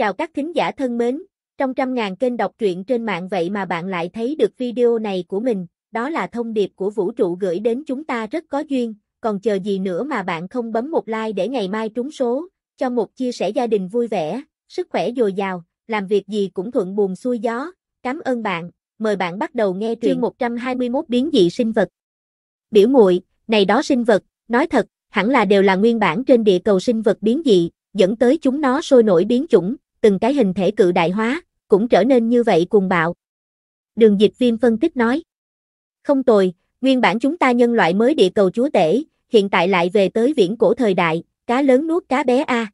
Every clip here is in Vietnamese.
Chào các thính giả thân mến, trong trăm ngàn kênh đọc truyện trên mạng vậy mà bạn lại thấy được video này của mình, đó là thông điệp của vũ trụ gửi đến chúng ta rất có duyên, còn chờ gì nữa mà bạn không bấm một like để ngày mai trúng số, cho một chia sẻ gia đình vui vẻ, sức khỏe dồi dào, làm việc gì cũng thuận buồm xuôi gió. Cảm ơn bạn, mời bạn bắt đầu nghe truyện Chương 121 biến dị sinh vật. Biểu muội, này đó sinh vật, nói thật, hẳn là đều là nguyên bản trên địa cầu sinh vật biến dị, dẫn tới chúng nó sôi nổi biến chủng, từng cái hình thể cự đại hóa, cũng trở nên như vậy cuồng bạo. Đường dịch viêm phân tích nói. Không tồi, nguyên bản chúng ta nhân loại mới địa cầu chúa tể, hiện tại lại về tới viễn cổ thời đại, cá lớn nuốt cá bé a.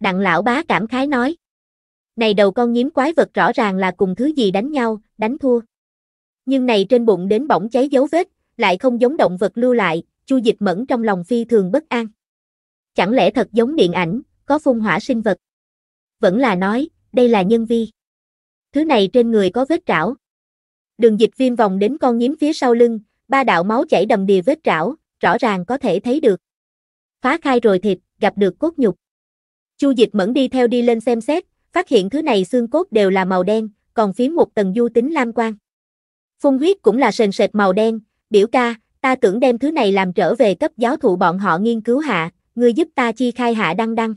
Đặng lão bá cảm khái nói. Này đầu con nhím quái vật rõ ràng là cùng thứ gì đánh nhau, đánh thua. Nhưng này trên bụng đến bỏng cháy dấu vết, lại không giống động vật lưu lại, chu dịch mẫn trong lòng phi thường bất an. Chẳng lẽ thật giống điện ảnh, có phun hỏa sinh vật vẫn là nói, đây là nhân vi. Thứ này trên người có vết trảo. Đường dịch viêm vòng đến con nhím phía sau lưng, ba đạo máu chảy đầm đìa vết trảo, rõ ràng có thể thấy được. Phá khai rồi thịt, gặp được cốt nhục. Chu dịch mẫn đi theo đi lên xem xét, phát hiện thứ này xương cốt đều là màu đen, còn phía một tầng du tính lam quan Phun huyết cũng là sền sệt màu đen, biểu ca, ta tưởng đem thứ này làm trở về cấp giáo thụ bọn họ nghiên cứu hạ, ngươi giúp ta chi khai hạ đăng đăng.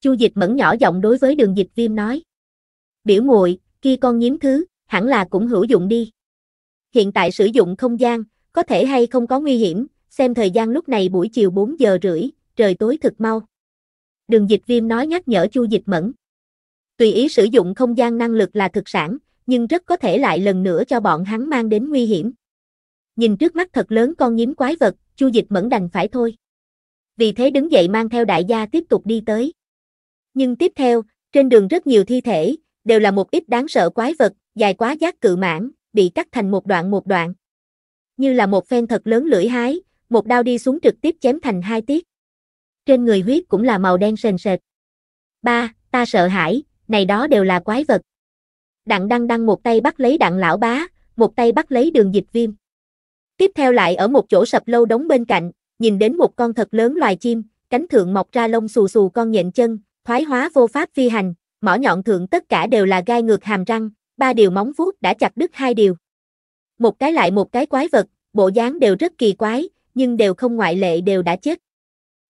Chu Dịch Mẫn nhỏ giọng đối với đường dịch viêm nói. Biểu muội kia con nhiếm thứ, hẳn là cũng hữu dụng đi. Hiện tại sử dụng không gian, có thể hay không có nguy hiểm, xem thời gian lúc này buổi chiều 4 giờ rưỡi, trời tối thực mau. Đường dịch viêm nói nhắc nhở Chu Dịch Mẫn. Tùy ý sử dụng không gian năng lực là thực sản, nhưng rất có thể lại lần nữa cho bọn hắn mang đến nguy hiểm. Nhìn trước mắt thật lớn con nhím quái vật, Chu Dịch Mẫn đành phải thôi. Vì thế đứng dậy mang theo đại gia tiếp tục đi tới. Nhưng tiếp theo, trên đường rất nhiều thi thể, đều là một ít đáng sợ quái vật, dài quá giác cự mãn, bị cắt thành một đoạn một đoạn. Như là một phen thật lớn lưỡi hái, một đao đi xuống trực tiếp chém thành hai tiết. Trên người huyết cũng là màu đen sền sệt. Ba, ta sợ hãi, này đó đều là quái vật. Đặng đăng đăng một tay bắt lấy đặng lão bá, một tay bắt lấy đường dịch viêm. Tiếp theo lại ở một chỗ sập lâu đống bên cạnh, nhìn đến một con thật lớn loài chim, cánh thượng mọc ra lông xù xù con nhện chân, thoái hóa vô pháp phi hành, mỏ nhọn thượng tất cả đều là gai ngược hàm răng, ba điều móng vuốt đã chặt đứt hai điều. Một cái lại một cái quái vật, bộ dáng đều rất kỳ quái, nhưng đều không ngoại lệ đều đã chết.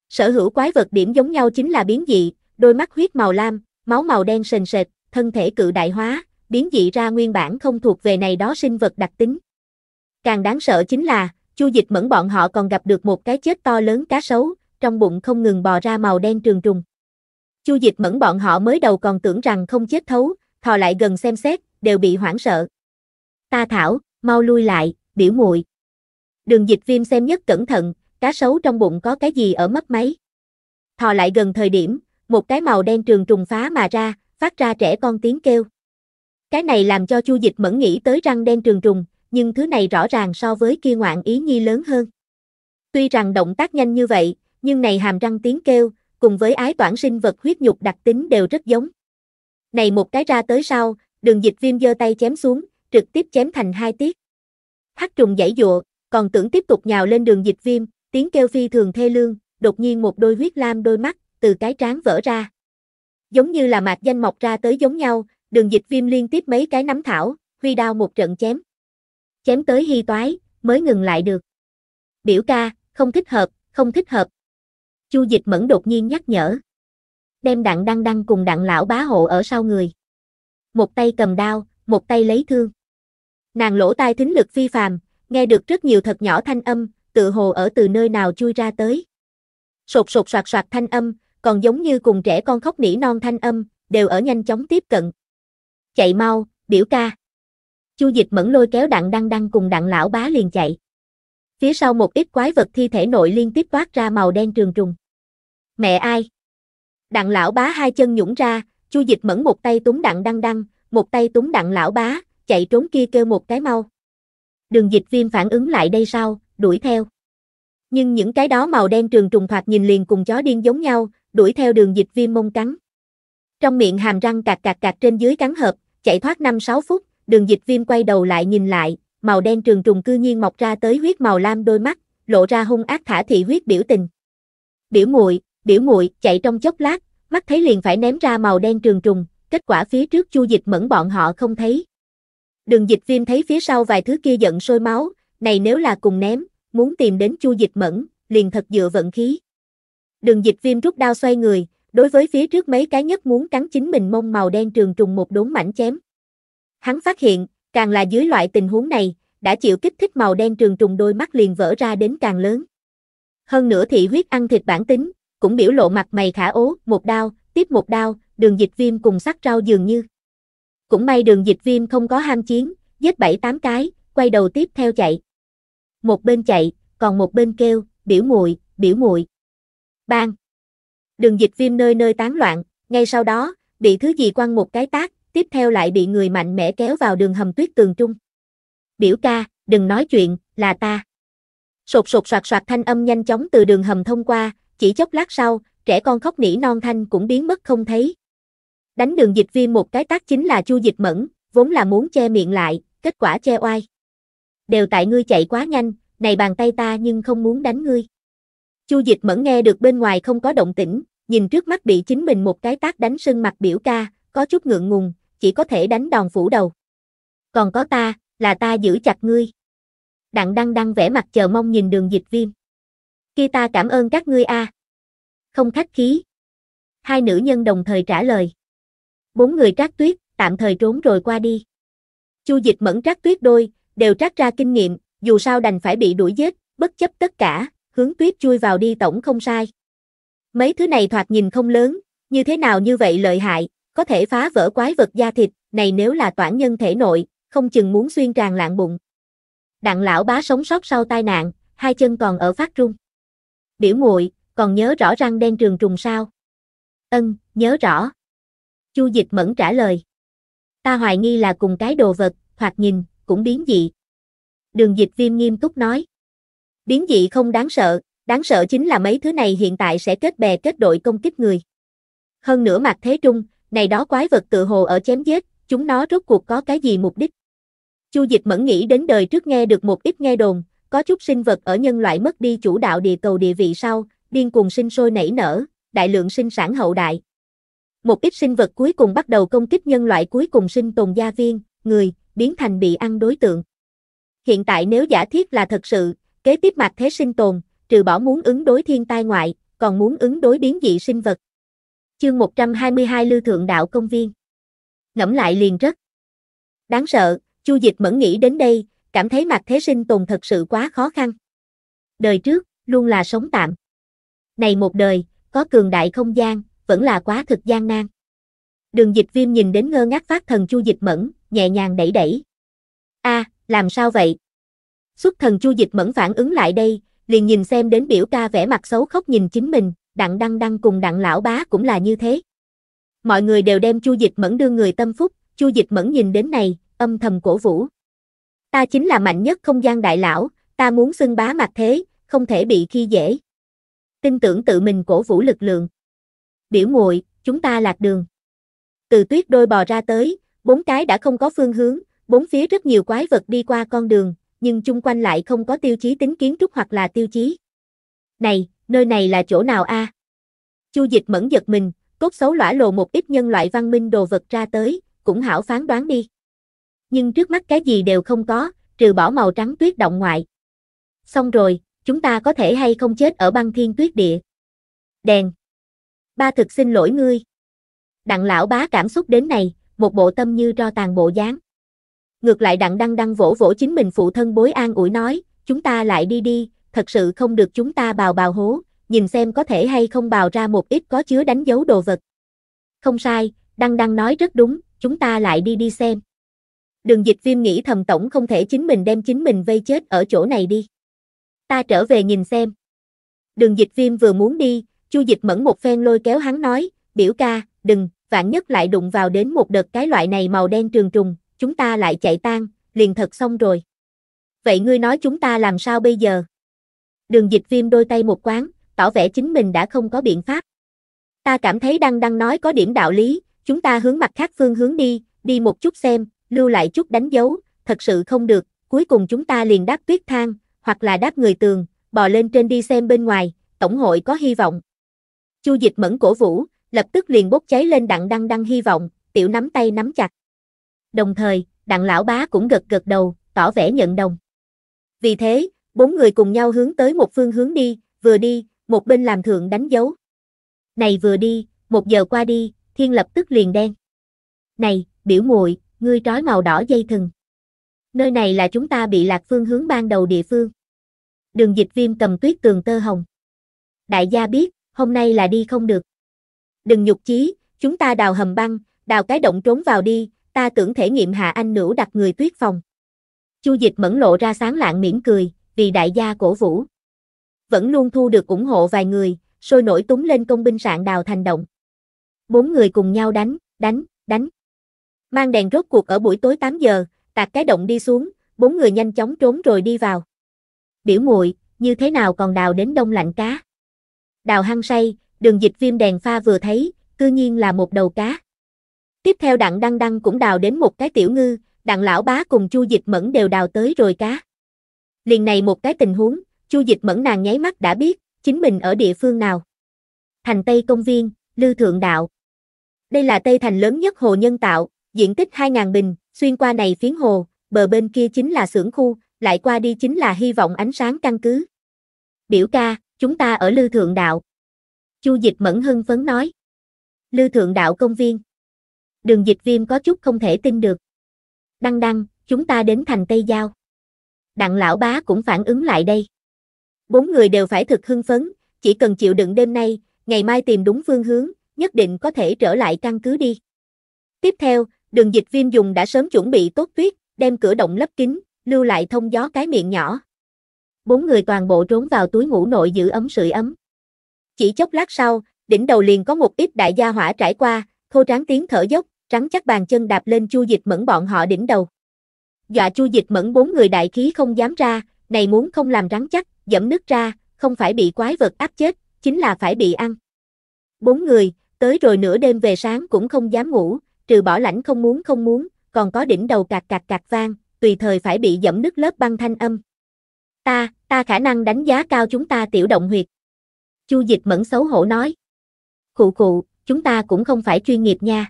Sở hữu quái vật điểm giống nhau chính là biến dị, đôi mắt huyết màu lam, máu màu đen sền sệt, thân thể cự đại hóa, biến dị ra nguyên bản không thuộc về này đó sinh vật đặc tính. Càng đáng sợ chính là, chu dịch mẫn bọn họ còn gặp được một cái chết to lớn cá sấu, trong bụng không ngừng bò ra màu đen trường trùng. Chu Dịch Mẫn bọn họ mới đầu còn tưởng rằng không chết thấu, thò lại gần xem xét, đều bị hoảng sợ. Ta thảo, mau lui lại, biểu muội. Đường Dịch Viêm xem nhất cẩn thận, cá sấu trong bụng có cái gì ở mất máy. Thò lại gần thời điểm, một cái màu đen trường trùng phá mà ra, phát ra trẻ con tiếng kêu. Cái này làm cho Chu Dịch Mẫn nghĩ tới răng đen trường trùng, nhưng thứ này rõ ràng so với kia ngoạn ý nhi lớn hơn. Tuy rằng động tác nhanh như vậy, nhưng này hàm răng tiếng kêu, cùng với ái toản sinh vật huyết nhục đặc tính đều rất giống. Này một cái ra tới sau, đường dịch viêm giơ tay chém xuống, trực tiếp chém thành hai tiết. Hắc trùng giãy dụa, còn tưởng tiếp tục nhào lên đường dịch viêm, tiếng kêu phi thường thê lương, đột nhiên một đôi huyết lam đôi mắt, từ cái trán vỡ ra. Giống như là mạc danh mọc ra tới giống nhau, đường dịch viêm liên tiếp mấy cái nắm thảo, huy đao một trận chém. Chém tới hy toái, mới ngừng lại được. Biểu ca, không thích hợp, không thích hợp. Chu Dịch Mẫn đột nhiên nhắc nhở. Đem đặng đăng đăng cùng đặng lão bá hộ ở sau người. Một tay cầm đao, một tay lấy thương. Nàng lỗ tai thính lực phi phàm, nghe được rất nhiều thật nhỏ thanh âm, tự hồ ở từ nơi nào chui ra tới. Sột sột soạt soạt thanh âm, còn giống như cùng trẻ con khóc nỉ non thanh âm, đều ở nhanh chóng tiếp cận. Chạy mau, biểu ca. Chu dịch mẫn lôi kéo đặng đăng đăng cùng đặng lão bá liền chạy. Phía sau một ít quái vật thi thể nội liên tiếp toát ra màu đen trường trùng. Mẹ ai? Đặng lão bá hai chân nhũng ra, chu dịch mẫn một tay túng đặng đăng đăng, một tay túng đặng lão bá, chạy trốn kia kêu một cái mau. Đường dịch viêm phản ứng lại đây sau, đuổi theo. Nhưng những cái đó màu đen trường trùng thoạt nhìn liền cùng chó điên giống nhau, đuổi theo đường dịch viêm mông cắn. Trong miệng hàm răng cạc cạc cạc trên dưới cắn hợp, chạy thoát 5-6 phút, đường dịch viêm quay đầu lại nhìn lại, màu đen trường trùng cư nhiên mọc ra tới huyết màu lam đôi mắt, lộ ra hung ác thả thị huyết biểu tình. Biểu muội biểu muội chạy trong chốc lát, mắt thấy liền phải ném ra màu đen trường trùng, kết quả phía trước chu dịch mẫn bọn họ không thấy. Đường dịch viêm thấy phía sau vài thứ kia giận sôi máu, này nếu là cùng ném, muốn tìm đến chu dịch mẫn, liền thật dựa vận khí. Đường dịch viêm rút đao xoay người, đối với phía trước mấy cái nhất muốn cắn chính mình mông màu đen trường trùng một đốn mảnh chém. Hắn phát hiện, càng là dưới loại tình huống này, đã chịu kích thích màu đen trường trùng đôi mắt liền vỡ ra đến càng lớn. Hơn nữa thị huyết ăn thịt bản tính, cũng biểu lộ mặt mày khả ố, một đao, tiếp một đao, đường dịch viêm cùng sắc rau dường như. Cũng may đường dịch viêm không có ham chiến, giết bảy tám cái, quay đầu tiếp theo chạy. Một bên chạy, còn một bên kêu, biểu muội biểu muội Bang! Đường dịch viêm nơi nơi tán loạn, ngay sau đó, bị thứ gì quăng một cái tác, tiếp theo lại bị người mạnh mẽ kéo vào đường hầm tuyết tường trung. Biểu ca, đừng nói chuyện, là ta. Sột sột soạt soạt thanh âm nhanh chóng từ đường hầm thông qua, chỉ chốc lát sau, trẻ con khóc nỉ non thanh cũng biến mất không thấy. Đánh đường dịch viêm một cái tác chính là chu dịch mẫn, vốn là muốn che miệng lại, kết quả che oai. Đều tại ngươi chạy quá nhanh, này bàn tay ta nhưng không muốn đánh ngươi. Chu dịch mẫn nghe được bên ngoài không có động tĩnh, nhìn trước mắt bị chính mình một cái tác đánh sưng mặt biểu ca, có chút ngượng ngùng, chỉ có thể đánh đòn phủ đầu. Còn có ta, là ta giữ chặt ngươi. Đặng đăng đăng vẽ mặt chờ mong nhìn đường dịch viêm kia ta cảm ơn các ngươi a. À. Không khách khí. Hai nữ nhân đồng thời trả lời. Bốn người trác tuyết, tạm thời trốn rồi qua đi. Chu dịch mẫn trác tuyết đôi, đều trác ra kinh nghiệm, dù sao đành phải bị đuổi giết, bất chấp tất cả, hướng tuyết chui vào đi tổng không sai. Mấy thứ này thoạt nhìn không lớn, như thế nào như vậy lợi hại, có thể phá vỡ quái vật da thịt, này nếu là toản nhân thể nội, không chừng muốn xuyên tràn lạng bụng. Đặng lão bá sống sót sau tai nạn, hai chân còn ở phát rung biểu muội còn nhớ rõ răng đen trường trùng sao? Ân, nhớ rõ. Chu dịch mẫn trả lời. Ta hoài nghi là cùng cái đồ vật, hoặc nhìn, cũng biến dị. Đường dịch viêm nghiêm túc nói. Biến dị không đáng sợ, đáng sợ chính là mấy thứ này hiện tại sẽ kết bè kết đội công kích người. Hơn nữa mặt thế trung, này đó quái vật tự hồ ở chém giết, chúng nó rốt cuộc có cái gì mục đích? Chu dịch mẫn nghĩ đến đời trước nghe được một ít nghe đồn, có chút sinh vật ở nhân loại mất đi chủ đạo địa cầu địa vị sau, điên cuồng sinh sôi nảy nở, đại lượng sinh sản hậu đại. Một ít sinh vật cuối cùng bắt đầu công kích nhân loại cuối cùng sinh tồn gia viên, người, biến thành bị ăn đối tượng. Hiện tại nếu giả thiết là thật sự, kế tiếp mặt thế sinh tồn, trừ bỏ muốn ứng đối thiên tai ngoại, còn muốn ứng đối biến dị sinh vật. Chương 122 Lưu Thượng Đạo Công Viên Ngẫm lại liền rất đáng sợ, Chu Dịch Mẫn nghĩ đến đây, cảm thấy mặt thế sinh tồn thật sự quá khó khăn. Đời trước, luôn là sống tạm. Này một đời, có cường đại không gian, vẫn là quá thực gian nan. Đường dịch viêm nhìn đến ngơ ngác phát thần chu dịch mẫn, nhẹ nhàng đẩy đẩy. a làm sao vậy? Xuất thần chu dịch mẫn phản ứng lại đây, liền nhìn xem đến biểu ca vẻ mặt xấu khóc nhìn chính mình, đặng đăng đăng cùng đặng lão bá cũng là như thế. Mọi người đều đem chu dịch mẫn đưa người tâm phúc, chu dịch mẫn nhìn đến này, âm thầm cổ vũ. Ta chính là mạnh nhất không gian đại lão, ta muốn xưng bá mặt thế, không thể bị khi dễ. Tin tưởng tự mình cổ vũ lực lượng. Biểu muội, chúng ta lạc đường. Từ tuyết đôi bò ra tới, bốn cái đã không có phương hướng, bốn phía rất nhiều quái vật đi qua con đường, nhưng chung quanh lại không có tiêu chí tính kiến trúc hoặc là tiêu chí. Này, nơi này là chỗ nào a? À? Chu dịch mẫn giật mình, cốt xấu lõa lồ một ít nhân loại văn minh đồ vật ra tới, cũng hảo phán đoán đi nhưng trước mắt cái gì đều không có, trừ bỏ màu trắng tuyết động ngoại. Xong rồi, chúng ta có thể hay không chết ở băng thiên tuyết địa. Đèn. Ba thực xin lỗi ngươi. Đặng lão bá cảm xúc đến này, một bộ tâm như tro tàn bộ dáng. Ngược lại đặng đăng đăng vỗ vỗ chính mình phụ thân bối an ủi nói, chúng ta lại đi đi, thật sự không được chúng ta bào bào hố, nhìn xem có thể hay không bào ra một ít có chứa đánh dấu đồ vật. Không sai, đăng đăng nói rất đúng, chúng ta lại đi đi xem đường dịch viêm nghĩ thầm tổng không thể chính mình đem chính mình vây chết ở chỗ này đi. Ta trở về nhìn xem. Đường dịch viêm vừa muốn đi, chu dịch mẫn một phen lôi kéo hắn nói, biểu ca, đừng, vạn nhất lại đụng vào đến một đợt cái loại này màu đen trường trùng, chúng ta lại chạy tan, liền thật xong rồi. Vậy ngươi nói chúng ta làm sao bây giờ? Đường dịch viêm đôi tay một quán, tỏ vẻ chính mình đã không có biện pháp. Ta cảm thấy Đăng Đăng nói có điểm đạo lý, chúng ta hướng mặt khác phương hướng đi, đi một chút xem, lưu lại chút đánh dấu, thật sự không được, cuối cùng chúng ta liền đáp tuyết thang, hoặc là đáp người tường, bò lên trên đi xem bên ngoài, tổng hội có hy vọng. Chu dịch mẫn cổ vũ, lập tức liền bốc cháy lên đặng đăng đăng hy vọng, tiểu nắm tay nắm chặt. Đồng thời, đặng lão bá cũng gật gật đầu, tỏ vẻ nhận đồng. Vì thế, bốn người cùng nhau hướng tới một phương hướng đi, vừa đi, một bên làm thượng đánh dấu. Này vừa đi, một giờ qua đi, thiên lập tức liền đen. Này, biểu muội ngươi trói màu đỏ dây thừng. Nơi này là chúng ta bị lạc phương hướng ban đầu địa phương. Đường dịch viêm cầm tuyết tường tơ hồng. Đại gia biết, hôm nay là đi không được. Đừng nhục chí, chúng ta đào hầm băng, đào cái động trốn vào đi, ta tưởng thể nghiệm hạ anh nữ đặt người tuyết phòng. Chu dịch mẫn lộ ra sáng lạng mỉm cười, vì đại gia cổ vũ. Vẫn luôn thu được ủng hộ vài người, sôi nổi túng lên công binh sạn đào thành động. Bốn người cùng nhau đánh, đánh, đánh. Mang đèn rốt cuộc ở buổi tối 8 giờ, tạc cái động đi xuống, bốn người nhanh chóng trốn rồi đi vào. Biểu muội như thế nào còn đào đến đông lạnh cá? Đào hăng say, đường dịch viêm đèn pha vừa thấy, cư nhiên là một đầu cá. Tiếp theo đặng đăng đăng cũng đào đến một cái tiểu ngư, đặng lão bá cùng chu dịch mẫn đều đào tới rồi cá. Liền này một cái tình huống, chu dịch mẫn nàng nháy mắt đã biết, chính mình ở địa phương nào. Thành Tây Công Viên, Lư Thượng Đạo. Đây là Tây Thành lớn nhất hồ nhân tạo, diện tích 2.000 bình, xuyên qua này phiến hồ, bờ bên kia chính là xưởng khu, lại qua đi chính là hy vọng ánh sáng căn cứ. Biểu ca, chúng ta ở Lư Thượng Đạo. Chu Dịch Mẫn hưng phấn nói. Lư Thượng Đạo công viên. Đường dịch viêm có chút không thể tin được. Đăng đăng, chúng ta đến thành Tây Giao. Đặng lão bá cũng phản ứng lại đây. Bốn người đều phải thực hưng phấn, chỉ cần chịu đựng đêm nay, ngày mai tìm đúng phương hướng, nhất định có thể trở lại căn cứ đi. Tiếp theo, đường dịch viêm dùng đã sớm chuẩn bị tốt tuyết, đem cửa động lấp kín, lưu lại thông gió cái miệng nhỏ. Bốn người toàn bộ trốn vào túi ngủ nội giữ ấm sưởi ấm. Chỉ chốc lát sau, đỉnh đầu liền có một ít đại gia hỏa trải qua, thô tráng tiếng thở dốc, trắng chắc bàn chân đạp lên chu dịch mẫn bọn họ đỉnh đầu. Dọa chu dịch mẫn bốn người đại khí không dám ra, này muốn không làm rắn chắc, dẫm nước ra, không phải bị quái vật áp chết, chính là phải bị ăn. Bốn người, tới rồi nửa đêm về sáng cũng không dám ngủ, trừ bỏ lãnh không muốn không muốn, còn có đỉnh đầu cạc cạc cạc vang, tùy thời phải bị dẫm nứt lớp băng thanh âm. Ta, ta khả năng đánh giá cao chúng ta tiểu động huyệt. Chu dịch mẫn xấu hổ nói. Khụ khụ, chúng ta cũng không phải chuyên nghiệp nha.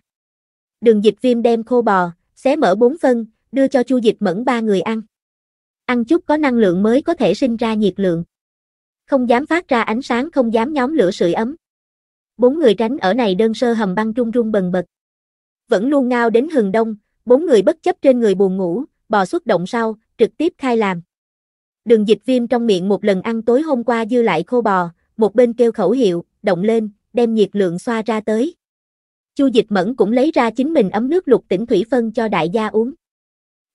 Đường dịch viêm đem khô bò, xé mở bốn phân, đưa cho chu dịch mẫn ba người ăn. Ăn chút có năng lượng mới có thể sinh ra nhiệt lượng. Không dám phát ra ánh sáng không dám nhóm lửa sưởi ấm. Bốn người tránh ở này đơn sơ hầm băng rung rung bần bật vẫn luôn ngao đến hừng đông, bốn người bất chấp trên người buồn ngủ, bò xuất động sau, trực tiếp khai làm. Đường dịch viêm trong miệng một lần ăn tối hôm qua dư lại khô bò, một bên kêu khẩu hiệu, động lên, đem nhiệt lượng xoa ra tới. Chu dịch mẫn cũng lấy ra chính mình ấm nước lục tỉnh thủy phân cho đại gia uống.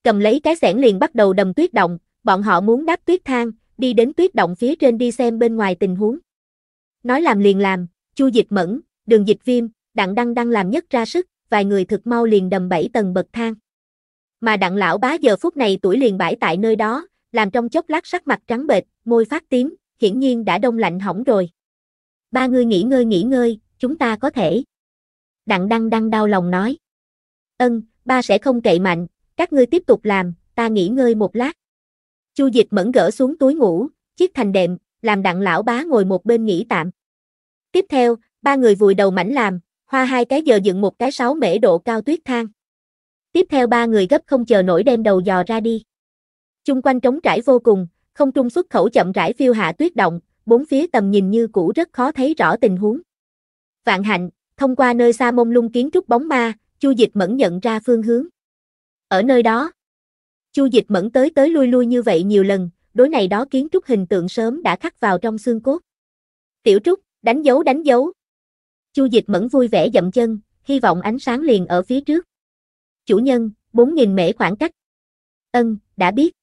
Cầm lấy cái sẻn liền bắt đầu đầm tuyết động, bọn họ muốn đáp tuyết thang, đi đến tuyết động phía trên đi xem bên ngoài tình huống. Nói làm liền làm, chu dịch mẫn, đường dịch viêm, đặng đăng đang làm nhất ra sức, vài người thực mau liền đầm bảy tầng bậc thang. Mà đặng lão bá giờ phút này tuổi liền bãi tại nơi đó, làm trong chốc lát sắc mặt trắng bệch, môi phát tím, hiển nhiên đã đông lạnh hỏng rồi. Ba người nghỉ ngơi nghỉ ngơi, chúng ta có thể. Đặng đăng đăng đau lòng nói. Ân, ba sẽ không cậy mạnh, các ngươi tiếp tục làm, ta nghỉ ngơi một lát. Chu dịch mẫn gỡ xuống túi ngủ, chiếc thành đệm, làm đặng lão bá ngồi một bên nghỉ tạm. Tiếp theo, ba người vùi đầu mảnh làm, Hoa hai cái giờ dựng một cái sáu mễ độ cao tuyết thang. Tiếp theo ba người gấp không chờ nổi đem đầu dò ra đi. Chung quanh trống trải vô cùng, không trung xuất khẩu chậm rãi phiêu hạ tuyết động, bốn phía tầm nhìn như cũ rất khó thấy rõ tình huống. Vạn hạnh, thông qua nơi xa mông lung kiến trúc bóng ma, Chu Dịch Mẫn nhận ra phương hướng. Ở nơi đó, Chu Dịch Mẫn tới tới lui lui như vậy nhiều lần, đối này đó kiến trúc hình tượng sớm đã khắc vào trong xương cốt. Tiểu Trúc, đánh dấu đánh dấu, Chu Dịch Mẫn vui vẻ dậm chân, hy vọng ánh sáng liền ở phía trước. Chủ nhân, 4.000 mễ khoảng cách. Ân, đã biết.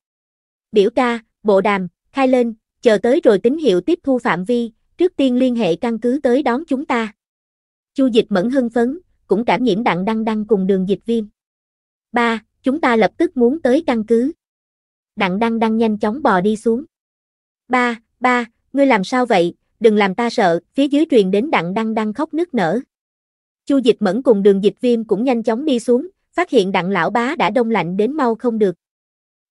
Biểu ca, bộ đàm, khai lên, chờ tới rồi tín hiệu tiếp thu phạm vi, trước tiên liên hệ căn cứ tới đón chúng ta. Chu Dịch Mẫn hưng phấn, cũng cảm nhiễm đặng đăng đăng cùng đường dịch viêm. ba Chúng ta lập tức muốn tới căn cứ. Đặng đăng đăng nhanh chóng bò đi xuống. ba ba Ngươi làm sao vậy, đừng làm ta sợ, phía dưới truyền đến đặng đăng đăng khóc nức nở. Chu dịch mẫn cùng đường dịch viêm cũng nhanh chóng đi xuống, phát hiện đặng lão bá đã đông lạnh đến mau không được.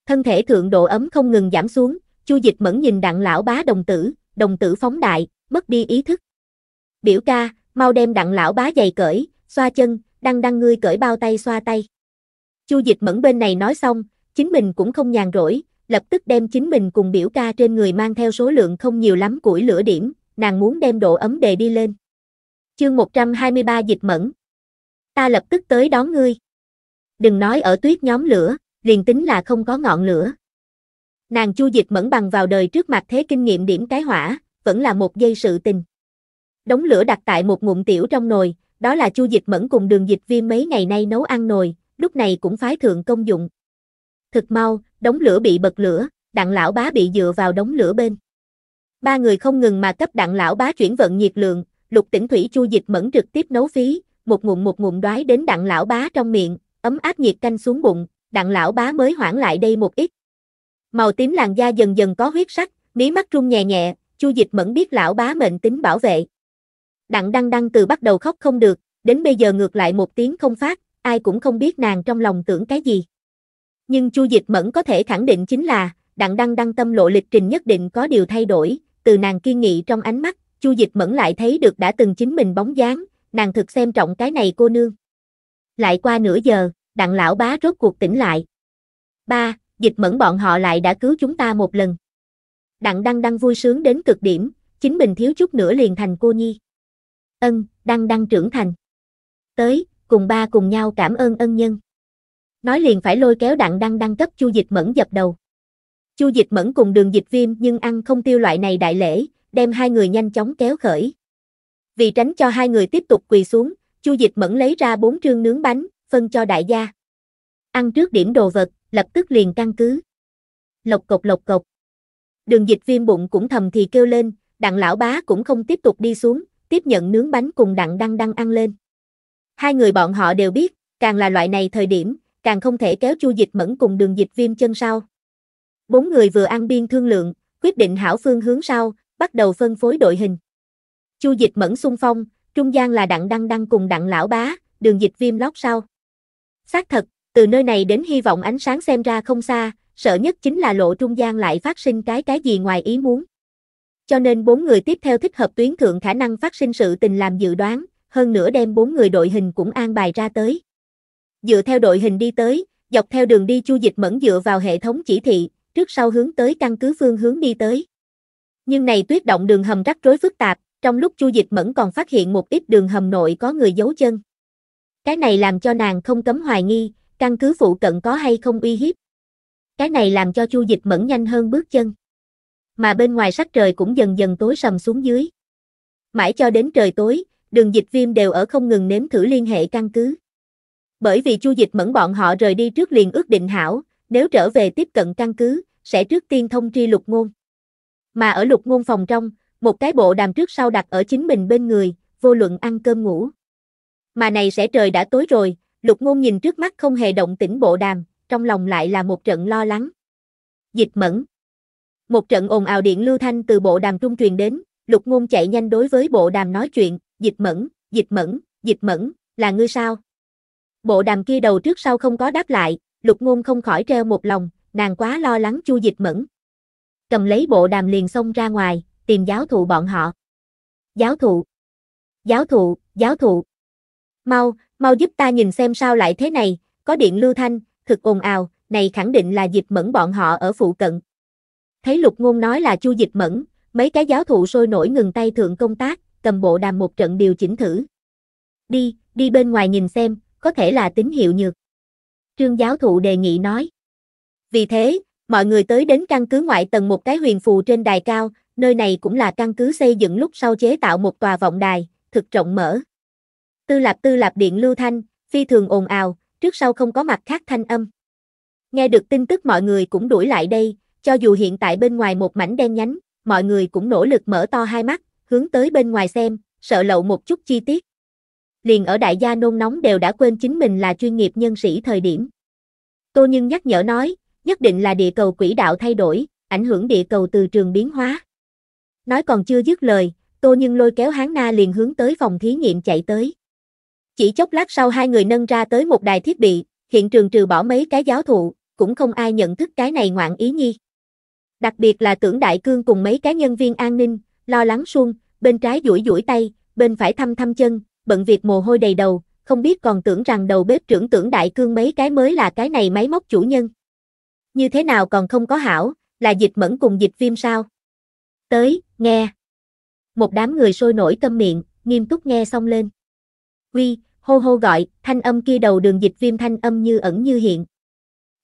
Thân thể thượng độ ấm không ngừng giảm xuống, chu dịch mẫn nhìn đặng lão bá đồng tử, đồng tử phóng đại, mất đi ý thức. Biểu ca, mau đem đặng lão bá giày cởi, xoa chân, đăng đăng ngươi cởi bao tay xoa tay. Chu dịch mẫn bên này nói xong, chính mình cũng không nhàn rỗi, lập tức đem chính mình cùng biểu ca trên người mang theo số lượng không nhiều lắm củi lửa điểm, nàng muốn đem độ ấm đề đi lên. Chương 123 dịch mẫn. Ta lập tức tới đón ngươi. Đừng nói ở tuyết nhóm lửa, liền tính là không có ngọn lửa. Nàng chu dịch mẫn bằng vào đời trước mặt thế kinh nghiệm điểm cái hỏa, vẫn là một dây sự tình. Đống lửa đặt tại một ngụm tiểu trong nồi, đó là chu dịch mẫn cùng đường dịch viêm mấy ngày nay nấu ăn nồi, lúc này cũng phái thượng công dụng. Thực mau, đống lửa bị bật lửa, đặng lão bá bị dựa vào đống lửa bên ba người không ngừng mà cấp đặng lão bá chuyển vận nhiệt lượng, lục tỉnh thủy chu dịch mẫn trực tiếp nấu phí, một ngụm một ngụm đoái đến đặng lão bá trong miệng, ấm áp nhiệt canh xuống bụng, đặng lão bá mới hoãn lại đây một ít. Màu tím làn da dần dần có huyết sắc, mí mắt rung nhẹ nhẹ, chu dịch mẫn biết lão bá mệnh tính bảo vệ. Đặng đăng đăng từ bắt đầu khóc không được, đến bây giờ ngược lại một tiếng không phát, ai cũng không biết nàng trong lòng tưởng cái gì. Nhưng chu dịch mẫn có thể khẳng định chính là, đặng đăng đăng tâm lộ lịch trình nhất định có điều thay đổi, từ nàng kiên nghị trong ánh mắt, Chu Dịch Mẫn lại thấy được đã từng chính mình bóng dáng, nàng thực xem trọng cái này cô nương. Lại qua nửa giờ, đặng lão bá rốt cuộc tỉnh lại. Ba, Dịch Mẫn bọn họ lại đã cứu chúng ta một lần. Đặng Đăng Đăng vui sướng đến cực điểm, chính mình thiếu chút nữa liền thành cô nhi. Ân, Đăng Đăng trưởng thành. Tới, cùng ba cùng nhau cảm ơn ân nhân. Nói liền phải lôi kéo Đặng Đăng Đăng cấp Chu Dịch Mẫn dập đầu. Chu Dịch Mẫn cùng đường dịch viêm nhưng ăn không tiêu loại này đại lễ, đem hai người nhanh chóng kéo khởi. Vì tránh cho hai người tiếp tục quỳ xuống, Chu Dịch Mẫn lấy ra bốn trương nướng bánh, phân cho đại gia. Ăn trước điểm đồ vật, lập tức liền căn cứ. Lộc cộc lộc cộc. Đường dịch viêm bụng cũng thầm thì kêu lên, đặng lão bá cũng không tiếp tục đi xuống, tiếp nhận nướng bánh cùng đặng đăng đăng ăn lên. Hai người bọn họ đều biết, càng là loại này thời điểm, càng không thể kéo chu dịch mẫn cùng đường dịch viêm chân sau. Bốn người vừa ăn biên thương lượng, quyết định hảo phương hướng sau, bắt đầu phân phối đội hình. Chu dịch mẫn xung phong, trung gian là đặng đăng đăng cùng đặng lão bá, đường dịch viêm lót sau. Xác thật, từ nơi này đến hy vọng ánh sáng xem ra không xa, sợ nhất chính là lộ trung gian lại phát sinh cái cái gì ngoài ý muốn. Cho nên bốn người tiếp theo thích hợp tuyến thượng khả năng phát sinh sự tình làm dự đoán, hơn nữa đem bốn người đội hình cũng an bài ra tới. Dựa theo đội hình đi tới, dọc theo đường đi chu dịch mẫn dựa vào hệ thống chỉ thị, trước sau hướng tới căn cứ phương hướng đi tới. Nhưng này tuyết động đường hầm rắc rối phức tạp, trong lúc Chu Dịch Mẫn còn phát hiện một ít đường hầm nội có người giấu chân. Cái này làm cho nàng không cấm hoài nghi, căn cứ phụ cận có hay không uy hiếp. Cái này làm cho Chu Dịch Mẫn nhanh hơn bước chân. Mà bên ngoài sắc trời cũng dần dần tối sầm xuống dưới. Mãi cho đến trời tối, đường dịch viêm đều ở không ngừng nếm thử liên hệ căn cứ. Bởi vì Chu Dịch Mẫn bọn họ rời đi trước liền ước định hảo, nếu trở về tiếp cận căn cứ, sẽ trước tiên thông tri lục ngôn. Mà ở lục ngôn phòng trong, một cái bộ đàm trước sau đặt ở chính mình bên người, vô luận ăn cơm ngủ. Mà này sẽ trời đã tối rồi, lục ngôn nhìn trước mắt không hề động tĩnh bộ đàm, trong lòng lại là một trận lo lắng. Dịch mẫn. Một trận ồn ào điện lưu thanh từ bộ đàm trung truyền đến, lục ngôn chạy nhanh đối với bộ đàm nói chuyện, dịch mẫn, dịch mẫn, dịch mẫn, là ngươi sao? Bộ đàm kia đầu trước sau không có đáp lại, lục ngôn không khỏi treo một lòng, nàng quá lo lắng chu dịch mẫn. Cầm lấy bộ đàm liền xông ra ngoài, tìm giáo thụ bọn họ. Giáo thụ, giáo thụ, giáo thụ. Mau, mau giúp ta nhìn xem sao lại thế này, có điện lưu thanh, thực ồn ào, này khẳng định là dịch mẫn bọn họ ở phụ cận. Thấy lục ngôn nói là chu dịch mẫn, mấy cái giáo thụ sôi nổi ngừng tay thượng công tác, cầm bộ đàm một trận điều chỉnh thử. Đi, đi bên ngoài nhìn xem, có thể là tín hiệu nhược trương giáo thụ đề nghị nói. Vì thế, mọi người tới đến căn cứ ngoại tầng một cái huyền phù trên đài cao, nơi này cũng là căn cứ xây dựng lúc sau chế tạo một tòa vọng đài, thực rộng mở. Tư lạp tư lạp điện lưu thanh, phi thường ồn ào, trước sau không có mặt khác thanh âm. Nghe được tin tức mọi người cũng đuổi lại đây, cho dù hiện tại bên ngoài một mảnh đen nhánh, mọi người cũng nỗ lực mở to hai mắt, hướng tới bên ngoài xem, sợ lậu một chút chi tiết liền ở đại gia nôn nóng đều đã quên chính mình là chuyên nghiệp nhân sĩ thời điểm. Tô nhân nhắc nhở nói, nhất định là địa cầu quỹ đạo thay đổi, ảnh hưởng địa cầu từ trường biến hóa. Nói còn chưa dứt lời, Tô nhân lôi kéo Hán Na liền hướng tới phòng thí nghiệm chạy tới. Chỉ chốc lát sau hai người nâng ra tới một đài thiết bị, hiện trường trừ bỏ mấy cái giáo thụ, cũng không ai nhận thức cái này ngoạn ý nhi. Đặc biệt là tưởng đại cương cùng mấy cá nhân viên an ninh, lo lắng xuông, bên trái duỗi duỗi tay, bên phải thăm thăm chân, bận việc mồ hôi đầy đầu, không biết còn tưởng rằng đầu bếp trưởng tưởng đại cương mấy cái mới là cái này máy móc chủ nhân. Như thế nào còn không có hảo, là dịch mẫn cùng dịch viêm sao? Tới, nghe. Một đám người sôi nổi tâm miệng, nghiêm túc nghe xong lên. Quy, hô hô gọi, thanh âm kia đầu đường dịch viêm thanh âm như ẩn như hiện.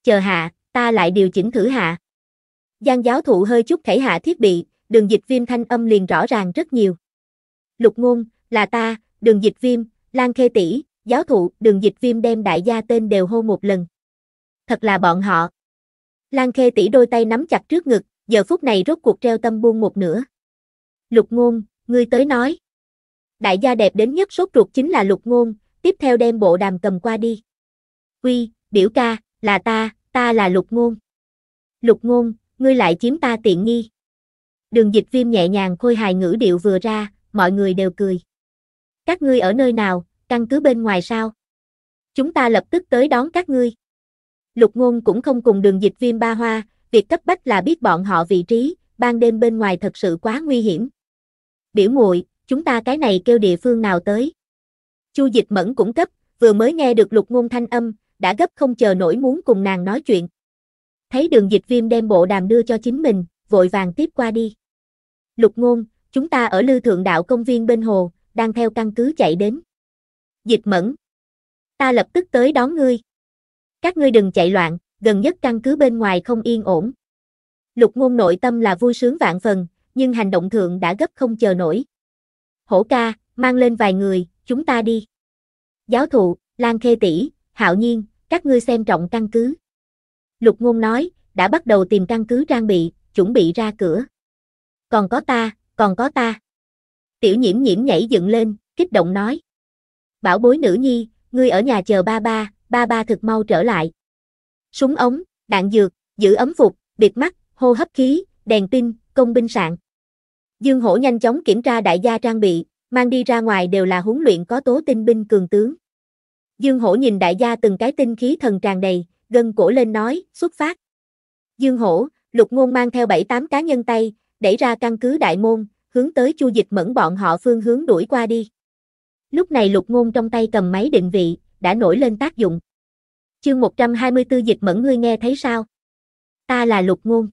Chờ hạ, ta lại điều chỉnh thử hạ. Giang giáo thụ hơi chút khẩy hạ thiết bị, đường dịch viêm thanh âm liền rõ ràng rất nhiều. Lục ngôn, là ta, đường dịch viêm, Lan Khê tỷ, giáo thụ, đường dịch viêm đem đại gia tên đều hô một lần. Thật là bọn họ. Lan Khê tỷ đôi tay nắm chặt trước ngực, giờ phút này rốt cuộc treo tâm buông một nửa. Lục ngôn, ngươi tới nói. Đại gia đẹp đến nhất sốt ruột chính là lục ngôn, tiếp theo đem bộ đàm cầm qua đi. quy biểu ca, là ta, ta là lục ngôn. Lục ngôn, ngươi lại chiếm ta tiện nghi. Đường dịch viêm nhẹ nhàng khôi hài ngữ điệu vừa ra, mọi người đều cười. Các ngươi ở nơi nào, căn cứ bên ngoài sao? Chúng ta lập tức tới đón các ngươi. Lục ngôn cũng không cùng đường dịch viêm ba hoa, việc cấp bách là biết bọn họ vị trí, ban đêm bên ngoài thật sự quá nguy hiểm. Biểu muội chúng ta cái này kêu địa phương nào tới. Chu dịch mẫn cũng cấp, vừa mới nghe được lục ngôn thanh âm, đã gấp không chờ nổi muốn cùng nàng nói chuyện. Thấy đường dịch viêm đem bộ đàm đưa cho chính mình, vội vàng tiếp qua đi. Lục ngôn, chúng ta ở lư thượng đạo công viên bên hồ, đang theo căn cứ chạy đến. dịch Mẫn, ta lập tức tới đón ngươi. Các ngươi đừng chạy loạn, gần nhất căn cứ bên ngoài không yên ổn. Lục ngôn nội tâm là vui sướng vạn phần, nhưng hành động thượng đã gấp không chờ nổi. Hổ ca, mang lên vài người, chúng ta đi. Giáo thụ, Lan Khê tỷ, Hạo Nhiên, các ngươi xem trọng căn cứ. Lục ngôn nói, đã bắt đầu tìm căn cứ trang bị, chuẩn bị ra cửa. Còn có ta, còn có ta. Tiểu nhiễm nhiễm nhảy dựng lên, kích động nói. Bảo bối nữ nhi, ngươi ở nhà chờ ba ba, ba ba thực mau trở lại. Súng ống, đạn dược, giữ ấm phục, biệt mắt, hô hấp khí, đèn pin, công binh sạn. Dương Hổ nhanh chóng kiểm tra đại gia trang bị, mang đi ra ngoài đều là huấn luyện có tố tinh binh cường tướng. Dương Hổ nhìn đại gia từng cái tinh khí thần tràn đầy, gân cổ lên nói, xuất phát. Dương Hổ, Lục Ngôn mang theo 7-8 cá nhân tay, đẩy ra căn cứ đại môn, hướng tới Chu Dịch Mẫn bọn họ phương hướng đuổi qua đi. Lúc này Lục Ngôn trong tay cầm máy định vị, đã nổi lên tác dụng. Chương 124 Dịch Mẫn ngươi nghe thấy sao? Ta là Lục Ngôn.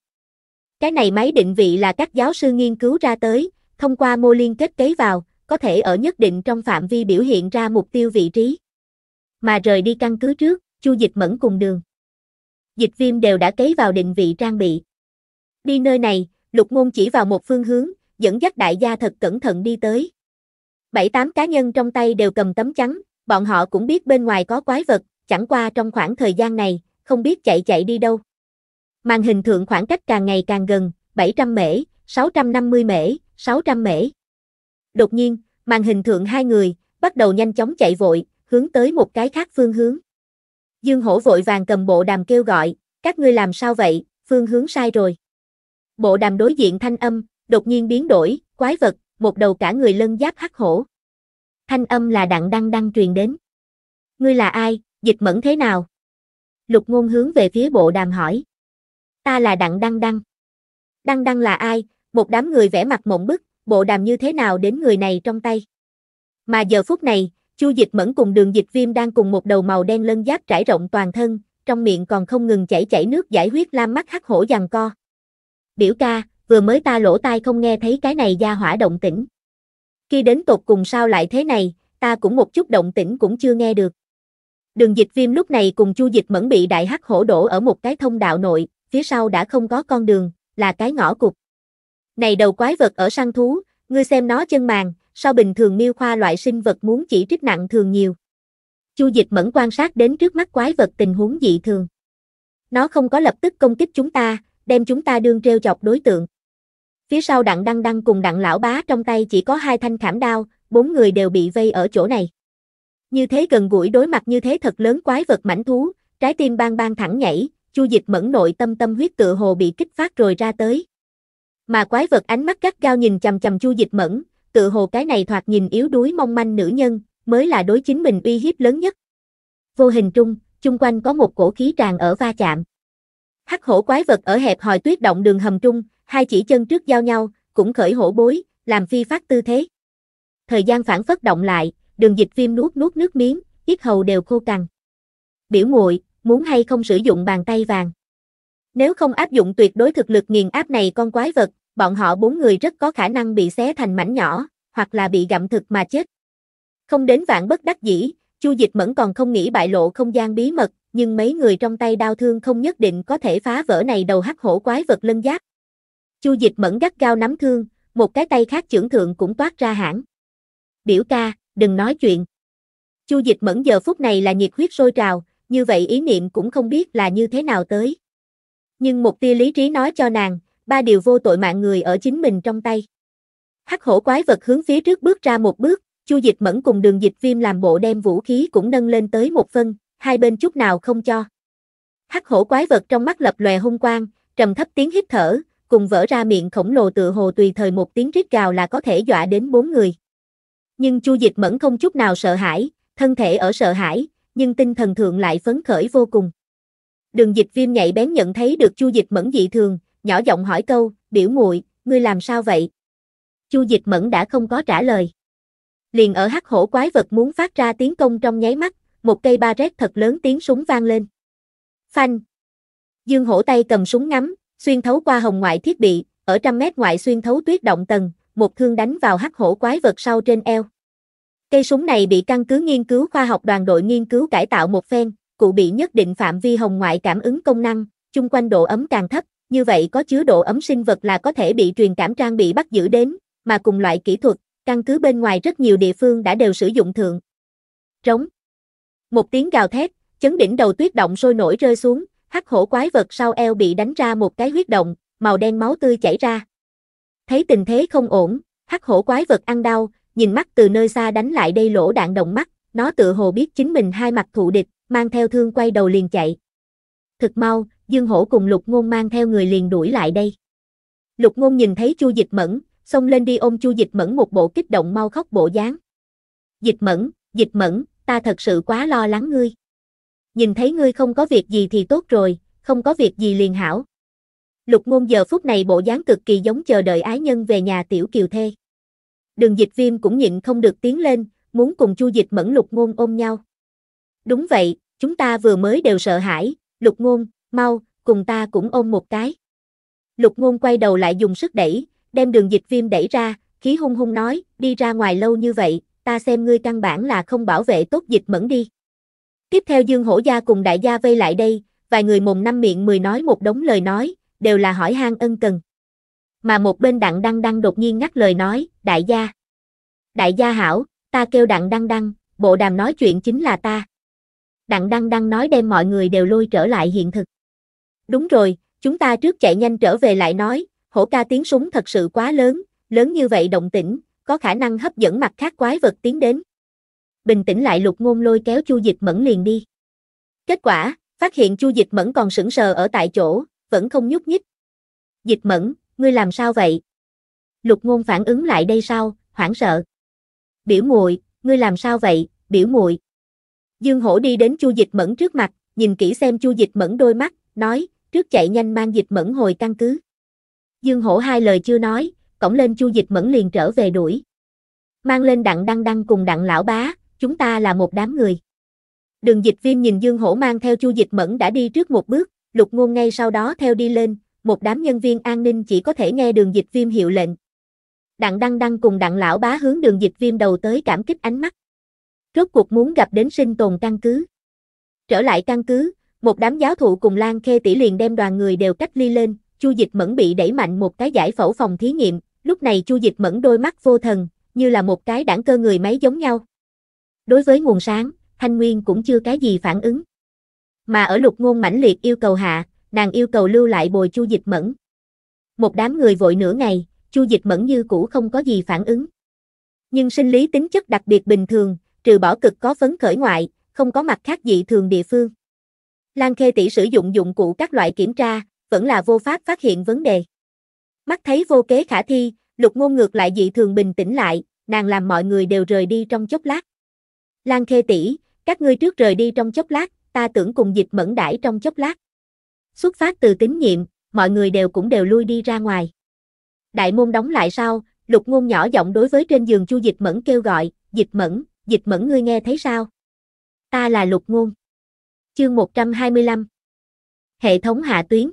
Cái này máy định vị là các giáo sư nghiên cứu ra tới, thông qua mô liên kết kế vào, có thể ở nhất định trong phạm vi biểu hiện ra mục tiêu vị trí. Mà rời đi căn cứ trước, Chu Dịch Mẫn cùng đường. Dịch Viêm đều đã kế vào định vị trang bị. Đi nơi này, Lục Ngôn chỉ vào một phương hướng, dẫn dắt đại gia thật cẩn thận đi tới. Bảy tám cá nhân trong tay đều cầm tấm chắn, bọn họ cũng biết bên ngoài có quái vật, chẳng qua trong khoảng thời gian này, không biết chạy chạy đi đâu. Màn hình thượng khoảng cách càng ngày càng gần, 700 mễ, 650 mễ, 600 mễ. Đột nhiên, màn hình thượng hai người, bắt đầu nhanh chóng chạy vội, hướng tới một cái khác phương hướng. Dương hổ vội vàng cầm bộ đàm kêu gọi, các ngươi làm sao vậy, phương hướng sai rồi. Bộ đàm đối diện thanh âm, đột nhiên biến đổi, quái vật, một đầu cả người lân giáp hắc hổ. Thanh âm là đặng đăng đăng truyền đến. Ngươi là ai, dịch mẫn thế nào? Lục ngôn hướng về phía bộ đàm hỏi. Ta là đặng đăng đăng. Đăng đăng là ai? Một đám người vẽ mặt mộng bức, bộ đàm như thế nào đến người này trong tay? Mà giờ phút này, Chu Dịch Mẫn cùng Đường Dịch Viêm đang cùng một đầu màu đen lân giáp trải rộng toàn thân, trong miệng còn không ngừng chảy chảy nước giải huyết lam mắt hắc hổ giằng co. "Biểu ca, vừa mới ta lỗ tai không nghe thấy cái này gia hỏa động tĩnh. Khi đến tột cùng sao lại thế này, ta cũng một chút động tĩnh cũng chưa nghe được. Đường dịch viêm lúc này cùng chu dịch mẫn bị đại hắc hổ đổ ở một cái thông đạo nội, phía sau đã không có con đường, là cái ngõ cục. Này đầu quái vật ở săn thú, ngươi xem nó chân màng, so bình thường miêu khoa loại sinh vật muốn chỉ trích nặng thường nhiều. Chu dịch mẫn quan sát đến trước mắt quái vật tình huống dị thường. Nó không có lập tức công kích chúng ta, đem chúng ta đương treo chọc đối tượng. Phía sau đặng đăng đăng cùng đặng lão bá trong tay chỉ có hai thanh khảm đao, bốn người đều bị vây ở chỗ này. Như thế gần gũi đối mặt như thế thật lớn quái vật mảnh thú, trái tim bang bang thẳng nhảy, chu dịch mẫn nội tâm tâm huyết tựa hồ bị kích phát rồi ra tới. Mà quái vật ánh mắt gắt gao nhìn chầm chầm chu dịch mẫn, tựa hồ cái này thoạt nhìn yếu đuối mong manh nữ nhân, mới là đối chính mình uy hiếp lớn nhất. Vô hình trung, chung quanh có một cổ khí tràn ở va chạm. Hắc hổ quái vật ở hẹp hòi tuyết động đường hầm trung, hai chỉ chân trước giao nhau, cũng khởi hổ bối, làm phi phát tư thế. Thời gian phản phất động lại, đường dịch phim nuốt nuốt nước miếng, yết hầu đều khô cằn. Biểu muội muốn hay không sử dụng bàn tay vàng. Nếu không áp dụng tuyệt đối thực lực nghiền áp này con quái vật, bọn họ bốn người rất có khả năng bị xé thành mảnh nhỏ, hoặc là bị gặm thực mà chết. Không đến vạn bất đắc dĩ, Chu Dịch Mẫn còn không nghĩ bại lộ không gian bí mật, nhưng mấy người trong tay đau thương không nhất định có thể phá vỡ này đầu hắc hổ quái vật lân giáp, Chu dịch mẫn gắt gao nắm thương, một cái tay khác trưởng thượng cũng toát ra hãng. Biểu ca, đừng nói chuyện. Chu dịch mẫn giờ phút này là nhiệt huyết sôi trào, như vậy ý niệm cũng không biết là như thế nào tới. Nhưng một tia lý trí nói cho nàng, ba điều vô tội mạng người ở chính mình trong tay. Hắc hổ quái vật hướng phía trước bước ra một bước, Chu Dịch Mẫn cùng Đường Dịch Viêm làm bộ đem vũ khí cũng nâng lên tới một phân, hai bên chút nào không cho. Hắc hổ quái vật trong mắt lập lòe hung quang, trầm thấp tiếng hít thở, cùng vỡ ra miệng khổng lồ tựa hồ tùy thời một tiếng rít gào là có thể dọa đến bốn người. Nhưng Chu Dịch Mẫn không chút nào sợ hãi, thân thể ở sợ hãi, nhưng tinh thần thượng lại phấn khởi vô cùng. Đường Dịch Viêm nhạy bén nhận thấy được Chu Dịch Mẫn dị thường, nhỏ giọng hỏi câu, "Biểu muội, ngươi làm sao vậy?" Chu Dịch Mẫn đã không có trả lời. Liền ở hắc hổ quái vật muốn phát ra tiếng công trong nháy mắt, một cây ba rét thật lớn tiếng súng vang lên. Phanh. Dương hổ tay cầm súng ngắm, xuyên thấu qua hồng ngoại thiết bị, ở trăm mét ngoại xuyên thấu tuyết động tầng, một thương đánh vào hắc hổ quái vật sau trên eo. Cây súng này bị căn cứ nghiên cứu khoa học đoàn đội nghiên cứu cải tạo một phen, cụ bị nhất định phạm vi hồng ngoại cảm ứng công năng, chung quanh độ ấm càng thấp, như vậy có chứa độ ấm sinh vật là có thể bị truyền cảm trang bị bắt giữ đến, mà cùng loại kỹ thuật, căn cứ bên ngoài rất nhiều địa phương đã đều sử dụng thượng. Trống. Một tiếng gào thét, chấn đỉnh đầu tuyết động sôi nổi rơi xuống, Hắc hổ quái vật sau eo bị đánh ra một cái huyết động, màu đen máu tươi chảy ra. Thấy tình thế không ổn, hắc hổ quái vật ăn đau, nhìn mắt từ nơi xa đánh lại đây lỗ đạn động mắt, nó tự hồ biết chính mình hai mặt thụ địch, mang theo thương quay đầu liền chạy. Thực mau, Dương Hổ cùng Lục Ngôn mang theo người liền đuổi lại đây. Lục Ngôn nhìn thấy Chu Dịch Mẫn, xông lên đi ôm Chu Dịch Mẫn một bộ kích động mau khóc bộ dáng. Dịch Mẫn, Dịch Mẫn, ta thật sự quá lo lắng ngươi nhìn thấy ngươi không có việc gì thì tốt rồi, không có việc gì liền hảo. Lục ngôn giờ phút này bộ dáng cực kỳ giống chờ đợi ái nhân về nhà tiểu kiều thê. Đường dịch viêm cũng nhịn không được tiến lên, muốn cùng chu dịch mẫn lục ngôn ôm nhau. Đúng vậy, chúng ta vừa mới đều sợ hãi, lục ngôn, mau, cùng ta cũng ôm một cái. Lục ngôn quay đầu lại dùng sức đẩy, đem đường dịch viêm đẩy ra, khí hung hung nói, đi ra ngoài lâu như vậy, ta xem ngươi căn bản là không bảo vệ tốt dịch mẫn đi. Tiếp theo Dương Hổ Gia cùng đại gia vây lại đây, vài người mồm năm miệng mười nói một đống lời nói, đều là hỏi han ân cần. Mà một bên đặng đăng đăng đột nhiên ngắt lời nói, đại gia. Đại gia hảo, ta kêu đặng đăng đăng, bộ đàm nói chuyện chính là ta. Đặng đăng đăng nói đem mọi người đều lôi trở lại hiện thực. Đúng rồi, chúng ta trước chạy nhanh trở về lại nói, hổ ca tiếng súng thật sự quá lớn, lớn như vậy động tĩnh, có khả năng hấp dẫn mặt khác quái vật tiến đến bình tĩnh lại lục ngôn lôi kéo chu dịch mẫn liền đi. Kết quả, phát hiện chu dịch mẫn còn sững sờ ở tại chỗ, vẫn không nhúc nhích. Dịch mẫn, ngươi làm sao vậy? Lục ngôn phản ứng lại đây sao, hoảng sợ. Biểu muội ngươi làm sao vậy, biểu muội Dương hổ đi đến chu dịch mẫn trước mặt, nhìn kỹ xem chu dịch mẫn đôi mắt, nói, trước chạy nhanh mang dịch mẫn hồi căn cứ. Dương hổ hai lời chưa nói, cổng lên chu dịch mẫn liền trở về đuổi. Mang lên đặng đăng đăng cùng đặng lão bá, chúng ta là một đám người. Đường dịch viêm nhìn Dương Hổ mang theo chu dịch mẫn đã đi trước một bước, lục ngôn ngay sau đó theo đi lên, một đám nhân viên an ninh chỉ có thể nghe đường dịch viêm hiệu lệnh. Đặng đăng đăng cùng đặng lão bá hướng đường dịch viêm đầu tới cảm kích ánh mắt. Rốt cuộc muốn gặp đến sinh tồn căn cứ. Trở lại căn cứ, một đám giáo thụ cùng Lan Khê tỷ liền đem đoàn người đều cách ly lên, Chu Dịch Mẫn bị đẩy mạnh một cái giải phẫu phòng thí nghiệm, lúc này Chu Dịch Mẫn đôi mắt vô thần, như là một cái đảng cơ người máy giống nhau. Đối với nguồn sáng, Thanh Nguyên cũng chưa cái gì phản ứng. Mà ở lục ngôn mãnh liệt yêu cầu hạ, nàng yêu cầu lưu lại bồi chu dịch mẫn. Một đám người vội nửa ngày, chu dịch mẫn như cũ không có gì phản ứng. Nhưng sinh lý tính chất đặc biệt bình thường, trừ bỏ cực có phấn khởi ngoại, không có mặt khác dị thường địa phương. Lan Khê tỷ sử dụng dụng cụ các loại kiểm tra, vẫn là vô pháp phát hiện vấn đề. Mắt thấy vô kế khả thi, lục ngôn ngược lại dị thường bình tĩnh lại, nàng làm mọi người đều rời đi trong chốc lát. Lan Khê tỷ, các ngươi trước rời đi trong chốc lát, ta tưởng cùng dịch mẫn đãi trong chốc lát. Xuất phát từ tín nhiệm, mọi người đều cũng đều lui đi ra ngoài. Đại môn đóng lại sau, lục ngôn nhỏ giọng đối với trên giường chu dịch mẫn kêu gọi, dịch mẫn, dịch mẫn ngươi nghe thấy sao? Ta là lục ngôn. Chương 125 Hệ thống hạ tuyến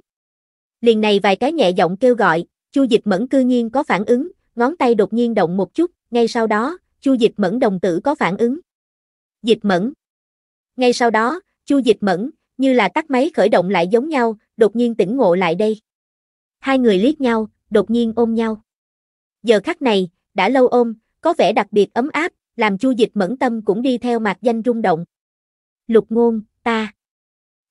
Liền này vài cái nhẹ giọng kêu gọi, chu dịch mẫn cư nhiên có phản ứng, ngón tay đột nhiên động một chút, ngay sau đó, chu dịch mẫn đồng tử có phản ứng. Dịch mẫn. Ngay sau đó, Chu Dịch Mẫn, như là tắt máy khởi động lại giống nhau, đột nhiên tỉnh ngộ lại đây. Hai người liếc nhau, đột nhiên ôm nhau. Giờ khắc này, đã lâu ôm, có vẻ đặc biệt ấm áp, làm Chu Dịch Mẫn tâm cũng đi theo mặt danh rung động. Lục ngôn, ta.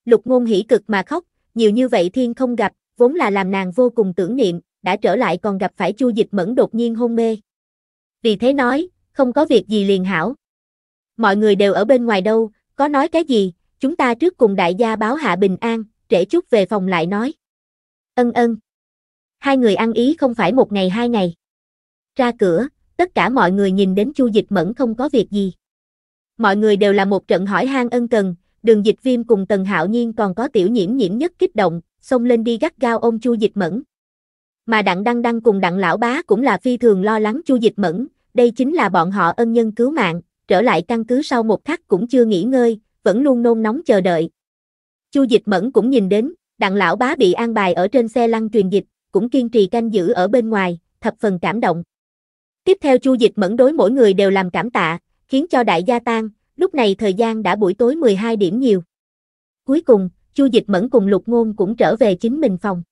Lục ngôn hỉ cực mà khóc, nhiều như vậy thiên không gặp, vốn là làm nàng vô cùng tưởng niệm, đã trở lại còn gặp phải Chu Dịch Mẫn đột nhiên hôn mê. Vì thế nói, không có việc gì liền hảo mọi người đều ở bên ngoài đâu, có nói cái gì, chúng ta trước cùng đại gia báo hạ bình an, trễ chút về phòng lại nói. Ân ân. Hai người ăn ý không phải một ngày hai ngày. Ra cửa, tất cả mọi người nhìn đến chu dịch mẫn không có việc gì. Mọi người đều là một trận hỏi han ân cần, đường dịch viêm cùng tần hạo nhiên còn có tiểu nhiễm nhiễm nhất kích động, xông lên đi gắt gao ôm chu dịch mẫn. Mà đặng đăng đăng cùng đặng lão bá cũng là phi thường lo lắng chu dịch mẫn, đây chính là bọn họ ân nhân cứu mạng, trở lại căn cứ sau một khắc cũng chưa nghỉ ngơi, vẫn luôn nôn nóng chờ đợi. Chu Dịch Mẫn cũng nhìn đến, đặng lão bá bị an bài ở trên xe lăn truyền dịch, cũng kiên trì canh giữ ở bên ngoài, thập phần cảm động. Tiếp theo Chu Dịch Mẫn đối mỗi người đều làm cảm tạ, khiến cho đại gia tan, lúc này thời gian đã buổi tối 12 điểm nhiều. Cuối cùng, Chu Dịch Mẫn cùng Lục Ngôn cũng trở về chính mình phòng.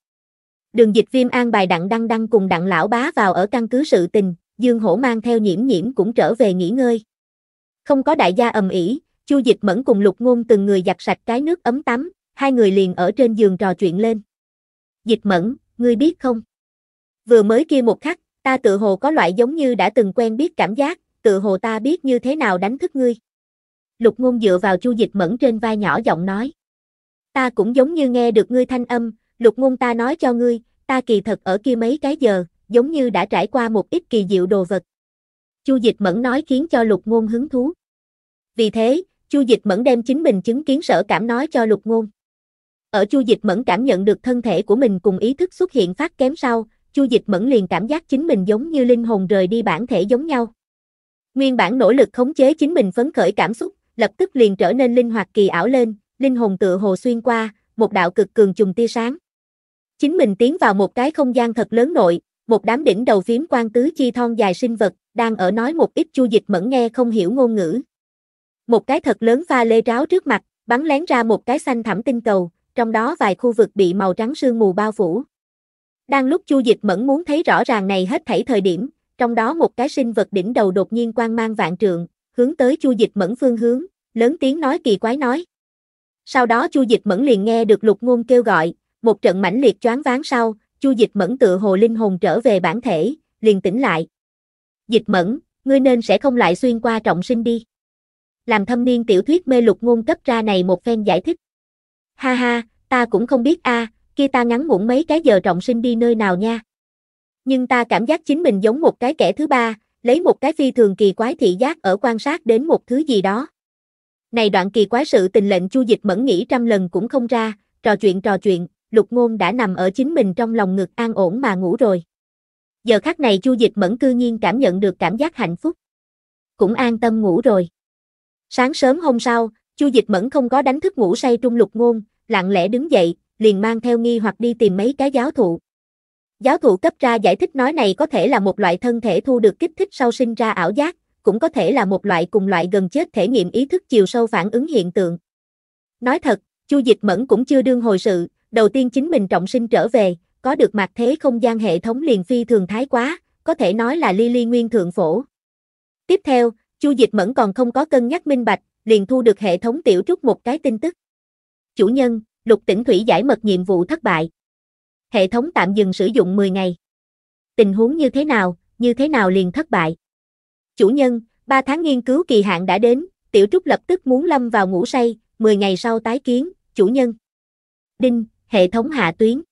Đường dịch viêm an bài đặng đăng đăng cùng đặng lão bá vào ở căn cứ sự tình, Dương Hổ mang theo nhiễm nhiễm cũng trở về nghỉ ngơi. Không có đại gia ầm ĩ, Chu Dịch Mẫn cùng Lục Ngôn từng người giặt sạch cái nước ấm tắm, hai người liền ở trên giường trò chuyện lên. Dịch Mẫn, ngươi biết không? Vừa mới kia một khắc, ta tự hồ có loại giống như đã từng quen biết cảm giác, tự hồ ta biết như thế nào đánh thức ngươi. Lục Ngôn dựa vào Chu Dịch Mẫn trên vai nhỏ giọng nói. Ta cũng giống như nghe được ngươi thanh âm, Lục Ngôn ta nói cho ngươi, ta kỳ thật ở kia mấy cái giờ, giống như đã trải qua một ít kỳ diệu đồ vật. Chu Dịch Mẫn nói khiến cho Lục Ngôn hứng thú. Vì thế, Chu Dịch Mẫn đem chính mình chứng kiến sở cảm nói cho Lục Ngôn. Ở Chu Dịch Mẫn cảm nhận được thân thể của mình cùng ý thức xuất hiện phát kém sau, Chu Dịch Mẫn liền cảm giác chính mình giống như linh hồn rời đi bản thể giống nhau. Nguyên bản nỗ lực khống chế chính mình phấn khởi cảm xúc, lập tức liền trở nên linh hoạt kỳ ảo lên, linh hồn tựa hồ xuyên qua, một đạo cực cường trùng tia sáng. Chính mình tiến vào một cái không gian thật lớn nội, một đám đỉnh đầu phím quan tứ chi thon dài sinh vật, đang ở nói một ít chu dịch mẫn nghe không hiểu ngôn ngữ. Một cái thật lớn pha lê ráo trước mặt, bắn lén ra một cái xanh thẳm tinh cầu, trong đó vài khu vực bị màu trắng sương mù bao phủ. Đang lúc chu dịch mẫn muốn thấy rõ ràng này hết thảy thời điểm, trong đó một cái sinh vật đỉnh đầu đột nhiên quang mang vạn trượng, hướng tới chu dịch mẫn phương hướng, lớn tiếng nói kỳ quái nói. Sau đó chu dịch mẫn liền nghe được lục ngôn kêu gọi, một trận mãnh liệt choáng váng sau, Chu Dịch Mẫn tựa hồ linh hồn trở về bản thể, liền tỉnh lại. Dịch Mẫn, ngươi nên sẽ không lại xuyên qua trọng sinh đi. Làm thâm niên tiểu thuyết mê lục ngôn cấp ra này một phen giải thích. Ha ha, ta cũng không biết a, kia ta ngắn ngủn mấy cái giờ trọng sinh đi nơi nào nha. Nhưng ta cảm giác chính mình giống một cái kẻ thứ ba, lấy một cái phi thường kỳ quái thị giác ở quan sát đến một thứ gì đó. Này đoạn kỳ quái sự tình lệnh Chu Dịch Mẫn nghĩ trăm lần cũng không ra, trò chuyện trò chuyện, lục ngôn đã nằm ở chính mình trong lòng ngực an ổn mà ngủ rồi. Giờ khắc này chu dịch mẫn cư nhiên cảm nhận được cảm giác hạnh phúc. Cũng an tâm ngủ rồi. Sáng sớm hôm sau, chu dịch mẫn không có đánh thức ngủ say trung lục ngôn, lặng lẽ đứng dậy, liền mang theo nghi hoặc đi tìm mấy cái giáo thụ. Giáo thụ cấp ra giải thích nói này có thể là một loại thân thể thu được kích thích sau sinh ra ảo giác, cũng có thể là một loại cùng loại gần chết thể nghiệm ý thức chiều sâu phản ứng hiện tượng. Nói thật, Chu Dịch Mẫn cũng chưa đương hồi sự, Đầu tiên chính mình trọng sinh trở về, có được mặt thế không gian hệ thống liền phi thường thái quá, có thể nói là ly ly nguyên thượng phổ. Tiếp theo, Chu Dịch Mẫn còn không có cân nhắc minh bạch, liền thu được hệ thống tiểu trúc một cái tin tức. Chủ nhân, lục tỉnh thủy giải mật nhiệm vụ thất bại. Hệ thống tạm dừng sử dụng 10 ngày. Tình huống như thế nào, như thế nào liền thất bại. Chủ nhân, 3 tháng nghiên cứu kỳ hạn đã đến, tiểu trúc lập tức muốn lâm vào ngủ say, 10 ngày sau tái kiến, chủ nhân. Đinh, hệ thống hạ tuyến.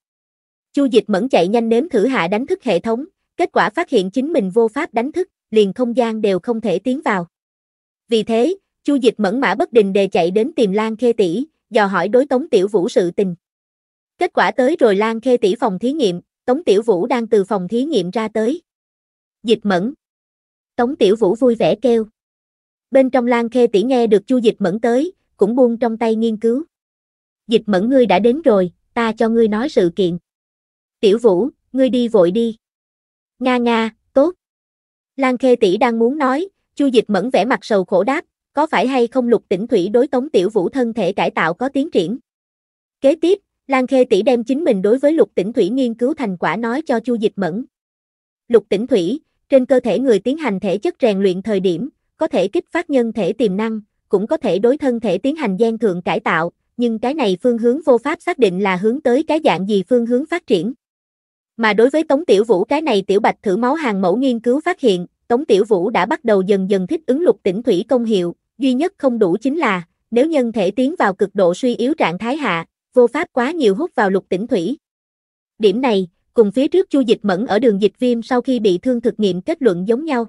Chu Dịch Mẫn chạy nhanh nếm thử hạ đánh thức hệ thống, kết quả phát hiện chính mình vô pháp đánh thức, liền không gian đều không thể tiến vào. Vì thế, Chu Dịch Mẫn mã bất đình đề chạy đến tìm Lan Khê tỷ, dò hỏi đối Tống Tiểu Vũ sự tình. Kết quả tới rồi Lan Khê tỷ phòng thí nghiệm, Tống Tiểu Vũ đang từ phòng thí nghiệm ra tới. Dịch Mẫn. Tống Tiểu Vũ vui vẻ kêu. Bên trong Lan Khê tỷ nghe được Chu Dịch Mẫn tới, cũng buông trong tay nghiên cứu. Dịch Mẫn ngươi đã đến rồi, ta cho ngươi nói sự kiện. Tiểu Vũ, ngươi đi vội đi. Nga nga, tốt. Lan Khê tỷ đang muốn nói, Chu Dịch mẫn vẻ mặt sầu khổ đáp, có phải hay không Lục Tỉnh Thủy đối Tống Tiểu Vũ thân thể cải tạo có tiến triển. Kế tiếp, Lan Khê tỷ đem chính mình đối với Lục Tỉnh Thủy nghiên cứu thành quả nói cho Chu Dịch mẫn. Lục Tỉnh Thủy, trên cơ thể người tiến hành thể chất rèn luyện thời điểm, có thể kích phát nhân thể tiềm năng, cũng có thể đối thân thể tiến hành gen thượng cải tạo, nhưng cái này phương hướng vô pháp xác định là hướng tới cái dạng gì phương hướng phát triển. Mà đối với Tống Tiểu Vũ cái này Tiểu Bạch thử máu hàng mẫu nghiên cứu phát hiện, Tống Tiểu Vũ đã bắt đầu dần dần thích ứng lục tỉnh thủy công hiệu, duy nhất không đủ chính là, nếu nhân thể tiến vào cực độ suy yếu trạng thái hạ, vô pháp quá nhiều hút vào lục tỉnh thủy. Điểm này, cùng phía trước chu dịch mẫn ở đường dịch viêm sau khi bị thương thực nghiệm kết luận giống nhau.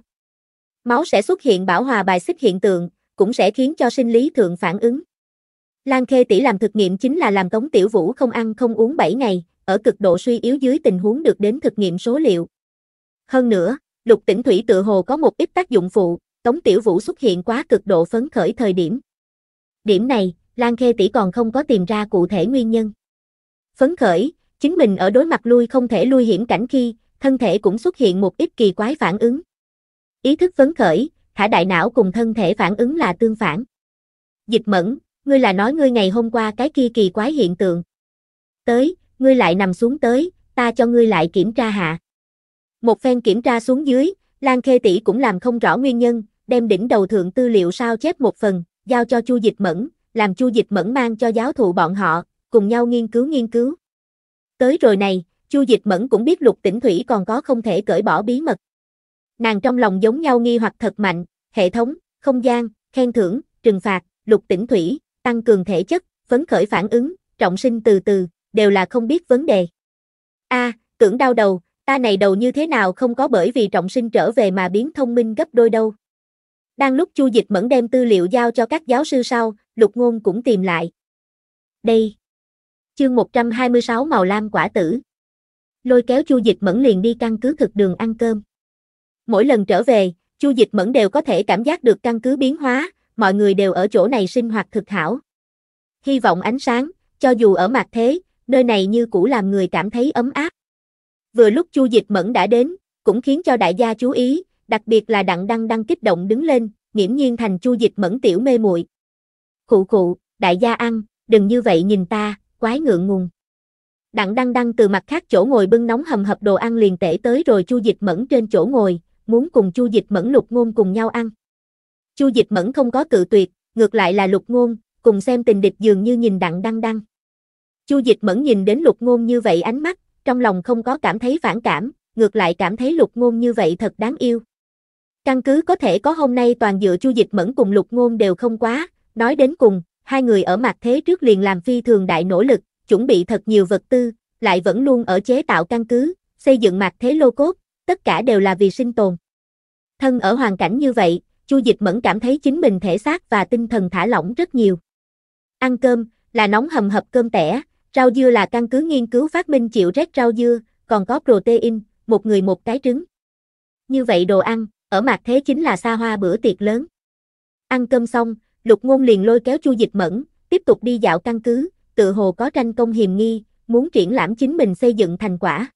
Máu sẽ xuất hiện bảo hòa bài xích hiện tượng, cũng sẽ khiến cho sinh lý thượng phản ứng. Lan Khê tỷ làm thực nghiệm chính là làm Tống Tiểu Vũ không ăn không uống 7 ngày, ở cực độ suy yếu dưới tình huống được đến thực nghiệm số liệu. Hơn nữa, lục tỉnh thủy tự hồ có một ít tác dụng phụ, Tống Tiểu Vũ xuất hiện quá cực độ phấn khởi thời điểm. Điểm này, Lan Khê tỷ còn không có tìm ra cụ thể nguyên nhân. Phấn khởi, chính mình ở đối mặt lui không thể lui hiểm cảnh khi, thân thể cũng xuất hiện một ít kỳ quái phản ứng. Ý thức phấn khởi, thả đại não cùng thân thể phản ứng là tương phản. Dịch mẫn, ngươi là nói ngươi ngày hôm qua cái kia kỳ quái hiện tượng. Tới, ngươi lại nằm xuống tới, ta cho ngươi lại kiểm tra hạ. Một phen kiểm tra xuống dưới, Lan Khê tỷ cũng làm không rõ nguyên nhân, đem đỉnh đầu thượng tư liệu sao chép một phần, giao cho Chu Dịch Mẫn, làm Chu Dịch Mẫn mang cho giáo thụ bọn họ, cùng nhau nghiên cứu nghiên cứu. Tới rồi này, Chu Dịch Mẫn cũng biết Lục Tỉnh Thủy còn có không thể cởi bỏ bí mật. Nàng trong lòng giống nhau nghi hoặc thật mạnh, hệ thống, không gian, khen thưởng, trừng phạt, Lục Tỉnh Thủy, tăng cường thể chất, phấn khởi phản ứng, trọng sinh từ từ, đều là không biết vấn đề. A, à, tưởng đau đầu, ta này đầu như thế nào không có bởi vì trọng sinh trở về mà biến thông minh gấp đôi đâu. Đang lúc Chu Dịch Mẫn đem tư liệu giao cho các giáo sư sau, Lục Ngôn cũng tìm lại. Đây. Chương 126 màu lam quả tử. Lôi kéo Chu Dịch Mẫn liền đi căn cứ thực đường ăn cơm. Mỗi lần trở về, Chu Dịch Mẫn đều có thể cảm giác được căn cứ biến hóa, mọi người đều ở chỗ này sinh hoạt thực hảo. Hy vọng ánh sáng, cho dù ở mặt thế, nơi này như cũ làm người cảm thấy ấm áp. Vừa lúc Chu Dịch Mẫn đã đến, cũng khiến cho đại gia chú ý, đặc biệt là Đặng Đăng đang kích động đứng lên, nghiễm nhiên thành Chu Dịch Mẫn tiểu mê muội. Khụ khụ, đại gia ăn, đừng như vậy nhìn ta, quái ngượng ngùng. Đặng Đăng Đăng từ mặt khác chỗ ngồi bưng nóng hầm hập đồ ăn liền tể tới rồi Chu Dịch Mẫn trên chỗ ngồi, muốn cùng Chu Dịch Mẫn lục ngôn cùng nhau ăn. Chu Dịch Mẫn không có cự tuyệt, ngược lại là Lục Ngôn, cùng xem tình địch dường như nhìn đặng đăng đăng. Chu Dịch Mẫn nhìn đến Lục Ngôn như vậy ánh mắt, trong lòng không có cảm thấy phản cảm, ngược lại cảm thấy Lục Ngôn như vậy thật đáng yêu. Căn cứ có thể có hôm nay toàn dựa Chu Dịch Mẫn cùng Lục Ngôn đều không quá, nói đến cùng, hai người ở mặt thế trước liền làm phi thường đại nỗ lực, chuẩn bị thật nhiều vật tư, lại vẫn luôn ở chế tạo căn cứ, xây dựng mặt thế lô cốt, tất cả đều là vì sinh tồn. Thân ở hoàn cảnh như vậy, Chu Dịch Mẫn cảm thấy chính mình thể xác và tinh thần thả lỏng rất nhiều. Ăn cơm, là nóng hầm hập cơm tẻ, rau dưa là căn cứ nghiên cứu phát minh chịu rét rau dưa, còn có protein, một người một cái trứng. Như vậy đồ ăn, ở mặt thế chính là xa hoa bữa tiệc lớn. Ăn cơm xong, Lục Ngôn liền lôi kéo Chu Dịch Mẫn, tiếp tục đi dạo căn cứ, tự hồ có tranh công hiềm nghi, muốn triển lãm chính mình xây dựng thành quả.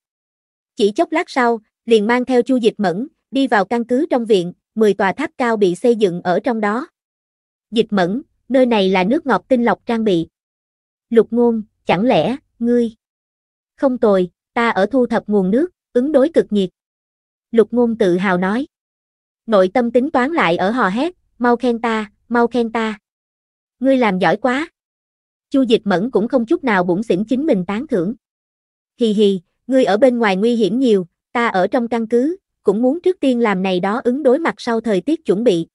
Chỉ chốc lát sau, liền mang theo Chu Dịch Mẫn, đi vào căn cứ trong viện, 10 tòa tháp cao bị xây dựng ở trong đó. Dịch mẫn, nơi này là nước ngọt tinh lọc trang bị. Lục ngôn, chẳng lẽ, ngươi? Không tồi, ta ở thu thập nguồn nước, ứng đối cực nhiệt. Lục ngôn tự hào nói. Nội tâm tính toán lại ở hò hét, mau khen ta, mau khen ta. Ngươi làm giỏi quá. Chu dịch mẫn cũng không chút nào bụng xỉn chính mình tán thưởng. Hì hì, ngươi ở bên ngoài nguy hiểm nhiều, ta ở trong căn cứ, cũng muốn trước tiên làm này đó ứng đối mặt sau thời tiết chuẩn bị.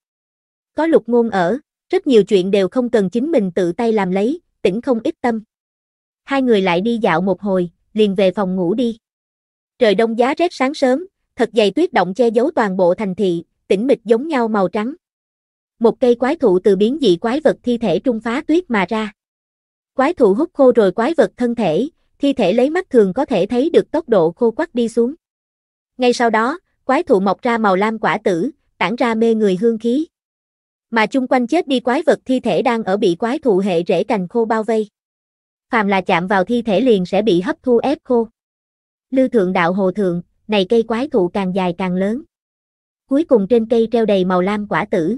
Có lục ngôn ở, rất nhiều chuyện đều không cần chính mình tự tay làm lấy, tỉnh không ít tâm. Hai người lại đi dạo một hồi, liền về phòng ngủ đi. Trời đông giá rét sáng sớm, thật dày tuyết động che giấu toàn bộ thành thị, tĩnh mịch giống nhau màu trắng. Một cây quái thụ từ biến dị quái vật thi thể trung phá tuyết mà ra. Quái thụ hút khô rồi quái vật thân thể, thi thể lấy mắt thường có thể thấy được tốc độ khô quắt đi xuống. Ngay sau đó, quái thụ mọc ra màu lam quả tử, tản ra mê người hương khí. Mà chung quanh chết đi quái vật thi thể đang ở bị quái thụ hệ rễ cành khô bao vây. Phàm là chạm vào thi thể liền sẽ bị hấp thu ép khô. Lưu thượng đạo hồ thượng, này cây quái thụ càng dài càng lớn. Cuối cùng trên cây treo đầy màu lam quả tử.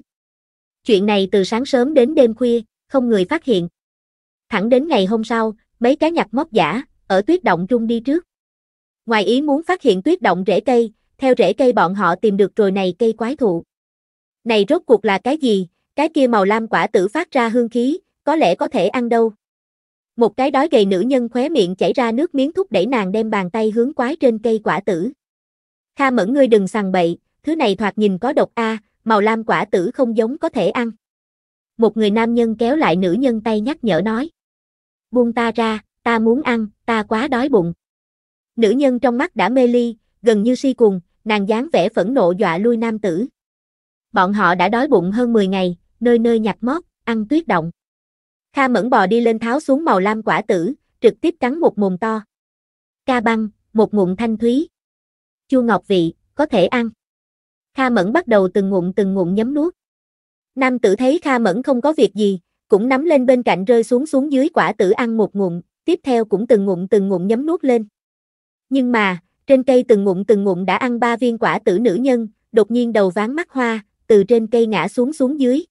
Chuyện này từ sáng sớm đến đêm khuya, không người phát hiện. Thẳng đến ngày hôm sau, mấy cái nhặt móc giả, ở tuyết động trung đi trước. Ngoài ý muốn phát hiện tuyết động rễ cây, theo rễ cây bọn họ tìm được rồi này cây quái thụ. Này rốt cuộc là cái gì, cái kia màu lam quả tử phát ra hương khí, có lẽ có thể ăn đâu. Một cái đói gầy nữ nhân khóe miệng chảy ra nước miếng thúc đẩy nàng đem bàn tay hướng quái trên cây quả tử. Kha mẫn ngươi đừng sằng bậy, thứ này thoạt nhìn có độc a, màu lam quả tử không giống có thể ăn. Một người nam nhân kéo lại nữ nhân tay nhắc nhở nói. Buông ta ra, ta muốn ăn, ta quá đói bụng. Nữ nhân trong mắt đã mê ly, gần như si cuồng, nàng dáng vẻ phẫn nộ dọa lui nam tử. Bọn họ đã đói bụng hơn 10 ngày, nơi nơi nhặt mót, ăn tuyết động. Kha mẫn bò đi lên tháo xuống màu lam quả tử, trực tiếp cắn một mồm to. Ca băng, một ngụm thanh thúy. Chua ngọc vị, có thể ăn. Kha mẫn bắt đầu từng ngụm từng ngụm nhấm nuốt. Nam tử thấy Kha mẫn không có việc gì, cũng nắm lên bên cạnh rơi xuống xuống dưới quả tử ăn một ngụm, tiếp theo cũng từng ngụm từng ngụm nhấm nuốt lên. Nhưng mà, trên cây từng ngụm từng ngụm đã ăn ba viên quả tử nữ nhân, đột nhiên đầu ván mắt hoa, từ trên cây ngã xuống xuống dưới.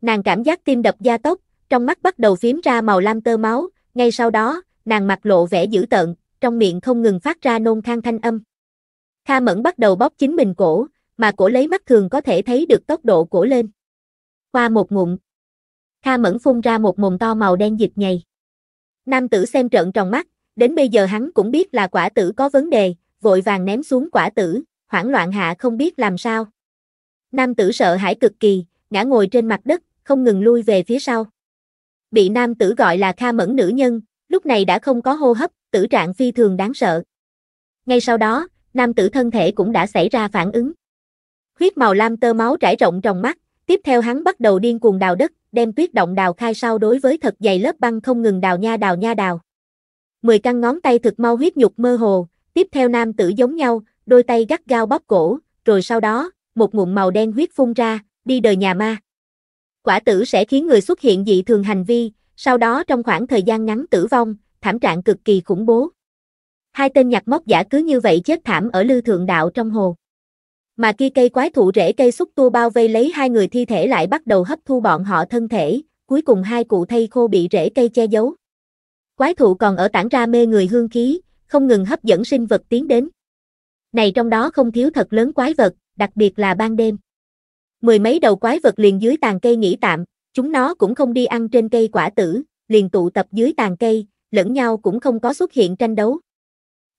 Nàng cảm giác tim đập gia tốc, trong mắt bắt đầu phím ra màu lam tơ máu, ngay sau đó, nàng mặt lộ vẻ dữ tợn, trong miệng không ngừng phát ra nôn khan thanh âm. Kha Mẫn bắt đầu bóp chính mình cổ, mà cổ lấy mắt thường có thể thấy được tốc độ cổ lên. Qua một ngụm, Kha Mẫn phun ra một mồm to màu đen dịch nhầy. Nam tử xem trợn tròn mắt, Đến bây giờ hắn cũng biết là quả tử có vấn đề, vội vàng ném xuống quả tử, hoảng loạn hạ không biết làm sao. Nam tử sợ hãi cực kỳ, ngã ngồi trên mặt đất, không ngừng lui về phía sau. Bị nam tử gọi là kha mẫn nữ nhân, lúc này đã không có hô hấp, tử trạng phi thường đáng sợ. Ngay sau đó, nam tử thân thể cũng đã xảy ra phản ứng. Huyết màu lam tơ máu trải rộng trong mắt, tiếp theo hắn bắt đầu điên cuồng đào đất, đem tuyết động đào khai sau đối với thật dày lớp băng không ngừng đào nha đào nha đào. 10 căn ngón tay thực mau huyết nhục mơ hồ, tiếp theo nam tử giống nhau, đôi tay gắt gao bóp cổ, rồi sau đó, một ngụm màu đen huyết phun ra, đi đời nhà ma. Quả tử sẽ khiến người xuất hiện dị thường hành vi, sau đó trong khoảng thời gian ngắn tử vong, thảm trạng cực kỳ khủng bố. Hai tên nhặt móc giả cứ như vậy chết thảm ở lưu thượng đạo trong hồ. Mà kia cây quái thụ rễ cây xúc tua bao vây lấy hai người thi thể lại bắt đầu hấp thu bọn họ thân thể, cuối cùng hai cụ thây khô bị rễ cây che giấu. Quái thụ còn ở tản ra mê người hương khí, không ngừng hấp dẫn sinh vật tiến đến. Này trong đó không thiếu thật lớn quái vật, đặc biệt là ban đêm. Mười mấy đầu quái vật liền dưới tàn cây nghỉ tạm, chúng nó cũng không đi ăn trên cây quả tử, liền tụ tập dưới tàn cây, lẫn nhau cũng không có xuất hiện tranh đấu.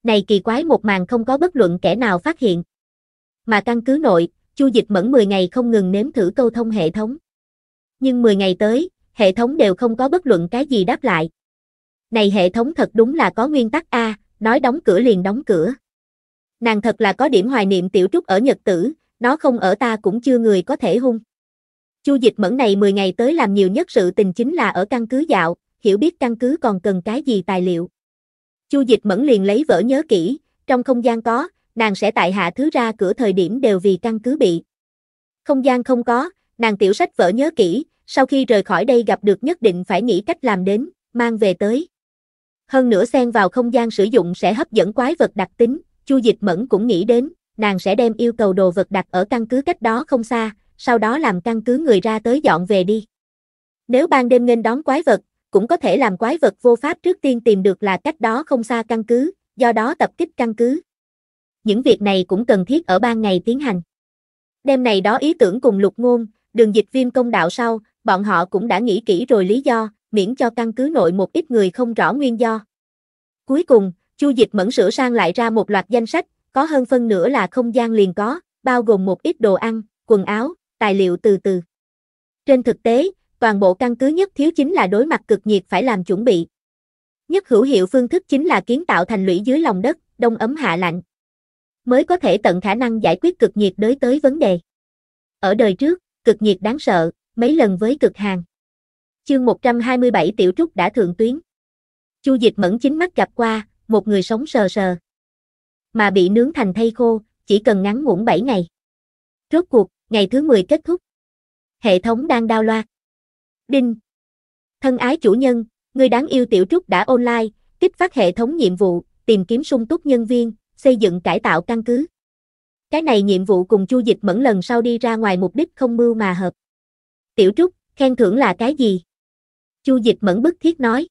Này kỳ quái một màn không có bất luận kẻ nào phát hiện. Mà căn cứ nội, Chu Dịch Mẫn 10 ngày không ngừng nếm thử câu thông hệ thống. Nhưng 10 ngày tới, hệ thống đều không có bất luận cái gì đáp lại này hệ thống thật đúng là có nguyên tắc A, nói đóng cửa liền đóng cửa. Nàng thật là có điểm hoài niệm tiểu trúc ở Nhật tử, nó không ở ta cũng chưa người có thể hung. Chu dịch mẫn này 10 ngày tới làm nhiều nhất sự tình chính là ở căn cứ dạo, hiểu biết căn cứ còn cần cái gì tài liệu. Chu dịch mẫn liền lấy vở nhớ kỹ, trong không gian có, nàng sẽ tại hạ thứ ra cửa thời điểm đều vì căn cứ bị. Không gian không có, nàng tiểu sách vở nhớ kỹ, sau khi rời khỏi đây gặp được nhất định phải nghĩ cách làm đến, mang về tới. Hơn nữa xen vào không gian sử dụng sẽ hấp dẫn quái vật đặc tính, Chu Dịch Mẫn cũng nghĩ đến, nàng sẽ đem yêu cầu đồ vật đặt ở căn cứ cách đó không xa, sau đó làm căn cứ người ra tới dọn về đi. Nếu ban đêm nên đón quái vật, cũng có thể làm quái vật vô pháp trước tiên tìm được là cách đó không xa căn cứ, do đó tập kích căn cứ. Những việc này cũng cần thiết ở ban ngày tiến hành. Đêm này đó ý tưởng cùng lục ngôn, đường dịch viêm công đạo sau, bọn họ cũng đã nghĩ kỹ rồi lý do, miễn cho căn cứ nội một ít người không rõ nguyên do. Cuối cùng, Chu Dịch Mẫn sửa sang lại ra một loạt danh sách, có hơn phân nửa là không gian liền có, bao gồm một ít đồ ăn, quần áo, tài liệu từ từ. Trên thực tế, toàn bộ căn cứ nhất thiếu chính là đối mặt cực nhiệt phải làm chuẩn bị. Nhất hữu hiệu phương thức chính là kiến tạo thành lũy dưới lòng đất, đông ấm hạ lạnh. Mới có thể tận khả năng giải quyết cực nhiệt đới tới vấn đề. Ở đời trước, cực nhiệt đáng sợ, mấy lần với cực hàng. Chương 127 Tiểu Trúc đã thượng tuyến. Chu Dịch Mẫn chính mắt gặp qua, một người sống sờ sờ. Mà bị nướng thành thây khô, chỉ cần ngắn ngủn 7 ngày. Rốt cuộc, ngày thứ 10 kết thúc. Hệ thống đang đao loa. Đinh. Thân ái chủ nhân, người đáng yêu Tiểu Trúc đã online, kích phát hệ thống nhiệm vụ, tìm kiếm sung túc nhân viên, xây dựng cải tạo căn cứ. Cái này nhiệm vụ cùng Chu Dịch Mẫn lần sau đi ra ngoài mục đích không mưu mà hợp. Tiểu Trúc, khen thưởng là cái gì? Chu Dịch Mẫn bức thiết nói.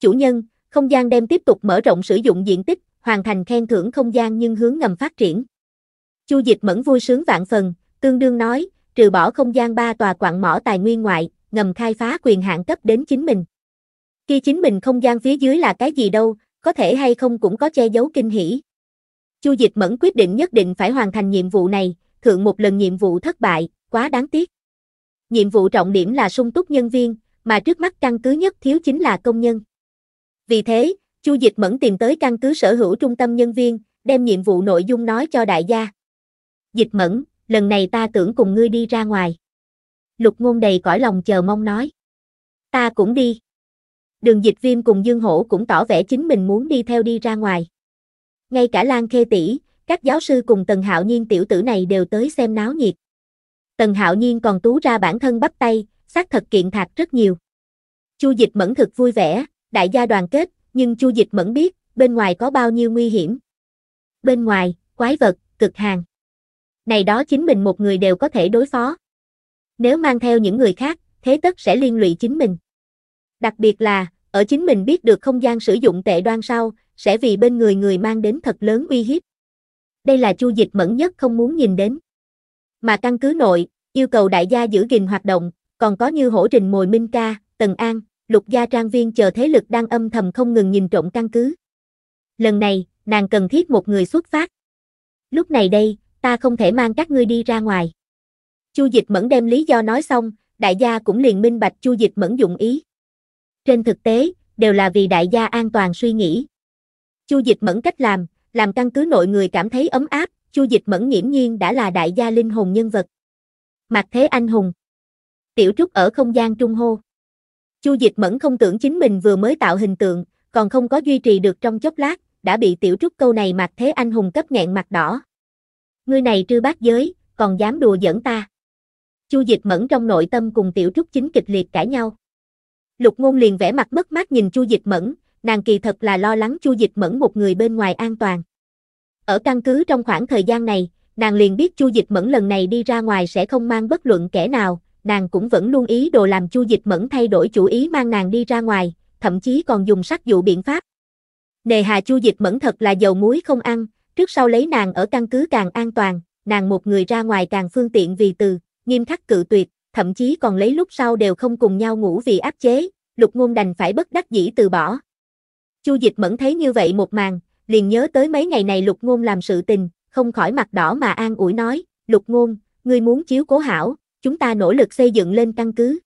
Chủ nhân, không gian đem tiếp tục mở rộng sử dụng diện tích, hoàn thành khen thưởng không gian nhưng hướng ngầm phát triển. Chu Dịch Mẫn vui sướng vạn phần, tương đương nói, trừ bỏ không gian ba tòa quặng mỏ tài nguyên ngoại, ngầm khai phá quyền hạn cấp đến chính mình. Khi chính mình không gian phía dưới là cái gì đâu, có thể hay không cũng có che giấu kinh hỉ. Chu Dịch Mẫn quyết định nhất định phải hoàn thành nhiệm vụ này, thượng một lần nhiệm vụ thất bại, quá đáng tiếc. Nhiệm vụ trọng điểm là sung túc nhân viên, mà trước mắt căn cứ nhất thiếu chính là công nhân. Vì thế, Chu Dịch Mẫn tìm tới căn cứ sở hữu trung tâm nhân viên, đem nhiệm vụ nội dung nói cho đại gia. Dịch Mẫn, lần này ta tưởng cùng ngươi đi ra ngoài. Lục ngôn đầy cõi lòng chờ mong nói. Ta cũng đi. Đường dịch viêm cùng Dương Hổ cũng tỏ vẻ chính mình muốn đi theo đi ra ngoài. Ngay cả Lan Khê tỷ, các giáo sư cùng Tần Hạo Nhiên tiểu tử này đều tới xem náo nhiệt. Tần Hạo Nhiên còn tú ra bản thân bắt tay, xác thật kiện thạc rất nhiều. Chu Dịch Mẫn thực vui vẻ, đại gia đoàn kết, nhưng Chu Dịch Mẫn biết, bên ngoài có bao nhiêu nguy hiểm. Bên ngoài, quái vật, cực hàng. Này đó chính mình một người đều có thể đối phó. Nếu mang theo những người khác, thế tất sẽ liên lụy chính mình. Đặc biệt là, ở chính mình biết được không gian sử dụng tệ đoan sau, sẽ vì bên người người mang đến thật lớn uy hiếp. Đây là chu dịch mẫn nhất không muốn nhìn đến. Mà căn cứ nội, yêu cầu đại gia giữ gìn hoạt động, còn có như hổ trình mồi minh ca, tần an, lục gia trang viên chờ thế lực đang âm thầm không ngừng nhìn trộm căn cứ. Lần này, nàng cần thiết một người xuất phát. Lúc này đây, ta không thể mang các ngươi đi ra ngoài. Chu dịch mẫn đem lý do nói xong, đại gia cũng liền minh bạch chu dịch mẫn dụng ý. Trên thực tế, đều là vì đại gia an toàn suy nghĩ. Chu dịch mẫn cách làm, làm căn cứ nội người cảm thấy ấm áp, chu dịch mẫn nghiễm nhiên đã là đại gia linh hồn nhân vật. Mặt thế anh hùng Tiểu Trúc ở không gian trung hô. Chu Dịch Mẫn không tưởng chính mình vừa mới tạo hình tượng, còn không có duy trì được trong chốc lát, đã bị Tiểu Trúc câu này mặt thế anh hùng cấp nghẹn mặt đỏ. Ngươi này trư bát giới, còn dám đùa giỡn ta. Chu Dịch Mẫn trong nội tâm cùng Tiểu Trúc chính kịch liệt cãi nhau. Lục Ngôn liền vẻ mặt mất mát nhìn Chu Dịch Mẫn, nàng kỳ thật là lo lắng Chu Dịch Mẫn một người bên ngoài an toàn. Ở căn cứ trong khoảng thời gian này, nàng liền biết Chu Dịch Mẫn lần này đi ra ngoài sẽ không mang bất luận kẻ nào, nàng cũng vẫn luôn ý đồ làm Chu Dịch Mẫn thay đổi chủ ý mang nàng đi ra ngoài, thậm chí còn dùng sắc dụ biện pháp. Nề hà Chu Dịch Mẫn thật là dầu muối không ăn, trước sau lấy nàng ở căn cứ càng an toàn, nàng một người ra ngoài càng phương tiện vì từ, nghiêm khắc cự tuyệt, thậm chí còn lấy lúc sau đều không cùng nhau ngủ vì áp chế, lục ngôn đành phải bất đắc dĩ từ bỏ. Chu Dịch Mẫn thấy như vậy một màn, liền nhớ tới mấy ngày này lục ngôn làm sự tình, không khỏi mặt đỏ mà an ủi nói, lục ngôn, ngươi muốn chiếu cố hảo, chúng ta nỗ lực xây dựng lên căn cứ.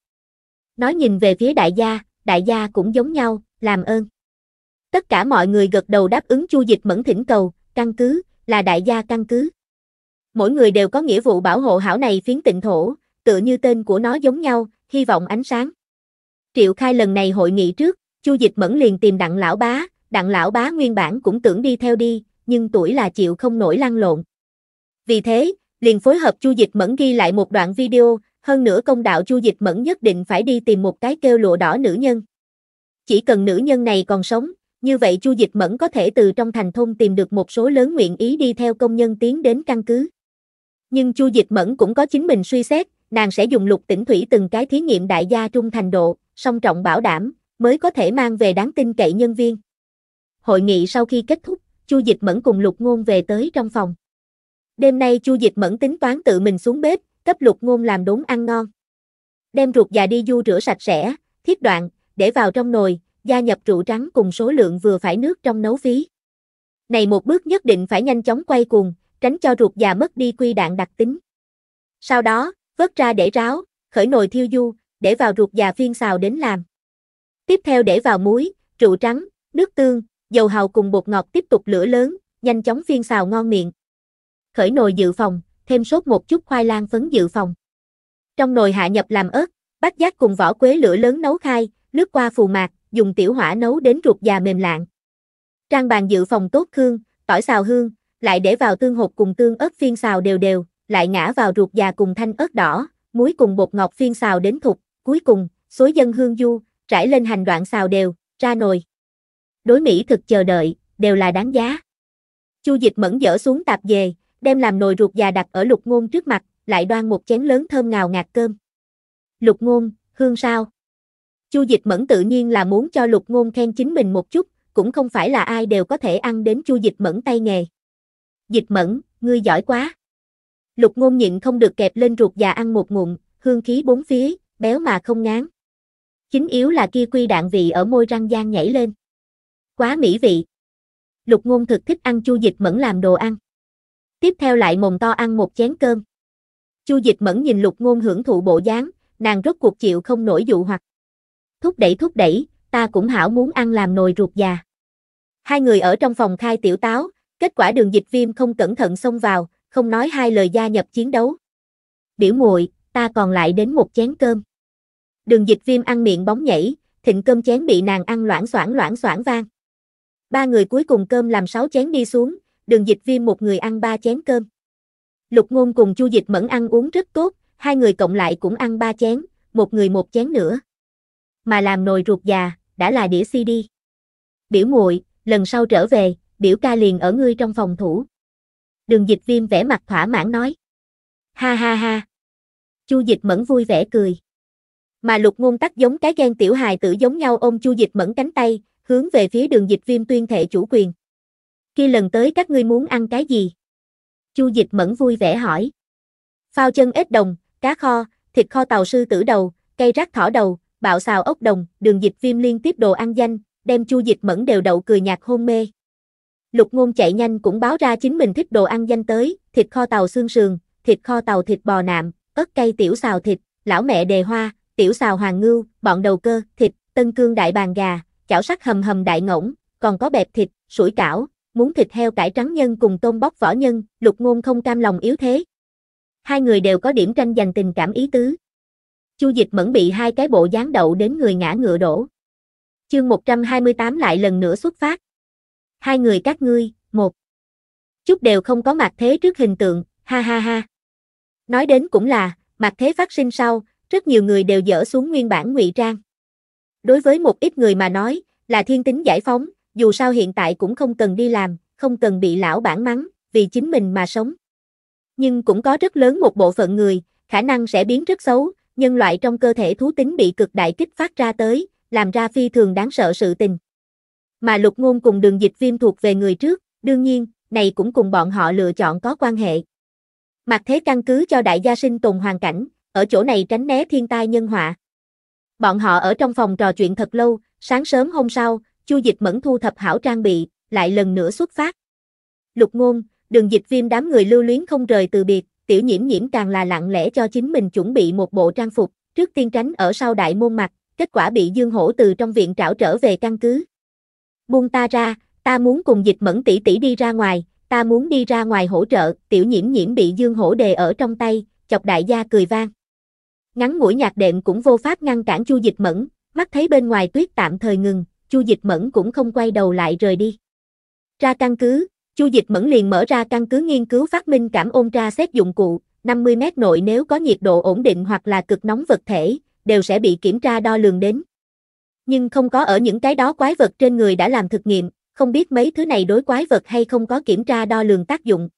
nói nhìn về phía đại gia, đại gia cũng giống nhau, làm ơn. Tất cả mọi người gật đầu đáp ứng chu dịch mẫn thỉnh cầu, căn cứ, là đại gia căn cứ. Mỗi người đều có nghĩa vụ bảo hộ hảo này phiến tịnh thổ, tựa như tên của nó giống nhau, hy vọng ánh sáng. Triệu khai lần này hội nghị trước, chu dịch mẫn liền tìm đặng lão bá, đặng lão bá nguyên bản cũng tưởng đi theo đi, nhưng tuổi là chịu không nổi lăn lộn. Vì thế, liền phối hợp Chu Dịch Mẫn ghi lại một đoạn video, hơn nữa công đạo Chu Dịch Mẫn nhất định phải đi tìm một cái kêu lụa đỏ nữ nhân. Chỉ cần nữ nhân này còn sống, như vậy Chu Dịch Mẫn có thể từ trong thành thôn tìm được một số lớn nguyện ý đi theo công nhân tiến đến căn cứ. Nhưng Chu Dịch Mẫn cũng có chính mình suy xét, nàng sẽ dùng lục tỉnh thủy từng cái thí nghiệm đại gia trung thành độ, song trọng bảo đảm, mới có thể mang về đáng tin cậy nhân viên. Hội nghị sau khi kết thúc, Chu Dịch Mẫn cùng Lục Ngôn về tới trong phòng. Đêm nay Chu Dịch Mẫn tính toán tự mình xuống bếp, cấp lục ngôn làm đốn ăn ngon. Đem ruột già đi du rửa sạch sẽ, thiết đoạn, để vào trong nồi, gia nhập rượu trắng cùng số lượng vừa phải nước trong nấu phí. Này một bước nhất định phải nhanh chóng quay cuồng, tránh cho ruột già mất đi quy đạn đặc tính. Sau đó, vớt ra để ráo, khởi nồi thiêu du, để vào ruột già phiên xào đến làm. Tiếp theo để vào muối, rượu trắng, nước tương, dầu hào cùng bột ngọt tiếp tục lửa lớn, nhanh chóng phiên xào ngon miệng khởi nồi dự phòng, thêm sốt một chút khoai lang phấn dự phòng. Trong nồi hạ nhập làm ớt, bát giác cùng vỏ quế lửa lớn nấu khai, lướt qua phù mạc, dùng tiểu hỏa nấu đến ruột già mềm lạng. Trang bàn dự phòng tốt hương, tỏi xào hương, lại để vào tương hột cùng tương ớt phiên xào đều đều, lại ngã vào ruột già cùng thanh ớt đỏ, muối cùng bột ngọt phiên xào đến thục, cuối cùng, xối dân hương du, trải lên hành đoạn xào đều, ra nồi. Đối Mỹ thực chờ đợi, đều là đáng giá. Chu dịch mẫn dở xuống tạp về, đem làm nồi ruột già đặt ở lục ngôn trước mặt, lại đoan một chén lớn thơm ngào ngạt cơm. Lục ngôn, hương sao? Chu dịch mẫn tự nhiên là muốn cho lục ngôn khen chính mình một chút, cũng không phải là ai đều có thể ăn đến chu dịch mẫn tay nghề. Dịch mẫn, ngươi giỏi quá. Lục ngôn nhịn không được kẹp lên ruột già ăn một ngụm, hương khí bốn phía, béo mà không ngán. Chính yếu là kia quy đạn vị ở môi răng gian nhảy lên. Quá mỹ vị. Lục ngôn thực thích ăn chu dịch mẫn làm đồ ăn tiếp theo lại mồm to ăn một chén cơm. Chu dịch mẫn nhìn lục ngôn hưởng thụ bộ dáng, nàng rốt cuộc chịu không nổi dụ hoặc. Thúc đẩy thúc đẩy, ta cũng hảo muốn ăn làm nồi ruột già. Hai người ở trong phòng khai tiểu táo, kết quả đường dịch viêm không cẩn thận xông vào, không nói hai lời gia nhập chiến đấu. Biểu muội ta còn lại đến một chén cơm. Đường dịch viêm ăn miệng bóng nhảy, thịnh cơm chén bị nàng ăn loãng xoảng loãng xoảng vang. Ba người cuối cùng cơm làm sáu chén đi xuống, đường dịch viêm một người ăn ba chén cơm. Lục ngôn cùng chu dịch mẫn ăn uống rất tốt, hai người cộng lại cũng ăn ba chén, một người một chén nữa. Mà làm nồi ruột già, đã là đĩa CD. Biểu muội lần sau trở về, biểu ca liền ở ngươi trong phòng thủ. Đường dịch viêm vẻ mặt thỏa mãn nói. Ha ha ha. Chu dịch mẫn vui vẻ cười. Mà lục ngôn tắc giống cái ghen tiểu hài tử giống nhau ôm chu dịch mẫn cánh tay, hướng về phía đường dịch viêm tuyên thệ chủ quyền. Khi lần tới các ngươi muốn ăn cái gì? Chu Dịch Mẫn vui vẻ hỏi. Phao chân ếch đồng, cá kho, thịt kho tàu sư tử đầu, cây rác thỏ đầu, bạo xào ốc đồng, đường dịch viêm liên tiếp đồ ăn danh, đem Chu Dịch Mẫn đều đậu cười nhạt hôn mê. Lục Ngôn chạy nhanh cũng báo ra chính mình thích đồ ăn danh tới, thịt kho tàu xương sườn, thịt kho tàu thịt bò nạm, ớt cay tiểu xào thịt, lão mẹ đề hoa, tiểu xào hoàng ngưu, bọn đầu cơ, thịt, tân cương đại bàn gà, chảo sắc hầm hầm đại ngỗng, còn có bẹp thịt, sủi cảo, muốn thịt heo cải trắng nhân cùng tôm bóc vỏ nhân, lục ngôn không cam lòng yếu thế. Hai người đều có điểm tranh giành tình cảm ý tứ. Chu dịch mẫn bị hai cái bộ dáng đậu đến người ngã ngựa đổ. Chương 128 lại lần nữa xuất phát. Hai người các ngươi, một. Chút đều không có mặt thế trước hình tượng, ha ha ha. Nói đến cũng là, mặt thế phát sinh sau, rất nhiều người đều dỡ xuống nguyên bản ngụy trang. Đối với một ít người mà nói, là thiên tính giải phóng, dù sao hiện tại cũng không cần đi làm, không cần bị lão bản mắng, vì chính mình mà sống. Nhưng cũng có rất lớn một bộ phận người, khả năng sẽ biến rất xấu, nhân loại trong cơ thể thú tính bị cực đại kích phát ra tới, làm ra phi thường đáng sợ sự tình. Mà lục ngôn cùng đường dịch viêm thuộc về người trước, đương nhiên, này cũng cùng bọn họ lựa chọn có quan hệ. Mặt thế căn cứ cho đại gia sinh tồn hoàn cảnh, ở chỗ này tránh né thiên tai nhân họa. Bọn họ ở trong phòng trò chuyện thật lâu, sáng sớm hôm sau, Chu Dịch Mẫn thu thập hảo trang bị, lại lần nữa xuất phát. Lục Ngôn, Đường Dịch Viêm đám người lưu luyến không rời từ biệt, Tiểu Nhiễm Nhiễm càng là lặng lẽ cho chính mình chuẩn bị một bộ trang phục, trước tiên tránh ở sau đại môn mặt, kết quả bị Dương Hổ từ trong viện trảo trở về căn cứ. Buông ta ra, ta muốn cùng Dịch Mẫn tỷ tỷ đi ra ngoài, ta muốn đi ra ngoài hỗ trợ, Tiểu Nhiễm Nhiễm bị Dương Hổ đè ở trong tay, chọc đại gia cười vang. Ngắn mũi nhạc đệm cũng vô pháp ngăn cản Chu Dịch Mẫn, mắt thấy bên ngoài tuyết tạm thời ngừng, Chu Dịch Mẫn cũng không quay đầu lại rời đi. Ra căn cứ, Chu Dịch Mẫn liền mở ra căn cứ nghiên cứu phát minh cảm ôn tra xét dụng cụ, 50 mét nội nếu có nhiệt độ ổn định hoặc là cực nóng vật thể, đều sẽ bị kiểm tra đo lường đến. Nhưng không có ở những cái đó quái vật trên người đã làm thực nghiệm, không biết mấy thứ này đối quái vật hay không có kiểm tra đo lường tác dụng.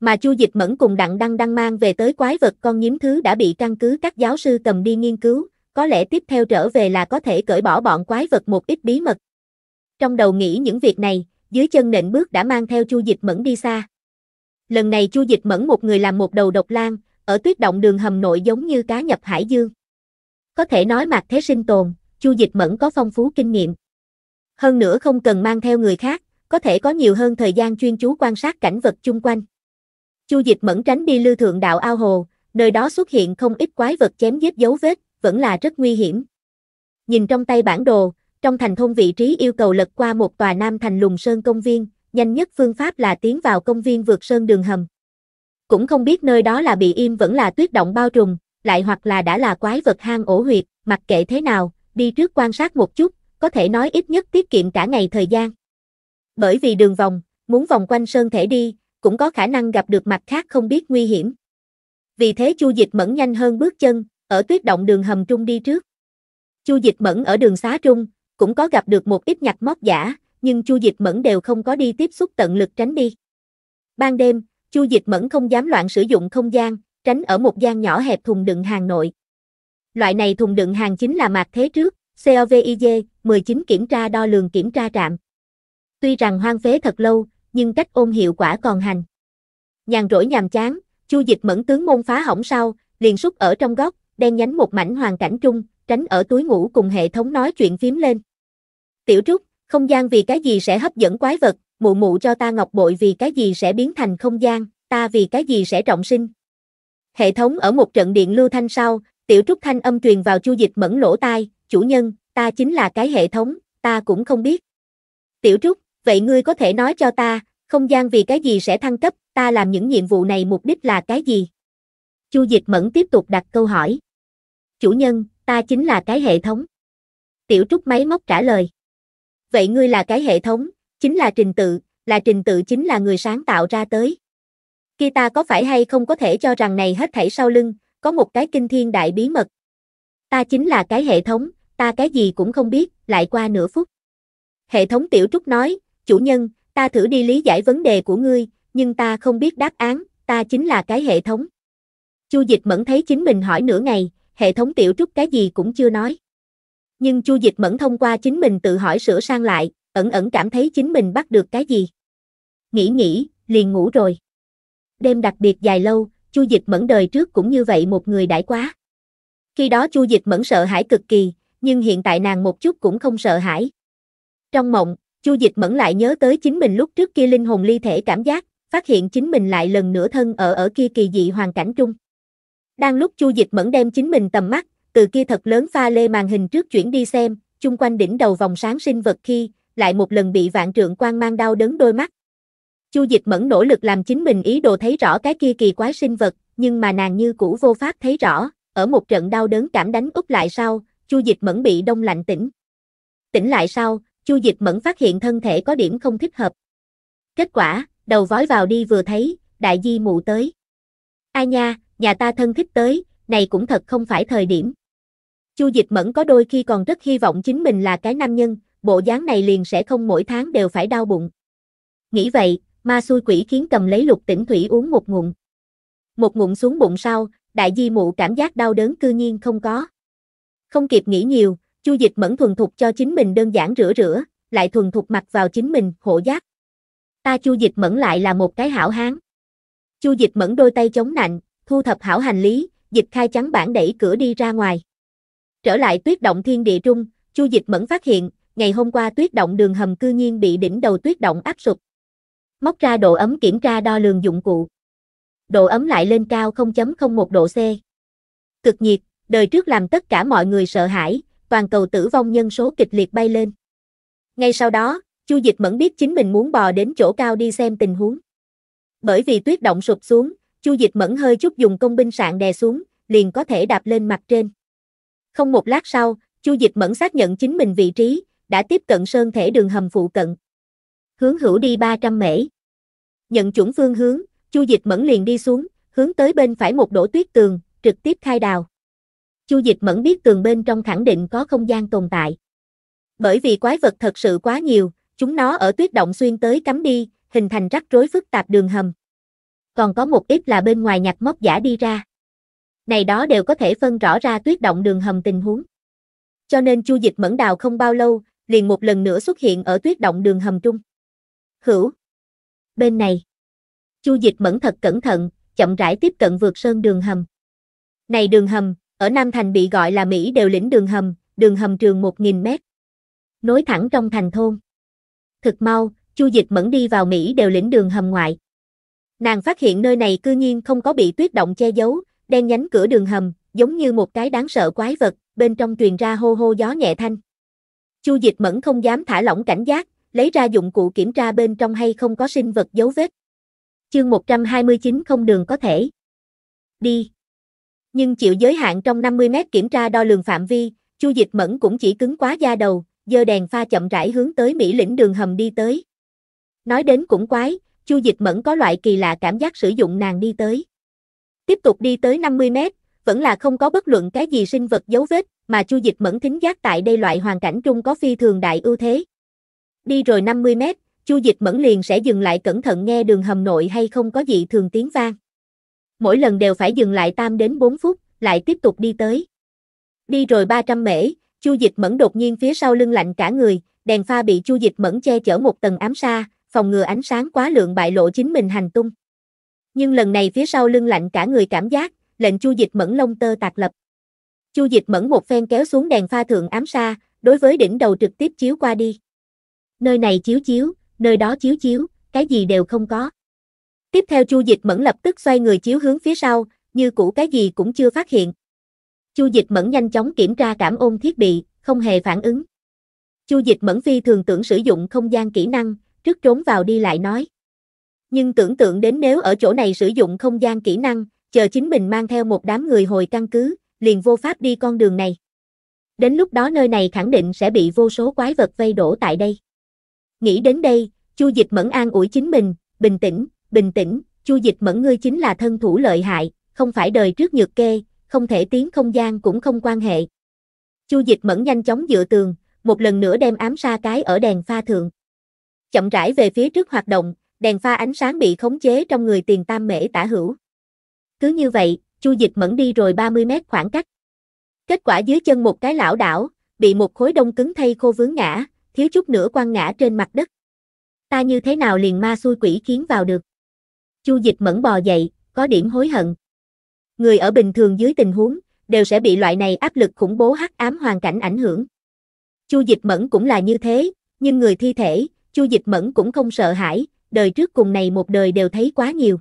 Mà Chu Dịch Mẫn cùng Đặng Đăng Đăng mang về tới quái vật con nhiếm thứ đã bị căn cứ các giáo sư cầm đi nghiên cứu, có lẽ tiếp theo trở về là có thể cởi bỏ bọn quái vật một ít bí mật. Trong đầu nghĩ những việc này, dưới chân nện bước đã mang theo Chu Dịch Mẫn đi xa. Lần này Chu Dịch Mẫn một người làm một đầu độc lan, ở tuyết động đường hầm nội giống như cá nhập hải dương. Có thể nói mặt thế sinh tồn, Chu Dịch Mẫn có phong phú kinh nghiệm. Hơn nữa không cần mang theo người khác, có thể có nhiều hơn thời gian chuyên chú quan sát cảnh vật chung quanh. Chu Dịch Mẫn tránh đi lưu thượng đạo ao hồ, nơi đó xuất hiện không ít quái vật chém giết dấu vết, vẫn là rất nguy hiểm. Nhìn trong tay bản đồ, trong thành thôn vị trí yêu cầu lật qua một tòa nam thành lùng sơn công viên, nhanh nhất phương pháp là tiến vào công viên vượt sơn đường hầm. Cũng không biết nơi đó là bị im vẫn là tuyết động bao trùm, lại hoặc là đã là quái vật hang ổ huyệt, mặc kệ thế nào, đi trước quan sát một chút, có thể nói ít nhất tiết kiệm cả ngày thời gian. Bởi vì đường vòng, muốn vòng quanh sơn thể đi, cũng có khả năng gặp được mặt khác không biết nguy hiểm. Vì thế Chu Dịch mẫn nhanh hơn bước chân, ở tuyết động đường hầm trung đi trước. Chu Dịch Mẫn ở đường xá trung, cũng có gặp được một ít nhặt móc giả, nhưng Chu Dịch Mẫn đều không có đi tiếp xúc tận lực tránh đi. Ban đêm, Chu Dịch Mẫn không dám loạn sử dụng không gian, tránh ở một gian nhỏ hẹp thùng đựng hàng nội. Loại này thùng đựng hàng chính là mạc thế trước, COVID 19 kiểm tra đo lường kiểm tra trạm. Tuy rằng hoang phế thật lâu, nhưng cách ôn hiệu quả còn hành. Nhàn rỗi nhàm chán, Chu Dịch Mẫn tướng môn phá hỏng sau, liền xúc ở trong góc, đen nhánh một mảnh hoàn cảnh chung tránh ở túi ngủ cùng hệ thống nói chuyện phím lên. Tiểu Trúc, không gian vì cái gì sẽ hấp dẫn quái vật, mụ mụ cho ta ngọc bội vì cái gì sẽ biến thành không gian, ta vì cái gì sẽ trọng sinh. Hệ thống ở một trận điện lưu thanh sau, Tiểu Trúc thanh âm truyền vào chu dịch mẫn lỗ tai, chủ nhân, ta chính là cái hệ thống, ta cũng không biết. Tiểu Trúc, vậy ngươi có thể nói cho ta, không gian vì cái gì sẽ thăng cấp, ta làm những nhiệm vụ này mục đích là cái gì? Chu Dịch Mẫn tiếp tục đặt câu hỏi. Chủ nhân, ta chính là cái hệ thống. Tiểu Trúc máy móc trả lời. Vậy ngươi là cái hệ thống, chính là trình tự, là trình tự chính là người sáng tạo ra tới. Khi ta có phải hay không có thể cho rằng này hết thảy sau lưng, có một cái kinh thiên đại bí mật. Ta chính là cái hệ thống, ta cái gì cũng không biết, lại qua nửa phút. Hệ thống Tiểu Trúc nói, chủ nhân, ta thử đi lý giải vấn đề của ngươi, nhưng ta không biết đáp án, ta chính là cái hệ thống. Chu Dịch Mẫn thấy chính mình hỏi nửa ngày, hệ thống tiểu trúc cái gì cũng chưa nói. Nhưng Chu Dịch Mẫn thông qua chính mình tự hỏi sửa sang lại, ẩn ẩn cảm thấy chính mình bắt được cái gì. Nghĩ nghĩ, liền ngủ rồi. Đêm đặc biệt dài lâu, Chu Dịch Mẫn đời trước cũng như vậy một người đãi quá. Khi đó Chu Dịch Mẫn sợ hãi cực kỳ, nhưng hiện tại nàng một chút cũng không sợ hãi. Trong mộng, Chu Dịch Mẫn lại nhớ tới chính mình lúc trước kia linh hồn ly thể cảm giác, phát hiện chính mình lại lần nữa thân ở ở kia kỳ dị hoàn cảnh trung. Đang lúc Chu Dịch Mẫn đem chính mình tầm mắt, từ kia thật lớn pha lê màn hình trước chuyển đi xem, chung quanh đỉnh đầu vòng sáng sinh vật khi, lại một lần bị vạn trượng quang mang đau đớn đôi mắt. Chu Dịch Mẫn nỗ lực làm chính mình ý đồ thấy rõ cái kia kỳ quái sinh vật, nhưng mà nàng như cũ vô pháp thấy rõ, ở một trận đau đớn cảm đánh úp lại sau, Chu Dịch Mẫn bị đông lạnh tỉnh. Tỉnh lại sau, Chu Dịch Mẫn phát hiện thân thể có điểm không thích hợp. Kết quả, đầu vói vào đi vừa thấy, đại di mụ tới. A nha, nhà ta thân thích tới, này cũng thật không phải thời điểm. Chu Dịch Mẫn có đôi khi còn rất hy vọng chính mình là cái nam nhân, bộ dáng này liền sẽ không mỗi tháng đều phải đau bụng. Nghĩ vậy, ma xui quỷ khiến cầm lấy lục tỉnh thủy uống một ngụm. Một ngụm xuống bụng sau, đại di mụ cảm giác đau đớn cư nhiên không có. Không kịp nghĩ nhiều, Chu Dịch Mẫn thuần thục cho chính mình đơn giản rửa rửa, lại thuần thục mặc vào chính mình, hộ giác. Ta Chu Dịch Mẫn lại là một cái hảo hán. Chu Dịch Mẫn đôi tay chống nạnh, thu thập hảo hành lý, dịch khai trắng bản đẩy cửa đi ra ngoài. Trở lại tuyết động thiên địa trung, Chu Dịch Mẫn phát hiện, ngày hôm qua tuyết động đường hầm cư nhiên bị đỉnh đầu tuyết động áp sụp. Móc ra độ ấm kiểm tra đo lường dụng cụ. Độ ấm lại lên cao 0.01 độ C. Cực nhiệt, đời trước làm tất cả mọi người sợ hãi, toàn cầu tử vong nhân số kịch liệt bay lên. Ngay sau đó, Chu Dịch Mẫn biết chính mình muốn bò đến chỗ cao đi xem tình huống. Bởi vì tuyết động sụp xuống, Chu Dịch Mẫn hơi chút dùng công binh sạn đè xuống, liền có thể đạp lên mặt trên. Không một lát sau, Chu Dịch Mẫn xác nhận chính mình vị trí, đã tiếp cận sơn thể đường hầm phụ cận. Hướng hữu đi 300 mễ. Nhận chuẩn phương hướng, Chu Dịch Mẫn liền đi xuống, hướng tới bên phải một đổ tuyết tường, trực tiếp khai đào. Chu Dịch Mẫn biết tường bên trong khẳng định có không gian tồn tại. Bởi vì quái vật thật sự quá nhiều, chúng nó ở tuyết động xuyên tới cắm đi, hình thành rắc rối phức tạp đường hầm còn có một ít là bên ngoài nhặt móc giả đi ra. Này đó đều có thể phân rõ ra tuyết động đường hầm tình huống. Cho nên chu dịch mẫn đào không bao lâu, liền một lần nữa xuất hiện ở tuyết động đường hầm trung. Hữu. Bên này. Chu dịch mẫn thật cẩn thận, chậm rãi tiếp cận vượt sơn đường hầm. Này đường hầm, ở Nam Thành bị gọi là Mỹ đều lĩnh đường hầm, đường hầm trường 1.000 mét. Nối thẳng trong thành thôn. Thực mau, Chu Dịch Mẫn đi vào Mỹ đều lĩnh đường hầm ngoại. Nàng phát hiện nơi này cư nhiên không có bị tuyết động che giấu, đen nhánh cửa đường hầm, giống như một cái đáng sợ quái vật, bên trong truyền ra hô hô gió nhẹ thanh. Chu Dịch Mẫn không dám thả lỏng cảnh giác, lấy ra dụng cụ kiểm tra bên trong hay không có sinh vật dấu vết. Chương 129 không đường có thể. Đi. Nhưng chịu giới hạn trong 50 mét kiểm tra đo lường phạm vi, Chu Dịch Mẫn cũng chỉ cứng quá da đầu, dơ đèn pha chậm rãi hướng tới Mỹ lĩnh đường hầm đi tới. Nói đến cũng quái, Chu Dịch Mẫn có loại kỳ lạ cảm giác sử dụng nàng đi tới. Tiếp tục đi tới 50 mét, vẫn là không có bất luận cái gì sinh vật dấu vết, mà Chu Dịch Mẫn thính giác tại đây loại hoàn cảnh trung có phi thường đại ưu thế. Đi rồi 50 mét, Chu Dịch Mẫn liền sẽ dừng lại cẩn thận nghe đường hầm nội hay không có gì thường tiếng vang. Mỗi lần đều phải dừng lại tam đến 4 phút, lại tiếp tục đi tới. Đi rồi 300 m, Chu Dịch Mẫn đột nhiên phía sau lưng lạnh cả người, đèn pha bị Chu Dịch Mẫn che chở một tầng ám sa, phòng ngừa ánh sáng quá lượng bại lộ chính mình hành tung. Nhưng lần này phía sau lưng lạnh cả người cảm giác, lệnh Chu Dịch Mẫn lông tơ tạc lập. Chu Dịch Mẫn một phen kéo xuống đèn pha thượng ám sa, đối với đỉnh đầu trực tiếp chiếu qua đi. Nơi này chiếu chiếu, nơi đó chiếu chiếu, cái gì đều không có. Tiếp theo Chu Dịch Mẫn lập tức xoay người chiếu hướng phía sau, như cũ cái gì cũng chưa phát hiện. Chu Dịch Mẫn nhanh chóng kiểm tra cảm ôn thiết bị, không hề phản ứng. Chu Dịch Mẫn phi thường tưởng sử dụng không gian kỹ năng, trước trốn vào đi lại nói. Nhưng tưởng tượng đến nếu ở chỗ này sử dụng không gian kỹ năng, chờ chính mình mang theo một đám người hồi căn cứ, liền vô pháp đi con đường này. Đến lúc đó nơi này khẳng định sẽ bị vô số quái vật vây đổ tại đây. Nghĩ đến đây, Chu Dịch Mẫn an ủi chính mình, bình tĩnh, bình tĩnh, Chu Dịch Mẫn ngươi chính là thân thủ lợi hại, không phải đời trước nhược kê, không thể tiến không gian cũng không quan hệ. Chu Dịch Mẫn nhanh chóng dựa tường, một lần nữa đem ám sa cái ở đèn pha thượng chậm rãi về phía trước hoạt động, đèn pha ánh sáng bị khống chế trong người tiền tam mễ tả hữu. Cứ như vậy, chu dịch mẫn đi rồi 30 mét khoảng cách. Kết quả dưới chân một cái lão đảo, bị một khối đông cứng thay khô vướng ngã, thiếu chút nữa quăng ngã trên mặt đất. Ta như thế nào liền ma xui quỷ khiến vào được. Chu dịch mẫn bò dậy, có điểm hối hận. Người ở bình thường dưới tình huống, đều sẽ bị loại này áp lực khủng bố hắc ám hoàn cảnh ảnh hưởng. Chu dịch mẫn cũng là như thế, nhưng người thi thể, Chu Dịch Mẫn cũng không sợ hãi, đời trước cùng này một đời đều thấy quá nhiều.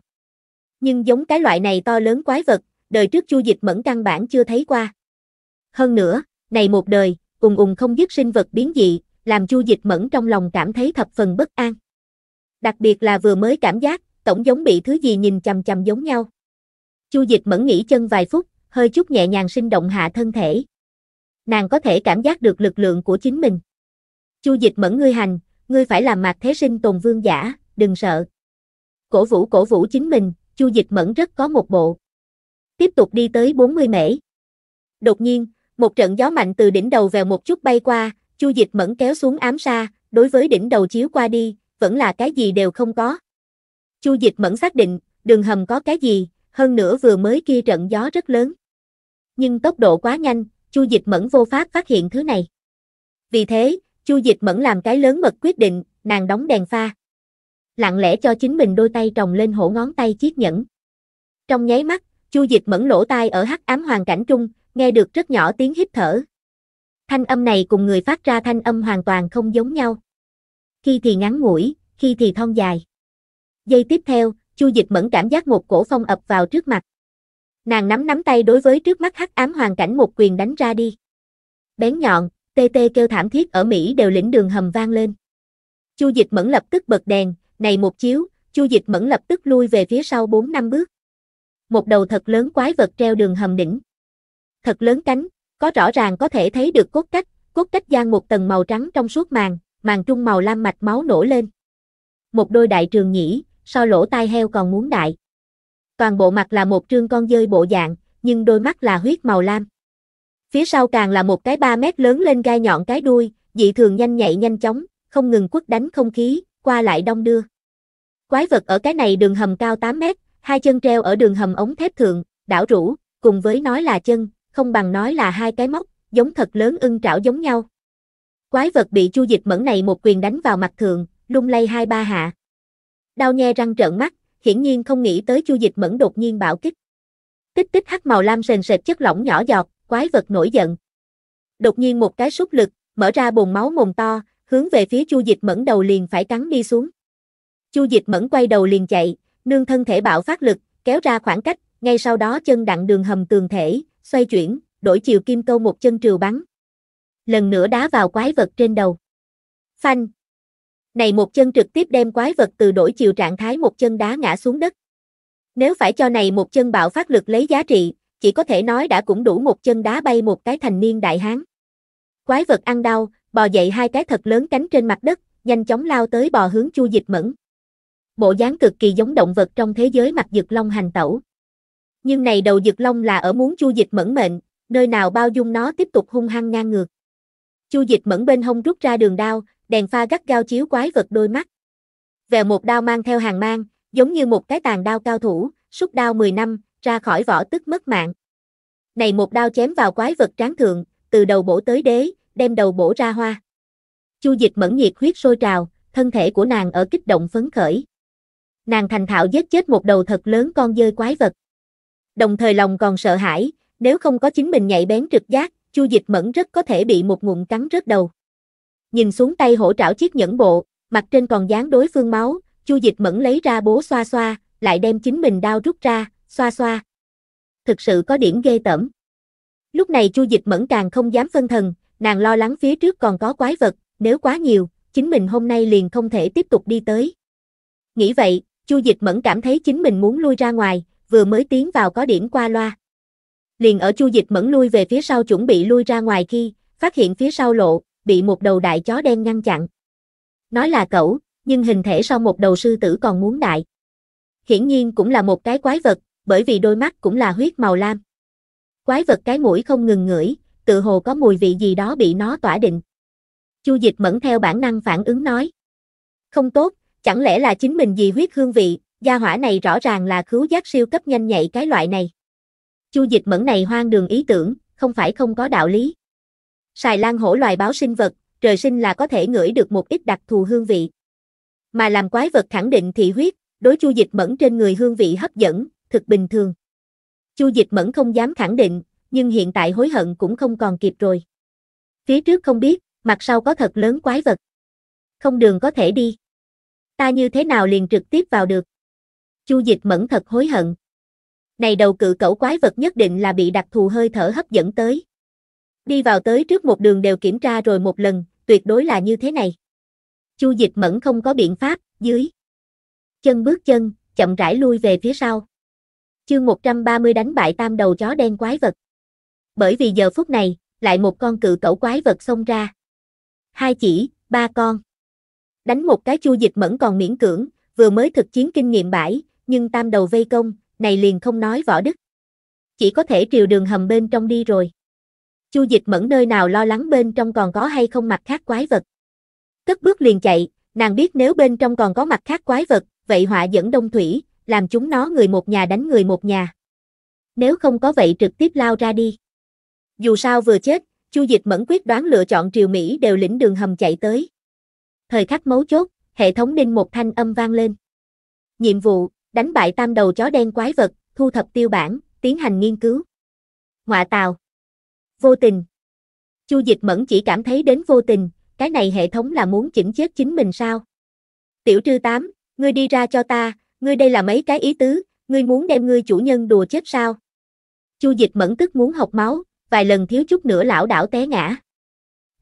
Nhưng giống cái loại này to lớn quái vật, đời trước Chu Dịch Mẫn căn bản chưa thấy qua. Hơn nữa, này một đời, ùng ùng không dứt sinh vật biến dị, làm Chu Dịch Mẫn trong lòng cảm thấy thập phần bất an. Đặc biệt là vừa mới cảm giác, tổng giống bị thứ gì nhìn chằm chằm giống nhau. Chu Dịch Mẫn nghỉ chân vài phút, hơi chút nhẹ nhàng sinh động hạ thân thể. Nàng có thể cảm giác được lực lượng của chính mình. Chu Dịch Mẫn ngươi hành, ngươi phải làm mạc thế sinh tồn vương giả, đừng sợ. Cổ vũ cổ vũ chính mình, chu dịch mẫn rất có một bộ. Tiếp tục đi tới 40 mễ. Đột nhiên, một trận gió mạnh từ đỉnh đầu vèo một chút bay qua, chu dịch mẫn kéo xuống ám xa, đối với đỉnh đầu chiếu qua đi, vẫn là cái gì đều không có. Chu dịch mẫn xác định, đường hầm có cái gì, hơn nữa vừa mới kia trận gió rất lớn. Nhưng tốc độ quá nhanh, Chu Dịch Mẫn vô pháp phát hiện thứ này. Vì thế, Chu Dịch Mẫn làm cái lớn mật quyết định, nàng đóng đèn pha. Lặng lẽ cho chính mình đôi tay trồng lên hổ ngón tay chiếc nhẫn. Trong nháy mắt, Chu Dịch Mẫn lỗ tai ở hắc ám hoàn cảnh trung, nghe được rất nhỏ tiếng hít thở. Thanh âm này cùng người phát ra thanh âm hoàn toàn không giống nhau. Khi thì ngắn ngủi, khi thì thon dài. Giây tiếp theo, Chu Dịch Mẫn cảm giác một cổ phong ập vào trước mặt. Nàng nắm nắm tay đối với trước mắt hắc ám hoàn cảnh một quyền đánh ra đi. Bén nhọn, TT kêu thảm thiết ở Mỹ đều lĩnh đường hầm vang lên. Chu Dịch Mẫn lập tức bật đèn, này một chiếu, Chu Dịch Mẫn lập tức lui về phía sau 4 năm bước. Một đầu thật lớn quái vật treo đường hầm đỉnh. Thật lớn cánh, có rõ ràng có thể thấy được cốt cách, cốt cách gian một tầng màu trắng trong suốt màng, màng trung màu lam mạch máu nổi lên. Một đôi đại trường nhĩ, so lỗ tai heo còn muốn đại. Toàn bộ mặt là một trương con dơi bộ dạng, nhưng đôi mắt là huyết màu lam. Phía sau càng là một cái 3 mét lớn lên gai nhọn cái đuôi, dị thường nhanh nhạy nhanh chóng, không ngừng quất đánh không khí, qua lại đông đưa. Quái vật ở cái này đường hầm cao 8 mét, hai chân treo ở đường hầm ống thép thượng, đảo rũ, cùng với nói là chân, không bằng nói là hai cái móc, giống thật lớn ưng trảo giống nhau. Quái vật bị chu dịch mẫn này một quyền đánh vào mặt thượng, lung lay hai ba hạ. Đau nhe răng trợn mắt, hiển nhiên không nghĩ tới chu dịch mẫn đột nhiên bạo kích. Tích tích hắc màu lam sền sệt chất lỏng nhỏ giọt, quái vật nổi giận. Đột nhiên một cái súc lực, mở ra bồn máu mồm to, hướng về phía Chu Dịch Mẫn đầu liền phải cắn đi xuống. Chu Dịch Mẫn quay đầu liền chạy, nương thân thể bạo phát lực, kéo ra khoảng cách, ngay sau đó chân đặng đường hầm tường thể, xoay chuyển, đổi chiều kim câu một chân triều bắn. Lần nữa đá vào quái vật trên đầu. Phanh. Này một chân trực tiếp đem quái vật từ đổi chiều trạng thái một chân đá ngã xuống đất. Nếu phải cho này một chân bạo phát lực lấy giá trị, chỉ có thể nói đã cũng đủ một chân đá bay một cái thành niên đại hán. Quái vật ăn đau, bò dậy hai cái thật lớn cánh trên mặt đất, nhanh chóng lao tới bò hướng Chu Dịch Mẫn. Bộ dáng cực kỳ giống động vật trong thế giới mặt dược long hành tẩu. Nhưng này đầu dược long là ở muốn Chu Dịch Mẫn mệnh, nơi nào bao dung nó tiếp tục hung hăng ngang ngược. Chu Dịch Mẫn bên hông rút ra đường đao, đèn pha gắt gao chiếu quái vật đôi mắt. Về một đao mang theo hàng mang, giống như một cái tàn đao cao thủ, rút đao 10 năm, ra khỏi vỏ tức mất mạng. Này một đao chém vào quái vật tráng thượng, từ đầu bổ tới đế, đem đầu bổ ra hoa. Chu dịch mẫn nhiệt huyết sôi trào, thân thể của nàng ở kích động phấn khởi. Nàng thành thạo giết chết một đầu thật lớn con dơi quái vật. Đồng thời lòng còn sợ hãi, nếu không có chính mình nhạy bén trực giác, Chu Dịch Mẫn rất có thể bị một ngụm cắn rớt đầu. Nhìn xuống tay hổ trảo chiếc nhẫn bộ, mặt trên còn dán đối phương máu, Chu Dịch Mẫn lấy ra bố xoa xoa, lại đem chính mình đao rút ra, xoa xoa. Thực sự có điểm ghê tởm. Lúc này Chu Dịch Mẫn càng không dám phân thần, nàng lo lắng phía trước còn có quái vật, nếu quá nhiều, chính mình hôm nay liền không thể tiếp tục đi tới. Nghĩ vậy, Chu Dịch Mẫn cảm thấy chính mình muốn lui ra ngoài, vừa mới tiến vào có điểm qua loa. Liền ở Chu Dịch Mẫn lui về phía sau chuẩn bị lui ra ngoài khi, phát hiện phía sau lộ, bị một đầu đại chó đen ngăn chặn. Nói là cẩu, nhưng hình thể so một đầu sư tử còn muốn đại. Hiển nhiên cũng là một cái quái vật, bởi vì đôi mắt cũng là huyết màu lam. Quái vật cái mũi không ngừng ngửi, tự hồ có mùi vị gì đó bị nó tỏa định. Chu dịch mẫn theo bản năng phản ứng nói. Không tốt, chẳng lẽ là chính mình gì huyết hương vị, gia hỏa này rõ ràng là khứu giác siêu cấp nhanh nhạy cái loại này. Chu dịch mẫn này hoang đường ý tưởng, không phải không có đạo lý. Sài lan hổ loài báo sinh vật, trời sinh là có thể ngửi được một ít đặc thù hương vị. Mà làm quái vật khẳng định thị huyết, đối chu dịch mẫn trên người hương vị hấp dẫn, thực bình thường. Chu Dịch Mẫn không dám khẳng định, nhưng hiện tại hối hận cũng không còn kịp rồi. Phía trước không biết, mặt sau có thật lớn quái vật. Không đường có thể đi. Ta như thế nào liền trực tiếp vào được. Chu Dịch Mẫn thật hối hận. Này đầu cự cẩu quái vật nhất định là bị đặc thù hơi thở hấp dẫn tới. Đi vào tới trước một đường đều kiểm tra rồi một lần, tuyệt đối là như thế này. Chu Dịch Mẫn không có biện pháp, dưới. Chân bước chân, chậm rãi lui về phía sau. Chương 130 đánh bại tam đầu chó đen quái vật. Bởi vì giờ phút này, lại một con cự cẩu quái vật xông ra. Hai chỉ, ba con. Đánh một cái chu dịch mẫn còn miễn cưỡng, vừa mới thực chiến kinh nghiệm bãi, nhưng tam đầu vây công, này liền không nói võ đức. Chỉ có thể triều đường hầm bên trong đi rồi. Chu dịch mẫn nơi nào lo lắng bên trong còn có hay không mặt khác quái vật. Cất bước liền chạy, nàng biết nếu bên trong còn có mặt khác quái vật, vậy họa dẫn đông thủy, làm chúng nó người một nhà đánh người một nhà. Nếu không có vậy trực tiếp lao ra đi. Dù sao vừa chết, Chu Dịch Mẫn quyết đoán lựa chọn Triều Mỹ đều lĩnh đường hầm chạy tới. Thời khắc mấu chốt, hệ thống đinh một thanh âm vang lên. Nhiệm vụ, đánh bại tam đầu chó đen quái vật, thu thập tiêu bản, tiến hành nghiên cứu. Ngoạ tào. Vô tình. Chu Dịch Mẫn chỉ cảm thấy đến vô tình, cái này hệ thống là muốn chỉnh chết chính mình sao? Tiểu trư tám, ngươi đi ra cho ta, ngươi đây là mấy cái ý tứ, ngươi muốn đem ngươi chủ nhân đùa chết sao? Chu dịch mẫn tức muốn học máu, vài lần thiếu chút nữa lão đảo té ngã.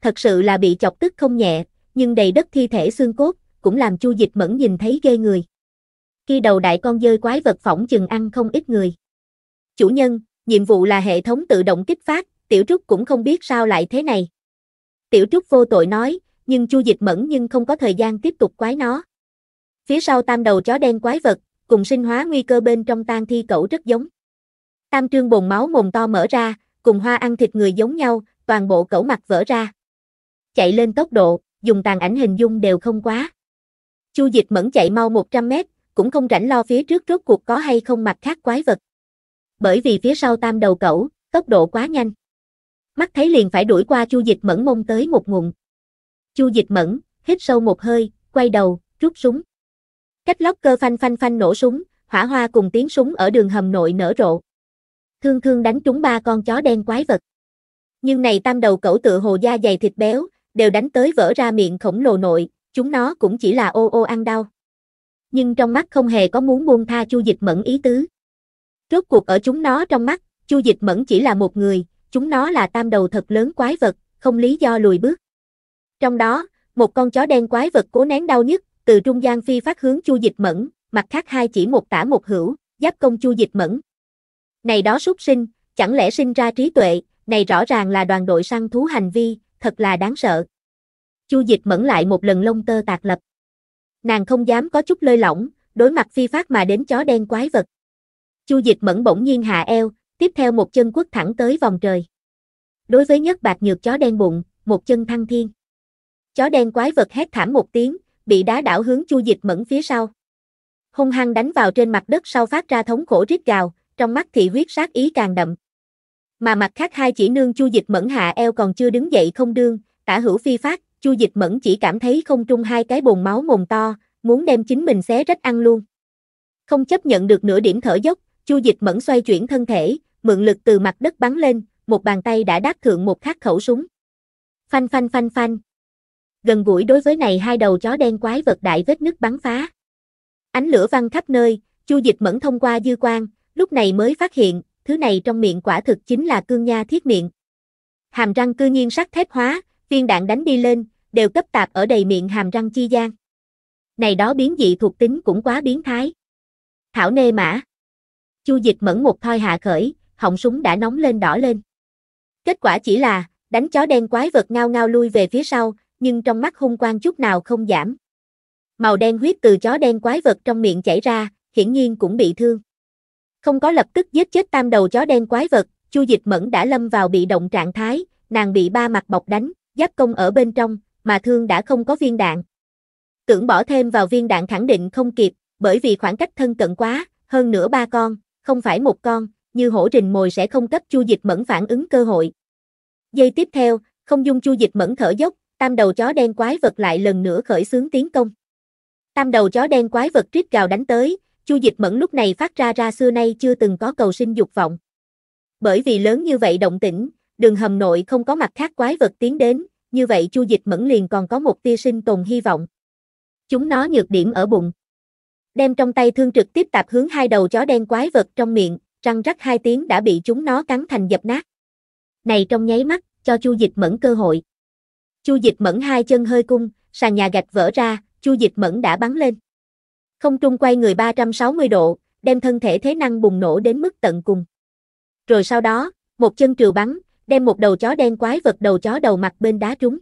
Thật sự là bị chọc tức không nhẹ, nhưng đầy đất thi thể xương cốt, cũng làm chu dịch mẫn nhìn thấy ghê người. Khi đầu đại con dơi quái vật phỏng chừng ăn không ít người. Chủ nhân, nhiệm vụ là hệ thống tự động kích phát, tiểu trúc cũng không biết sao lại thế này. Tiểu trúc vô tội nói, nhưng chu dịch mẫn nhưng không có thời gian tiếp tục quái nó. Phía sau tam đầu chó đen quái vật, cùng sinh hóa nguy cơ bên trong tan thi cẩu rất giống. Tam trương bồn máu mồm to mở ra, cùng hoa ăn thịt người giống nhau, toàn bộ cẩu mặt vỡ ra. Chạy lên tốc độ, dùng tàn ảnh hình dung đều không quá. Chu dịch mẫn chạy mau 100 mét, cũng không rảnh lo phía trước rốt cuộc có hay không mặt khác quái vật. Bởi vì phía sau tam đầu cẩu, tốc độ quá nhanh. Mắt thấy liền phải đuổi qua chu dịch mẫn mông tới một nguồn Chu dịch mẫn, hít sâu một hơi, quay đầu, rút súng. Cách lóc cơ phanh phanh phanh nổ súng, hỏa hoa cùng tiếng súng ở đường hầm nội nở rộ. Thương thương đánh trúng ba con chó đen quái vật. Nhưng này tam đầu cẩu tự hồ da dày thịt béo, đều đánh tới vỡ ra miệng khổng lồ nội, chúng nó cũng chỉ là ô ô ăn đau. Nhưng trong mắt không hề có muốn buông tha chu dịch mẫn ý tứ. Rốt cuộc ở chúng nó trong mắt, chu dịch mẫn chỉ là một người, chúng nó là tam đầu thật lớn quái vật, không lý do lùi bước. Trong đó, một con chó đen quái vật cố nén đau nhất từ trung gian phi phát hướng Chu Dịch Mẫn, mặt khác hai chỉ một tả một hữu, giáp công Chu Dịch Mẫn. Này đó súc sinh, chẳng lẽ sinh ra trí tuệ, này rõ ràng là đoàn đội săn thú hành vi, thật là đáng sợ. Chu Dịch Mẫn lại một lần lông tơ tạc lập. Nàng không dám có chút lơi lỏng, đối mặt phi phát mà đến chó đen quái vật. Chu Dịch Mẫn bỗng nhiên hạ eo, tiếp theo một chân quất thẳng tới vòng trời. Đối với nhất bạc nhược chó đen bụng, một chân thăng thiên. Chó đen quái vật hét thảm một tiếng, bị đá đảo hướng Chu Dịch Mẫn phía sau. Hung hăng đánh vào trên mặt đất sau phát ra thống khổ rít gào, trong mắt thị huyết sát ý càng đậm. Mà mặt khác hai chỉ nương Chu Dịch Mẫn hạ eo còn chưa đứng dậy không đương, tả hữu phi phát, Chu Dịch Mẫn chỉ cảm thấy không trung hai cái bồn máu mồm to, muốn đem chính mình xé rách ăn luôn. Không chấp nhận được nửa điểm thở dốc, Chu Dịch Mẫn xoay chuyển thân thể, mượn lực từ mặt đất bắn lên, một bàn tay đã đắc thượng một khắc khẩu súng. Phanh phanh phanh phanh, gần gũi đối với này hai đầu chó đen quái vật đại vết nứt bắn phá. Ánh lửa văng khắp nơi, Chu Dịch Mẫn thông qua dư quang lúc này mới phát hiện, thứ này trong miệng quả thực chính là cương nha thiết miệng. Hàm răng cư nhiên sắt thép hóa, viên đạn đánh đi lên, đều cấp tạp ở đầy miệng hàm răng chi gian. Này đó biến dị thuộc tính cũng quá biến thái. Thảo nê mã. Chu Dịch Mẫn một thoi hạ khởi, họng súng đã nóng lên đỏ lên. Kết quả chỉ là, đánh chó đen quái vật ngao ngao lui về phía sau, nhưng trong mắt hung quang chút nào không giảm. Màu đen huyết từ chó đen quái vật trong miệng chảy ra, hiển nhiên cũng bị thương. Không có lập tức giết chết tam đầu chó đen quái vật, Chu Dịch Mẫn đã lâm vào bị động trạng thái, nàng bị ba mặt bọc đánh, giáp công ở bên trong, mà thương đã không có viên đạn. Tưởng bỏ thêm vào viên đạn khẳng định không kịp, bởi vì khoảng cách thân cận quá, hơn nữa ba con, không phải một con, như hổ rình mồi sẽ không cấp Chu Dịch Mẫn phản ứng cơ hội. Giây tiếp theo, không dung Chu Dịch Mẫn thở dốc, tam đầu chó đen quái vật lại lần nữa khởi xướng tiến công. Tam đầu chó đen quái vật rít gào đánh tới, Chu Dịch Mẫn lúc này phát ra ra xưa nay chưa từng có cầu sinh dục vọng. Bởi vì lớn như vậy động tĩnh, đường hầm nội không có mặt khác quái vật tiến đến, như vậy Chu Dịch Mẫn liền còn có một tia sinh tồn hy vọng. Chúng nó nhược điểm ở bụng. Đem trong tay thương trực tiếp tạp hướng hai đầu chó đen quái vật trong miệng, răng rắc hai tiếng đã bị chúng nó cắn thành dập nát. Này trong nháy mắt, cho Chu Dịch Mẫn cơ hội. Chu Dịch Mẫn hai chân hơi cung, sàn nhà gạch vỡ ra, Chu Dịch Mẫn đã bắn lên. Không trung quay người 360 độ, đem thân thể thế năng bùng nổ đến mức tận cùng. Rồi sau đó, một chân trừ bắn, đem một đầu chó đen quái vật đầu chó đầu mặt bên đá trúng.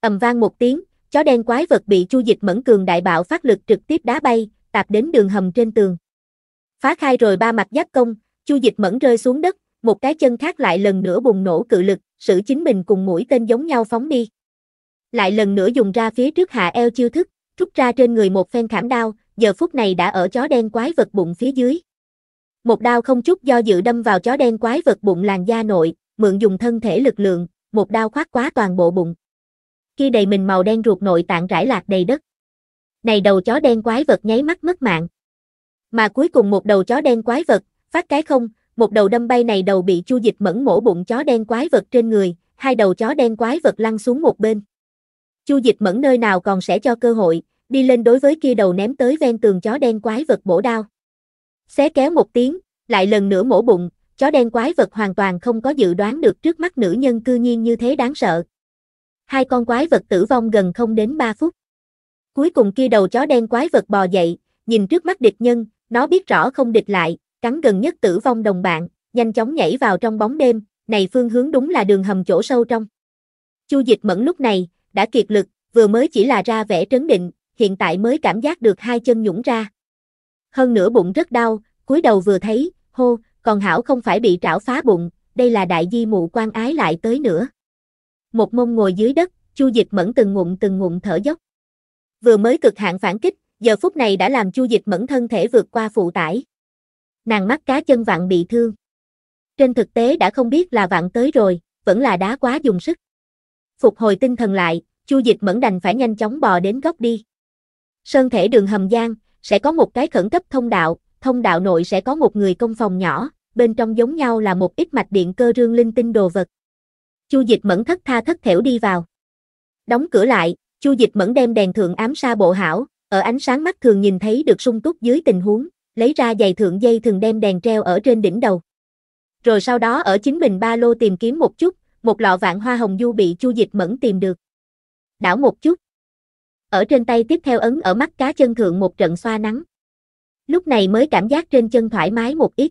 Ầm vang một tiếng, chó đen quái vật bị Chu Dịch Mẫn cường đại bạo phát lực trực tiếp đá bay, tạp đến đường hầm trên tường. Phá khai rồi ba mặt giáp công, Chu Dịch Mẫn rơi xuống đất, một cái chân khác lại lần nữa bùng nổ cự lực, sự chính mình cùng mũi tên giống nhau phóng đi lại lần nữa dùng ra phía trước hạ eo chiêu thức, rút ra trên người một phen khảm đao, giờ phút này đã ở chó đen quái vật bụng phía dưới. Một đao không chút do dự đâm vào chó đen quái vật bụng làn da nội, mượn dùng thân thể lực lượng, một đao khoát quá toàn bộ bụng. Khi đầy mình màu đen ruột nội tạng rải lạc đầy đất. Này đầu chó đen quái vật nháy mắt mất mạng. Mà cuối cùng một đầu chó đen quái vật, phát cái không, một đầu đâm bay này đầu bị chu dịch mẫn mổ bụng chó đen quái vật trên người, hai đầu chó đen quái vật lăn xuống một bên. Chu Dịch Mẫn nơi nào còn sẽ cho cơ hội, đi lên đối với kia đầu ném tới ven tường chó đen quái vật bổ đao. Xé kéo một tiếng, lại lần nữa mổ bụng, chó đen quái vật hoàn toàn không có dự đoán được trước mắt nữ nhân cư nhiên như thế đáng sợ. Hai con quái vật tử vong gần không đến 3 phút. Cuối cùng kia đầu chó đen quái vật bò dậy, nhìn trước mắt địch nhân, nó biết rõ không địch lại, cắn gần nhất tử vong đồng bạn, nhanh chóng nhảy vào trong bóng đêm, này phương hướng đúng là đường hầm chỗ sâu trong. Chu Dịch Mẫn lúc này, đã kiệt lực, vừa mới chỉ là ra vẻ trấn định, hiện tại mới cảm giác được hai chân nhũng ra. Hơn nữa bụng rất đau, cúi đầu vừa thấy, hô, còn hảo không phải bị trảo phá bụng, đây là đại di mụ quan ái lại tới nữa. Một mông ngồi dưới đất, Chu Dịch Mẫn từng ngụm từng ngụm thở dốc. Vừa mới cực hạn phản kích, giờ phút này đã làm Chu Dịch Mẫn thân thể vượt qua phụ tải. Nàng mắt cá chân vặn bị thương. Trên thực tế đã không biết là vặn tới rồi, vẫn là đá quá dùng sức phục hồi tinh thần lại, Chu Dịch Mẫn đành phải nhanh chóng bò đến gốc đi. Sơn thể đường hầm giang sẽ có một cái khẩn cấp thông đạo, thông đạo nội sẽ có một người công phòng nhỏ, bên trong giống nhau là một ít mạch điện cơ rương linh tinh đồ vật. Chu Dịch Mẫn thất tha thất thểu đi vào. Đóng cửa lại, Chu Dịch Mẫn đem đèn thượng ám sa bộ hảo, ở ánh sáng mắt thường nhìn thấy được sung túc dưới tình huống, lấy ra giày thượng dây thường đem đèn treo ở trên đỉnh đầu. Rồi sau đó ở chính mình ba lô tìm kiếm một chút, một lọ vạn hoa hồng du bị Chu Dịch Mẫn tìm được. Đảo một chút. Ở trên tay tiếp theo ấn ở mắt cá chân thượng một trận xoa nắng. Lúc này mới cảm giác trên chân thoải mái một ít.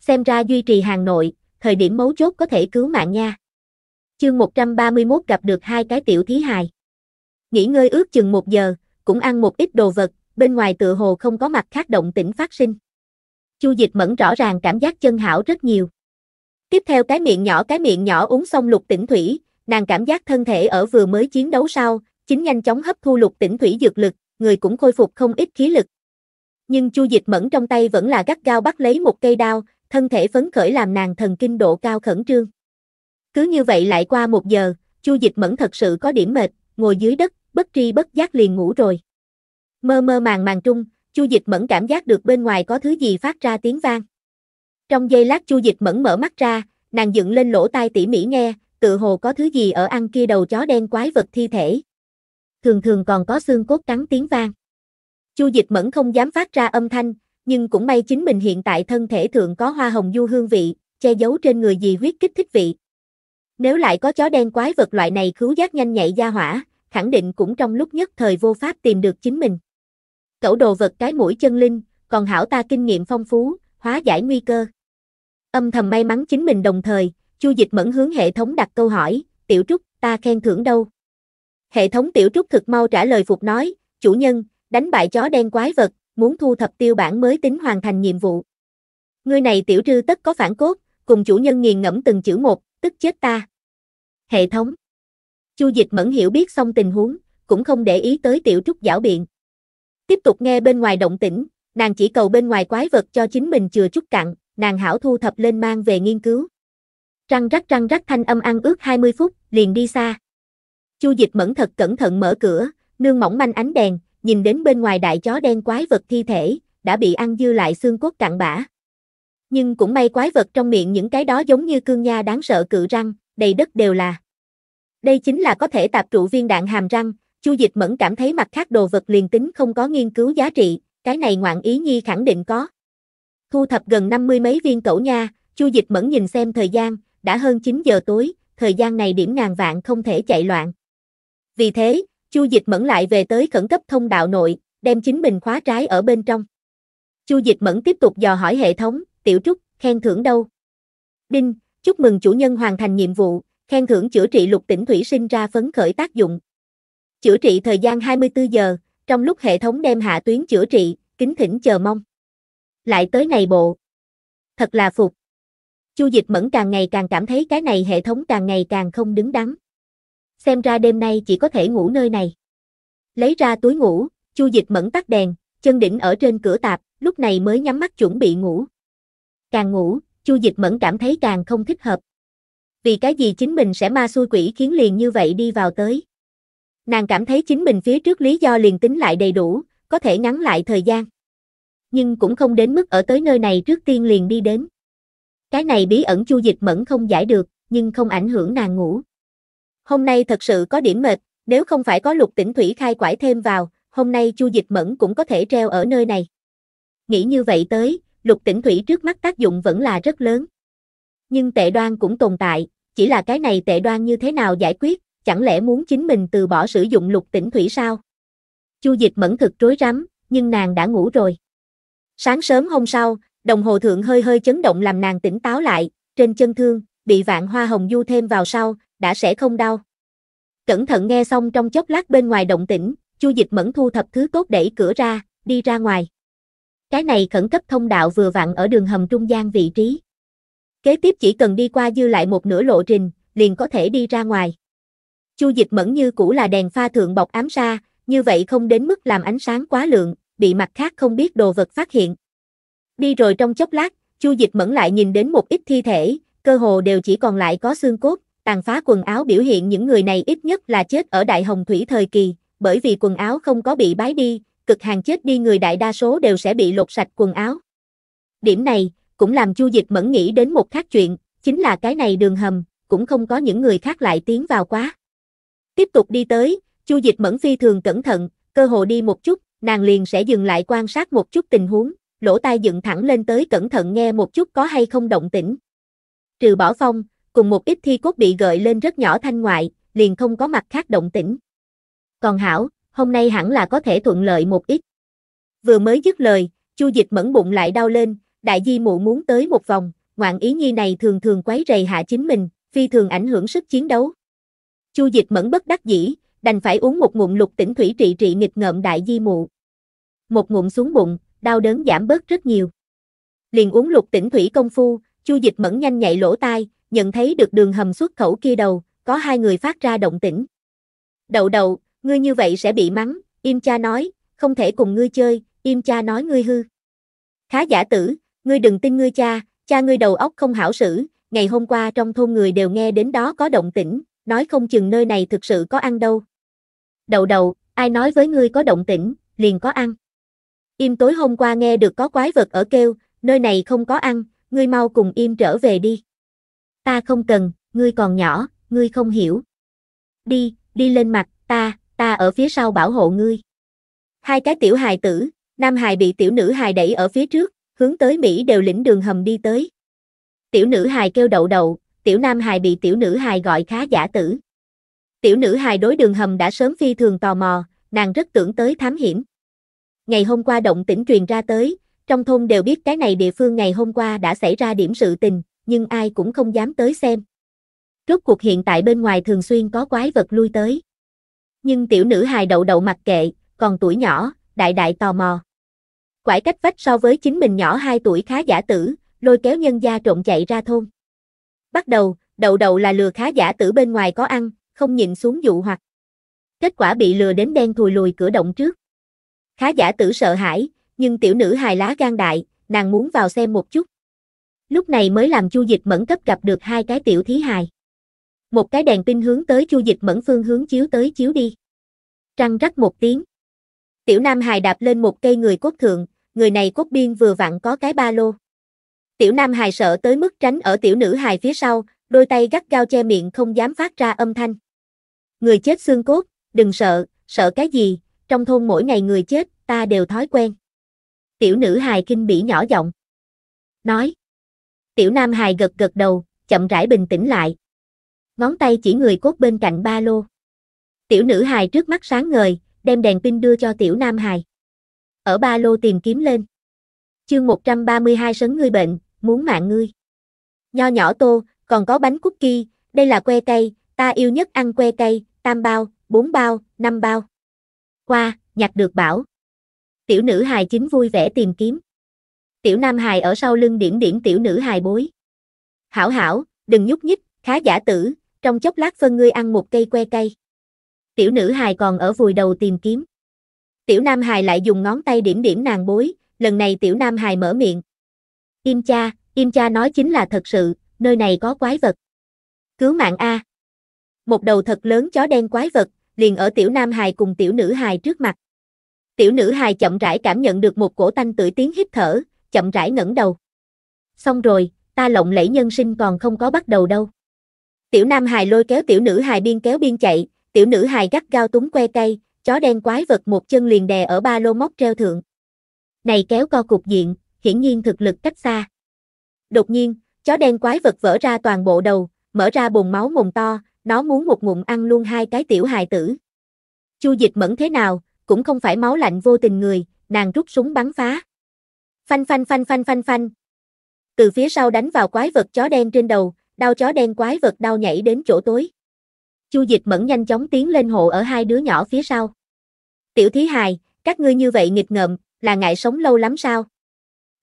Xem ra duy trì hàng nội, thời điểm mấu chốt có thể cứu mạng nha. Chương 131 gặp được hai cái tiểu thí hài. Nghỉ ngơi ước chừng một giờ, cũng ăn một ít đồ vật, bên ngoài tựa hồ không có mặt khác động tĩnh phát sinh. Chu Dịch Mẫn rõ ràng cảm giác chân hảo rất nhiều. Tiếp theo cái miệng nhỏ cái miệng nhỏ uống xong lục tỉnh thủy, nàng cảm giác thân thể ở vừa mới chiến đấu sau, chính nhanh chóng hấp thu lục tỉnh thủy dược lực, người cũng khôi phục không ít khí lực. Nhưng Chu Dịch Mẫn trong tay vẫn là gắt gao bắt lấy một cây đao, thân thể phấn khởi làm nàng thần kinh độ cao khẩn trương. Cứ như vậy lại qua một giờ, Chu Dịch Mẫn thật sự có điểm mệt, ngồi dưới đất, bất tri bất giác liền ngủ rồi. Mơ mơ màng màng trung, Chu Dịch Mẫn cảm giác được bên ngoài có thứ gì phát ra tiếng vang. Trong giây lát Chu Dịch mẫn mở mắt ra, nàng dựng lên lỗ tai tỉ mỉ nghe, tự hồ có thứ gì ở ăn kia đầu chó đen quái vật thi thể. Thường thường còn có xương cốt cắn tiếng vang. Chu Dịch mẫn không dám phát ra âm thanh, nhưng cũng may chính mình hiện tại thân thể thượng có hoa hồng du hương vị, che giấu trên người gì huyết kích thích vị. Nếu lại có chó đen quái vật loại này khứu giác nhanh nhạy ra hỏa, khẳng định cũng trong lúc nhất thời vô pháp tìm được chính mình. Cẩu đồ vật cái mũi chân linh, còn hảo ta kinh nghiệm phong phú, hóa giải nguy cơ. Âm thầm may mắn chính mình đồng thời, Chu Dịch Mẫn hướng hệ thống đặt câu hỏi, "Tiểu Trúc, ta khen thưởng đâu?" Hệ thống Tiểu Trúc thực mau trả lời phục nói, "Chủ nhân, đánh bại chó đen quái vật, muốn thu thập tiêu bản mới tính hoàn thành nhiệm vụ." Ngươi này tiểu trư tất có phản cốt, cùng chủ nhân nghiền ngẫm từng chữ một, tức chết ta. Hệ thống. Chu Dịch Mẫn hiểu biết xong tình huống, cũng không để ý tới tiểu trúc giảo biện. Tiếp tục nghe bên ngoài động tĩnh, nàng chỉ cầu bên ngoài quái vật cho chính mình chừa chút cặn, nàng hảo thu thập lên mang về nghiên cứu. Răng rắc răng rắc thanh âm ăn ước 20 phút, liền đi xa. Chu dịch mẫn thật cẩn thận mở cửa, nương mỏng manh ánh đèn, nhìn đến bên ngoài đại chó đen quái vật thi thể, đã bị ăn dư lại xương cốt cặn bã. Nhưng cũng may quái vật trong miệng những cái đó giống như cương nha đáng sợ cự răng, đầy đất đều là. Đây chính là có thể tạp trụ viên đạn hàm răng, Chu Dịch Mẫn cảm thấy mặt khác đồ vật liền tính không có nghiên cứu giá trị, cái này ngoạn ý nhi khẳng định có thu thập gần năm mươi mấy viên cẩu nha, Chu Dịch Mẫn nhìn xem thời gian, đã hơn 9 giờ tối, thời gian này điểm ngàn vạn không thể chạy loạn. Vì thế, Chu Dịch Mẫn lại về tới khẩn cấp thông đạo nội, đem chính mình khóa trái ở bên trong. Chu Dịch Mẫn tiếp tục dò hỏi hệ thống, tiểu trúc, khen thưởng đâu? Đinh, chúc mừng chủ nhân hoàn thành nhiệm vụ, khen thưởng chữa trị lục tỉnh thủy sinh ra phấn khởi tác dụng. Chữa trị thời gian 24 giờ, trong lúc hệ thống đem hạ tuyến chữa trị, kính thỉnh chờ mong lại tới này bộ. Thật là phục. Chu Dịch Mẫn càng ngày càng cảm thấy cái này hệ thống càng ngày càng không đứng đắn. Xem ra đêm nay chỉ có thể ngủ nơi này. Lấy ra túi ngủ, Chu Dịch Mẫn tắt đèn, chân đỉnh ở trên cửa tạp, lúc này mới nhắm mắt chuẩn bị ngủ. Càng ngủ, Chu Dịch Mẫn cảm thấy càng không thích hợp. Vì cái gì chính mình sẽ ma xui quỷ khiến liền như vậy đi vào tới. Nàng cảm thấy chính mình phía trước lý do liền tính lại đầy đủ, có thể ngắn lại thời gian nhưng cũng không đến mức ở tới nơi này trước tiên liền đi đến. Cái này bí ẩn chu dịch mẫn không giải được, nhưng không ảnh hưởng nàng ngủ. Hôm nay thật sự có điểm mệt, nếu không phải có lục tỉnh thủy khai quải thêm vào, hôm nay chu dịch mẫn cũng có thể treo ở nơi này. Nghĩ như vậy tới, lục tỉnh thủy trước mắt tác dụng vẫn là rất lớn. Nhưng tệ đoan cũng tồn tại, chỉ là cái này tệ đoan như thế nào giải quyết, chẳng lẽ muốn chính mình từ bỏ sử dụng lục tỉnh thủy sao? Chu dịch mẫn thực rối rắm, nhưng nàng đã ngủ rồi. Sáng sớm hôm sau, đồng hồ thượng hơi hơi chấn động làm nàng tỉnh táo lại, trên chân thương, bị vạn hoa hồng du thêm vào sau, đã sẽ không đau. Cẩn thận nghe xong trong chốc lát bên ngoài động tĩnh, Chu Dịch Mẫn thu thập thứ tốt đẩy cửa ra, đi ra ngoài. Cái này khẩn cấp thông đạo vừa vặn ở đường hầm trung gian vị trí. Kế tiếp chỉ cần đi qua dư lại một nửa lộ trình, liền có thể đi ra ngoài. Chu Dịch Mẫn như cũ là đèn pha thượng bọc ám sa, như vậy không đến mức làm ánh sáng quá lượng, bị mặt khác không biết đồ vật phát hiện. Đi rồi trong chốc lát, Chu Dịch Mẫn lại nhìn đến một ít thi thể, cơ hồ đều chỉ còn lại có xương cốt, tàn phá quần áo biểu hiện những người này ít nhất là chết ở Đại Hồng Thủy thời kỳ, bởi vì quần áo không có bị bái đi, cực hàng chết đi người đại đa số đều sẽ bị lột sạch quần áo. Điểm này, cũng làm Chu Dịch Mẫn nghĩ đến một khác chuyện, chính là cái này đường hầm, cũng không có những người khác lại tiến vào quá. Tiếp tục đi tới, Chu Dịch Mẫn phi thường cẩn thận, cơ hồ đi một chút, nàng liền sẽ dừng lại quan sát một chút tình huống, lỗ tai dựng thẳng lên tới cẩn thận nghe một chút có hay không động tĩnh. Trừ bỏ phong, cùng một ít thi cốt bị gợi lên rất nhỏ thanh ngoại, liền không có mặt khác động tĩnh. Còn hảo, hôm nay hẳn là có thể thuận lợi một ít. Vừa mới dứt lời, Chu Dịch mẫn bụng lại đau lên, đại di mụ muốn tới một vòng, ngoạn ý nhi này thường thường quấy rầy hạ chính mình, phi thường ảnh hưởng sức chiến đấu. Chu Dịch mẫn bất đắc dĩ, đành phải uống một ngụm lục tỉnh thủy trị trị nghịch ngợm đại di mụ. Một ngụm xuống bụng, đau đớn giảm bớt rất nhiều. Liền uống lục tỉnh thủy công phu, chu dịch mẫn nhanh nhạy lỗ tai, nhận thấy được đường hầm xuất khẩu kia đầu, có hai người phát ra động tĩnh. Đậu đậu, ngươi như vậy sẽ bị mắng, im cha nói, không thể cùng ngươi chơi, im cha nói ngươi hư. Khá giả tử, ngươi đừng tin ngươi cha, cha ngươi đầu óc không hảo sử, ngày hôm qua trong thôn người đều nghe đến đó có động tĩnh, nói không chừng nơi này thực sự có ăn đâu đầu đầu, ai nói với ngươi có động tĩnh, liền có ăn. Im tối hôm qua nghe được có quái vật ở kêu, nơi này không có ăn, ngươi mau cùng im trở về đi. Ta không cần, ngươi còn nhỏ, ngươi không hiểu. Đi, đi lên mặt, ta, ta ở phía sau bảo hộ ngươi. Hai cái tiểu hài tử, nam hài bị tiểu nữ hài đẩy ở phía trước, hướng tới Mỹ đều lĩnh đường hầm đi tới. Tiểu nữ hài kêu đậu đậu, tiểu nam hài bị tiểu nữ hài gọi khá giả tử. Tiểu nữ hài đối đường hầm đã sớm phi thường tò mò, nàng rất tưởng tới thám hiểm. Ngày hôm qua động tĩnh truyền ra tới, trong thôn đều biết cái này địa phương ngày hôm qua đã xảy ra điểm sự tình, nhưng ai cũng không dám tới xem. Rốt cuộc hiện tại bên ngoài thường xuyên có quái vật lui tới. Nhưng tiểu nữ hài đậu đậu mặc kệ, còn tuổi nhỏ, đại đại tò mò. Quải cách vách so với chính mình nhỏ 2 tuổi khá giả tử, lôi kéo nhân gia trộn chạy ra thôn. Bắt đầu, đậu đậu là lừa khá giả tử bên ngoài có ăn, không nhìn xuống dụ hoặc. Kết quả bị lừa đến đen thùi lùi cửa động trước. Khá giả tử sợ hãi, nhưng tiểu nữ hài lá gan đại, nàng muốn vào xem một chút. Lúc này mới làm chu dịch mẫn cấp gặp được hai cái tiểu thí hài. Một cái đèn pin hướng tới chu dịch mẫn phương hướng chiếu tới chiếu đi. Trăng rắc một tiếng. Tiểu nam hài đạp lên một cây người cốt thượng, người này cốt biên vừa vặn có cái ba lô. Tiểu nam hài sợ tới mức tránh ở tiểu nữ hài phía sau, đôi tay gắt gao che miệng không dám phát ra âm thanh. Người chết xương cốt, đừng sợ, sợ cái gì, trong thôn mỗi ngày người chết, ta đều thói quen. Tiểu nữ hài kinh bỉ nhỏ giọng. Nói. Tiểu nam hài gật gật đầu, chậm rãi bình tĩnh lại. Ngón tay chỉ người cốt bên cạnh ba lô. Tiểu nữ hài trước mắt sáng ngời, đem đèn pin đưa cho tiểu nam hài. Ở ba lô tìm kiếm lên. Chương 132 sấn ngươi bệnh, muốn mạng ngươi. Nho nhỏ tô, còn có bánh cookie, đây là que cây, Ta yêu nhất ăn que cây, tam bao, bốn bao, năm bao. Qua, nhặt được bảo. Tiểu nữ hài chính vui vẻ tìm kiếm. Tiểu nam hài ở sau lưng điểm điểm tiểu nữ hài bối. Hảo hảo, đừng nhúc nhích, khá giả tử, trong chốc lát phân ngươi ăn một cây que cây. Tiểu nữ hài còn ở vùi đầu tìm kiếm. Tiểu nam hài lại dùng ngón tay điểm điểm nàng bối, lần này tiểu nam hài mở miệng. Im cha, im cha nói chính là thật sự, nơi này có quái vật. Cứu mạng A một đầu thật lớn chó đen quái vật, liền ở tiểu nam hài cùng tiểu nữ hài trước mặt. Tiểu nữ hài chậm rãi cảm nhận được một cổ tanh tử tiếng hít thở, chậm rãi ngẩng đầu. Xong rồi, ta lộng lẫy nhân sinh còn không có bắt đầu đâu. Tiểu nam hài lôi kéo tiểu nữ hài biên kéo biên chạy, tiểu nữ hài gắt gao túng que cây, chó đen quái vật một chân liền đè ở ba lô móc treo thượng. Này kéo co cục diện, hiển nhiên thực lực cách xa. Đột nhiên, chó đen quái vật vỡ ra toàn bộ đầu, mở ra bồn máu mồm to, nó muốn một ngụm ăn luôn hai cái tiểu hài tử. Chu dịch mẫn thế nào, cũng không phải máu lạnh vô tình người, nàng rút súng bắn phá. Phanh phanh phanh phanh phanh phanh. Từ phía sau đánh vào quái vật chó đen trên đầu, đau chó đen quái vật đau nhảy đến chỗ tối. Chu dịch mẫn nhanh chóng tiến lên hộ ở hai đứa nhỏ phía sau. Tiểu thí hài, các ngươi như vậy nghịch ngợm, là ngại sống lâu lắm sao?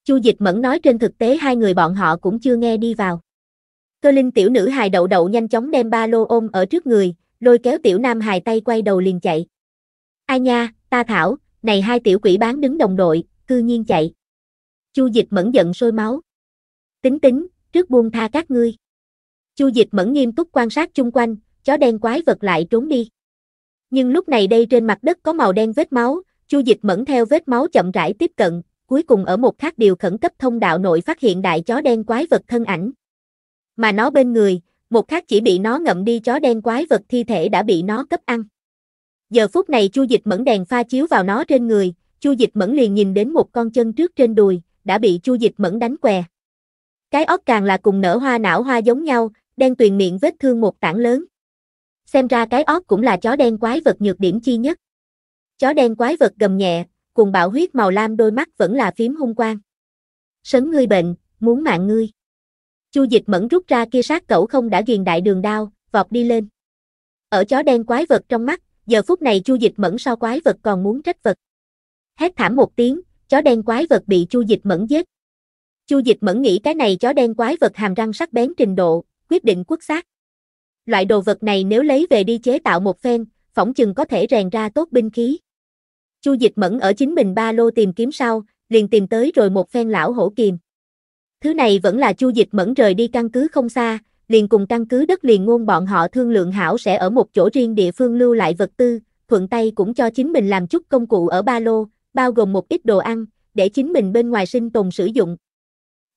Chu dịch mẫn nói trên thực tế hai người bọn họ cũng chưa nghe đi vào. Cơ linh tiểu nữ hài đậu đậu nhanh chóng đem ba lô ôm ở trước người, lôi kéo tiểu nam hài tay quay đầu liền chạy. Ai nha, ta thảo, này hai tiểu quỷ bán đứng đồng đội, cư nhiên chạy. Chu dịch mẫn giận sôi máu. Tính tính, trước buông tha các ngươi. Chu dịch mẫn nghiêm túc quan sát chung quanh, chó đen quái vật lại trốn đi. Nhưng lúc này đây trên mặt đất có màu đen vết máu, Chu Dịch mẫn theo vết máu chậm rãi tiếp cận, cuối cùng ở một khác điều khẩn cấp thông đạo nội phát hiện đại chó đen quái vật thân ảnh. Mà nó bên người, một khác chỉ bị nó ngậm đi chó đen quái vật thi thể đã bị nó cấp ăn. Giờ phút này chu dịch mẫn đèn pha chiếu vào nó trên người, chu dịch mẫn liền nhìn đến một con chân trước trên đùi, đã bị chu dịch mẫn đánh què. Cái óc càng là cùng nở hoa não hoa giống nhau, đen tuyền miệng vết thương một tảng lớn. Xem ra cái óc cũng là chó đen quái vật nhược điểm chi nhất. Chó đen quái vật gầm nhẹ, cùng bạo huyết màu lam đôi mắt vẫn là phím hung quang. Sấn ngươi bệnh, muốn mạng ngươi. Chu dịch mẫn rút ra kia sát cẩu không đã ghiền đại đường đao, vọt đi lên. Ở chó đen quái vật trong mắt, giờ phút này chu dịch mẫn so quái vật còn muốn trách vật. Hét thảm một tiếng, chó đen quái vật bị chu dịch mẫn giết. Chu dịch mẫn nghĩ cái này chó đen quái vật hàm răng sắc bén trình độ, quyết định quốc xác. Loại đồ vật này nếu lấy về đi chế tạo một phen, phỏng chừng có thể rèn ra tốt binh khí. Chu dịch mẫn ở chính mình ba lô tìm kiếm sau, liền tìm tới rồi một phen lão hổ kìm. Thứ này vẫn là Chu Dịch Mẫn rời đi căn cứ không xa, liền cùng căn cứ đất liền ngôn bọn họ thương lượng hảo sẽ ở một chỗ riêng địa phương lưu lại vật tư, thuận tay cũng cho chính mình làm chút công cụ ở ba lô, bao gồm một ít đồ ăn, để chính mình bên ngoài sinh tồn sử dụng.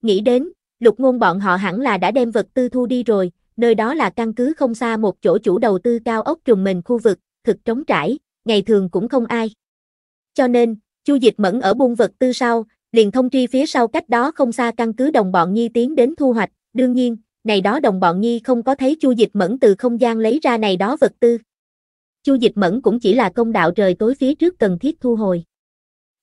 Nghĩ đến, lục ngôn bọn họ hẳn là đã đem vật tư thu đi rồi, nơi đó là căn cứ không xa một chỗ chủ đầu tư cao ốc trùng mình khu vực, thực trống trải, ngày thường cũng không ai. Cho nên, Chu Dịch Mẫn ở buôn vật tư sau, liền thông tri phía sau cách đó không xa căn cứ đồng bọn Nhi tiến đến thu hoạch, đương nhiên, này đó đồng bọn Nhi không có thấy Chu Dịch Mẫn từ không gian lấy ra này đó vật tư. Chu Dịch Mẫn cũng chỉ là công đạo trời tối phía trước cần thiết thu hồi.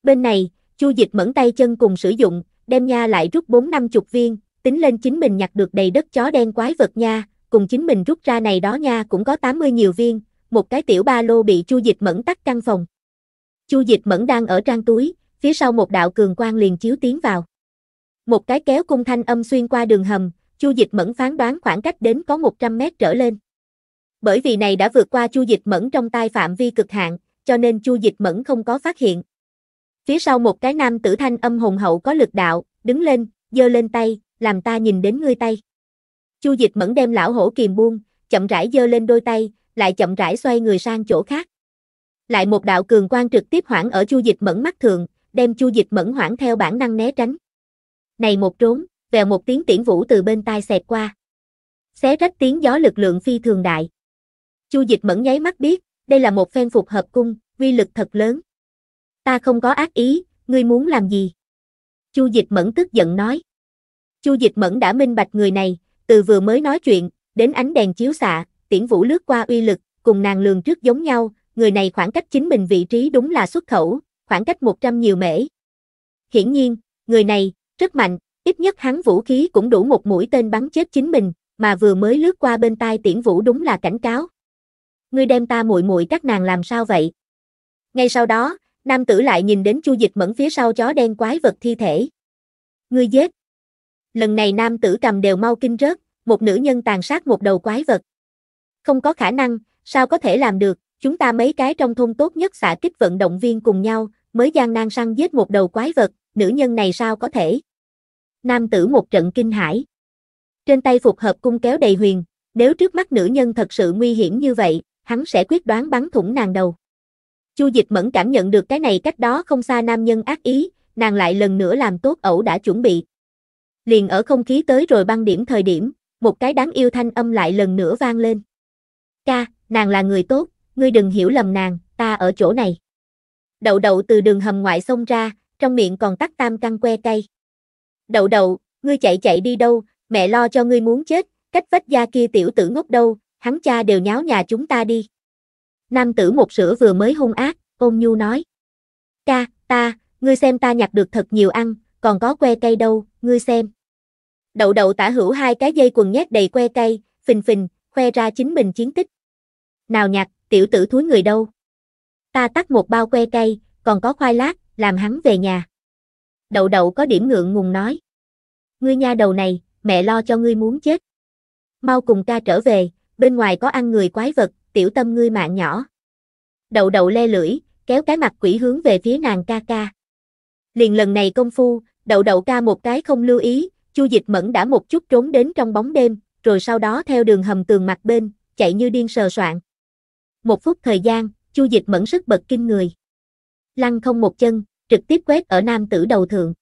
Bên này, Chu Dịch Mẫn tay chân cùng sử dụng, đem nha lại rút 4 năm chục viên, tính lên chính mình nhặt được đầy đất chó đen quái vật nha, cùng chính mình rút ra này đó nha cũng có 80 nhiều viên, một cái tiểu ba lô bị Chu Dịch Mẫn tắt căn phòng. Chu Dịch Mẫn đang ở trang túi, phía sau một đạo cường quang liền chiếu tiến vào. Một cái kéo cung thanh âm xuyên qua đường hầm, Chu Dịch Mẫn phán đoán khoảng cách đến có 100 mét trở lên. Bởi vì này đã vượt qua Chu Dịch Mẫn trong tai phạm vi cực hạn, cho nên Chu Dịch Mẫn không có phát hiện. Phía sau một cái nam tử thanh âm hùng hậu có lực đạo, đứng lên, giơ lên tay, làm ta nhìn đến ngươi tay. Chu Dịch Mẫn đem lão hổ kiềm buông, chậm rãi giơ lên đôi tay, lại chậm rãi xoay người sang chỗ khác. Lại một đạo cường quang trực tiếp hoảng ở Chu Dịch Mẫn mắt thường, đem chu dịch mẫn hoảng theo bản năng né tránh. Này một trốn, vèo một tiếng tiễn vũ từ bên tai xẹt qua. Xé rách tiếng gió lực lượng phi thường đại. Chu dịch mẫn nháy mắt biết, đây là một phen phục hợp cung, uy lực thật lớn. Ta không có ác ý, ngươi muốn làm gì? Chu dịch mẫn tức giận nói. Chu dịch mẫn đã minh bạch người này, từ vừa mới nói chuyện, đến ánh đèn chiếu xạ, tiễn vũ lướt qua uy lực, cùng nàng lường trước giống nhau, người này khoảng cách chính mình vị trí đúng là xuất khẩu, khoảng cách 100 nhiều mễ. Hiển nhiên, người này, rất mạnh, ít nhất hắn vũ khí cũng đủ một mũi tên bắn chết chính mình, mà vừa mới lướt qua bên tai tiễn vũ đúng là cảnh cáo. Ngươi đem ta muội muội các nàng làm sao vậy? Ngay sau đó, nam tử lại nhìn đến chu dịch mẫn phía sau chó đen quái vật thi thể. Ngươi giết. Lần này nam tử cầm đều mau kinh rớt, một nữ nhân tàn sát một đầu quái vật. Không có khả năng, sao có thể làm được, chúng ta mấy cái trong thôn tốt nhất xả kích vận động viên cùng nhau, mới gian nan săn giết một đầu quái vật, nữ nhân này sao có thể? Nam tử một trận kinh hãi. Trên tay phục hợp cung kéo đầy huyền, nếu trước mắt nữ nhân thật sự nguy hiểm như vậy, hắn sẽ quyết đoán bắn thủng nàng đầu. Chu Dịch Mẫn cảm nhận được cái này cách đó không xa nam nhân ác ý, nàng lại lần nữa làm tốt ẩu đã chuẩn bị. Liền ở không khí tới rồi băng điểm thời điểm, một cái đáng yêu thanh âm lại lần nữa vang lên. Ca, nàng là người tốt, ngươi đừng hiểu lầm nàng, ta ở chỗ này. Đậu đậu từ đường hầm ngoại xông ra, trong miệng còn tắt tam căng que cây Đậu đậu, ngươi chạy chạy đi đâu, mẹ lo cho ngươi muốn chết, cách vách gia kia tiểu tử ngốc đâu, hắn cha đều nháo nhà chúng ta đi. Nam tử một sữa vừa mới hung ác, ôn nhu nói. cha ta, ngươi xem ta nhặt được thật nhiều ăn, còn có que cây đâu, ngươi xem. Đậu đậu tả hữu hai cái dây quần nhét đầy que cây, phình phình, khoe ra chính mình chiến tích. Nào nhặt, tiểu tử thúi người đâu ta tắt một bao que cây, còn có khoai lát, làm hắn về nhà. Đậu đậu có điểm ngượng ngùng nói. Ngươi nha đầu này, mẹ lo cho ngươi muốn chết. Mau cùng ca trở về, bên ngoài có ăn người quái vật, tiểu tâm ngươi mạng nhỏ. Đậu đậu le lưỡi, kéo cái mặt quỷ hướng về phía nàng ca ca. Liền lần này công phu, đậu đậu ca một cái không lưu ý, chu dịch mẫn đã một chút trốn đến trong bóng đêm, rồi sau đó theo đường hầm tường mặt bên, chạy như điên sờ soạn. Một phút thời gian, Chu Dịch Mẫn sức bật kinh người. Lăng không một chân, trực tiếp quét ở nam tử đầu thượng.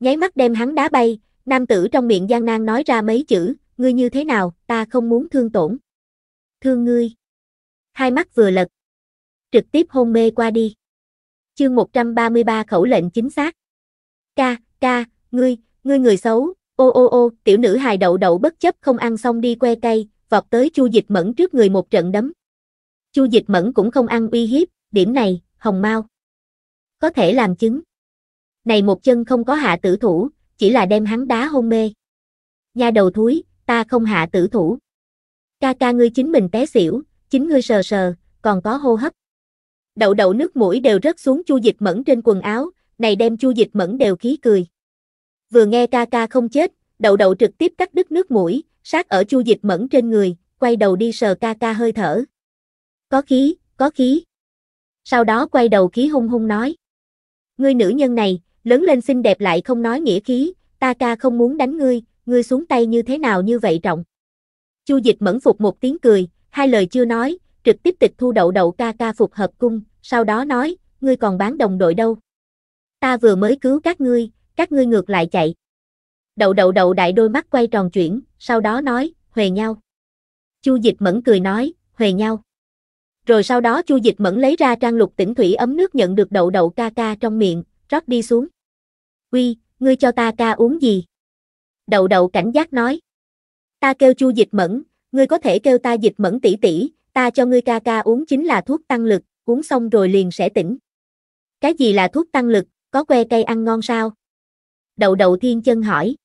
Nháy mắt đem hắn đá bay, nam tử trong miệng gian nan nói ra mấy chữ, ngươi như thế nào, ta không muốn thương tổn. Thương ngươi. Hai mắt vừa lật. Trực tiếp hôn mê qua đi. Chương 133 khẩu lệnh chính xác. Ca, ca, ngươi, ngươi người xấu, ô ô ô, tiểu nữ hài đậu đậu bất chấp không ăn xong đi que cây, vọt tới chu dịch mẫn trước người một trận đấm. Chu Dịch Mẫn cũng không ăn uy hiếp, điểm này, Hồng Mao có thể làm chứng. Này một chân không có hạ tử thủ, chỉ là đem hắn đá hôn mê. Nha đầu thúi, ta không hạ tử thủ. Ca ca ngươi chính mình té xỉu, chính ngươi sờ sờ, còn có hô hấp. Đậu đậu nước mũi đều rớt xuống chu dịch mẫn trên quần áo, này đem chu dịch mẫn đều khí cười. Vừa nghe ca ca không chết, đậu đậu trực tiếp cắt đứt nước mũi, sát ở chu dịch mẫn trên người, quay đầu đi sờ ca ca hơi thở. Có khí, có khí. Sau đó quay đầu khí hung hung nói. Ngươi nữ nhân này, lớn lên xinh đẹp lại không nói nghĩa khí, ta ca không muốn đánh ngươi, ngươi xuống tay như thế nào như vậy trọng. Chu dịch mẫn phục một tiếng cười, hai lời chưa nói, trực tiếp tịch thu đậu đậu ca ca phục hợp cung, sau đó nói, ngươi còn bán đồng đội đâu. Ta vừa mới cứu các ngươi, các ngươi ngược lại chạy. Đậu đậu đậu đại đôi mắt quay tròn chuyển, sau đó nói, huề nhau. Chu dịch mẫn cười nói, huề nhau. Rồi sau đó Chu Dịch Mẫn lấy ra trang lục tỉnh thủy ấm nước nhận được đậu đậu ca ca trong miệng, rót đi xuống. Uy, ngươi cho ta ca uống gì? Đậu đậu cảnh giác nói. Ta kêu Chu Dịch Mẫn, ngươi có thể kêu ta Dịch Mẫn tỷ tỷ, ta cho ngươi ca ca uống chính là thuốc tăng lực, uống xong rồi liền sẽ tỉnh. Cái gì là thuốc tăng lực, có que cây ăn ngon sao? Đậu đậu thiên chân hỏi.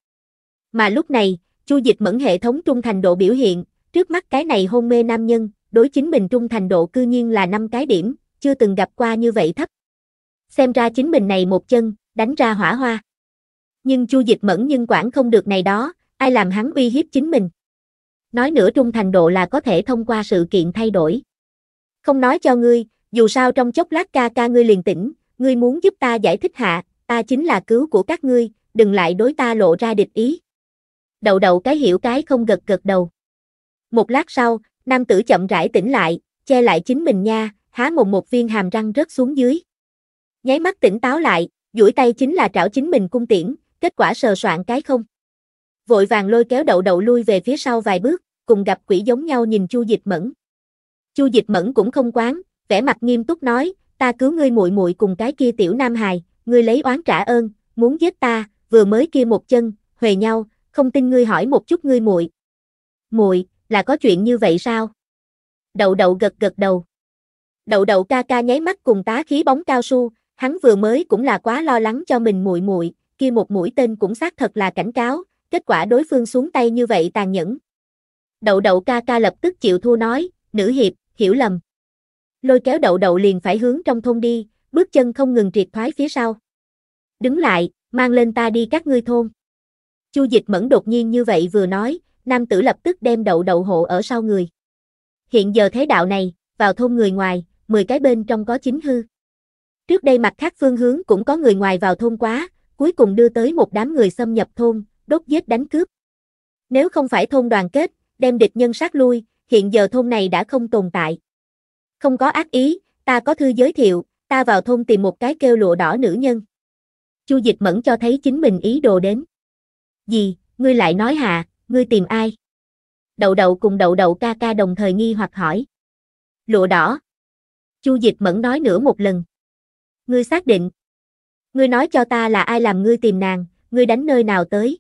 Mà lúc này, Chu Dịch Mẫn hệ thống trung thành độ biểu hiện, trước mắt cái này hôn mê nam nhân, đối chính mình trung thành độ cư nhiên là năm cái điểm, chưa từng gặp qua như vậy thấp. Xem ra chính mình này một chân, đánh ra hỏa hoa. Nhưng Chu Dịch Mẫn nhưng quản không được này đó, ai làm hắn uy hiếp chính mình. Nói nửa trung thành độ là có thể thông qua sự kiện thay đổi. Không nói cho ngươi, dù sao trong chốc lát ca ca ngươi liền tỉnh, ngươi muốn giúp ta giải thích hạ, ta chính là cứu của các ngươi, đừng lại đối ta lộ ra địch ý. đầu đầu cái hiểu cái không gật gật đầu. Một lát sau, Nam tử chậm rãi tỉnh lại, che lại chính mình nha, há mồm một viên hàm răng rớt xuống dưới. Nháy mắt tỉnh táo lại, duỗi tay chính là trảo chính mình cung tiễn, kết quả sờ soạn cái không. Vội vàng lôi kéo đậu đậu lui về phía sau vài bước, cùng gặp quỷ giống nhau nhìn Chu Dịch Mẫn. Chu Dịch Mẫn cũng không quán, vẻ mặt nghiêm túc nói, ta cứu ngươi muội muội cùng cái kia tiểu nam hài, ngươi lấy oán trả ơn, muốn giết ta, vừa mới kia một chân, huề nhau, không tin ngươi hỏi một chút ngươi muội. Muội, là có chuyện như vậy sao? Đậu đậu gật gật đầu. Đậu đậu ca ca nháy mắt cùng tá khí bóng cao su, hắn vừa mới cũng là quá lo lắng cho mình muội muội, kia một mũi tên cũng xác thật là cảnh cáo, kết quả đối phương xuống tay như vậy tàn nhẫn. Đậu đậu ca ca lập tức chịu thua nói, nữ hiệp, hiểu lầm. Lôi kéo đậu đậu liền phải hướng trong thôn đi, bước chân không ngừng triệt thoái phía sau. Đứng lại, mang lên ta đi các ngươi thôn. Chu dịch mẫn đột nhiên như vậy vừa nói, nam tử lập tức đem đậu đậu hộ ở sau người. Hiện giờ thế đạo này, vào thôn người ngoài, 10 cái bên trong có 9 hư. Trước đây mặt khác phương hướng cũng có người ngoài vào thôn quá, cuối cùng đưa tới một đám người xâm nhập thôn, đốt giết đánh cướp. Nếu không phải thôn đoàn kết, đem địch nhân sát lui, hiện giờ thôn này đã không tồn tại. Không có ác ý, ta có thư giới thiệu, ta vào thôn tìm một cái kêu lụa đỏ nữ nhân. Chu Dịch Mẫn cho thấy chính mình ý đồ đến. Gì, ngươi lại nói hạ, ngươi tìm ai? Đậu đậu cùng đậu đậu ca ca đồng thời nghi hoặc hỏi. Lụa đỏ. Chu dịch mẫn nói nữa một lần. Ngươi xác định. Ngươi nói cho ta là ai làm ngươi tìm nàng, ngươi đánh nơi nào tới.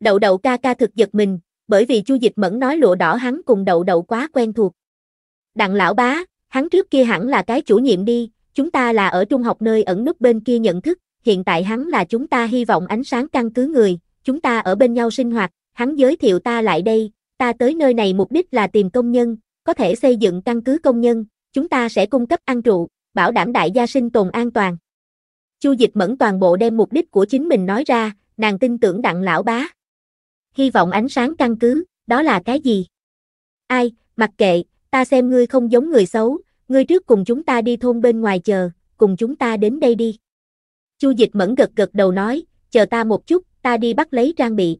Đậu đậu ca ca thực giật mình, bởi vì chu dịch mẫn nói lụa đỏ hắn cùng đậu đậu quá quen thuộc. Đặng lão bá, hắn trước kia hẳn là cái chủ nhiệm đi, chúng ta là ở trung học nơi ẩn núp bên kia nhận thức, hiện tại hắn là chúng ta hy vọng ánh sáng căn cứ người, chúng ta ở bên nhau sinh hoạt, hắn giới thiệu ta lại đây, ta tới nơi này mục đích là tìm công nhân, có thể xây dựng căn cứ công nhân, chúng ta sẽ cung cấp ăn trụ, bảo đảm đại gia sinh tồn an toàn. Chu Dịch Mẫn toàn bộ đem mục đích của chính mình nói ra, nàng tin tưởng đặng lão bá. Hy vọng ánh sáng căn cứ, đó là cái gì? Ai, mặc kệ, ta xem ngươi không giống người xấu, ngươi trước cùng chúng ta đi thôn bên ngoài chờ, cùng chúng ta đến đây đi. Chu Dịch Mẫn gật gật đầu nói, chờ ta một chút, ta đi bắt lấy trang bị.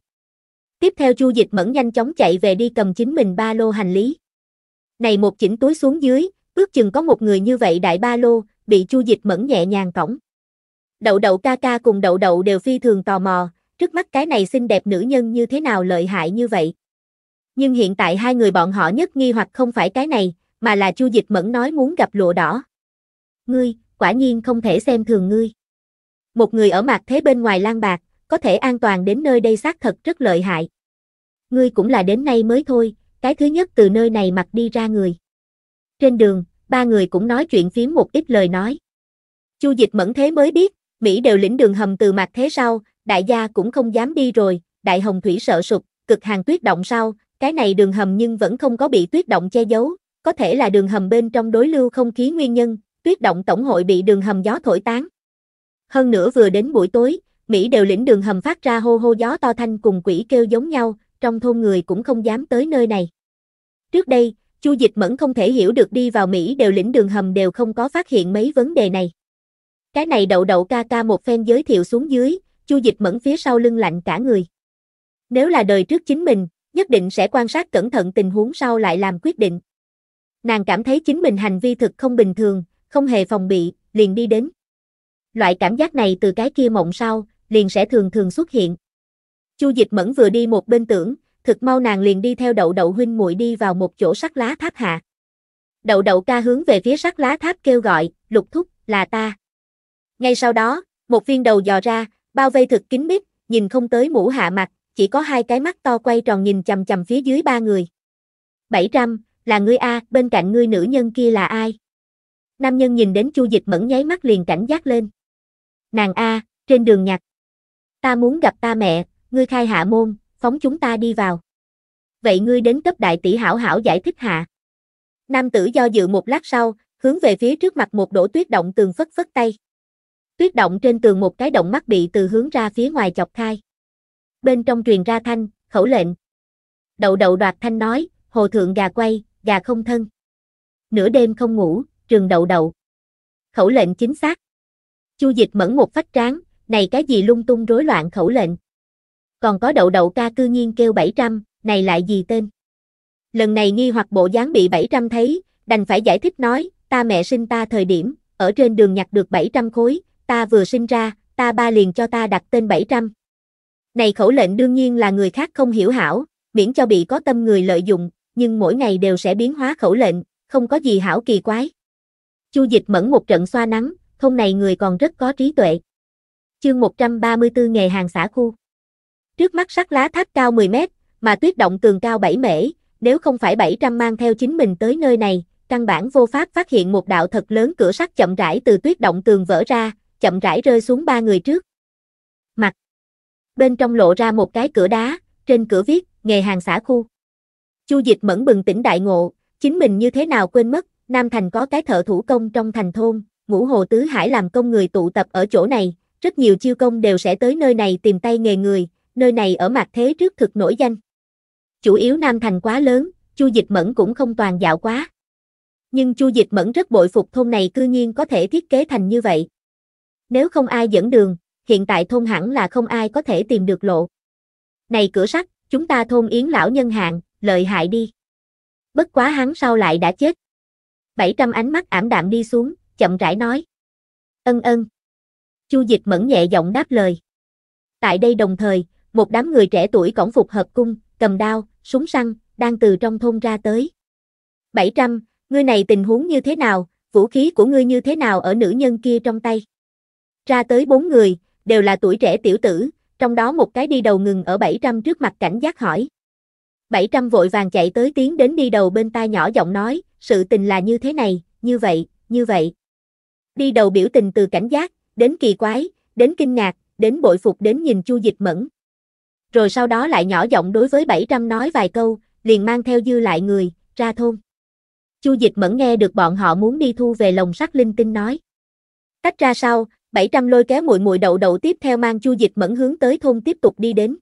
Tiếp theo Chu Dịch Mẫn nhanh chóng chạy về đi cầm chính mình ba lô hành lý. Này một chỉnh túi xuống dưới, ước chừng có một người như vậy đại ba lô, bị Chu Dịch Mẫn nhẹ nhàng cõng. Đậu đậu ca ca cùng đậu đậu đều phi thường tò mò, trước mắt cái này xinh đẹp nữ nhân như thế nào lợi hại như vậy. Nhưng hiện tại hai người bọn họ nhất nghi hoặc không phải cái này, mà là Chu Dịch Mẫn nói muốn gặp lụa đỏ. Ngươi, quả nhiên không thể xem thường ngươi. Một người ở mặt thế bên ngoài lang bạc, có thể an toàn đến nơi đây xác thật rất lợi hại. Ngươi cũng là đến nay mới thôi, cái thứ nhất từ nơi này mặc đi ra người. Trên đường, ba người cũng nói chuyện phím một ít lời nói. Chu dịch mẫn thế mới biết, Mỹ đều lĩnh đường hầm từ mặt thế sau, đại gia cũng không dám đi rồi, đại hồng thủy sợ sụp, cực hàng tuyết động sau, cái này đường hầm nhưng vẫn không có bị tuyết động che giấu, có thể là đường hầm bên trong đối lưu không khí nguyên nhân, tuyết động tổng hội bị đường hầm gió thổi tán. Hơn nữa vừa đến buổi tối, Mỹ đều lĩnh đường hầm phát ra hô hô gió to thanh cùng quỷ kêu giống nhau, trong thôn người cũng không dám tới nơi này. Trước đây, Chu Dịch Mẫn không thể hiểu được đi vào Mỹ đều lĩnh đường hầm đều không có phát hiện mấy vấn đề này. Cái này đậu đậu ca ca một phen giới thiệu xuống dưới, Chu Dịch Mẫn phía sau lưng lạnh cả người. Nếu là đời trước chính mình, nhất định sẽ quan sát cẩn thận tình huống sau lại làm quyết định. Nàng cảm thấy chính mình hành vi thực không bình thường, không hề phòng bị, liền đi đến. Loại cảm giác này từ cái kia mộng sau, liền sẽ thường thường xuất hiện. Chu Dịch Mẫn vừa đi một bên tưởng, thực mau nàng liền đi theo đậu đậu huynh muội đi vào một chỗ sắc lá tháp hạ. Đậu đậu ca hướng về phía sắc lá tháp kêu gọi, lục thúc, là ta. Ngay sau đó, một viên đầu dò ra, bao vây thực kín mít, nhìn không tới mũ hạ mặt, chỉ có hai cái mắt to quay tròn nhìn chầm chầm phía dưới ba người. 700, là ngươi A, bên cạnh ngươi nữ nhân kia là ai? Nam nhân nhìn đến chu dịch mẫn nháy mắt liền cảnh giác lên. Nàng A, trên đường nhặt. Ta muốn gặp ta mẹ, ngươi khai hạ môn, phóng chúng ta đi vào. Vậy ngươi đến cấp đại tỷ hảo hảo giải thích hạ. Nam tử do dự một lát sau, hướng về phía trước mặt một đổ tuyết động tường phất phất tay. Tuyết động trên tường một cái động mắt bị từ hướng ra phía ngoài chọc khai. Bên trong truyền ra thanh, khẩu lệnh. Đậu đậu đoạt thanh nói, hồ thượng gà quay, gà không thân. Nửa đêm không ngủ, trường đậu đậu. Khẩu lệnh chính xác. Chu dịch mẫn một phách tráng, này cái gì lung tung rối loạn khẩu lệnh. Còn có đậu đậu ca cư nhiên kêu 700, này lại gì tên. Lần này nghi hoặc bộ dáng bị 700 thấy, đành phải giải thích nói, ta mẹ sinh ta thời điểm, ở trên đường nhặt được 700 khối, ta vừa sinh ra, ta ba liền cho ta đặt tên 700. Này khẩu lệnh đương nhiên là người khác không hiểu hảo, miễn cho bị có tâm người lợi dụng, nhưng mỗi ngày đều sẽ biến hóa khẩu lệnh, không có gì hảo kỳ quái. Chu dịch mẫn một trận xoa nắng, không này người còn rất có trí tuệ chương 134 nghề hàng xã khu. Trước mắt sắc lá tháp cao 10 mét, mà tuyết động tường cao 7 mễ, nếu không phải 700 mang theo chính mình tới nơi này, căn bản vô pháp phát hiện một đạo thật lớn cửa sắt chậm rãi từ tuyết động tường vỡ ra, chậm rãi rơi xuống ba người trước. Mặt. Bên trong lộ ra một cái cửa đá, trên cửa viết, nghề hàng xã khu. Chu dịch mẫn bừng tỉnh đại ngộ, chính mình như thế nào quên mất, Nam Thành có cái thợ thủ công trong thành thôn, ngũ hồ tứ hải làm công người tụ tập ở chỗ này, rất nhiều chiêu công đều sẽ tới nơi này tìm tay nghề người, nơi này ở mặt thế trước thực nổi danh. Chủ yếu Nam Thành quá lớn, Chu Dịch Mẫn cũng không toàn dạo quá. Nhưng Chu Dịch Mẫn rất bội phục thôn này cư nhiên có thể thiết kế thành như vậy. Nếu không ai dẫn đường, hiện tại thôn hẳn là không ai có thể tìm được lộ. Này cửa sắt, chúng ta thôn Yến lão nhân hạng, lợi hại đi. Bất quá hắn sau lại đã chết. 700 ánh mắt ảm đạm đi xuống, chậm rãi nói. Ân ân. Chu Dịch mẫn nhẹ giọng đáp lời. Tại đây đồng thời, một đám người trẻ tuổi cổng phục hợp cung, cầm đao, súng săn, đang từ trong thôn ra tới. 700, ngươi này tình huống như thế nào, vũ khí của ngươi như thế nào ở nữ nhân kia trong tay? Ra tới bốn người, đều là tuổi trẻ tiểu tử, trong đó một cái đi đầu ngừng ở 700 trước mặt cảnh giác hỏi. 700 vội vàng chạy tới tiến đến đi đầu bên tai nhỏ giọng nói, sự tình là như thế này, như vậy, như vậy. Đi đầu biểu tình từ cảnh giác, đến kỳ quái, đến kinh ngạc, đến bội phục đến nhìn Chu Dịch Mẫn. Rồi sau đó lại nhỏ giọng đối với 700 nói vài câu, liền mang theo dư lại người, ra thôn. Chu Dịch Mẫn nghe được bọn họ muốn đi thu về lồng sắt linh tinh nói. Tách ra sau, 700 lôi kéo muội muội đậu đậu tiếp theo mang Chu Dịch Mẫn hướng tới thôn tiếp tục đi đến.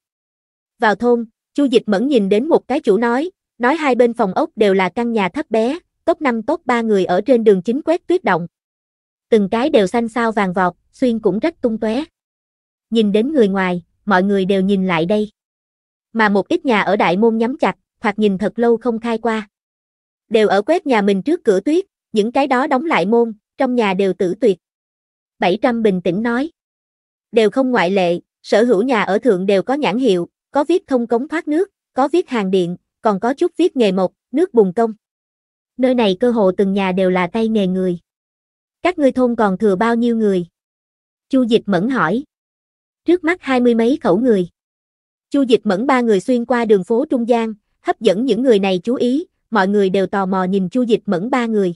Vào thôn, Chu Dịch Mẫn nhìn đến một cái chủ nói, nói hai bên phòng ốc đều là căn nhà thấp bé, tốt năm tốt ba người ở trên đường chính quét tuyết động từng cái đều xanh xao vàng vọt, xuyên cũng rất tung tóe. Nhìn đến người ngoài, mọi người đều nhìn lại đây. Mà một ít nhà ở đại môn nhắm chặt, hoặc nhìn thật lâu không khai qua. Đều ở quét nhà mình trước cửa tuyết, những cái đó đóng lại môn, trong nhà đều tử tuyệt. 700 bình tĩnh nói. Đều không ngoại lệ, sở hữu nhà ở thượng đều có nhãn hiệu, có viết thông cống thoát nước, có viết hàng điện, còn có chút viết nghề mộc, nước bùng công. Nơi này cơ hồ từng nhà đều là tay nghề người. Các ngươi thôn còn thừa bao nhiêu người? Chu Dịch Mẫn hỏi. Trước mắt hai mươi mấy khẩu người. Chu Dịch Mẫn ba người xuyên qua đường phố trung gian, hấp dẫn những người này chú ý, mọi người đều tò mò nhìn Chu Dịch Mẫn ba người.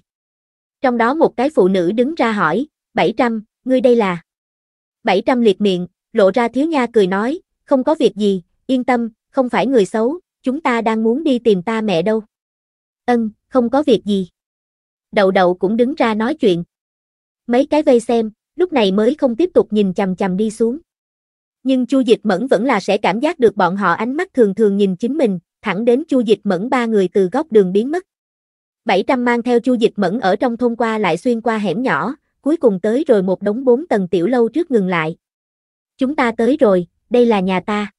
Trong đó một cái phụ nữ đứng ra hỏi, bảy trăm, ngươi đây là? Bảy trăm liệt miệng, lộ ra thiếu nha cười nói, không có việc gì, yên tâm, không phải người xấu, chúng ta đang muốn đi tìm ta mẹ đâu. Ân, không có việc gì. Đậu đậu cũng đứng ra nói chuyện, mấy cái vây xem, lúc này mới không tiếp tục nhìn chằm chằm đi xuống. Nhưng Chu Dịch Mẫn vẫn là sẽ cảm giác được bọn họ ánh mắt thường thường nhìn chính mình, thẳng đến Chu Dịch Mẫn ba người từ góc đường biến mất. 700 mang theo Chu Dịch Mẫn ở trong thôn qua lại xuyên qua hẻm nhỏ, cuối cùng tới rồi một đống bốn tầng tiểu lâu trước ngừng lại. Chúng ta tới rồi, đây là nhà ta.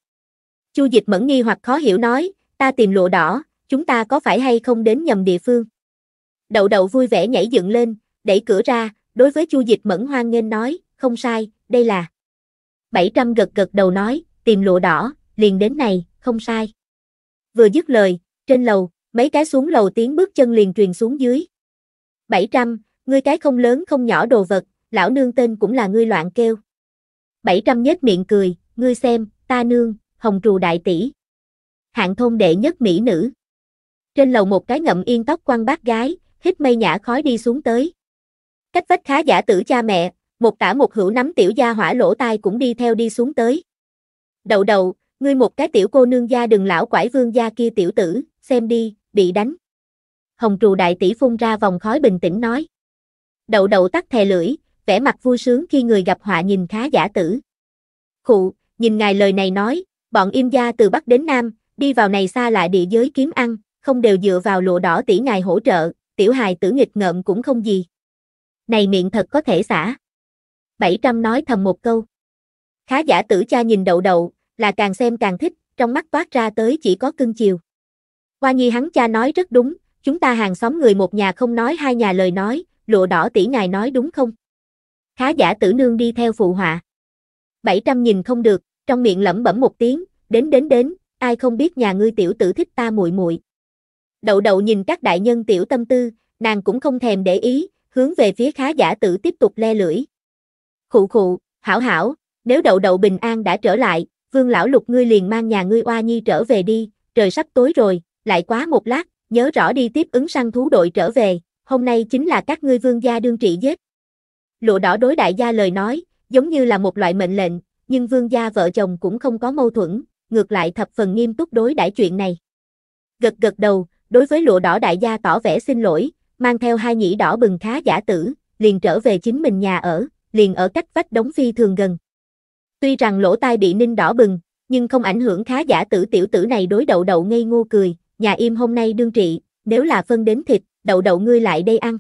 Chu Dịch Mẫn nghi hoặc khó hiểu nói, ta tìm lộ đỏ, chúng ta có phải hay không đến nhầm địa phương? Đậu đậu vui vẻ nhảy dựng lên, đẩy cửa ra, Đối với Chu Dịch Mẫn hoan nghênh nói, không sai, đây là. bảy trăm gật gật đầu nói, tìm lụa đỏ, liền đến này, không sai. Vừa dứt lời, trên lầu, mấy cái xuống lầu tiếng bước chân liền truyền xuống dưới. bảy trăm ngươi cái không lớn không nhỏ đồ vật, lão nương tên cũng là ngươi loạn kêu. bảy trăm nhếch miệng cười, ngươi xem, ta nương, hồng trù đại tỷ. Hạng thôn đệ nhất mỹ nữ. Trên lầu một cái ngậm yên tóc quan bác gái, hít mây nhả khói đi xuống tới. Cách vách khá giả tử cha mẹ, một tả một hữu nắm tiểu gia hỏa lỗ tai cũng đi theo đi xuống tới. Đậu đậu, ngươi một cái tiểu cô nương gia đừng lão quải vương gia kia tiểu tử, xem đi, bị đánh. Hồng trù đại tỷ phun ra vòng khói bình tĩnh nói. Đậu đậu tắt thè lưỡi, vẻ mặt vui sướng khi người gặp họa nhìn khá giả tử. Khụ, nhìn ngài lời này nói, bọn im gia từ Bắc đến Nam, đi vào này xa lại địa giới kiếm ăn, không đều dựa vào lụa đỏ tỷ ngài hỗ trợ, tiểu hài tử nghịch ngợm cũng không gì này miệng thật có thể xả. 700 nói thầm một câu. Khá giả tử cha nhìn đậu đậu, là càng xem càng thích, trong mắt toát ra tới chỉ có cưng chiều. Hoa nhi hắn cha nói rất đúng, chúng ta hàng xóm người một nhà không nói hai nhà lời nói, lụa đỏ tỷ ngài nói đúng không? Khá giả tử nương đi theo phụ họa. 700 nhìn không được, trong miệng lẩm bẩm một tiếng, đến đến đến, ai không biết nhà ngươi tiểu tử thích ta muội muội. Đậu đậu nhìn các đại nhân tiểu tâm tư, nàng cũng không thèm để ý, hướng về phía khá giả tử tiếp tục le lưỡi. Khụ khụ, hảo hảo, nếu đậu đậu bình an đã trở lại, vương lão lục ngươi liền mang nhà ngươi oa nhi trở về đi, trời sắp tối rồi, lại quá một lát, nhớ rõ đi tiếp ứng săn thú đội trở về, hôm nay chính là các ngươi vương gia đương trị giết. Lụa đỏ đối đại gia lời nói, giống như là một loại mệnh lệnh, nhưng vương gia vợ chồng cũng không có mâu thuẫn, ngược lại thập phần nghiêm túc đối đãi chuyện này. Gật gật đầu, đối với lụa đỏ đại gia tỏ vẻ xin lỗi, mang theo hai nhĩ đỏ bừng khá giả tử, liền trở về chính mình nhà ở, liền ở cách vách đống phi thường gần. Tuy rằng lỗ tai bị ninh đỏ bừng, nhưng không ảnh hưởng khá giả tử tiểu tử này đối đậu đậu ngây ngô cười, nhà im hôm nay đương trị, nếu là phân đến thịt, đậu đậu ngươi lại đây ăn.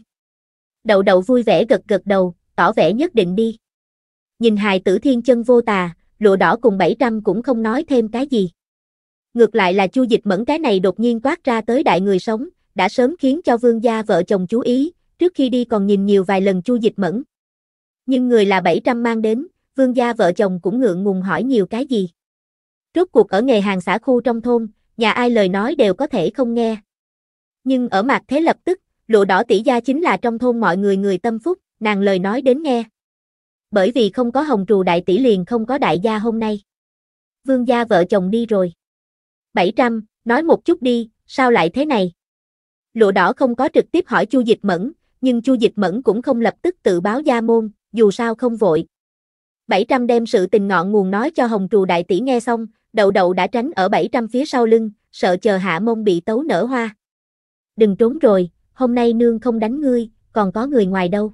Đậu đậu vui vẻ gật gật đầu, tỏ vẻ nhất định đi. Nhìn hài tử thiên chân vô tà, lụa đỏ cùng 700 cũng không nói thêm cái gì. Ngược lại là chu dịch mẫn cái này đột nhiên toát ra tới đại người sống, đã sớm khiến cho vương gia vợ chồng chú ý, trước khi đi còn nhìn nhiều vài lần chu dịch mẫn. Nhưng người là 700 mang đến, vương gia vợ chồng cũng ngượng ngùng hỏi nhiều cái gì. Rốt cuộc ở nghề hàng xã khu trong thôn, nhà ai lời nói đều có thể không nghe. Nhưng ở mặt thế lập tức, lộ đỏ tỷ gia chính là trong thôn mọi người người tâm phúc, nàng lời nói đến nghe. Bởi vì không có hồng trù đại tỷ liền không có đại gia hôm nay. Vương gia vợ chồng đi rồi. 700, nói một chút đi, sao lại thế này? Lộ đỏ không có trực tiếp hỏi Chu Dịch Mẫn, nhưng Chu Dịch Mẫn cũng không lập tức tự báo gia môn, dù sao không vội. 700 đem sự tình ngọn nguồn nói cho Hồng Trù Đại Tỷ nghe xong, đậu đậu đã tránh ở 700 phía sau lưng, sợ chờ hạ môn bị tấu nở hoa. Đừng trốn rồi, hôm nay nương không đánh ngươi, còn có người ngoài đâu.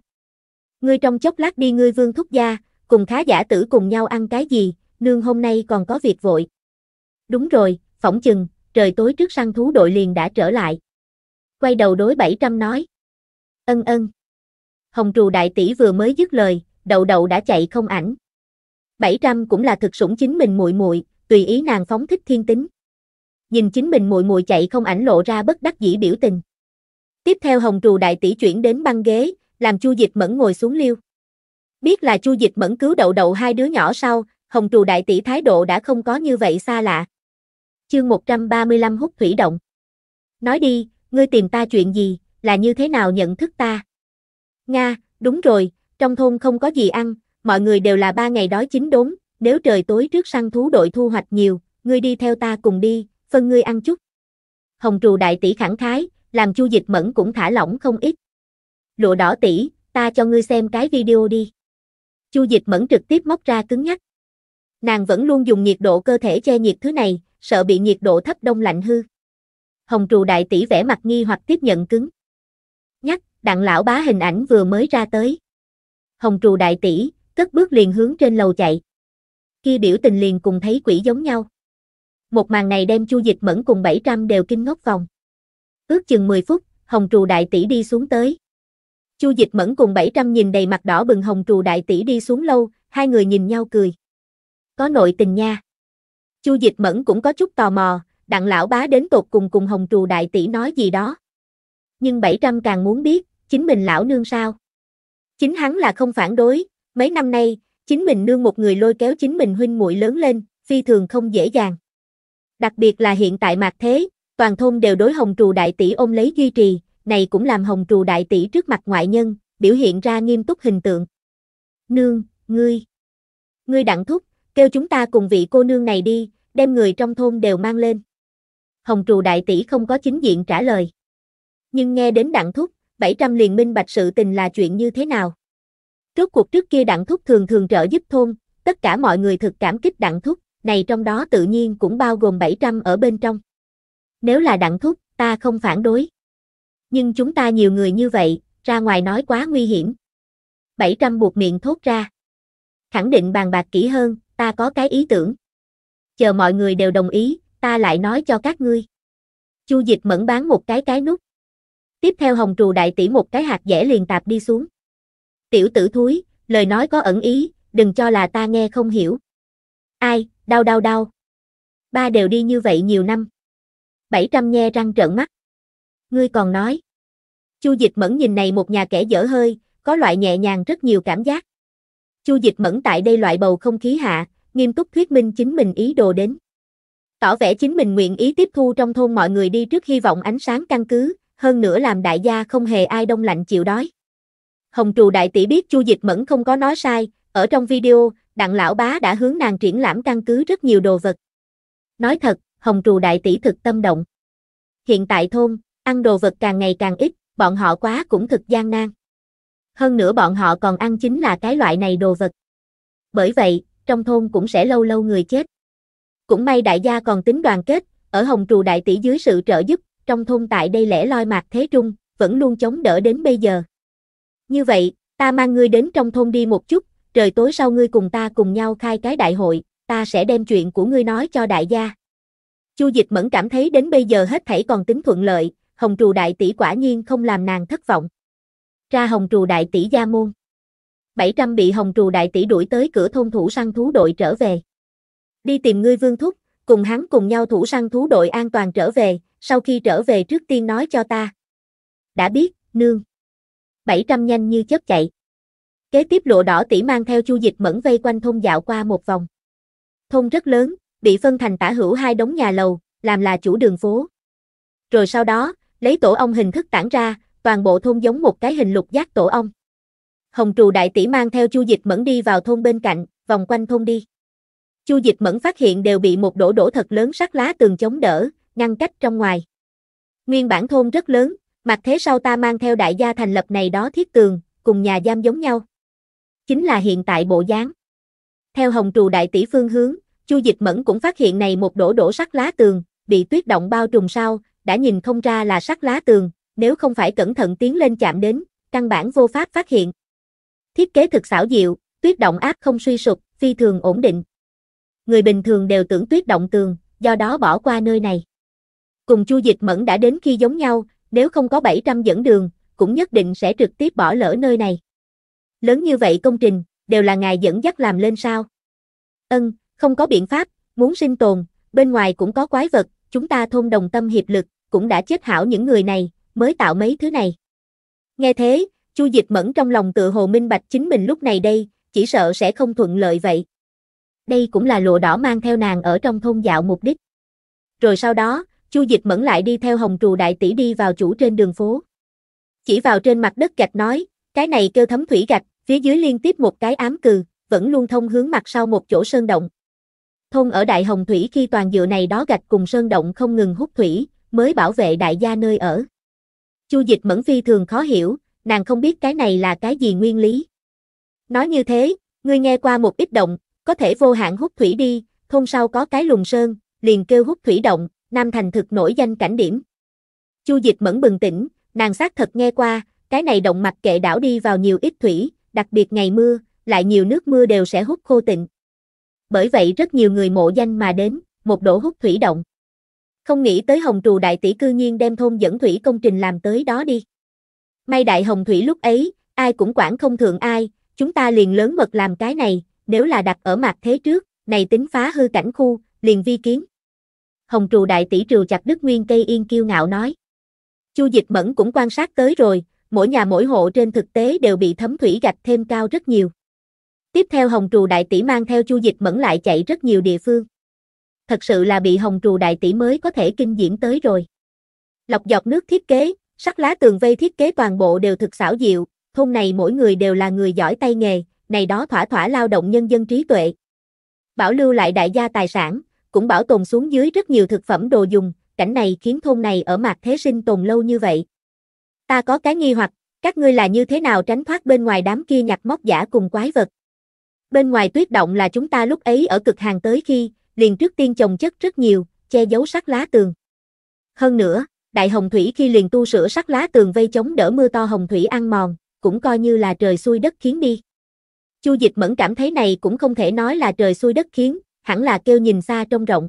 Ngươi trong chốc lát đi ngươi vương thúc gia, cùng khá giả tử cùng nhau ăn cái gì, nương hôm nay còn có việc vội. Đúng rồi, phỏng chừng, trời tối trước săn thú đội liền đã trở lại quay đầu đối 700 nói. Ân ân. Hồng trù đại tỷ vừa mới dứt lời, đầu đầu đã chạy không ảnh. 700 cũng là thực sủng chính mình muội muội, tùy ý nàng phóng thích thiên tính. Nhìn chính mình muội muội chạy không ảnh lộ ra bất đắc dĩ biểu tình. Tiếp theo Hồng trù đại tỷ chuyển đến băng ghế, làm Chu Dịch Mẫn ngồi xuống liêu. Biết là Chu Dịch Mẫn cứu đậu đậu hai đứa nhỏ sau, Hồng trù đại tỷ thái độ đã không có như vậy xa lạ. Chương 135 hút thủy động. Nói đi, ngươi tìm ta chuyện gì, là như thế nào nhận thức ta? Nga, đúng rồi, trong thôn không có gì ăn, mọi người đều là ba ngày đói chín đốn, nếu trời tối trước săn thú đội thu hoạch nhiều, ngươi đi theo ta cùng đi, phân ngươi ăn chút. Hồng trù đại tỷ khẳng khái, làm chu dịch mẫn cũng thả lỏng không ít. Lụa đỏ tỷ, ta cho ngươi xem cái video đi. Chu dịch mẫn trực tiếp móc ra cứng nhắc. Nàng vẫn luôn dùng nhiệt độ cơ thể che nhiệt thứ này, sợ bị nhiệt độ thấp đông lạnh hư hồng trù đại tỷ vẻ mặt nghi hoặc tiếp nhận cứng. Nhắc, đặng lão bá hình ảnh vừa mới ra tới. Hồng trù đại tỷ, cất bước liền hướng trên lầu chạy. Khi biểu tình liền cùng thấy quỷ giống nhau. Một màn này đem chu dịch mẫn cùng 700 đều kinh ngốc vòng. Ước chừng 10 phút, hồng trù đại tỷ đi xuống tới. Chu dịch mẫn cùng 700 nhìn đầy mặt đỏ bừng hồng trù đại tỷ đi xuống lâu, hai người nhìn nhau cười. Có nội tình nha. Chu dịch mẫn cũng có chút tò mò, đặng lão bá đến tột cùng cùng hồng trù đại tỷ nói gì đó. Nhưng 700 càng muốn biết, chính mình lão nương sao? Chính hắn là không phản đối, mấy năm nay, chính mình nương một người lôi kéo chính mình huynh muội lớn lên, phi thường không dễ dàng. Đặc biệt là hiện tại mạc thế, toàn thôn đều đối hồng trù đại tỷ ôm lấy duy trì, này cũng làm hồng trù đại tỷ trước mặt ngoại nhân, biểu hiện ra nghiêm túc hình tượng. Nương, ngươi, ngươi đặng thúc, kêu chúng ta cùng vị cô nương này đi, đem người trong thôn đều mang lên. Hồng Trù đại tỷ không có chính diện trả lời. Nhưng nghe đến đặng thúc, 700 liền minh bạch sự tình là chuyện như thế nào. Trước cuộc trước kia đặng thúc thường thường trợ giúp thôn, tất cả mọi người thực cảm kích đặng thúc, này trong đó tự nhiên cũng bao gồm 700 ở bên trong. Nếu là đặng thúc, ta không phản đối. Nhưng chúng ta nhiều người như vậy, ra ngoài nói quá nguy hiểm. 700 buộc miệng thốt ra. Khẳng định bàn bạc kỹ hơn, ta có cái ý tưởng. Chờ mọi người đều đồng ý, ta lại nói cho các ngươi. Chu dịch mẫn bán một cái cái nút. Tiếp theo hồng trù đại tỷ một cái hạt dẻ liền tạp đi xuống. Tiểu tử thúi, lời nói có ẩn ý, đừng cho là ta nghe không hiểu. Ai, đau đau đau. Ba đều đi như vậy nhiều năm. Bảy trăm nhe răng trợn mắt. Ngươi còn nói. Chu dịch mẫn nhìn này một nhà kẻ dở hơi, có loại nhẹ nhàng rất nhiều cảm giác. Chu dịch mẫn tại đây loại bầu không khí hạ, nghiêm túc thuyết minh chính mình ý đồ đến tỏ vẻ chính mình nguyện ý tiếp thu trong thôn mọi người đi trước hy vọng ánh sáng căn cứ, hơn nữa làm đại gia không hề ai đông lạnh chịu đói. Hồng trù đại tỷ biết Chu Dịch Mẫn không có nói sai, ở trong video, đặng lão bá đã hướng nàng triển lãm căn cứ rất nhiều đồ vật. Nói thật, Hồng trù đại tỷ thực tâm động. Hiện tại thôn, ăn đồ vật càng ngày càng ít, bọn họ quá cũng thực gian nan. Hơn nữa bọn họ còn ăn chính là cái loại này đồ vật. Bởi vậy, trong thôn cũng sẽ lâu lâu người chết. Cũng may đại gia còn tính đoàn kết, ở Hồng Trù đại tỷ dưới sự trợ giúp, trong thôn tại đây lẻ loi mạc thế trung, vẫn luôn chống đỡ đến bây giờ. Như vậy, ta mang ngươi đến trong thôn đi một chút, trời tối sau ngươi cùng ta cùng nhau khai cái đại hội, ta sẽ đem chuyện của ngươi nói cho đại gia. Chu Dịch Mẫn cảm thấy đến bây giờ hết thảy còn tính thuận lợi, Hồng Trù đại tỷ quả nhiên không làm nàng thất vọng. Ra Hồng Trù đại tỷ gia môn. 700 bị Hồng Trù đại tỷ đuổi tới cửa thôn thủ săn thú đội trở về. Đi tìm ngươi vương thúc, cùng hắn cùng nhau thủ săn thú đội an toàn trở về, sau khi trở về trước tiên nói cho ta. Đã biết, nương. 700 nhanh như chớp chạy. Kế tiếp lộ đỏ tỷ mang theo chu dịch mẫn vây quanh thôn dạo qua một vòng. Thôn rất lớn, bị phân thành tả hữu hai đống nhà lầu, làm là chủ đường phố. Rồi sau đó, lấy tổ ong hình thức tản ra, toàn bộ thôn giống một cái hình lục giác tổ ong. Hồng trù đại tỷ mang theo chu dịch mẫn đi vào thôn bên cạnh, vòng quanh thôn đi. Chu Dịch Mẫn phát hiện đều bị một đổ đổ thật lớn sắt lá tường chống đỡ, ngăn cách trong ngoài. Nguyên bản thôn rất lớn, mặt thế sau ta mang theo đại gia thành lập này đó thiết tường, cùng nhà giam giống nhau. Chính là hiện tại bộ dáng. Theo hồng trù đại tỷ phương hướng, Chu Dịch Mẫn cũng phát hiện này một đổ đổ sắt lá tường, bị tuyết động bao trùm sau, đã nhìn không ra là sắt lá tường, nếu không phải cẩn thận tiến lên chạm đến, căn bản vô pháp phát hiện. Thiết kế thực xảo diệu, tuyết động áp không suy sụp, phi thường ổn định người bình thường đều tưởng tuyết động tường, do đó bỏ qua nơi này. Cùng Chu Dịch Mẫn đã đến khi giống nhau, nếu không có 700 dẫn đường, cũng nhất định sẽ trực tiếp bỏ lỡ nơi này. Lớn như vậy công trình, đều là ngài dẫn dắt làm lên sao? Ân, không có biện pháp, muốn sinh tồn, bên ngoài cũng có quái vật, chúng ta thôn đồng tâm hiệp lực, cũng đã chết hảo những người này, mới tạo mấy thứ này. Nghe thế, Chu Dịch Mẫn trong lòng tự hồ minh bạch chính mình lúc này đây, chỉ sợ sẽ không thuận lợi vậy đây cũng là lụa đỏ mang theo nàng ở trong thôn dạo mục đích. Rồi sau đó, Chu Dịch Mẫn lại đi theo Hồng Trù đại tỷ đi vào chủ trên đường phố. Chỉ vào trên mặt đất gạch nói, cái này kêu thấm thủy gạch, phía dưới liên tiếp một cái ám cừ, vẫn luôn thông hướng mặt sau một chỗ sơn động. Thôn ở Đại Hồng Thủy khi toàn dựa này đó gạch cùng sơn động không ngừng hút thủy, mới bảo vệ đại gia nơi ở. Chu Dịch Mẫn phi thường khó hiểu, nàng không biết cái này là cái gì nguyên lý. Nói như thế, ngươi nghe qua một ít động, có thể vô hạn hút thủy đi, thôn sau có cái lùng sơn, liền kêu hút thủy động, Nam Thành thực nổi danh cảnh điểm. Chu Dịch mẫn bừng tỉnh, nàng xác thật nghe qua, cái này động mặt kệ đảo đi vào nhiều ít thủy, đặc biệt ngày mưa, lại nhiều nước mưa đều sẽ hút khô tịnh. Bởi vậy rất nhiều người mộ danh mà đến, một đổ hút thủy động. Không nghĩ tới Hồng Trù đại tỷ cư nhiên đem thôn dẫn thủy công trình làm tới đó đi. May đại Hồng Thủy lúc ấy, ai cũng quản không thường ai, chúng ta liền lớn mật làm cái này, nếu là đặt ở mặt thế trước, này tính phá hư cảnh khu, liền vi kiến. Hồng trù đại tỷ trừ chặt đứt nguyên cây yên kiêu ngạo nói. Chu dịch mẫn cũng quan sát tới rồi, mỗi nhà mỗi hộ trên thực tế đều bị thấm thủy gạch thêm cao rất nhiều. Tiếp theo hồng trù đại tỷ mang theo chu dịch mẫn lại chạy rất nhiều địa phương. Thật sự là bị hồng trù đại tỷ mới có thể kinh diễm tới rồi. Lọc giọt nước thiết kế, sắt lá tường vây thiết kế toàn bộ đều thực xảo diệu, thôn này mỗi người đều là người giỏi tay nghề, này đó thỏa thỏa lao động nhân dân trí tuệ. Bảo lưu lại đại gia tài sản, cũng bảo tồn xuống dưới rất nhiều thực phẩm đồ dùng, cảnh này khiến thôn này ở mặt thế sinh tồn lâu như vậy. Ta có cái nghi hoặc, các ngươi là như thế nào tránh thoát bên ngoài đám kia nhặt móc giả cùng quái vật. Bên ngoài tuyết động là chúng ta lúc ấy ở cực hàng tới khi, liền trước tiên trồng chất rất nhiều, che giấu sắc lá tường. Hơn nữa, đại hồng thủy khi liền tu sửa sắc lá tường vây chống đỡ mưa to hồng thủy ăn mòn, cũng coi như là trời xui đất khiến đi. Chu Dịch Mẫn cảm thấy này cũng không thể nói là trời xui đất khiến, hẳn là kêu nhìn xa trông rộng.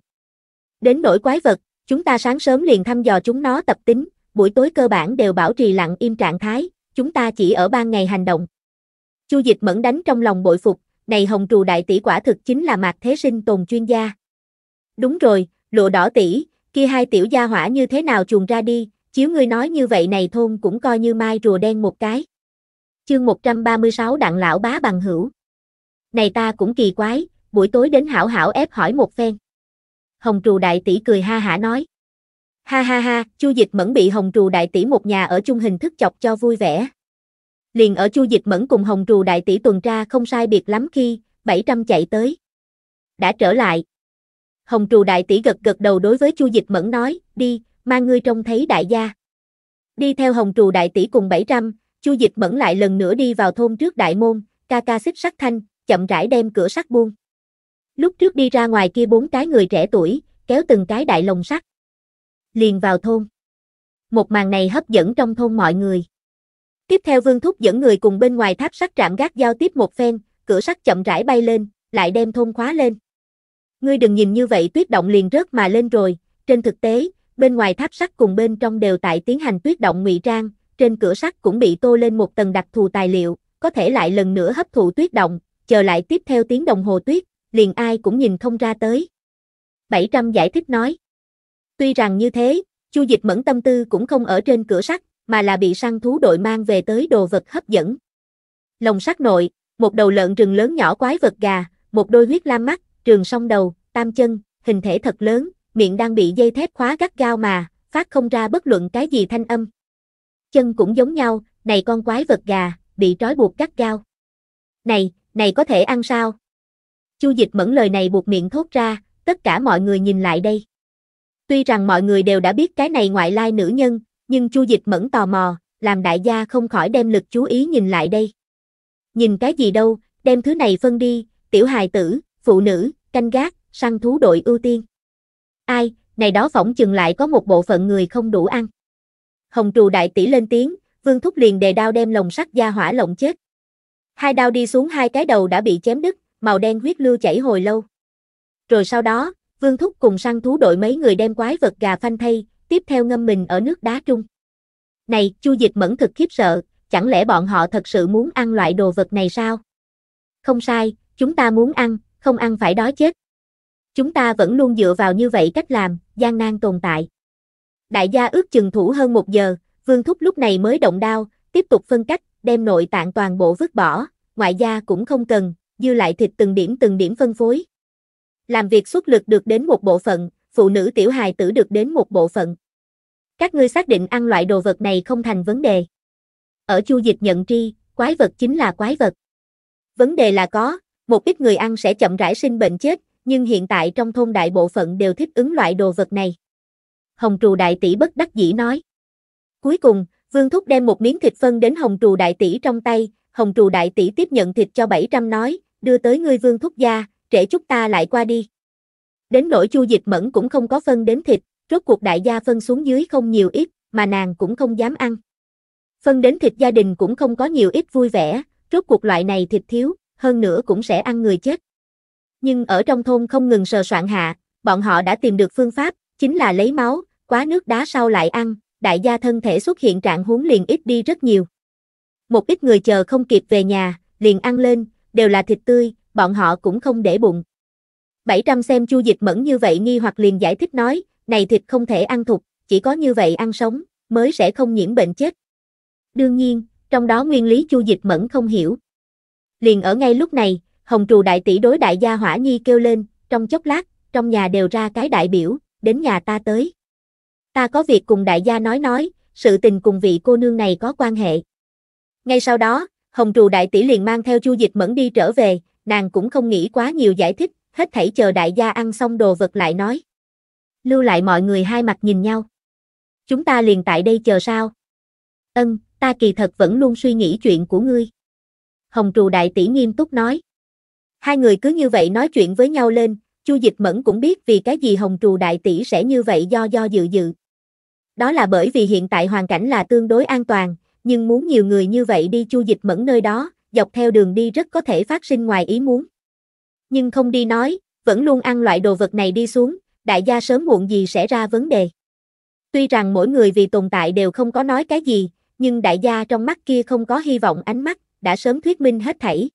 Đến nỗi quái vật, chúng ta sáng sớm liền thăm dò chúng nó tập tính, buổi tối cơ bản đều bảo trì lặng im trạng thái, chúng ta chỉ ở ban ngày hành động. Chu Dịch Mẫn đánh trong lòng bội phục, này hồng trù đại tỷ quả thực chính là mạc thế sinh tồn chuyên gia. Đúng rồi, lộ đỏ tỷ, kia hai tiểu gia hỏa như thế nào chuồn ra đi, chiếu ngươi nói như vậy này thôn cũng coi như mai rùa đen một cái. Chương 136 đặng lão bá bằng hữu. Này ta cũng kỳ quái, buổi tối đến hảo hảo ép hỏi một phen. Hồng trù đại tỷ cười ha hả nói. Ha ha ha, chu dịch mẫn bị hồng trù đại tỷ một nhà ở chung hình thức chọc cho vui vẻ. Liền ở chu dịch mẫn cùng hồng trù đại tỷ tuần tra không sai biệt lắm khi, 700 chạy tới. Đã trở lại. Hồng trù đại tỷ gật gật đầu đối với chu dịch mẫn nói, đi, mang ngươi trông thấy đại gia. Đi theo hồng trù đại tỷ cùng 700, Chu Dịch Mẫn lại lần nữa đi vào thôn trước đại môn, ca ca xích sắt thanh, chậm rãi đem cửa sắt buông. Lúc trước đi ra ngoài kia bốn cái người trẻ tuổi, kéo từng cái đại lồng sắt. Liền vào thôn. Một màn này hấp dẫn trong thôn mọi người. Tiếp theo Vương Thúc dẫn người cùng bên ngoài tháp sắt trạm gác giao tiếp một phen, cửa sắt chậm rãi bay lên, lại đem thôn khóa lên. Ngươi đừng nhìn như vậy tuyết động liền rớt mà lên rồi, trên thực tế, bên ngoài tháp sắt cùng bên trong đều tại tiến hành tuyết động ngụy trang, trên cửa sắt cũng bị tô lên một tầng đặc thù tài liệu, có thể lại lần nữa hấp thụ tuyết động, chờ lại tiếp theo tiếng đồng hồ tuyết, liền ai cũng nhìn không ra tới. 700 giải thích nói. Tuy rằng như thế, Chu Dịch Mẫn tâm tư cũng không ở trên cửa sắt, mà là bị săn thú đội mang về tới đồ vật hấp dẫn. Lồng sắt nội, một đầu lợn rừng lớn nhỏ quái vật gà, một đôi huyết lam mắt, trường song đầu, tam chân, hình thể thật lớn, miệng đang bị dây thép khóa gắt gao mà, phát không ra bất luận cái gì thanh âm chân cũng giống nhau, này con quái vật gà, bị trói buộc cắt gao. Này, này có thể ăn sao? Chu dịch mẫn lời này buộc miệng thốt ra, tất cả mọi người nhìn lại đây. Tuy rằng mọi người đều đã biết cái này ngoại lai nữ nhân, nhưng Chu Dịch mẫn tò mò, làm đại gia không khỏi đem lực chú ý nhìn lại đây. Nhìn cái gì đâu, đem thứ này phân đi, tiểu hài tử, phụ nữ, canh gác, săn thú đội ưu tiên. Ai, này đó phỏng chừng lại có một bộ phận người không đủ ăn hồng trù đại tỷ lên tiếng, vương thúc liền đề đao đem lồng sắt gia hỏa lộng chết. Hai đao đi xuống hai cái đầu đã bị chém đứt, màu đen huyết lưu chảy hồi lâu. Rồi sau đó, vương thúc cùng săn thú đội mấy người đem quái vật gà phanh thay, tiếp theo ngâm mình ở nước đá trung. Này, chu dịch mẫn thực khiếp sợ, chẳng lẽ bọn họ thật sự muốn ăn loại đồ vật này sao? Không sai, chúng ta muốn ăn, không ăn phải đói chết. Chúng ta vẫn luôn dựa vào như vậy cách làm, gian nan tồn tại. Đại gia ước chừng thủ hơn một giờ, Vương Thúc lúc này mới động đao, tiếp tục phân cách, đem nội tạng toàn bộ vứt bỏ, ngoại gia cũng không cần, dư lại thịt từng điểm từng điểm phân phối. Làm việc xuất lực được đến một bộ phận, phụ nữ tiểu hài tử được đến một bộ phận. Các ngươi xác định ăn loại đồ vật này không thành vấn đề. Ở chu dịch nhận tri, quái vật chính là quái vật. Vấn đề là có, một ít người ăn sẽ chậm rãi sinh bệnh chết, nhưng hiện tại trong thôn đại bộ phận đều thích ứng loại đồ vật này hồng trù đại tỷ bất đắc dĩ nói. Cuối cùng, Vương Thúc đem một miếng thịt phân đến hồng trù đại tỷ trong tay, hồng trù đại tỷ tiếp nhận thịt cho 700 nói, đưa tới ngươi Vương Thúc gia, trễ chút ta lại qua đi. Đến nỗi chu dịch mẫn cũng không có phân đến thịt, rốt cuộc đại gia phân xuống dưới không nhiều ít, mà nàng cũng không dám ăn. Phân đến thịt gia đình cũng không có nhiều ít vui vẻ, rốt cuộc loại này thịt thiếu, hơn nữa cũng sẽ ăn người chết. Nhưng ở trong thôn không ngừng sờ soạn hạ, bọn họ đã tìm được phương pháp, chính là lấy máu, quá nước đá sau lại ăn, đại gia thân thể xuất hiện trạng huống liền ít đi rất nhiều. Một ít người chờ không kịp về nhà, liền ăn lên, đều là thịt tươi, bọn họ cũng không để bụng. 700 xem chu dịch mẫn như vậy nghi hoặc liền giải thích nói, này thịt không thể ăn thục, chỉ có như vậy ăn sống, mới sẽ không nhiễm bệnh chết. Đương nhiên, trong đó nguyên lý chu dịch mẫn không hiểu. Liền ở ngay lúc này, hồng trù đại tỷ đối đại gia hỏa nhi kêu lên, trong chốc lát, trong nhà đều ra cái đại biểu, đến nhà ta tới. Ta có việc cùng đại gia nói nói, sự tình cùng vị cô nương này có quan hệ. Ngay sau đó, Hồng Trù đại tỷ liền mang theo Chu Dịch Mẫn đi trở về, nàng cũng không nghĩ quá nhiều giải thích, hết thảy chờ đại gia ăn xong đồ vật lại nói. Lưu lại mọi người hai mặt nhìn nhau. Chúng ta liền tại đây chờ sao? Ân, ta kỳ thật vẫn luôn suy nghĩ chuyện của ngươi. Hồng Trù đại tỷ nghiêm túc nói. Hai người cứ như vậy nói chuyện với nhau lên, Chu Dịch Mẫn cũng biết vì cái gì Hồng Trù đại tỷ sẽ như vậy do do dự dự. Đó là bởi vì hiện tại hoàn cảnh là tương đối an toàn, nhưng muốn nhiều người như vậy đi chu dịch mẫn nơi đó, dọc theo đường đi rất có thể phát sinh ngoài ý muốn. Nhưng không đi nói, vẫn luôn ăn loại đồ vật này đi xuống, đại gia sớm muộn gì sẽ ra vấn đề. Tuy rằng mỗi người vì tồn tại đều không có nói cái gì, nhưng đại gia trong mắt kia không có hy vọng ánh mắt, đã sớm thuyết minh hết thảy.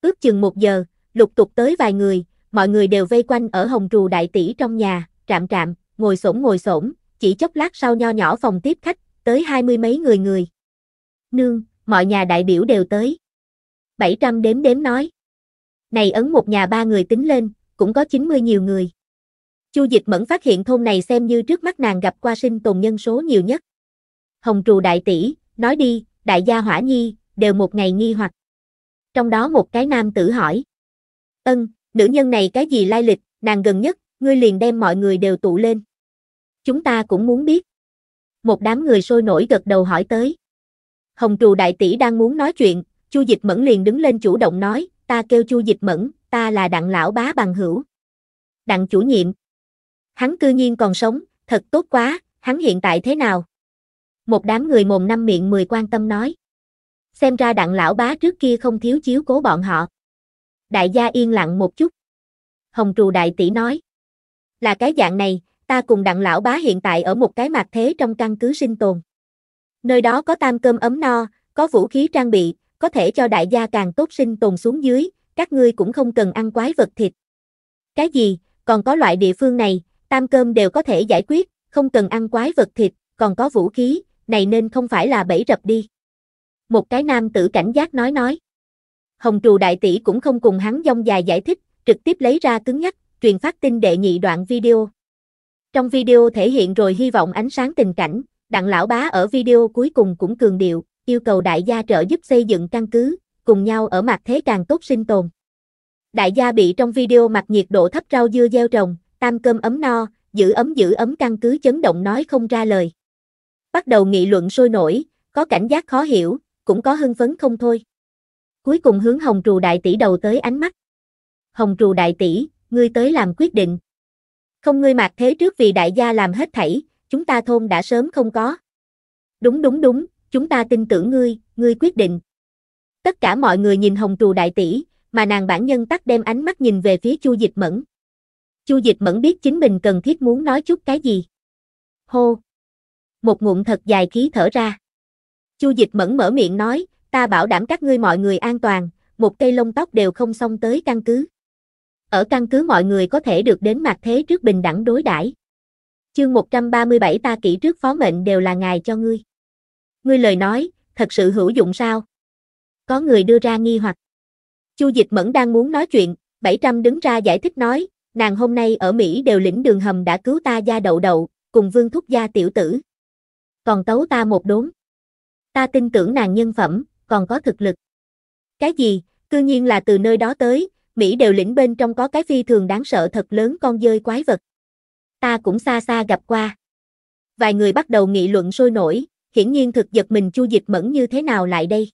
Ước chừng một giờ, lục tục tới vài người, mọi người đều vây quanh ở hồng trù đại tỷ trong nhà, trạm trạm, ngồi xổm ngồi xổm, chỉ chốc lát sau nho nhỏ phòng tiếp khách, tới hai mươi mấy người người. Nương, mọi nhà đại biểu đều tới. bảy trăm đếm đếm nói. Này ấn một nhà ba người tính lên, cũng có chín mươi nhiều người. Chu Dịch Mẫn phát hiện thôn này xem như trước mắt nàng gặp qua sinh tồn nhân số nhiều nhất. Hồng Trù đại tỷ, nói đi, đại gia Hỏa Nhi, đều một ngày nghi hoặc. Trong đó một cái nam tử hỏi. Ân, nữ nhân này cái gì lai lịch, nàng gần nhất, ngươi liền đem mọi người đều tụ lên chúng ta cũng muốn biết. Một đám người sôi nổi gật đầu hỏi tới. Hồng trù đại tỷ đang muốn nói chuyện, Chu Dịch Mẫn liền đứng lên chủ động nói, ta kêu Chu Dịch Mẫn, ta là đặng lão bá bằng hữu. Đặng chủ nhiệm. Hắn cư nhiên còn sống, thật tốt quá, hắn hiện tại thế nào? Một đám người mồm năm miệng mười quan tâm nói. Xem ra đặng lão bá trước kia không thiếu chiếu cố bọn họ. Đại gia yên lặng một chút. Hồng trù đại tỷ nói. Là cái dạng này, ta cùng đặng lão bá hiện tại ở một cái mạc thế trong căn cứ sinh tồn. Nơi đó có tam cơm ấm no, có vũ khí trang bị, có thể cho đại gia càng tốt sinh tồn xuống dưới, các ngươi cũng không cần ăn quái vật thịt. Cái gì, còn có loại địa phương này, tam cơm đều có thể giải quyết, không cần ăn quái vật thịt, còn có vũ khí, này nên không phải là bẫy rập đi. Một cái nam tử cảnh giác nói nói. Hồng trù đại tỷ cũng không cùng hắn dông dài giải thích, trực tiếp lấy ra cứng nhắc, truyền phát tin đệ nhị đoạn video. Trong video thể hiện rồi hy vọng ánh sáng tình cảnh, đặng lão bá ở video cuối cùng cũng cường điệu, yêu cầu đại gia trợ giúp xây dựng căn cứ, cùng nhau ở mặt thế càng tốt sinh tồn. Đại gia bị trong video mặt nhiệt độ thấp rau dưa gieo trồng, tam cơm ấm no, giữ ấm giữ ấm căn cứ chấn động nói không ra lời. Bắt đầu nghị luận sôi nổi, có cảnh giác khó hiểu, cũng có hưng phấn không thôi. Cuối cùng hướng Hồng Trù đại tỷ đầu tới ánh mắt. Hồng Trù đại tỷ, ngươi tới làm quyết định, không ngươi mạc thế trước vì đại gia làm hết thảy, chúng ta thôn đã sớm không có. Đúng đúng đúng, chúng ta tin tưởng ngươi, ngươi quyết định. Tất cả mọi người nhìn hồng trù đại tỷ, mà nàng bản nhân tắt đem ánh mắt nhìn về phía Chu Dịch Mẫn. Chu Dịch Mẫn biết chính mình cần thiết muốn nói chút cái gì. Hô! Một ngụm thật dài khí thở ra. Chu Dịch Mẫn mở miệng nói, ta bảo đảm các ngươi mọi người an toàn, một cây lông tóc đều không xong tới căn cứ. Ở căn cứ mọi người có thể được đến mặt thế trước bình đẳng đối đãi. Chương 137 ta kỹ trước phó mệnh đều là ngài cho ngươi. Ngươi lời nói, thật sự hữu dụng sao? Có người đưa ra nghi hoặc. Chu Dịch Mẫn đang muốn nói chuyện, 700 đứng ra giải thích nói, nàng hôm nay ở Mỹ đều lĩnh đường hầm đã cứu ta gia đậu đậu, cùng vương thúc gia tiểu tử. Còn tấu ta một đốn. Ta tin tưởng nàng nhân phẩm, còn có thực lực. Cái gì, cư nhiên là từ nơi đó tới, Mỹ đều lĩnh bên trong có cái phi thường đáng sợ thật lớn con dơi quái vật. Ta cũng xa xa gặp qua. Vài người bắt đầu nghị luận sôi nổi, hiển nhiên thực giật mình Chu Dịch Mẫn như thế nào lại đây.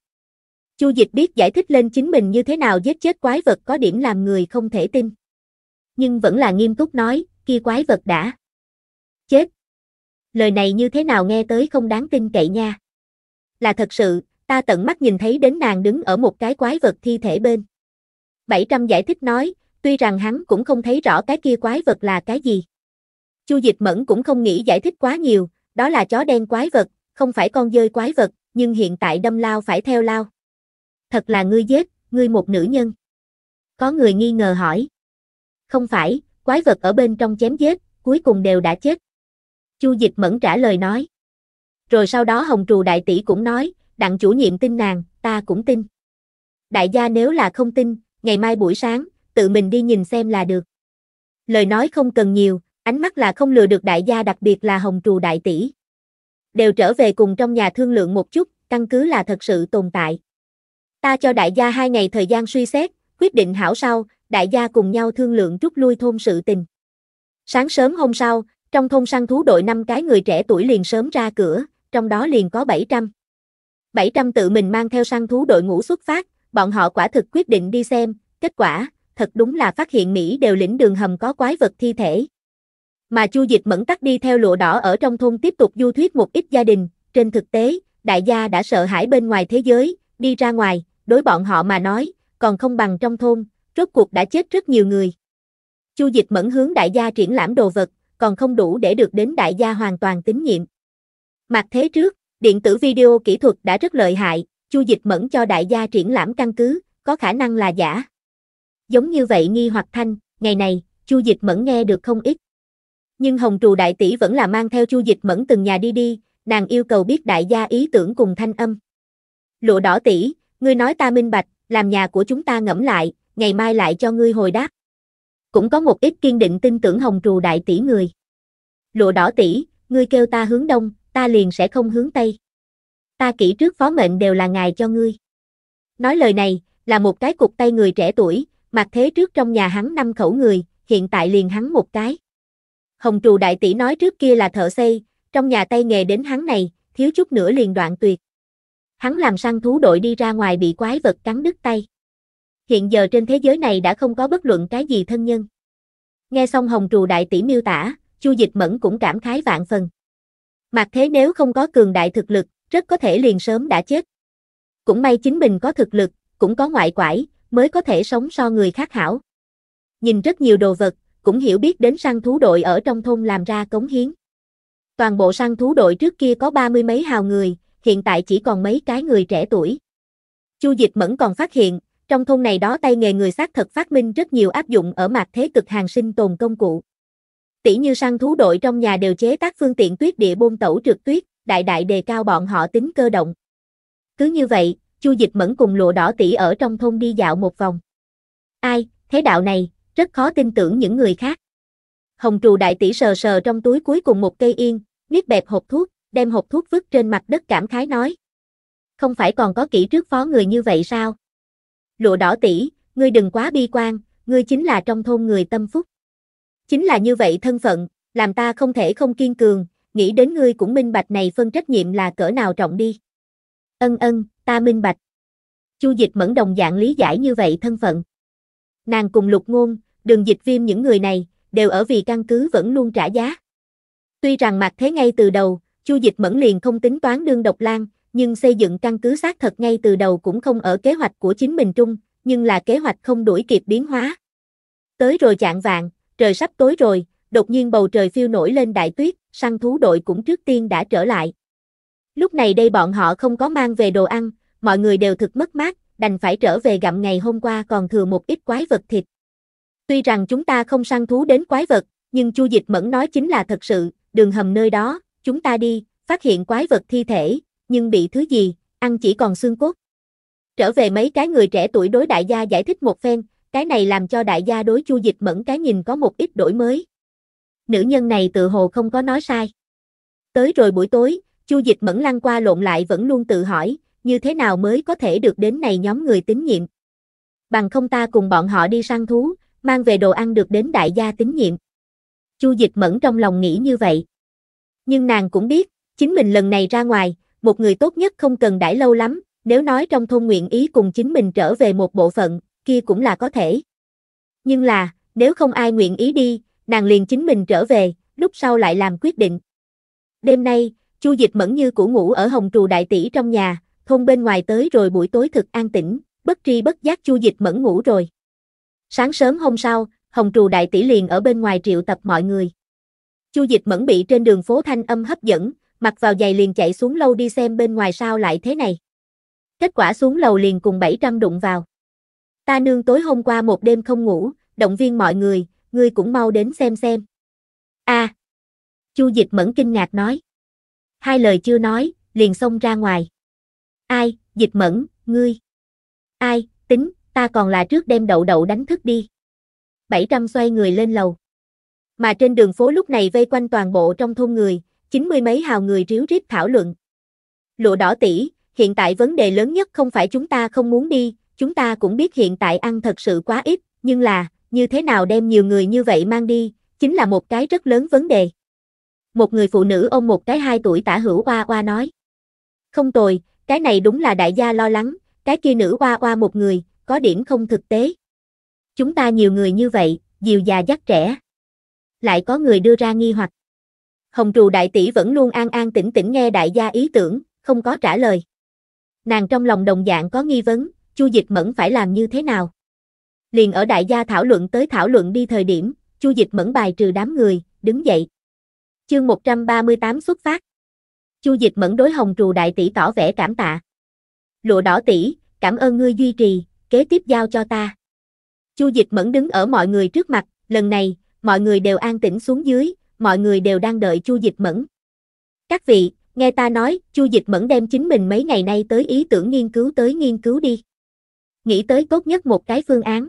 Chu Dịch biết giải thích lên chính mình như thế nào giết chết quái vật có điểm làm người không thể tin. Nhưng vẫn là nghiêm túc nói, kia quái vật đã chết. Lời này như thế nào nghe tới không đáng tin cậy nha. Là thật sự, ta tận mắt nhìn thấy đến nàng đứng ở một cái quái vật thi thể bên. 700 giải thích nói, tuy rằng hắn cũng không thấy rõ cái kia quái vật là cái gì. Chu Dịch Mẫn cũng không nghĩ giải thích quá nhiều, đó là chó đen quái vật, không phải con dơi quái vật, nhưng hiện tại đâm lao phải theo lao. Thật là ngươi giết, ngươi một nữ nhân. Có người nghi ngờ hỏi. Không phải, quái vật ở bên trong chém giết, cuối cùng đều đã chết. Chu Dịch Mẫn trả lời nói. Rồi sau đó Hồng Trù Đại Tỷ cũng nói, đặng chủ nhiệm tin nàng, ta cũng tin. Đại gia nếu là không tin, ngày mai buổi sáng, tự mình đi nhìn xem là được. Lời nói không cần nhiều, ánh mắt là không lừa được đại gia đặc biệt là hồng trù đại tỷ. Đều trở về cùng trong nhà thương lượng một chút, căn cứ là thật sự tồn tại. Ta cho đại gia hai ngày thời gian suy xét, quyết định hảo sau, đại gia cùng nhau thương lượng rút lui thôn sự tình. Sáng sớm hôm sau, trong thôn săn thú đội năm cái người trẻ tuổi liền sớm ra cửa, trong đó liền có 700. 700 tự mình mang theo săn thú đội ngũ xuất phát, bọn họ quả thực quyết định đi xem, kết quả, thật đúng là phát hiện Mỹ đều lĩnh đường hầm có quái vật thi thể. Mà Chu Dịch mẫn tắt đi theo lụa đỏ ở trong thôn tiếp tục du thuyết một ít gia đình, trên thực tế, đại gia đã sợ hãi bên ngoài thế giới, đi ra ngoài, đối bọn họ mà nói, còn không bằng trong thôn, rốt cuộc đã chết rất nhiều người. Chu Dịch mẫn hướng đại gia triển lãm đồ vật, còn không đủ để được đến đại gia hoàn toàn tín nhiệm. Mặt thế trước, điện tử video kỹ thuật đã rất lợi hại, Chu Dịch Mẫn cho đại gia triển lãm căn cứ, có khả năng là giả. Giống như vậy nghi hoặc thanh, ngày này, Chu Dịch Mẫn nghe được không ít. Nhưng Hồng Trù đại tỷ vẫn là mang theo Chu Dịch Mẫn từng nhà đi đi, nàng yêu cầu biết đại gia ý tưởng cùng thanh âm. Lộ đỏ tỷ, ngươi nói ta minh bạch, làm nhà của chúng ta ngẫm lại, ngày mai lại cho ngươi hồi đáp. Cũng có một ít kiên định tin tưởng Hồng Trù đại tỷ người. Lộ đỏ tỷ, ngươi kêu ta hướng đông, ta liền sẽ không hướng tây ta kỹ trước phó mệnh đều là ngài cho ngươi. Nói lời này, là một cái cục tay người trẻ tuổi, mặc thế trước trong nhà hắn năm khẩu người, hiện tại liền hắn một cái. Hồng trù đại tỷ nói trước kia là thợ xây, trong nhà tay nghề đến hắn này, thiếu chút nữa liền đoạn tuyệt. Hắn làm săn thú đội đi ra ngoài bị quái vật cắn đứt tay. Hiện giờ trên thế giới này đã không có bất luận cái gì thân nhân. Nghe xong hồng trù đại tỷ miêu tả, chu dịch mẫn cũng cảm khái vạn phần. Mặc thế nếu không có cường đại thực lực, rất có thể liền sớm đã chết. Cũng may chính mình có thực lực, cũng có ngoại quải, mới có thể sống so người khác hảo. Nhìn rất nhiều đồ vật, cũng hiểu biết đến săn thú đội ở trong thôn làm ra cống hiến. Toàn bộ săn thú đội trước kia có ba mươi mấy hào người, hiện tại chỉ còn mấy cái người trẻ tuổi. Chu Dịch Mẫn còn phát hiện, trong thôn này đó tay nghề người xác thật phát minh rất nhiều áp dụng ở mặt thế cực hàng sinh tồn công cụ. Tỷ như săn thú đội trong nhà đều chế tác phương tiện tuyết địa bôn tẩu trượt tuyết, đại đại đề cao bọn họ tính cơ động. Cứ như vậy, Chu Dịch Mẫn cùng lụa đỏ tỷ ở trong thôn đi dạo một vòng. Ai, thế đạo này, rất khó tin tưởng những người khác. Hồng trù đại tỷ sờ sờ trong túi cuối cùng một cây yên, niết bẹp hộp thuốc, đem hộp thuốc vứt trên mặt đất cảm khái nói. Không phải còn có kỹ trước phó người như vậy sao? Lụa đỏ tỷ, ngươi đừng quá bi quan, ngươi chính là trong thôn người tâm phúc. Chính là như vậy thân phận, làm ta không thể không kiên cường, nghĩ đến ngươi cũng minh bạch này phân trách nhiệm là cỡ nào trọng đi. Ân ân, ta minh bạch. Chu dịch mẫn đồng dạng lý giải như vậy thân phận. Nàng cùng lục ngôn, đường dịch viêm những người này, đều ở vì căn cứ vẫn luôn trả giá. Tuy rằng mặt thế ngay từ đầu, Chu Dịch Mẫn liền không tính toán đương độc lan, nhưng xây dựng căn cứ xác thật ngay từ đầu cũng không ở kế hoạch của chính mình trung, nhưng là kế hoạch không đuổi kịp biến hóa. Tới rồi chạng vạn, trời sắp tối rồi, đột nhiên bầu trời phiêu nổi lên đại tuyết, săn thú đội cũng trước tiên đã trở lại. Lúc này đây bọn họ không có mang về đồ ăn, mọi người đều thực mất mát, đành phải trở về gặm ngày hôm qua còn thừa một ít quái vật thịt. Tuy rằng chúng ta không săn thú đến quái vật, nhưng Chu Dịch Mẫn nói chính là thật sự, đường hầm nơi đó, chúng ta đi, phát hiện quái vật thi thể, nhưng bị thứ gì, ăn chỉ còn xương cốt. Trở về mấy cái người trẻ tuổi đối đại gia giải thích một phen, cái này làm cho đại gia đối Chu Dịch Mẫn cái nhìn có một ít đổi mới nữ nhân này tự hồ không có nói sai. Tới rồi buổi tối, Chu Dịch Mẫn lăn qua lộn lại vẫn luôn tự hỏi, như thế nào mới có thể được đến này nhóm người tín nhiệm. Bằng không ta cùng bọn họ đi săn thú, mang về đồ ăn được đến đại gia tín nhiệm. Chu Dịch Mẫn trong lòng nghĩ như vậy. Nhưng nàng cũng biết, chính mình lần này ra ngoài, một người tốt nhất không cần đãi lâu lắm, nếu nói trong thôn nguyện ý cùng chính mình trở về một bộ phận, kia cũng là có thể. Nhưng là, nếu không ai nguyện ý đi, nàng liền chính mình trở về, lúc sau lại làm quyết định. Đêm nay, Chu Dịch mẫn như cũ ngủ ở Hồng Trù đại tỷ trong nhà, thôn bên ngoài tới rồi buổi tối thực an tĩnh, bất tri bất giác Chu Dịch mẫn ngủ rồi. Sáng sớm hôm sau, Hồng Trù đại tỷ liền ở bên ngoài triệu tập mọi người. Chu Dịch mẫn bị trên đường phố thanh âm hấp dẫn, mặc vào giày liền chạy xuống lầu đi xem bên ngoài sao lại thế này. Kết quả xuống lầu liền cùng 700 đụng vào. Ta nương tối hôm qua một đêm không ngủ, động viên mọi người, ngươi cũng mau đến xem xem. A. À, Chu Dịch Mẫn kinh ngạc nói. Hai lời chưa nói, liền xông ra ngoài. Ai, Dịch Mẫn, ngươi. Ai, tính, ta còn là trước đem đậu đậu đánh thức đi. 700 xoay người lên lầu. Mà trên đường phố lúc này vây quanh toàn bộ trong thôn người, chín mươi mấy hào người ríu rít thảo luận. Lụa đỏ tỷ, hiện tại vấn đề lớn nhất không phải chúng ta không muốn đi, chúng ta cũng biết hiện tại ăn thật sự quá ít, nhưng là, như thế nào đem nhiều người như vậy mang đi, chính là một cái rất lớn vấn đề. Một người phụ nữ ôm một cái hai tuổi tả hữu oa oa nói. Không tồi, cái này đúng là đại gia lo lắng, cái kia nữ oa oa một người, có điểm không thực tế. Chúng ta nhiều người như vậy, dìu già dắt trẻ. Lại có người đưa ra nghi hoặc. Hồng trù đại tỷ vẫn luôn an an tĩnh tĩnh nghe đại gia ý tưởng, không có trả lời. Nàng trong lòng đồng dạng có nghi vấn, chu dịch mẫn phải làm như thế nào? liền ở đại gia thảo luận tới thảo luận đi thời điểm, Chu Dịch mẫn bài trừ đám người, đứng dậy. Chương 138 xuất phát. Chu Dịch mẫn đối Hồng Trù đại tỷ tỏ vẻ cảm tạ. Lụa đỏ tỷ, cảm ơn ngươi duy trì, kế tiếp giao cho ta. Chu Dịch mẫn đứng ở mọi người trước mặt, lần này, mọi người đều an tĩnh xuống dưới, mọi người đều đang đợi Chu Dịch mẫn. Các vị, nghe ta nói, Chu Dịch mẫn đem chính mình mấy ngày nay tới ý tưởng nghiên cứu tới nghiên cứu đi. Nghĩ tới tốt nhất một cái phương án.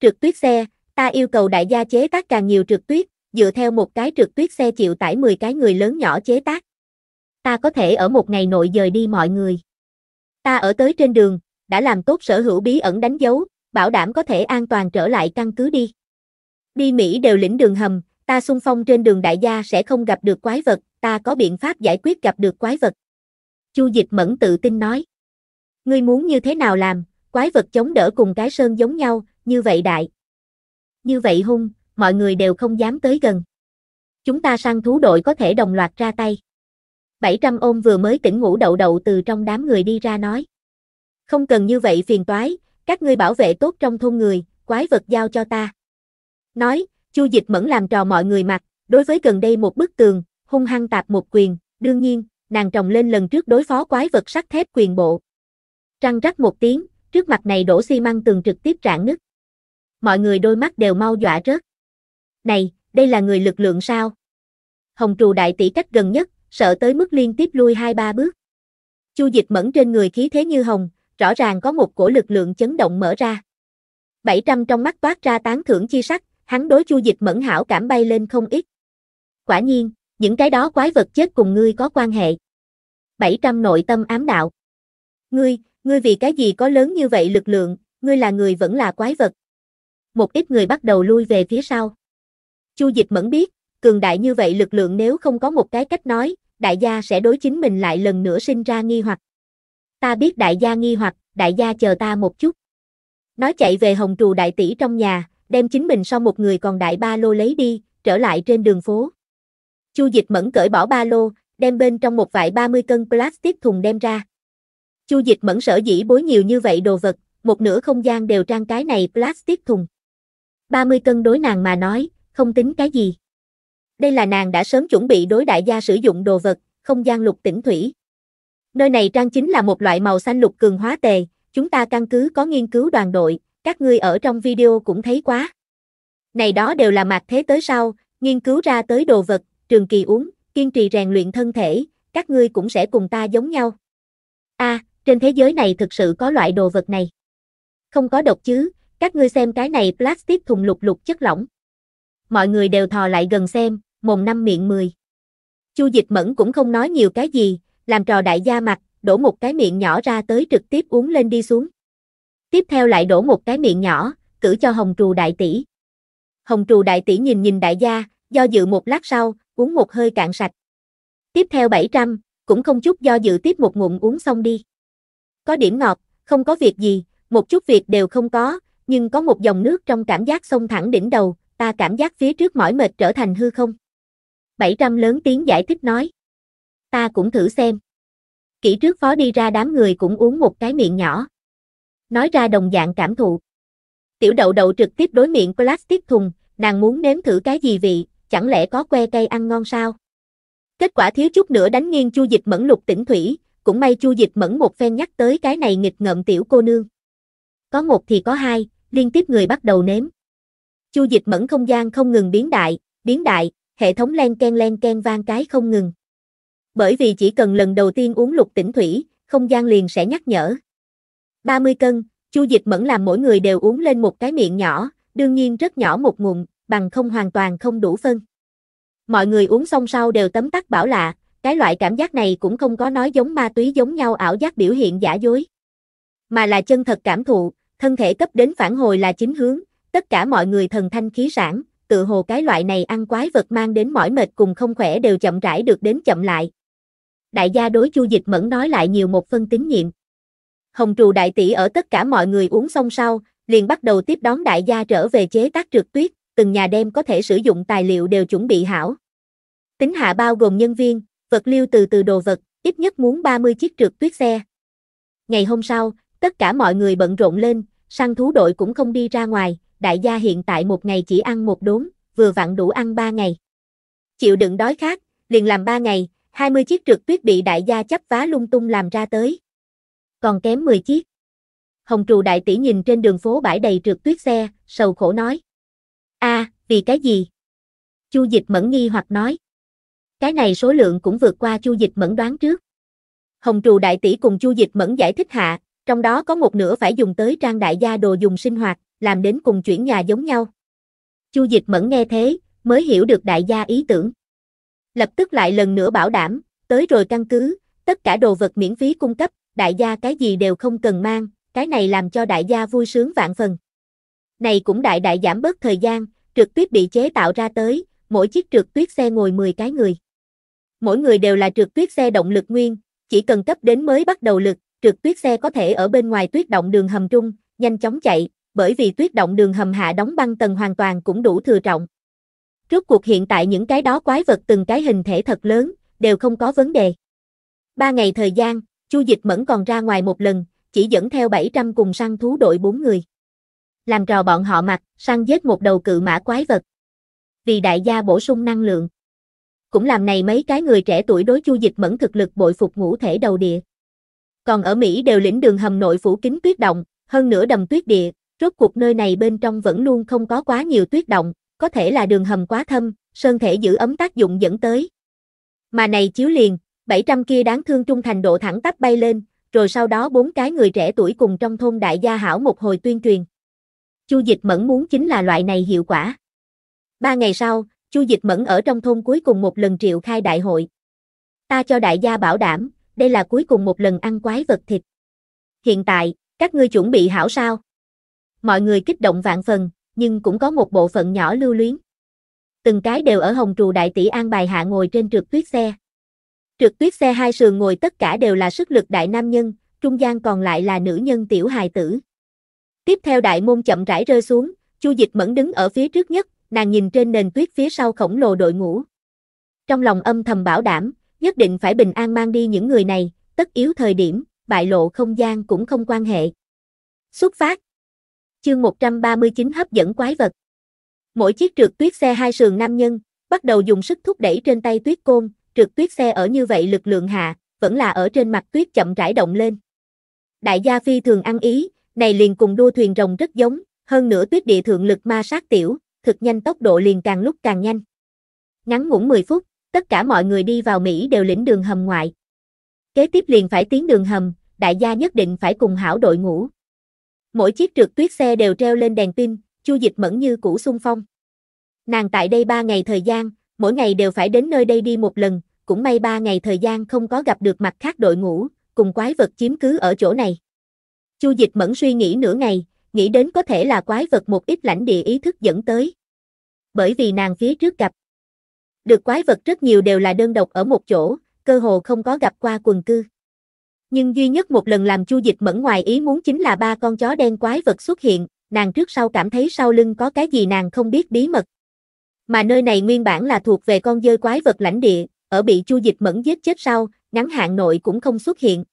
Trượt tuyết xe, ta yêu cầu đại gia chế tác càng nhiều trượt tuyết, dựa theo một cái trượt tuyết xe chịu tải 10 cái người lớn nhỏ chế tác. Ta có thể ở một ngày nội dời đi mọi người. Ta ở tới trên đường, đã làm tốt sở hữu bí ẩn đánh dấu, bảo đảm có thể an toàn trở lại căn cứ đi. Đi Mỹ đều lĩnh đường hầm, ta xung phong trên đường đại gia sẽ không gặp được quái vật, ta có biện pháp giải quyết gặp được quái vật. Chu Dịch Mẫn tự tin nói. Ngươi muốn như thế nào làm, quái vật chống đỡ cùng cái sơn giống nhau, như vậy đại. Như vậy hung, mọi người đều không dám tới gần. Chúng ta săn thú đội có thể đồng loạt ra tay. 700 ôm vừa mới tỉnh ngủ đậu đậu từ trong đám người đi ra nói. Không cần như vậy phiền toái, các ngươi bảo vệ tốt trong thôn người, quái vật giao cho ta. Nói, Chu Dịch Mẫn làm trò mọi người mặt, đối với gần đây một bức tường, hung hăng tạp một quyền, đương nhiên, nàng trồng lên lần trước đối phó quái vật sắt thép quyền bộ. Trăng rắc một tiếng, trước mặt này đổ xi măng tường trực tiếp rạn nứt mọi người đôi mắt đều mau dọa rớt. Này, đây là người lực lượng sao? Hồng trù đại tỷ cách gần nhất, sợ tới mức liên tiếp lui hai ba bước. Chu dịch mẫn trên người khí thế như hồng, rõ ràng có một cổ lực lượng chấn động mở ra. 700 trong mắt toát ra tán thưởng chi sắc, hắn đối chu dịch mẫn hảo cảm bay lên không ít. Quả nhiên, những cái đó quái vật chết cùng ngươi có quan hệ. 700 nội tâm ám đạo. Ngươi, ngươi vì cái gì có lớn như vậy lực lượng, ngươi là người vẫn là quái vật một ít người bắt đầu lui về phía sau. Chu Dịch Mẫn biết, cường đại như vậy lực lượng nếu không có một cái cách nói, đại gia sẽ đối chính mình lại lần nữa sinh ra nghi hoặc. Ta biết đại gia nghi hoặc, đại gia chờ ta một chút. Nói chạy về hồng trù đại tỷ trong nhà, đem chính mình so một người còn đại ba lô lấy đi, trở lại trên đường phố. Chu Dịch Mẫn cởi bỏ ba lô, đem bên trong một vại 30 cân plastic thùng đem ra. Chu Dịch Mẫn sở dĩ bối nhiều như vậy đồ vật, một nửa không gian đều trang cái này plastic thùng. 30 cân đối nàng mà nói, không tính cái gì. Đây là nàng đã sớm chuẩn bị đối đại gia sử dụng đồ vật, không gian lục tỉnh thủy. Nơi này trang chính là một loại màu xanh lục cường hóa tề, chúng ta căn cứ có nghiên cứu đoàn đội, các ngươi ở trong video cũng thấy quá. Này đó đều là mạc thế tới sau, nghiên cứu ra tới đồ vật, trường kỳ uống, kiên trì rèn luyện thân thể, các ngươi cũng sẽ cùng ta giống nhau. A, à, trên thế giới này thực sự có loại đồ vật này. Không có độc chứ, các ngươi xem cái này plastic thùng lục lục chất lỏng. Mọi người đều thò lại gần xem, mồm năm miệng mười. Chu Dịch Mẫn cũng không nói nhiều cái gì, làm trò đại gia mặt, đổ một cái miệng nhỏ ra tới trực tiếp uống lên đi xuống. Tiếp theo lại đổ một cái miệng nhỏ, cử cho Hồng Trù đại tỷ. Hồng Trù đại tỷ nhìn nhìn đại gia, do dự một lát sau, uống một hơi cạn sạch. Tiếp theo 700, cũng không chút do dự tiếp một ngụm uống xong đi. Có điểm ngọt, không có việc gì, một chút việc đều không có, nhưng có một dòng nước trong cảm giác xông thẳng đỉnh đầu, ta cảm giác phía trước mỏi mệt trở thành hư không. 700 lớn tiếng giải thích nói. Ta cũng thử xem. Kỹ trước phó đi ra đám người cũng uống một cái miệng nhỏ. Nói ra đồng dạng cảm thụ. Tiểu đậu đậu trực tiếp đối miệng plastic thùng, nàng muốn nếm thử cái gì vị, chẳng lẽ có que cây ăn ngon sao? Kết quả thiếu chút nữa đánh nghiêng chu dịch mẫn lục tỉnh thủy, cũng may chu dịch mẫn một phen nhắc tới cái này nghịch ngợm tiểu cô nương. Có một thì có hai, liên tiếp người bắt đầu nếm. Chu dịch mẫn không gian không ngừng biến đại, biến đại, hệ thống len ken len ken vang cái không ngừng. Bởi vì chỉ cần lần đầu tiên uống lục tỉnh thủy, không gian liền sẽ nhắc nhở. 30 cân, Chu Dịch Mẫn làm mỗi người đều uống lên một cái miệng nhỏ, đương nhiên rất nhỏ một ngụm, bằng không hoàn toàn không đủ phân. Mọi người uống xong sau đều tấm tắc bảo lạ, cái loại cảm giác này cũng không có nói giống ma túy giống nhau ảo giác biểu hiện giả dối, mà là chân thật cảm thụ, thân thể cấp đến phản hồi là chính hướng, tất cả mọi người thần thanh khí sản, tự hồ cái loại này ăn quái vật mang đến mỏi mệt cùng không khỏe đều chậm rãi được đến chậm lại. Đại gia đối Chu Dịch Mẫn nói lại nhiều một phân tín nhiệm. Hồng trù đại tỷ ở tất cả mọi người uống xong sau, liền bắt đầu tiếp đón đại gia trở về chế tác trượt tuyết, từng nhà đem có thể sử dụng tài liệu đều chuẩn bị hảo. Tính hạ bao gồm nhân viên, vật liệu từ từ đồ vật, ít nhất muốn 30 chiếc trượt tuyết xe. Ngày hôm sau, tất cả mọi người bận rộn lên, săn thú đội cũng không đi ra ngoài, đại gia hiện tại một ngày chỉ ăn một đốn, vừa vặn đủ ăn ba ngày. Chịu đựng đói khát, liền làm ba ngày, 20 chiếc trượt tuyết bị đại gia chấp vá lung tung làm ra tới. Còn kém 10 chiếc. Hồng trù đại tỷ nhìn trên đường phố bãi đầy trượt tuyết xe, sầu khổ nói. a à, vì cái gì? Chu dịch mẫn nghi hoặc nói. Cái này số lượng cũng vượt qua chu dịch mẫn đoán trước. Hồng trù đại tỷ cùng chu dịch mẫn giải thích hạ, trong đó có một nửa phải dùng tới trang đại gia đồ dùng sinh hoạt, làm đến cùng chuyển nhà giống nhau. Chu Dịch Mẫn nghe thế, mới hiểu được đại gia ý tưởng. Lập tức lại lần nữa bảo đảm, tới rồi căn cứ, tất cả đồ vật miễn phí cung cấp, đại gia cái gì đều không cần mang, cái này làm cho đại gia vui sướng vạn phần. Này cũng đại đại giảm bớt thời gian, trượt tuyết bị chế tạo ra tới, mỗi chiếc trượt tuyết xe ngồi 10 cái người. Mỗi người đều là trượt tuyết xe động lực nguyên, chỉ cần cấp đến mới bắt đầu lực, trượt tuyết xe có thể ở bên ngoài tuyết động đường hầm trung, nhanh chóng chạy, bởi vì tuyết động đường hầm hạ đóng băng tầng hoàn toàn cũng đủ thừa trọng. trước cuộc hiện tại những cái đó quái vật từng cái hình thể thật lớn, đều không có vấn đề. Ba ngày thời gian, Chu Dịch Mẫn còn ra ngoài một lần, chỉ dẫn theo 700 cùng săn thú đội bốn người. Làm trò bọn họ mặt săn giết một đầu cự mã quái vật. Vì đại gia bổ sung năng lượng. Cũng làm này mấy cái người trẻ tuổi đối Chu Dịch Mẫn thực lực bội phục ngũ thể đầu địa còn ở Mỹ đều lĩnh đường hầm nội phủ kính tuyết động, hơn nữa đầm tuyết địa, rốt cuộc nơi này bên trong vẫn luôn không có quá nhiều tuyết động, có thể là đường hầm quá thâm, sơn thể giữ ấm tác dụng dẫn tới. Mà này chiếu liền, 700 kia đáng thương trung thành độ thẳng tắp bay lên, rồi sau đó bốn cái người trẻ tuổi cùng trong thôn đại gia hảo một hồi tuyên truyền. Chu Dịch Mẫn muốn chính là loại này hiệu quả. Ba ngày sau, Chu Dịch Mẫn ở trong thôn cuối cùng một lần triệu khai đại hội. Ta cho đại gia bảo đảm, đây là cuối cùng một lần ăn quái vật thịt. Hiện tại, các ngươi chuẩn bị hảo sao? Mọi người kích động vạn phần, nhưng cũng có một bộ phận nhỏ lưu luyến. Từng cái đều ở hồng trù đại tỷ an bài hạ ngồi trên trượt tuyết xe. Trượt tuyết xe hai sườn ngồi tất cả đều là sức lực đại nam nhân, trung gian còn lại là nữ nhân tiểu hài tử. Tiếp theo đại môn chậm rãi rơi xuống, Chu Dịch Mẫn đứng ở phía trước nhất, nàng nhìn trên nền tuyết phía sau khổng lồ đội ngũ. Trong lòng âm thầm bảo đảm, nhất định phải bình an mang đi những người này, tất yếu thời điểm, bại lộ không gian cũng không quan hệ. Xuất phát Chương 139 hấp dẫn quái vật Mỗi chiếc trượt tuyết xe hai sườn nam nhân, bắt đầu dùng sức thúc đẩy trên tay tuyết côn, trượt tuyết xe ở như vậy lực lượng hạ, vẫn là ở trên mặt tuyết chậm rãi động lên. Đại gia phi thường ăn ý, này liền cùng đua thuyền rồng rất giống, hơn nữa tuyết địa thượng lực ma sát tiểu, thực nhanh tốc độ liền càng lúc càng nhanh. Ngắn ngủn 10 phút, tất cả mọi người đi vào Mỹ đều lĩnh đường hầm ngoại. Kế tiếp liền phải tiến đường hầm, đại gia nhất định phải cùng hảo đội ngũ. Mỗi chiếc trượt tuyết xe đều treo lên đèn pin, chu dịch mẫn như cũ sung phong. Nàng tại đây 3 ngày thời gian, mỗi ngày đều phải đến nơi đây đi một lần, cũng may 3 ngày thời gian không có gặp được mặt khác đội ngũ, cùng quái vật chiếm cứ ở chỗ này. Chu dịch mẫn suy nghĩ nửa ngày, nghĩ đến có thể là quái vật một ít lãnh địa ý thức dẫn tới. Bởi vì nàng phía trước gặp được quái vật rất nhiều đều là đơn độc ở một chỗ, cơ hồ không có gặp qua quần cư. Nhưng duy nhất một lần làm chu dịch mẫn ngoài ý muốn chính là ba con chó đen quái vật xuất hiện, nàng trước sau cảm thấy sau lưng có cái gì nàng không biết bí mật. Mà nơi này nguyên bản là thuộc về con dơi quái vật lãnh địa, ở bị chu dịch mẫn giết chết sau, ngắn hạn nội cũng không xuất hiện.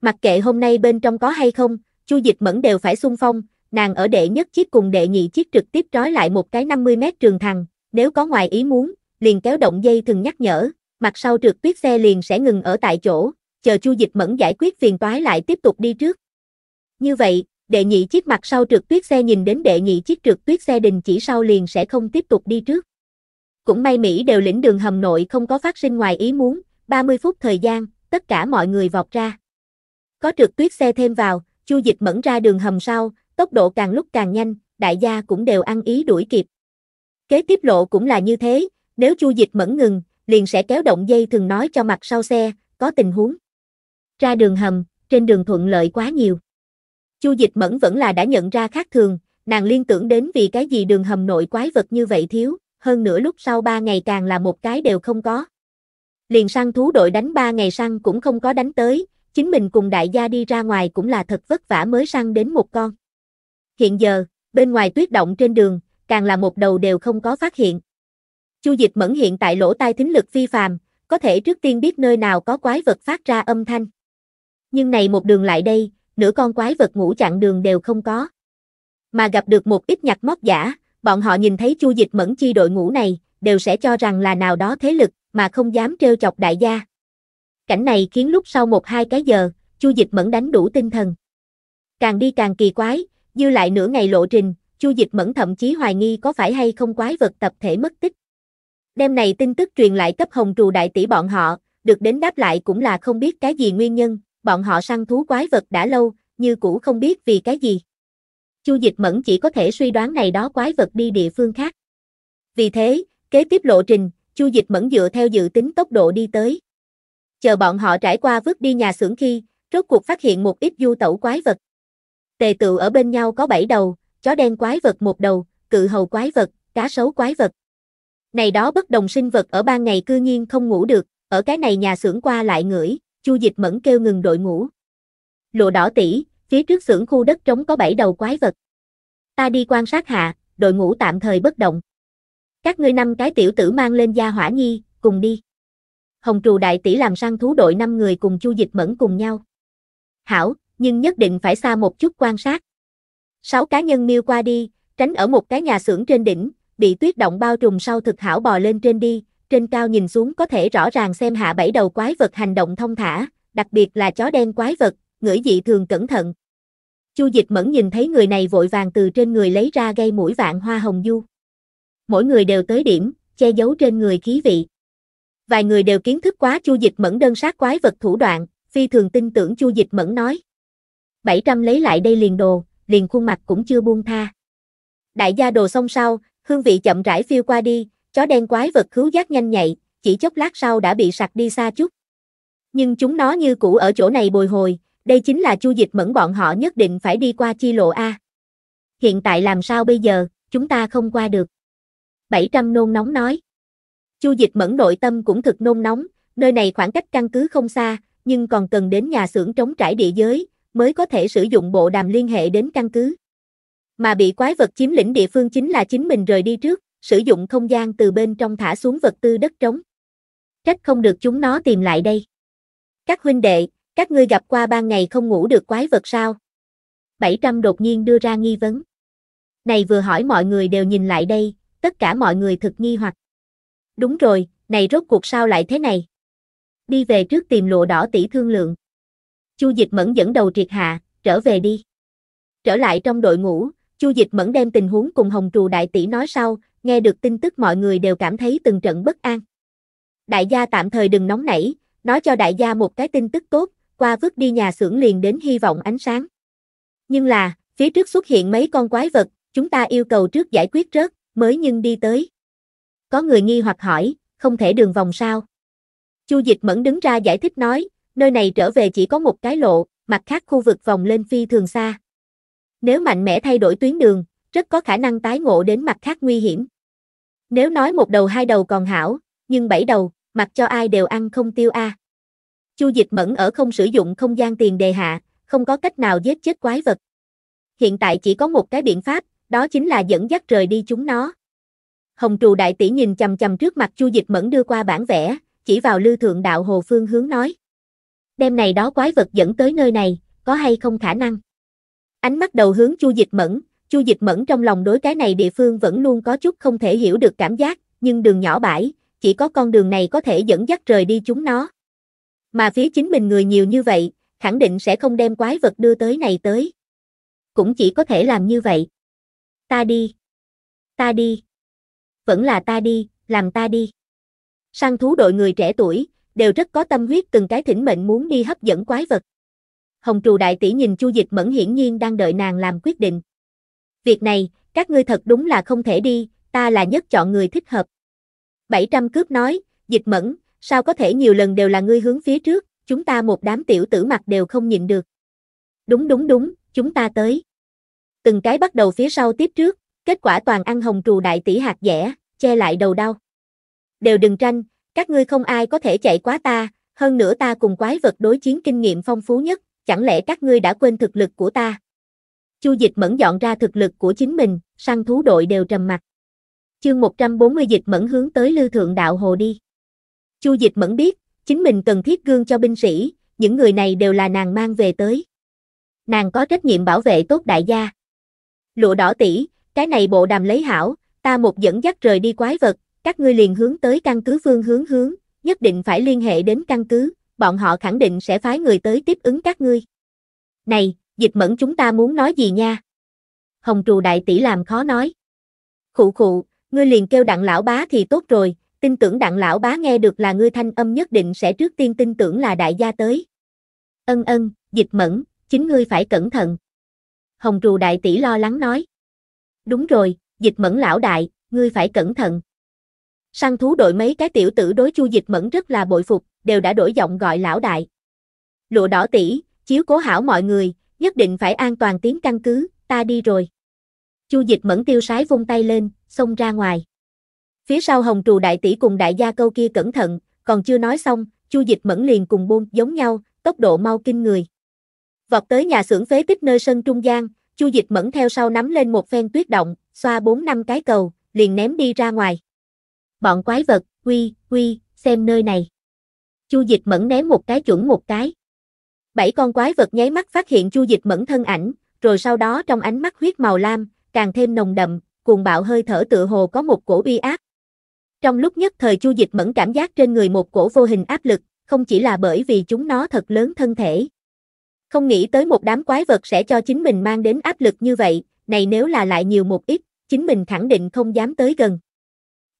Mặc kệ hôm nay bên trong có hay không, chu dịch mẫn đều phải xung phong, nàng ở đệ nhất chiếc cùng đệ nhị chiếc trực tiếp trói lại một cái 50 mét trường thằng, nếu có ngoài ý muốn, liền kéo động dây thừng nhắc nhở, mặt sau trượt tuyết xe liền sẽ ngừng ở tại chỗ, chờ Chu Dịch Mẫn giải quyết phiền toái lại tiếp tục đi trước. Như vậy, đệ nhị chiếc mặt sau trượt tuyết xe nhìn đến đệ nhị chiếc trượt tuyết xe đình chỉ sau liền sẽ không tiếp tục đi trước. Cũng may Mỹ đều lĩnh đường hầm nội không có phát sinh ngoài ý muốn, 30 phút thời gian, tất cả mọi người vọt ra. Có trượt tuyết xe thêm vào, Chu Dịch Mẫn ra đường hầm sau, tốc độ càng lúc càng nhanh, đại gia cũng đều ăn ý đuổi kịp. Kế tiếp lộ cũng là như thế, nếu chu dịch mẫn ngừng, liền sẽ kéo động dây thường nói cho mặt sau xe, có tình huống. Ra đường hầm, trên đường thuận lợi quá nhiều. Chu dịch mẫn vẫn là đã nhận ra khác thường, nàng liên tưởng đến vì cái gì đường hầm nội quái vật như vậy thiếu, hơn nữa lúc sau ba ngày càng là một cái đều không có. Liền săn thú đội đánh ba ngày săn cũng không có đánh tới, chính mình cùng đại gia đi ra ngoài cũng là thật vất vả mới săn đến một con. Hiện giờ, bên ngoài tuyết động trên đường, càng là một đầu đều không có phát hiện. Chu Dịch Mẫn hiện tại lỗ tai thính lực phi phàm, có thể trước tiên biết nơi nào có quái vật phát ra âm thanh. Nhưng này một đường lại đây, nửa con quái vật ngủ chặn đường đều không có. Mà gặp được một ít nhặt móc giả, bọn họ nhìn thấy Chu Dịch Mẫn chi đội ngủ này, đều sẽ cho rằng là nào đó thế lực, mà không dám trêu chọc đại gia. Cảnh này khiến lúc sau một hai cái giờ, Chu Dịch Mẫn đánh đủ tinh thần. Càng đi càng kỳ quái, dư lại nửa ngày lộ trình, Chu Dịch Mẫn thậm chí hoài nghi có phải hay không quái vật tập thể mất tích. Đêm này tin tức truyền lại cấp hồng trù đại tỷ bọn họ, được đến đáp lại cũng là không biết cái gì nguyên nhân, bọn họ săn thú quái vật đã lâu, như cũ không biết vì cái gì. Chu Dịch Mẫn chỉ có thể suy đoán này đó quái vật đi địa phương khác. Vì thế, kế tiếp lộ trình, Chu Dịch Mẫn dựa theo dự tính tốc độ đi tới. Chờ bọn họ trải qua vứt đi nhà xưởng khi, rốt cuộc phát hiện một ít du tẩu quái vật. Tề tự ở bên nhau có 7 đầu, chó đen quái vật một đầu, cự hầu quái vật, cá sấu quái vật. Này đó bất đồng sinh vật ở ban ngày cư nhiên không ngủ được, ở cái này nhà xưởng qua lại ngửi, chu dịch mẫn kêu ngừng đội ngủ. Lộ đỏ tỷ phía trước xưởng khu đất trống có bảy đầu quái vật. Ta đi quan sát hạ, đội ngủ tạm thời bất động. Các ngươi năm cái tiểu tử mang lên gia hỏa nhi, cùng đi. Hồng trù đại tỷ làm sang thú đội năm người cùng chu dịch mẫn cùng nhau. Hảo, nhưng nhất định phải xa một chút quan sát. Sáu cá nhân miêu qua đi, tránh ở một cái nhà xưởng trên đỉnh, bị tuyết động bao trùm sau thực hảo bò lên trên đi, trên cao nhìn xuống có thể rõ ràng xem hạ bảy đầu quái vật hành động thông thả, đặc biệt là chó đen quái vật, ngửi dị thường cẩn thận. Chu dịch mẫn nhìn thấy người này vội vàng từ trên người lấy ra gây mũi vạn hoa hồng du. Mỗi người đều tới điểm, che giấu trên người khí vị. Vài người đều kiến thức quá chu dịch mẫn đơn sát quái vật thủ đoạn, phi thường tin tưởng chu dịch mẫn nói. 700 lấy lại đây liền đồ, liền khuôn mặt cũng chưa buông tha. Đại gia đồ xong sau, Hương vị chậm rãi phiêu qua đi, chó đen quái vật khứu giác nhanh nhạy, chỉ chốc lát sau đã bị sặc đi xa chút. Nhưng chúng nó như cũ ở chỗ này bồi hồi, đây chính là chu dịch mẫn bọn họ nhất định phải đi qua chi lộ A. Hiện tại làm sao bây giờ, chúng ta không qua được. 700 nôn nóng nói. Chu dịch mẫn nội tâm cũng thực nôn nóng, nơi này khoảng cách căn cứ không xa, nhưng còn cần đến nhà xưởng trống trải địa giới, mới có thể sử dụng bộ đàm liên hệ đến căn cứ. Mà bị quái vật chiếm lĩnh địa phương chính là chính mình rời đi trước, sử dụng không gian từ bên trong thả xuống vật tư đất trống. Trách không được chúng nó tìm lại đây. Các huynh đệ, các ngươi gặp qua ban ngày không ngủ được quái vật sao? 700 đột nhiên đưa ra nghi vấn. Này vừa hỏi mọi người đều nhìn lại đây, tất cả mọi người thực nghi hoặc. Đúng rồi, này rốt cuộc sao lại thế này? Đi về trước tìm lộ đỏ tỷ thương lượng. Chu dịch mẫn dẫn đầu triệt hạ, trở về đi. Trở lại trong đội ngũ, Chu Dịch Mẫn đem tình huống cùng Hồng Trù đại tỷ nói sau, nghe được tin tức mọi người đều cảm thấy từng trận bất an. Đại gia tạm thời đừng nóng nảy, nói cho đại gia một cái tin tức tốt, qua vứt đi nhà xưởng liền đến hy vọng ánh sáng. Nhưng là, phía trước xuất hiện mấy con quái vật, chúng ta yêu cầu trước giải quyết rớt, mới nhưng đi tới. Có người nghi hoặc hỏi, không thể đường vòng sao? Chu Dịch Mẫn đứng ra giải thích nói, nơi này trở về chỉ có một cái lộ, mặt khác khu vực vòng lên phi thường xa. Nếu mạnh mẽ thay đổi tuyến đường, rất có khả năng tái ngộ đến mặt khác nguy hiểm. Nếu nói một đầu hai đầu còn hảo, nhưng bảy đầu, mặc cho ai đều ăn không tiêu a. À. Chu Dịch Mẫn ở không sử dụng không gian tiền đề hạ, không có cách nào giết chết quái vật. Hiện tại chỉ có một cái biện pháp, đó chính là dẫn dắt rời đi chúng nó. Hồng Trù đại tỷ nhìn chầm chầm trước mặt Chu Dịch Mẫn đưa qua bản vẽ, chỉ vào Lưu Thượng Đạo Hồ Phương hướng nói: "Đem này đó quái vật dẫn tới nơi này, có hay không khả năng?" Ánh mắt đầu hướng Chu Dịch Mẫn, Chu Dịch Mẫn trong lòng đối cái này địa phương vẫn luôn có chút không thể hiểu được cảm giác, nhưng đường nhỏ bãi, chỉ có con đường này có thể dẫn dắt rời đi chúng nó. Mà phía chính mình người nhiều như vậy, khẳng định sẽ không đem quái vật đưa tới này tới. Cũng chỉ có thể làm như vậy. Ta đi. Ta đi. Vẫn là ta đi, làm ta đi. Săn thú đội người trẻ tuổi, đều rất có tâm huyết từng cái thỉnh mệnh muốn đi hấp dẫn quái vật hồng trù đại tỷ nhìn chu dịch mẫn hiển nhiên đang đợi nàng làm quyết định. Việc này, các ngươi thật đúng là không thể đi, ta là nhất chọn người thích hợp. 700 cướp nói, dịch mẫn, sao có thể nhiều lần đều là ngươi hướng phía trước, chúng ta một đám tiểu tử mặt đều không nhịn được. Đúng đúng đúng, chúng ta tới. Từng cái bắt đầu phía sau tiếp trước, kết quả toàn ăn hồng trù đại tỷ hạt dẻ, che lại đầu đau. Đều đừng tranh, các ngươi không ai có thể chạy quá ta, hơn nữa ta cùng quái vật đối chiến kinh nghiệm phong phú nhất, chẳng lẽ các ngươi đã quên thực lực của ta? Chu Dịch Mẫn dọn ra thực lực của chính mình, săn thú đội đều trầm mặt. Chương 140 Dịch Mẫn hướng tới Lưu Thượng Đạo Hồ đi. Chu Dịch Mẫn biết, chính mình cần thiết gương cho binh sĩ, những người này đều là nàng mang về tới. Nàng có trách nhiệm bảo vệ tốt đại gia. Lụa đỏ tỷ, cái này bộ đàm lấy hảo, ta một dẫn dắt rời đi quái vật, các ngươi liền hướng tới căn cứ phương hướng hướng, nhất định phải liên hệ đến căn cứ, bọn họ khẳng định sẽ phái người tới tiếp ứng các ngươi. Này, dịch mẫn chúng ta muốn nói gì nha? Hồng trù đại tỷ làm khó nói. Khụ khụ, ngươi liền kêu đặng lão bá thì tốt rồi, tin tưởng đặng lão bá nghe được là ngươi thanh âm nhất định sẽ trước tiên tin tưởng là đại gia tới. Ân ân, dịch mẫn, chính ngươi phải cẩn thận. Hồng trù đại tỷ lo lắng nói. Đúng rồi, dịch mẫn lão đại, ngươi phải cẩn thận. Săn thú đội mấy cái tiểu tử đối chu dịch mẫn rất là bội phục, đều đã đổi giọng gọi lão đại. Lụa đỏ tỷ, chiếu cố hảo mọi người, nhất định phải an toàn tiến căn cứ, ta đi rồi. Chu dịch mẫn tiêu sái vung tay lên, xông ra ngoài. Phía sau hồng trù đại tỷ cùng đại gia câu kia cẩn thận, còn chưa nói xong, chu dịch mẫn liền cùng buông giống nhau, tốc độ mau kinh người. Vọt tới nhà xưởng phế tích nơi sân trung gian, chu dịch mẫn theo sau nắm lên một phen tuyết động, xoa bốn năm cái cầu, liền ném đi ra ngoài. Bọn quái vật, quy, quy, xem nơi này. Chu Dịch Mẫn ném một cái chuẩn một cái. Bảy con quái vật nháy mắt phát hiện Chu Dịch Mẫn thân ảnh, rồi sau đó trong ánh mắt huyết màu lam, càng thêm nồng đậm, cuồng bạo hơi thở tựa hồ có một cổ uy áp. Trong lúc nhất thời Chu Dịch Mẫn cảm giác trên người một cổ vô hình áp lực, không chỉ là bởi vì chúng nó thật lớn thân thể. Không nghĩ tới một đám quái vật sẽ cho chính mình mang đến áp lực như vậy, này nếu là lại nhiều một ít, chính mình khẳng định không dám tới gần.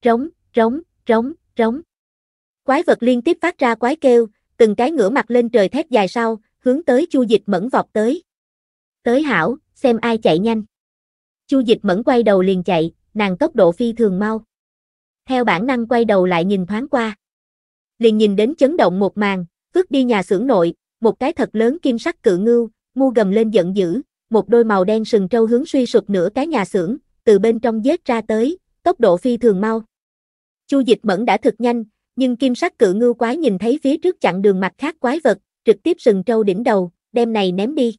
Rống, rống, rống, rống. Quái vật liên tiếp phát ra quái kêu, từng cái ngửa mặt lên trời thét dài sau, hướng tới Chu Dịch Mẫn vọt tới. Tới hảo, xem ai chạy nhanh. Chu Dịch Mẫn quay đầu liền chạy, nàng tốc độ phi thường mau. Theo bản năng quay đầu lại nhìn thoáng qua. Liền nhìn đến chấn động một màn, vứt đi nhà xưởng nội, một cái thật lớn kim sắc cự ngưu, mu gầm lên giận dữ, một đôi màu đen sừng trâu hướng suy sụp nửa cái nhà xưởng, từ bên trong giết ra tới, tốc độ phi thường mau. Chu Dịch Mẫn đã thực nhanh, nhưng kim sắc cự ngưu quái nhìn thấy phía trước chặn đường mặt khác quái vật, trực tiếp sừng trâu đỉnh đầu, đem này ném đi.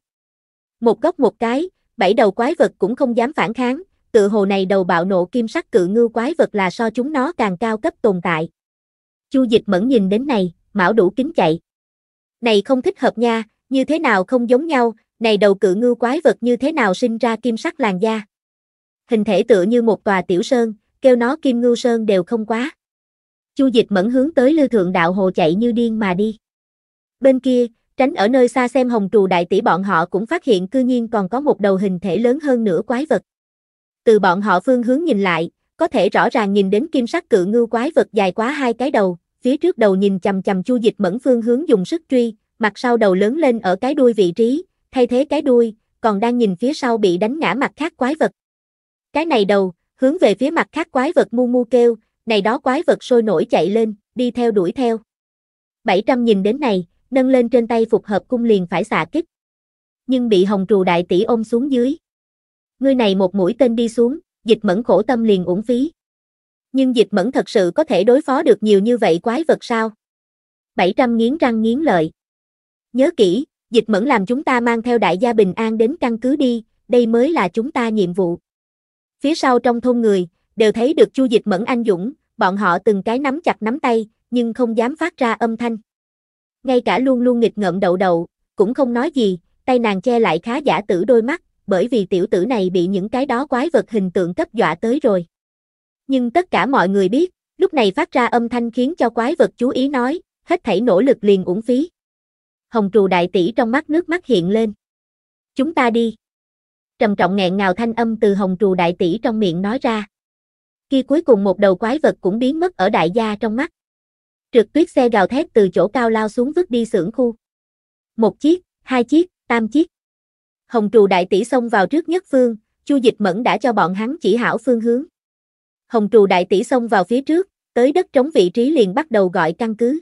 Một góc một cái, bảy đầu quái vật cũng không dám phản kháng, tự hồ này đầu bạo nộ kim sắc cự ngưu quái vật là so chúng nó càng cao cấp tồn tại. Chu dịch mẫn nhìn đến này, mão đủ kính chạy. Này không thích hợp nha, như thế nào không giống nhau, này đầu cự ngưu quái vật như thế nào sinh ra kim sắc làn da. Hình thể tựa như một tòa tiểu sơn, kêu nó kim ngưu sơn đều không quá. Chu Dịch Mẫn hướng tới Lư Thượng Đạo Hồ chạy như điên mà đi. Bên kia, tránh ở nơi xa xem hồng trù đại tỷ bọn họ cũng phát hiện cư nhiên còn có một đầu hình thể lớn hơn nửa quái vật. Từ bọn họ phương hướng nhìn lại, có thể rõ ràng nhìn đến kim sắc cự ngưu quái vật dài quá hai cái đầu, phía trước đầu nhìn chầm chầm Chu Dịch Mẫn phương hướng dùng sức truy, mặt sau đầu lớn lên ở cái đuôi vị trí, thay thế cái đuôi, còn đang nhìn phía sau bị đánh ngã mặt khác quái vật. Cái này đầu, hướng về phía mặt khác quái vật mu mu kêu, này đó quái vật sôi nổi chạy lên, đi theo đuổi theo. 700 nhìn đến này, nâng lên trên tay phục hợp cung liền phải xạ kích. Nhưng bị hồng trù đại tỷ ôm xuống dưới. Ngươi này một mũi tên đi xuống, dịch mẫn khổ tâm liền uổng phí. Nhưng dịch mẫn thật sự có thể đối phó được nhiều như vậy quái vật sao? 700 nghiến răng nghiến lợi. Nhớ kỹ, dịch mẫn làm chúng ta mang theo đại gia bình an đến căn cứ đi, đây mới là chúng ta nhiệm vụ. Phía sau trong thôn người, đều thấy được Chu Dịch Mẫn anh dũng, bọn họ từng cái nắm chặt nắm tay, nhưng không dám phát ra âm thanh. Ngay cả luôn luôn nghịch ngợm đậu đậu, cũng không nói gì, tay nàng che lại khá giả tử đôi mắt, bởi vì tiểu tử này bị những cái đó quái vật hình tượng cấp dọa tới rồi. Nhưng tất cả mọi người biết, lúc này phát ra âm thanh khiến cho quái vật chú ý nói, hết thảy nỗ lực liền uổng phí. Hồng trù đại tỷ trong mắt nước mắt hiện lên. Chúng ta đi. Trầm trọng nghẹn ngào thanh âm từ hồng trù đại tỷ trong miệng nói ra. Khi cuối cùng một đầu quái vật cũng biến mất ở đại gia trong mắt. Trượt tuyết xe gào thét từ chỗ cao lao xuống vứt đi xưởng khu. Một chiếc, hai chiếc, tam chiếc. Hồng trù đại tỷ xông vào trước nhất phương, Chu Dịch Mẫn đã cho bọn hắn chỉ hảo phương hướng. Hồng trù đại tỷ xông vào phía trước, tới đất trống vị trí liền bắt đầu gọi căn cứ.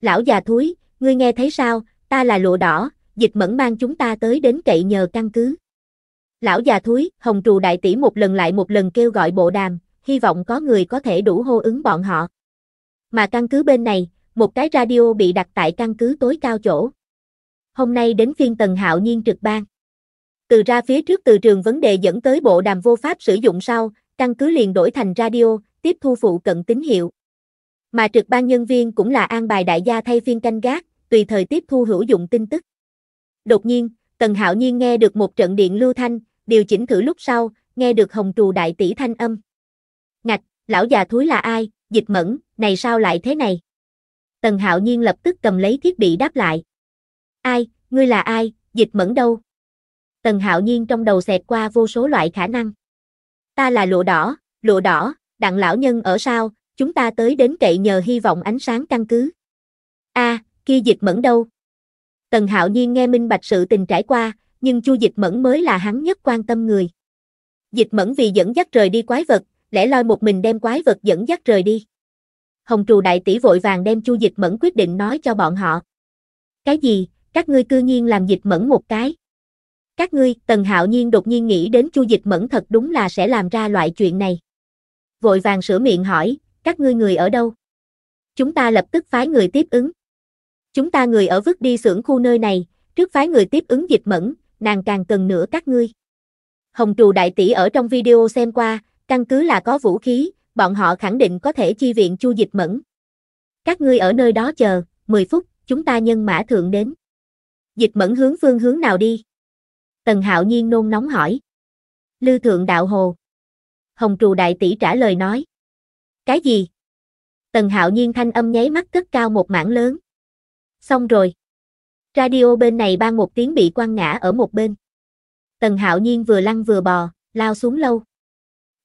Lão già thúi, ngươi nghe thấy sao, ta là lụa đỏ, Dịch Mẫn mang chúng ta tới đến cậy nhờ căn cứ. Lão già thúi, Hồng trù đại tỷ một lần lại một lần kêu gọi bộ đàm, hy vọng có người có thể đủ hô ứng bọn họ. Mà căn cứ bên này, một cái radio bị đặt tại căn cứ tối cao chỗ. Hôm nay đến phiên Tần Hạo Nhiên trực ban. Từ ra phía trước từ trường vấn đề dẫn tới bộ đàm vô pháp sử dụng sau, căn cứ liền đổi thành radio, tiếp thu phụ cận tín hiệu. Mà trực ban nhân viên cũng là an bài đại gia thay phiên canh gác, tùy thời tiếp thu hữu dụng tin tức. Đột nhiên, Tần Hạo Nhiên nghe được một trận điện lưu thanh, điều chỉnh thử lúc sau, nghe được hồng trù đại tỷ thanh âm lão già thúi là ai, dịch mẫn, này sao lại thế này? Tần Hạo Nhiên lập tức cầm lấy thiết bị đáp lại. Ai, ngươi là ai, dịch mẫn đâu? Tần Hạo Nhiên trong đầu xẹt qua vô số loại khả năng. Ta là lụa đỏ, lụa đỏ, đặng lão nhân ở sao, chúng ta tới đến cậy nhờ hy vọng ánh sáng căn cứ. a kia dịch mẫn đâu? Tần Hạo Nhiên nghe minh bạch sự tình trải qua, nhưng Chu Dịch Mẫn mới là hắn nhất quan tâm người. Dịch Mẫn vì dẫn dắt rời đi quái vật, lẻ loi một mình đem quái vật dẫn dắt rời đi. Hồng trù đại tỷ vội vàng đem chu dịch mẫn quyết định nói cho bọn họ. Cái gì, các ngươi cư nhiên làm dịch mẫn một cái. Các ngươi, Tần Hạo Nhiên đột nhiên nghĩ đến chu dịch mẫn thật đúng là sẽ làm ra loại chuyện này. Vội vàng sửa miệng hỏi, các ngươi người ở đâu? Chúng ta lập tức phái người tiếp ứng. Chúng ta người ở vứt đi xưởng khu nơi này, trước phái người tiếp ứng dịch mẫn, nàng càng cần nữa các ngươi. Hồng trù đại tỷ ở trong video xem qua, căn cứ là có vũ khí, bọn họ khẳng định có thể chi viện Chu Dịch Mẫn. Các ngươi ở nơi đó chờ, 10 phút, chúng ta nhân mã thượng đến. Dịch Mẫn hướng phương hướng nào đi? Tần Hạo Nhiên nôn nóng hỏi. Lư Thượng Đạo Hồ. Hồng Trù Đại Tỷ trả lời nói. Cái gì? Tần Hạo Nhiên thanh âm nháy mắt cất cao một mảng lớn. Xong rồi. Radio bên này ban một tiếng bị quăng ngã ở một bên. Tần Hạo Nhiên vừa lăn vừa bò, lao xuống lâu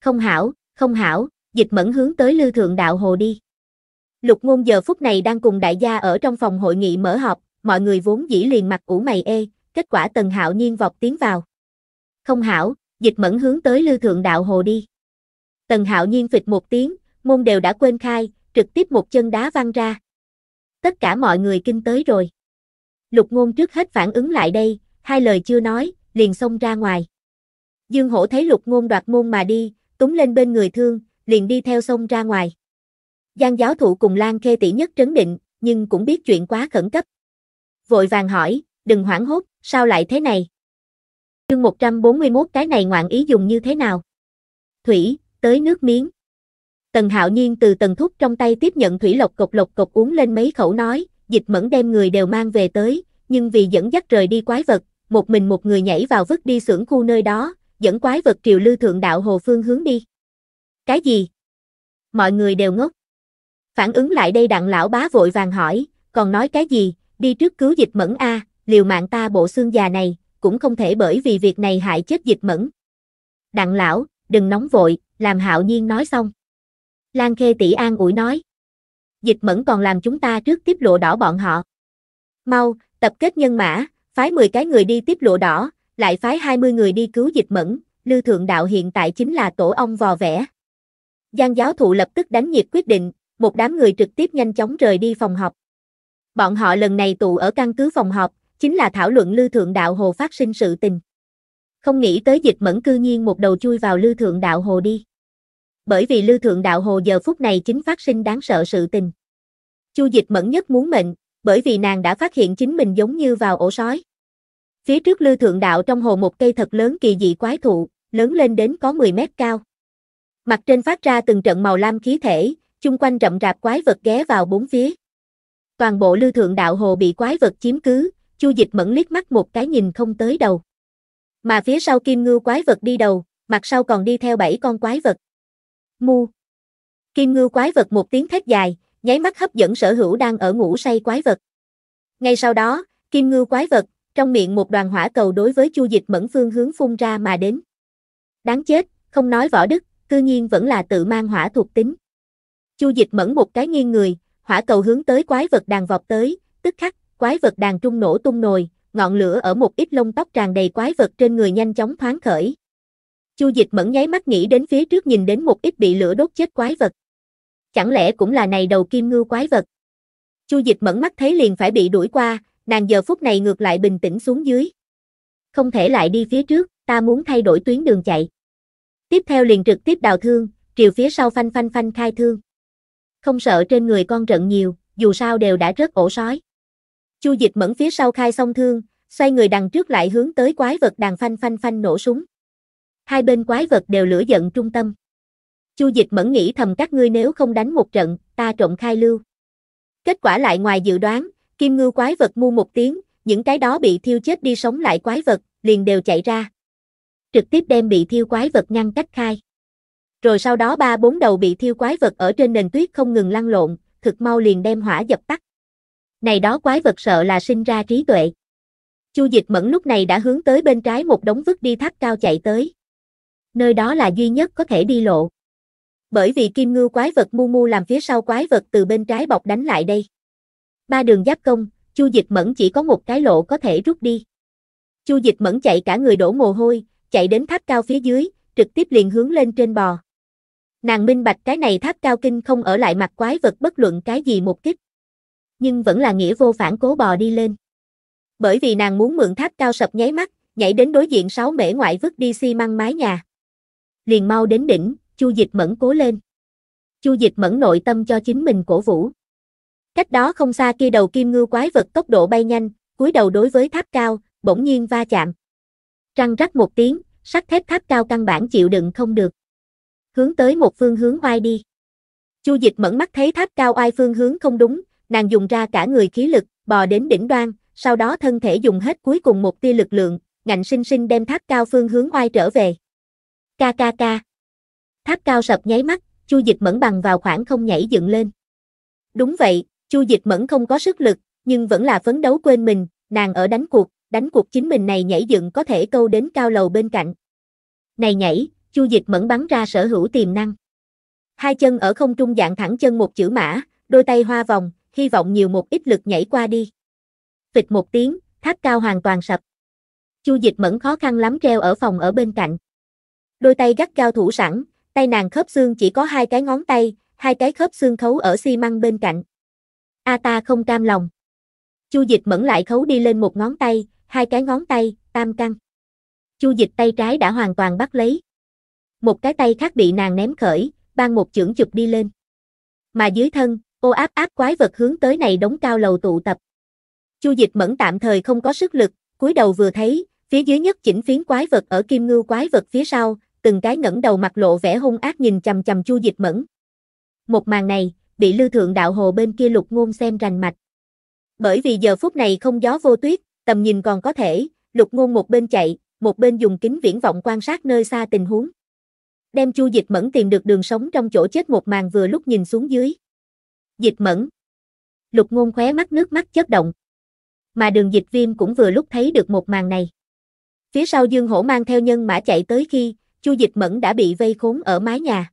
không hảo, không hảo, dịch mẫn hướng tới Lưu Thượng Đạo Hồ đi. Lục ngôn giờ phút này đang cùng đại gia ở trong phòng hội nghị mở họp, mọi người vốn dĩ liền mặt ủ mày ê, kết quả tần hạo nhiên vọt tiến vào. Không hảo, dịch mẫn hướng tới Lưu Thượng Đạo Hồ đi. Tần hạo nhiên phịch một tiếng, môn đều đã quên khai, trực tiếp một chân đá văng ra. Tất cả mọi người kinh tới rồi. Lục ngôn trước hết phản ứng lại đây, hai lời chưa nói, liền xông ra ngoài. Dương hổ thấy lục ngôn đoạt môn mà đi, túm lên bên người thương, liền đi theo sông ra ngoài. Giang giáo thụ cùng Lan Khê tỷ nhất trấn định, nhưng cũng biết chuyện quá khẩn cấp. Vội vàng hỏi, đừng hoảng hốt, sao lại thế này? Chương 141 cái này ngoạn ý dùng như thế nào? Thủy, tới nước miếng. Tần Hạo Nhiên từ tần thúc trong tay tiếp nhận thủy lộc cộc lộc cộc uống lên mấy khẩu nói, dịch mẫn đem người đều mang về tới, nhưng vì dẫn dắt rời đi quái vật, một mình một người nhảy vào vứt đi xưởng khu nơi đó, dẫn quái vật triều lưu thượng đạo hồ phương hướng đi. Cái gì? Mọi người đều ngốc. Phản ứng lại đây đặng lão bá vội vàng hỏi, còn nói cái gì, đi trước cứu dịch mẫn a, liều mạng ta bộ xương già này, cũng không thể bởi vì việc này hại chết dịch mẫn. Đặng lão, đừng nóng vội, làm hạo nhiên nói xong. Lan Khê tỷ an ủi nói. Dịch mẫn còn làm chúng ta trước tiếp lộ đỏ bọn họ. Mau, tập kết nhân mã, phái 10 cái người đi tiếp lộ đỏ, lại phái 20 người đi cứu dịch mẫn, Lưu Thượng Đạo hiện tại chính là tổ ong vò vẽ. Giang giáo thụ lập tức đánh nhiệt quyết định, một đám người trực tiếp nhanh chóng rời đi phòng họp. Bọn họ lần này tụ ở căn cứ phòng họp, chính là thảo luận Lưu Thượng Đạo Hồ phát sinh sự tình. Không nghĩ tới dịch mẫn cư nhiên một đầu chui vào Lưu Thượng Đạo Hồ đi. Bởi vì Lưu Thượng Đạo Hồ giờ phút này chính phát sinh đáng sợ sự tình. Chu dịch mẫn nhất muốn mệnh, bởi vì nàng đã phát hiện chính mình giống như vào ổ sói. Phía trước lưu Thượng Đạo trong hồ một cây thật lớn kỳ dị quái thụ, lớn lên đến có 10 mét cao. Mặt trên phát ra từng trận màu lam khí thể, chung quanh rậm rạp quái vật ghé vào bốn phía. Toàn bộ lưu Thượng Đạo hồ bị quái vật chiếm cứ, Chu Dịch mẫn liếc mắt một cái nhìn không tới đầu. Mà phía sau Kim Ngưu quái vật đi đầu, mặt sau còn đi theo bảy con quái vật. Mu. Kim Ngưu quái vật một tiếng thét dài, nháy mắt hấp dẫn sở hữu đang ở ngủ say quái vật. Ngay sau đó, Kim Ngưu quái vật trong miệng một đoàn hỏa cầu đối với Chu Dịch Mẫn Phương hướng phun ra mà đến. Đáng chết, không nói võ đức, cư nhiên vẫn là tự mang hỏa thuộc tính. Chu Dịch Mẫn một cái nghiêng người, hỏa cầu hướng tới quái vật đàn vọt tới, tức khắc, quái vật đàn trung nổ tung nồi, ngọn lửa ở một ít lông tóc tràn đầy quái vật trên người nhanh chóng thoáng khởi. Chu Dịch Mẫn nháy mắt nghĩ đến phía trước nhìn đến một ít bị lửa đốt chết quái vật. Chẳng lẽ cũng là này đầu kim ngưu quái vật? Chu Dịch Mẫn mắt thấy liền phải bị đuổi qua, nàng giờ phút này ngược lại bình tĩnh xuống dưới. Không thể lại đi phía trước, ta muốn thay đổi tuyến đường chạy. Tiếp theo liền trực tiếp đào thương, triều phía sau phanh phanh phanh khai thương. Không sợ trên người con trận nhiều, dù sao đều đã rất ổ sói. Chu dịch mẫn phía sau khai xong thương, xoay người đằng trước lại hướng tới quái vật đàn phanh phanh phanh nổ súng. Hai bên quái vật đều lửa giận trung tâm. Chu dịch mẫn nghĩ thầm các ngươi nếu không đánh một trận, ta trộm khai lưu. Kết quả lại ngoài dự đoán, Kim ngưu quái vật mu một tiếng, những cái đó bị thiêu chết đi sống lại quái vật, liền đều chạy ra. Trực tiếp đem bị thiêu quái vật ngăn cách khai. Rồi sau đó ba bốn đầu bị thiêu quái vật ở trên nền tuyết không ngừng lăn lộn, thực mau liền đem hỏa dập tắt. Này đó quái vật sợ là sinh ra trí tuệ. Chu dịch mẫn lúc này đã hướng tới bên trái một đống vứt đi thác cao chạy tới. Nơi đó là duy nhất có thể đi lộ. Bởi vì kim ngưu quái vật mu mu làm phía sau quái vật từ bên trái bọc đánh lại đây ba đường giáp công, Chu Dịch Mẫn chỉ có một cái lộ có thể rút đi. Chu Dịch Mẫn chạy cả người đổ mồ hôi, chạy đến tháp cao phía dưới, trực tiếp liền hướng lên trên bò. Nàng minh bạch cái này tháp cao kinh không ở lại mặt quái vật bất luận cái gì một kích. Nhưng vẫn là nghĩa vô phản cố bò đi lên. Bởi vì nàng muốn mượn tháp cao sập nháy mắt, nhảy đến đối diện sáu mễ ngoại vứt đi xi măng mái nhà. Liền mau đến đỉnh, Chu Dịch Mẫn cố lên. Chu Dịch Mẫn nội tâm cho chính mình cổ vũ. Cách đó không xa kia đầu kim ngưu quái vật tốc độ bay nhanh, cúi đầu đối với tháp cao, bỗng nhiên va chạm. Răng rắc một tiếng, sắt thép tháp cao căn bản chịu đựng không được. Hướng tới một phương hướng oai đi. Chu dịch mẫn mắt thấy tháp cao oai phương hướng không đúng, nàng dùng ra cả người khí lực, bò đến đỉnh đoan, sau đó thân thể dùng hết cuối cùng một tia lực lượng, ngạnh sinh sinh đem tháp cao phương hướng oai trở về. Ca ca ca. Tháp cao sập nháy mắt, Chu Dịch Mẫn bằng vào khoảng không nhảy dựng lên. Đúng vậy, Chu Dịch Mẫn không có sức lực, nhưng vẫn là phấn đấu quên mình, nàng ở đánh cuộc, đánh cuộc chính mình này nhảy dựng có thể câu đến cao lầu bên cạnh. Này nhảy, Chu Dịch Mẫn bắn ra sở hữu tiềm năng. Hai chân ở không trung dạng thẳng chân một chữ mã, đôi tay hoa vòng, hy vọng nhiều một ít lực nhảy qua đi. Phịch một tiếng, tháp cao hoàn toàn sập. Chu Dịch Mẫn khó khăn lắm treo ở phòng ở bên cạnh. Đôi tay gắt cao thủ sẵn, tay nàng khớp xương chỉ có hai cái ngón tay, hai cái khớp xương khấu ở xi măng bên cạnh. A ta không cam lòng. Chu dịch mẫn lại khấu đi lên một ngón tay, hai cái ngón tay, tam căng. Chu dịch tay trái đã hoàn toàn bắt lấy. Một cái tay khác bị nàng ném khởi, ban một chưởng chụp đi lên. Mà dưới thân, ô áp áp quái vật hướng tới này đống cao lầu tụ tập. Chu dịch mẫn tạm thời không có sức lực, cúi đầu vừa thấy, phía dưới nhất chỉnh phiến quái vật ở kim ngưu quái vật phía sau, từng cái ngẩng đầu mặt lộ vẻ hung ác nhìn chầm chầm Chu Dịch Mẫn. Một màn này, bị lưu thượng đạo hồ bên kia lục ngôn xem rành mạch. Bởi vì giờ phút này không gió vô tuyết, tầm nhìn còn có thể, lục ngôn một bên chạy, một bên dùng kính viễn vọng quan sát nơi xa tình huống. Đem chu dịch mẫn tìm được đường sống trong chỗ chết một màn vừa lúc nhìn xuống dưới. Dịch mẫn. Lục ngôn khóe mắt nước mắt chất động. Mà đường dịch viêm cũng vừa lúc thấy được một màn này. Phía sau dương hổ mang theo nhân mã chạy tới khi, chu dịch mẫn đã bị vây khốn ở mái nhà.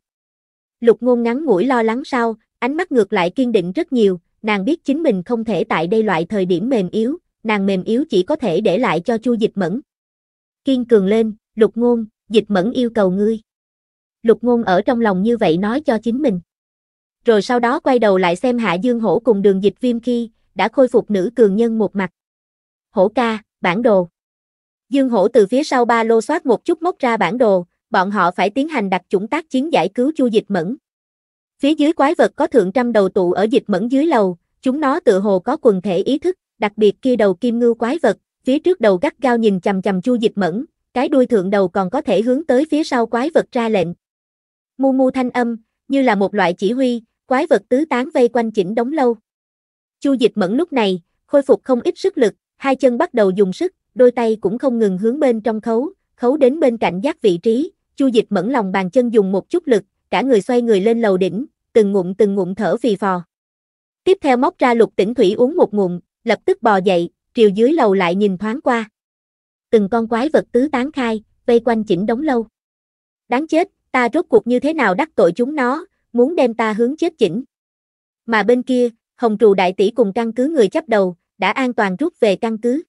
Lục ngôn ngắn ngủi lo lắng sau, Ánh mắt ngược lại kiên định rất nhiều, nàng biết chính mình không thể tại đây loại thời điểm mềm yếu, nàng mềm yếu chỉ có thể để lại cho Chu Dịch Mẫn. Kiên cường lên, Lục Ngôn, Dịch Mẫn yêu cầu ngươi. Lục Ngôn ở trong lòng như vậy nói cho chính mình. Rồi sau đó quay đầu lại xem Hạ Dương Hổ cùng đường dịch viêm khi, đã khôi phục nữ cường nhân một mặt. Hổ ca, bản đồ. Dương Hổ từ phía sau ba lô xoát một chút móc ra bản đồ, bọn họ phải tiến hành đặt chủng tác chiến giải cứu Chu Dịch Mẫn. Phía dưới quái vật có thượng trăm đầu tụ ở dịch mẫn dưới lầu, chúng nó tự hồ có quần thể ý thức, đặc biệt kia đầu kim ngưu quái vật, phía trước đầu gắt gao nhìn chằm chằm chu dịch mẫn, cái đuôi thượng đầu còn có thể hướng tới phía sau quái vật ra lệnh. Mu mu thanh âm, như là một loại chỉ huy, quái vật tứ tán vây quanh chỉnh đống lâu. Chu dịch mẫn lúc này, khôi phục không ít sức lực, hai chân bắt đầu dùng sức, đôi tay cũng không ngừng hướng bên trong khấu, khấu đến bên cạnh giác vị trí, Chu Dịch mẫn lòng bàn chân dùng một chút lực, cả người xoay người lên lầu đỉnh, từng ngụm từng ngụm thở phì phò. Tiếp theo móc ra lục tỉnh thủy uống một ngụm, lập tức bò dậy, triều dưới lầu lại nhìn thoáng qua. Từng con quái vật tứ tán khai, vây quanh chỉnh đống lâu. Đáng chết, ta rốt cuộc như thế nào đắc tội chúng nó, muốn đem ta hướng chết chỉnh. Mà bên kia, Hồng Trù đại tỷ cùng căn cứ người chấp đầu, đã an toàn rút về căn cứ.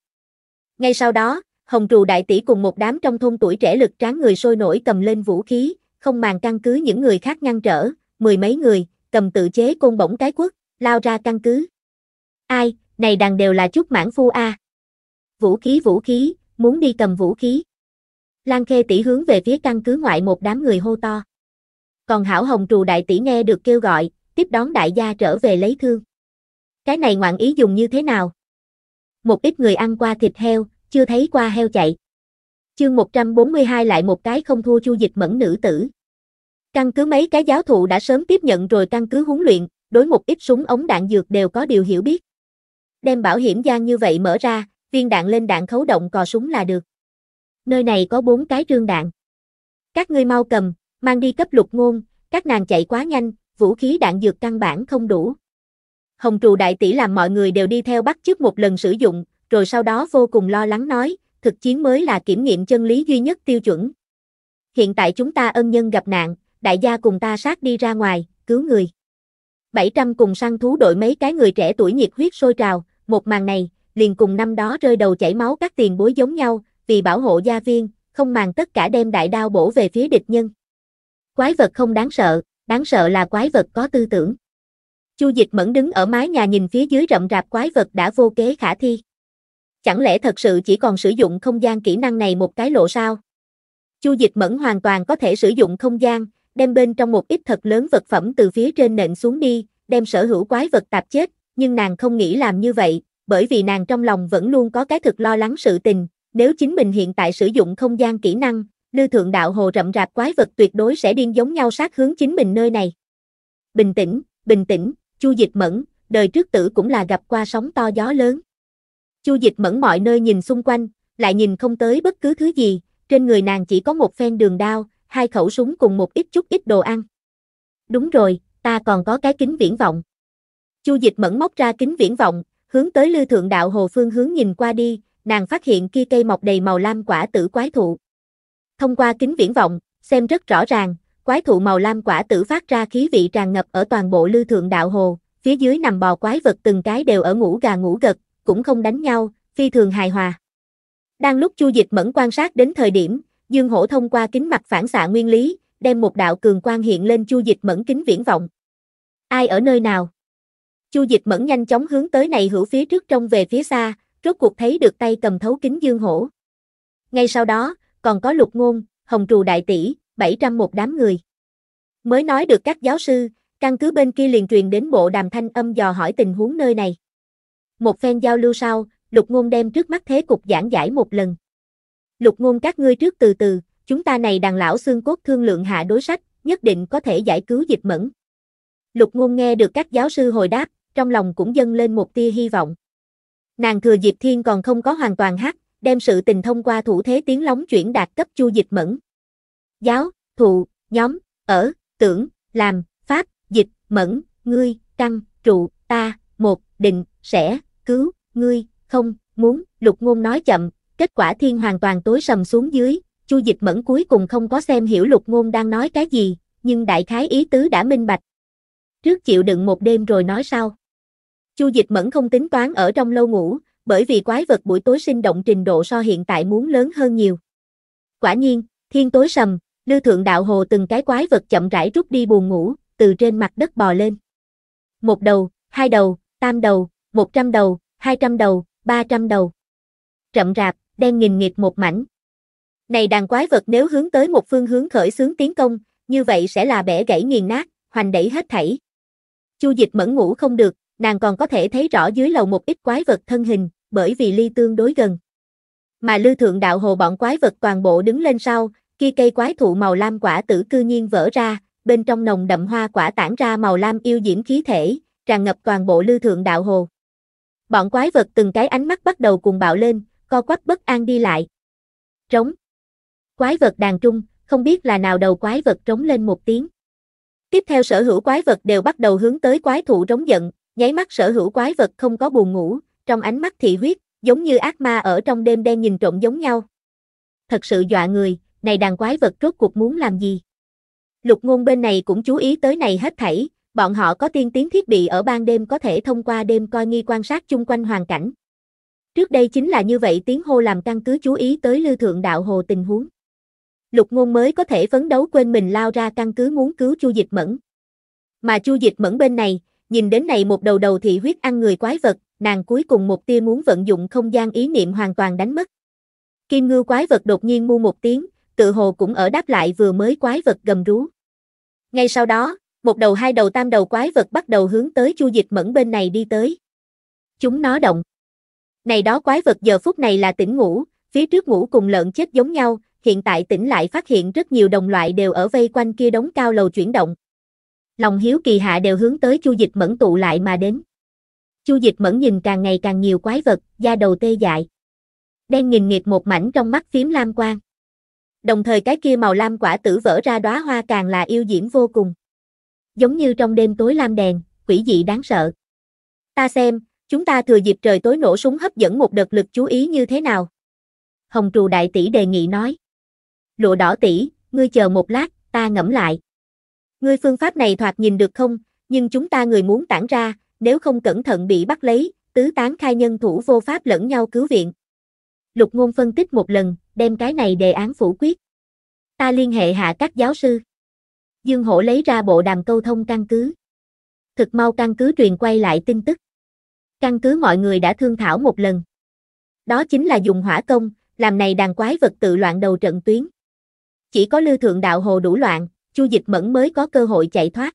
Ngay sau đó, Hồng Trù đại tỷ cùng một đám trong thôn tuổi trẻ lực tráng người sôi nổi cầm lên vũ khí, không màng căn cứ những người khác ngăn trở, mười mấy người, cầm tự chế côn bổng cái quất, lao ra căn cứ. Ai, này đằng đều là chút mãn phu a. Vũ khí vũ khí, muốn đi cầm vũ khí. Lan Khê tỷ hướng về phía căn cứ ngoại một đám người hô to. Còn Hảo Hồng trù đại tỷ nghe được kêu gọi, tiếp đón đại gia trở về lấy thương. Cái này ngoạn ý dùng như thế nào? Một ít người ăn qua thịt heo, chưa thấy qua heo chạy. Chương 142 lại một cái không thua chu dịch mẫn nữ tử. Căn cứ mấy cái giáo thụ đã sớm tiếp nhận rồi căn cứ huấn luyện, đối một ít súng ống đạn dược đều có điều hiểu biết. Đem bảo hiểm gian như vậy mở ra, viên đạn lên đạn khấu động cò súng là được. Nơi này có bốn cái trương đạn. Các ngươi mau cầm, mang đi cấp lục ngôn, các nàng chạy quá nhanh, vũ khí đạn dược căn bản không đủ. Hồng trù đại tỷ làm mọi người đều đi theo bắt trước một lần sử dụng, rồi sau đó vô cùng lo lắng nói, thực chiến mới là kiểm nghiệm chân lý duy nhất tiêu chuẩn. Hiện tại chúng ta ân nhân gặp nạn, đại gia cùng ta sát đi ra ngoài, cứu người. 700 cùng săn thú đội mấy cái người trẻ tuổi nhiệt huyết sôi trào, một màn này, liền cùng năm đó rơi đầu chảy máu các tiền bối giống nhau, vì bảo hộ gia viên, không màng tất cả đem đại đao bổ về phía địch nhân. Quái vật không đáng sợ, đáng sợ là quái vật có tư tưởng. Chu Dịch Mẫn đứng ở mái nhà nhìn phía dưới rậm rạp quái vật đã vô kế khả thi. Chẳng lẽ thật sự chỉ còn sử dụng không gian kỹ năng này một cái lộ sao? Chu Dịch Mẫn hoàn toàn có thể sử dụng không gian, đem bên trong một ít thật lớn vật phẩm từ phía trên nện xuống đi, đem sở hữu quái vật tạp chết, nhưng nàng không nghĩ làm như vậy, bởi vì nàng trong lòng vẫn luôn có cái thực lo lắng sự tình, nếu chính mình hiện tại sử dụng không gian kỹ năng, lưu thượng đạo hồ rậm rạp quái vật tuyệt đối sẽ điên giống nhau sát hướng chính mình nơi này. Bình tĩnh, bình tĩnh, Chu Dịch Mẫn, đời trước tử cũng là gặp qua sóng to gió lớn. Chu dịch mẫn mọi nơi nhìn xung quanh, lại nhìn không tới bất cứ thứ gì, trên người nàng chỉ có một phen đường đao, hai khẩu súng cùng một ít chút ít đồ ăn. Đúng rồi, ta còn có cái kính viễn vọng. Chu dịch mẫn móc ra kính viễn vọng, hướng tới lư thượng đạo hồ phương hướng nhìn qua đi, nàng phát hiện kia cây mọc đầy màu lam quả tử quái thụ. Thông qua kính viễn vọng, xem rất rõ ràng, quái thụ màu lam quả tử phát ra khí vị tràn ngập ở toàn bộ lư thượng đạo hồ, phía dưới nằm bò quái vật từng cái đều ở ngủ gà ngủ gật, cũng không đánh nhau, phi thường hài hòa. Đang lúc Chu Dịch mẫn quan sát đến thời điểm, Dương Hổ thông qua kính mặt phản xạ nguyên lý, đem một đạo cường quang hiện lên Chu Dịch mẫn kính viễn vọng. Ai ở nơi nào? Chu Dịch mẫn nhanh chóng hướng tới này hữu phía trước trong về phía xa, rốt cuộc thấy được tay cầm thấu kính Dương Hổ. Ngay sau đó, còn có Lục Ngôn, Hồng Trù đại tỷ, một đám người. Mới nói được các giáo sư, căn cứ bên kia liền truyền đến bộ đàm thanh âm dò hỏi tình huống nơi này. Một phen giao lưu sau, lục ngôn đem trước mắt thế cục giảng giải một lần. Lục ngôn các ngươi trước từ từ, chúng ta này đàn lão xương cốt thương lượng hạ đối sách, nhất định có thể giải cứu dịch mẫn. Lục ngôn nghe được các giáo sư hồi đáp, trong lòng cũng dâng lên một tia hy vọng. Nàng thừa Diệp Thiên còn không có hoàn toàn hát, đem sự tình thông qua thủ thế tiếng lóng chuyển đạt cấp chu dịch mẫn. Giáo, thụ, nhóm, ở, tưởng, làm, pháp, dịch, mẫn, ngươi, trăng, trụ, ta, một, định, sẽ, cứu, ngươi, không, muốn, lục ngôn nói chậm, kết quả thiên hoàn toàn tối sầm xuống dưới, chu dịch mẫn cuối cùng không có xem hiểu lục ngôn đang nói cái gì, nhưng đại khái ý tứ đã minh bạch. Trước chịu đựng một đêm rồi nói sau. Chu dịch mẫn không tính toán ở trong lâu ngủ, bởi vì quái vật buổi tối sinh động trình độ so hiện tại muốn lớn hơn nhiều. Quả nhiên, thiên tối sầm, lưu thượng đạo hồ từng cái quái vật chậm rãi rút đi buồn ngủ, từ trên mặt đất bò lên. Một đầu, hai đầu, tam đầu, 100 đầu, 200 đầu, 300 đầu. Rậm rạp, đen nghìn nghịt một mảnh. Này đàn quái vật nếu hướng tới một phương hướng khởi xướng tiến công, như vậy sẽ là bẻ gãy nghiền nát, hoành đẩy hết thảy. Chu dịch mẫn ngủ không được, nàng còn có thể thấy rõ dưới lầu một ít quái vật thân hình, bởi vì ly tương đối gần. Mà lưu thượng đạo hồ bọn quái vật toàn bộ đứng lên sau, kia cây quái thụ màu lam quả tử cư nhiên vỡ ra, bên trong nồng đậm hoa quả tản ra màu lam yêu diễm khí thể, tràn ngập toàn bộ lưu thượng đạo hồ. Bọn quái vật từng cái ánh mắt bắt đầu cùng bạo lên, co quắp bất an đi lại. Trống. Quái vật đàn trung, không biết là nào đầu quái vật trống lên một tiếng. Tiếp theo sở hữu quái vật đều bắt đầu hướng tới quái thụ trống giận, nháy mắt sở hữu quái vật không có buồn ngủ, trong ánh mắt thị huyết, giống như ác ma ở trong đêm đen nhìn trộm giống nhau. Thật sự dọa người, này đàn quái vật rốt cuộc muốn làm gì? Lục ngôn bên này cũng chú ý tới này hết thảy, Bọn họ có tiên tiến thiết bị ở ban đêm có thể thông qua đêm coi nghi quan sát chung quanh hoàn cảnh. Trước đây chính là như vậy tiếng hô làm căn cứ chú ý tới lưu thượng đạo hồ tình huống. Lục ngôn mới có thể phấn đấu quên mình lao ra căn cứ muốn cứu chu dịch mẫn. Mà chu dịch mẫn bên này, nhìn đến này một đầu đầu thị huyết ăn người quái vật, nàng cuối cùng một tia muốn vận dụng không gian ý niệm hoàn toàn đánh mất. Kim ngư quái vật đột nhiên mu một tiếng, tự hồ cũng ở đáp lại vừa mới quái vật gầm rú. Ngay sau đó, một đầu hai đầu tam đầu quái vật bắt đầu hướng tới Chu Dịch Mẫn bên này đi tới. Chúng nó động. Này đó quái vật giờ phút này là tỉnh ngủ, phía trước ngủ cùng lợn chết giống nhau, hiện tại tỉnh lại phát hiện rất nhiều đồng loại đều ở vây quanh kia đống cao lầu chuyển động. Lòng hiếu kỳ hạ đều hướng tới Chu Dịch Mẫn tụ lại mà đến. Chu Dịch Mẫn nhìn càng ngày càng nhiều quái vật, da đầu tê dại. Đen nghìn nghiệt một mảnh trong mắt phím lam quang. Đồng thời cái kia màu lam quả tử vỡ ra đóa hoa càng là yêu diễm vô cùng giống như trong đêm tối lam đèn, quỷ dị đáng sợ. Ta xem, chúng ta thừa dịp trời tối nổ súng hấp dẫn một đợt lực chú ý như thế nào. Hồng trù đại tỷ đề nghị nói. Lụa đỏ tỷ, ngươi chờ một lát, ta ngẫm lại. Ngươi phương pháp này thoạt nhìn được không, nhưng chúng ta người muốn tản ra, nếu không cẩn thận bị bắt lấy, tứ tán khai nhân thủ vô pháp lẫn nhau cứu viện. Lục ngôn phân tích một lần, đem cái này đề án phủ quyết. Ta liên hệ hạ các giáo sư. Dương Hổ lấy ra bộ đàm câu thông căn cứ. Thực mau căn cứ truyền quay lại tin tức. Căn cứ mọi người đã thương thảo một lần. Đó chính là dùng hỏa công, làm này đàn quái vật tự loạn đầu trận tuyến. Chỉ có lưu thượng đạo hồ đủ loạn, chu dịch mẫn mới có cơ hội chạy thoát.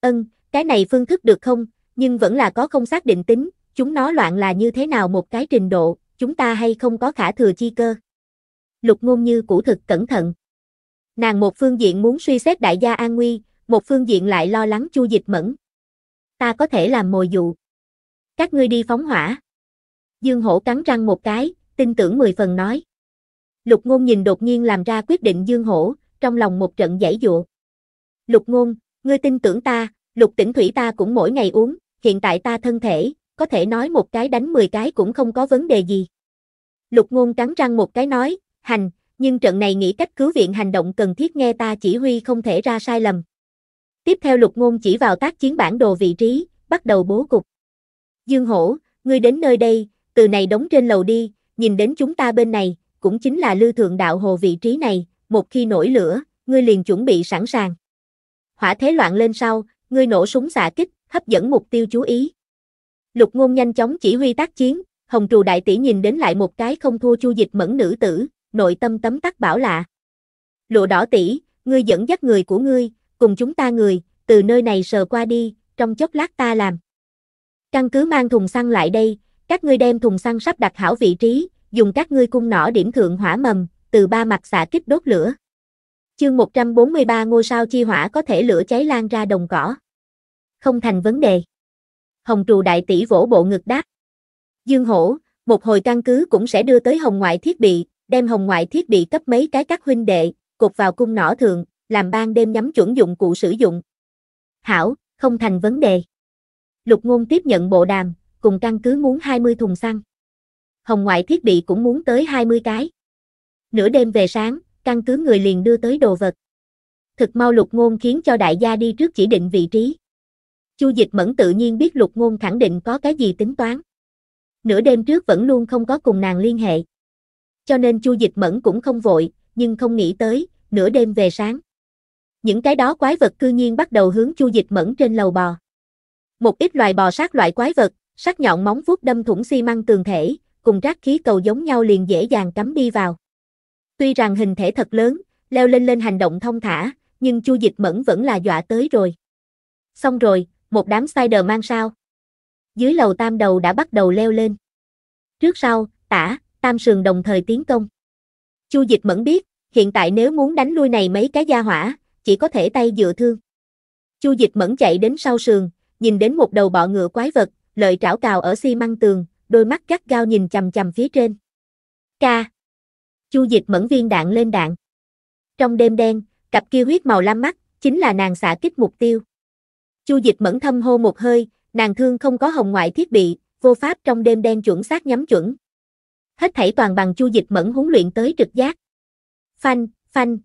Ân, cái này phương thức được không, nhưng vẫn là có không xác định tính, chúng nó loạn là như thế nào một cái trình độ, chúng ta hay không có khả thừa chi cơ. Lục ngôn như cũ thực cẩn thận. Nàng một phương diện muốn suy xét đại gia an nguy, một phương diện lại lo lắng chu dịch mẫn. Ta có thể làm mồi dụ. Các ngươi đi phóng hỏa. Dương hổ cắn răng một cái, tin tưởng mười phần nói. Lục ngôn nhìn đột nhiên làm ra quyết định dương hổ, trong lòng một trận giải dụa. Lục ngôn, ngươi tin tưởng ta, lục tỉnh thủy ta cũng mỗi ngày uống, hiện tại ta thân thể, có thể nói một cái đánh mười cái cũng không có vấn đề gì. Lục ngôn cắn răng một cái nói, hành, nhưng trận này nghĩ cách cứu viện hành động cần thiết nghe ta chỉ huy không thể ra sai lầm. Tiếp theo lục ngôn chỉ vào tác chiến bản đồ vị trí, bắt đầu bố cục. Dương hổ, ngươi đến nơi đây, từ này đóng trên lầu đi, nhìn đến chúng ta bên này, cũng chính là lưu thượng đạo hồ vị trí này, một khi nổi lửa, ngươi liền chuẩn bị sẵn sàng. Hỏa thế loạn lên sau, ngươi nổ súng xạ kích, hấp dẫn mục tiêu chú ý. Lục ngôn nhanh chóng chỉ huy tác chiến, hồng trù đại tỷ nhìn đến lại một cái không thua chu dịch mẫn nữ tử, nội tâm tấm tắc bảo lạ. Lụa đỏ tỷ, ngươi dẫn dắt người của ngươi, cùng chúng ta người, từ nơi này sờ qua đi, trong chốc lát ta làm. Căn cứ mang thùng xăng lại đây, các ngươi đem thùng xăng sắp đặt hảo vị trí, dùng các ngươi cung nỏ điểm thượng hỏa mầm, từ ba mặt xạ kích đốt lửa. Chương 143 ngôi sao chi hỏa có thể lửa cháy lan ra đồng cỏ. Không thành vấn đề. Hồng trù đại tỷ vỗ bộ ngực đáp. Dương hổ, một hồi căn cứ cũng sẽ đưa tới hồng ngoại thiết bị, đem hồng ngoại thiết bị cấp mấy cái các huynh đệ, cột vào cung nỏ thượng, làm ban đêm nhắm chuẩn dụng cụ sử dụng. Hảo, không thành vấn đề. Lục ngôn tiếp nhận bộ đàm, cùng căn cứ muốn 20 thùng xăng. Hồng ngoại thiết bị cũng muốn tới 20 cái. Nửa đêm về sáng, căn cứ người liền đưa tới đồ vật. Thực mau lục ngôn khiến cho đại gia đi trước chỉ định vị trí. Chu dịch mẫn tự nhiên biết lục ngôn khẳng định có cái gì tính toán. Nửa đêm trước vẫn luôn không có cùng nàng liên hệ cho nên Chu Dịch Mẫn cũng không vội, nhưng không nghĩ tới, nửa đêm về sáng. Những cái đó quái vật cư nhiên bắt đầu hướng Chu Dịch Mẫn trên lầu bò. Một ít loài bò sát loại quái vật, sắc nhọn móng vuốt đâm thủng xi măng tường thể, cùng rác khí cầu giống nhau liền dễ dàng cắm đi vào. Tuy rằng hình thể thật lớn, leo lên lên hành động thông thả, nhưng Chu Dịch Mẫn vẫn là dọa tới rồi. Xong rồi, một đám spider mang sao. Dưới lầu tam đầu đã bắt đầu leo lên. Trước sau, tả, tam sườn đồng thời tiến công. Chu dịch mẫn biết, hiện tại nếu muốn đánh lui này mấy cái gia hỏa, chỉ có thể tay dựa thương. Chu dịch mẫn chạy đến sau sườn, nhìn đến một đầu bọ ngựa quái vật, lợi trảo cào ở xi măng tường, đôi mắt gắt gao nhìn chầm chầm phía trên. Ca. Chu dịch mẫn viên đạn lên đạn. Trong đêm đen, cặp kia huyết màu lam mắt, chính là nàng xả kích mục tiêu. Chu dịch mẫn thâm hô một hơi, nàng thương không có hồng ngoại thiết bị, vô pháp trong đêm đen chuẩn xác nhắm chuẩn hết thảy toàn bằng chu dịch mẫn huấn luyện tới trực giác. Phanh, phanh.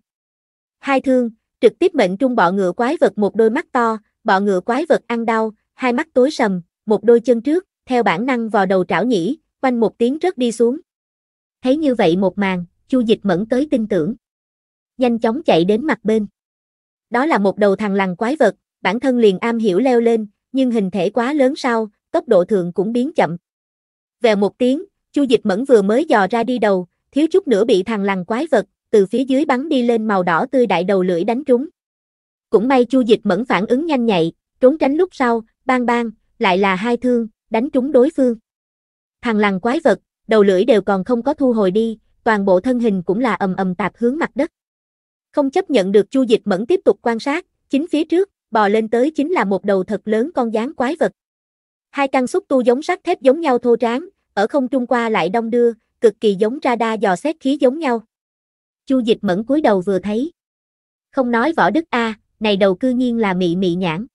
Hai thương, trực tiếp mệnh trung bọ ngựa quái vật một đôi mắt to, bọ ngựa quái vật ăn đau, hai mắt tối sầm, một đôi chân trước, theo bản năng vào đầu trảo nhĩ, quanh một tiếng rớt đi xuống. Thấy như vậy một màn, chu dịch mẫn tới tin tưởng. Nhanh chóng chạy đến mặt bên. Đó là một đầu thằng lằn quái vật, bản thân liền am hiểu leo lên, nhưng hình thể quá lớn sau, tốc độ thường cũng biến chậm. Về một tiếng, Chu Dịch Mẫn vừa mới dò ra đi đầu, thiếu chút nữa bị thằng lằn quái vật, từ phía dưới bắn đi lên màu đỏ tươi đại đầu lưỡi đánh trúng. Cũng may Chu Dịch Mẫn phản ứng nhanh nhạy, trốn tránh lúc sau, bang bang, lại là hai thương, đánh trúng đối phương. Thằng lằn quái vật, đầu lưỡi đều còn không có thu hồi đi, toàn bộ thân hình cũng là ầm ầm tạp hướng mặt đất. Không chấp nhận được Chu Dịch Mẫn tiếp tục quan sát, chính phía trước, bò lên tới chính là một đầu thật lớn con dáng quái vật. Hai căn xúc tu giống sắt thép giống nhau thô tráng, ở không trung qua lại đông đưa, cực kỳ giống radar dò xét khí giống nhau. Chu Dịch Mẫn cúi đầu vừa thấy. Không nói võ đức a, này đầu cư nhiên là mị mị nhãn.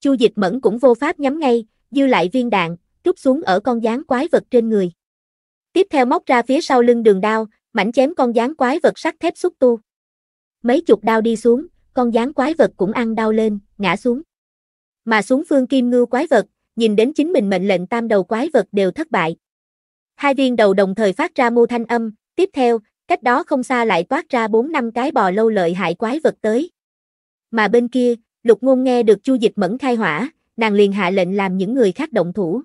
Chu Dịch Mẫn cũng vô pháp nhắm ngay, dư lại viên đạn, trút xuống ở con dáng quái vật trên người. Tiếp theo móc ra phía sau lưng đường đao, mảnh chém con dáng quái vật sắt thép xúc tu. Mấy chục đao đi xuống, con dáng quái vật cũng ăn đau lên, ngã xuống. Mà xuống phương kim ngưu quái vật, nhìn đến chính mình mệnh lệnh tam đầu quái vật đều thất bại. Hai viên đầu đồng thời phát ra mu thanh âm, tiếp theo, cách đó không xa lại toát ra bốn năm cái bò lâu lợi hại quái vật tới. Mà bên kia, lục ngôn nghe được chu dịch mẫn khai hỏa, nàng liền hạ lệnh làm những người khác động thủ.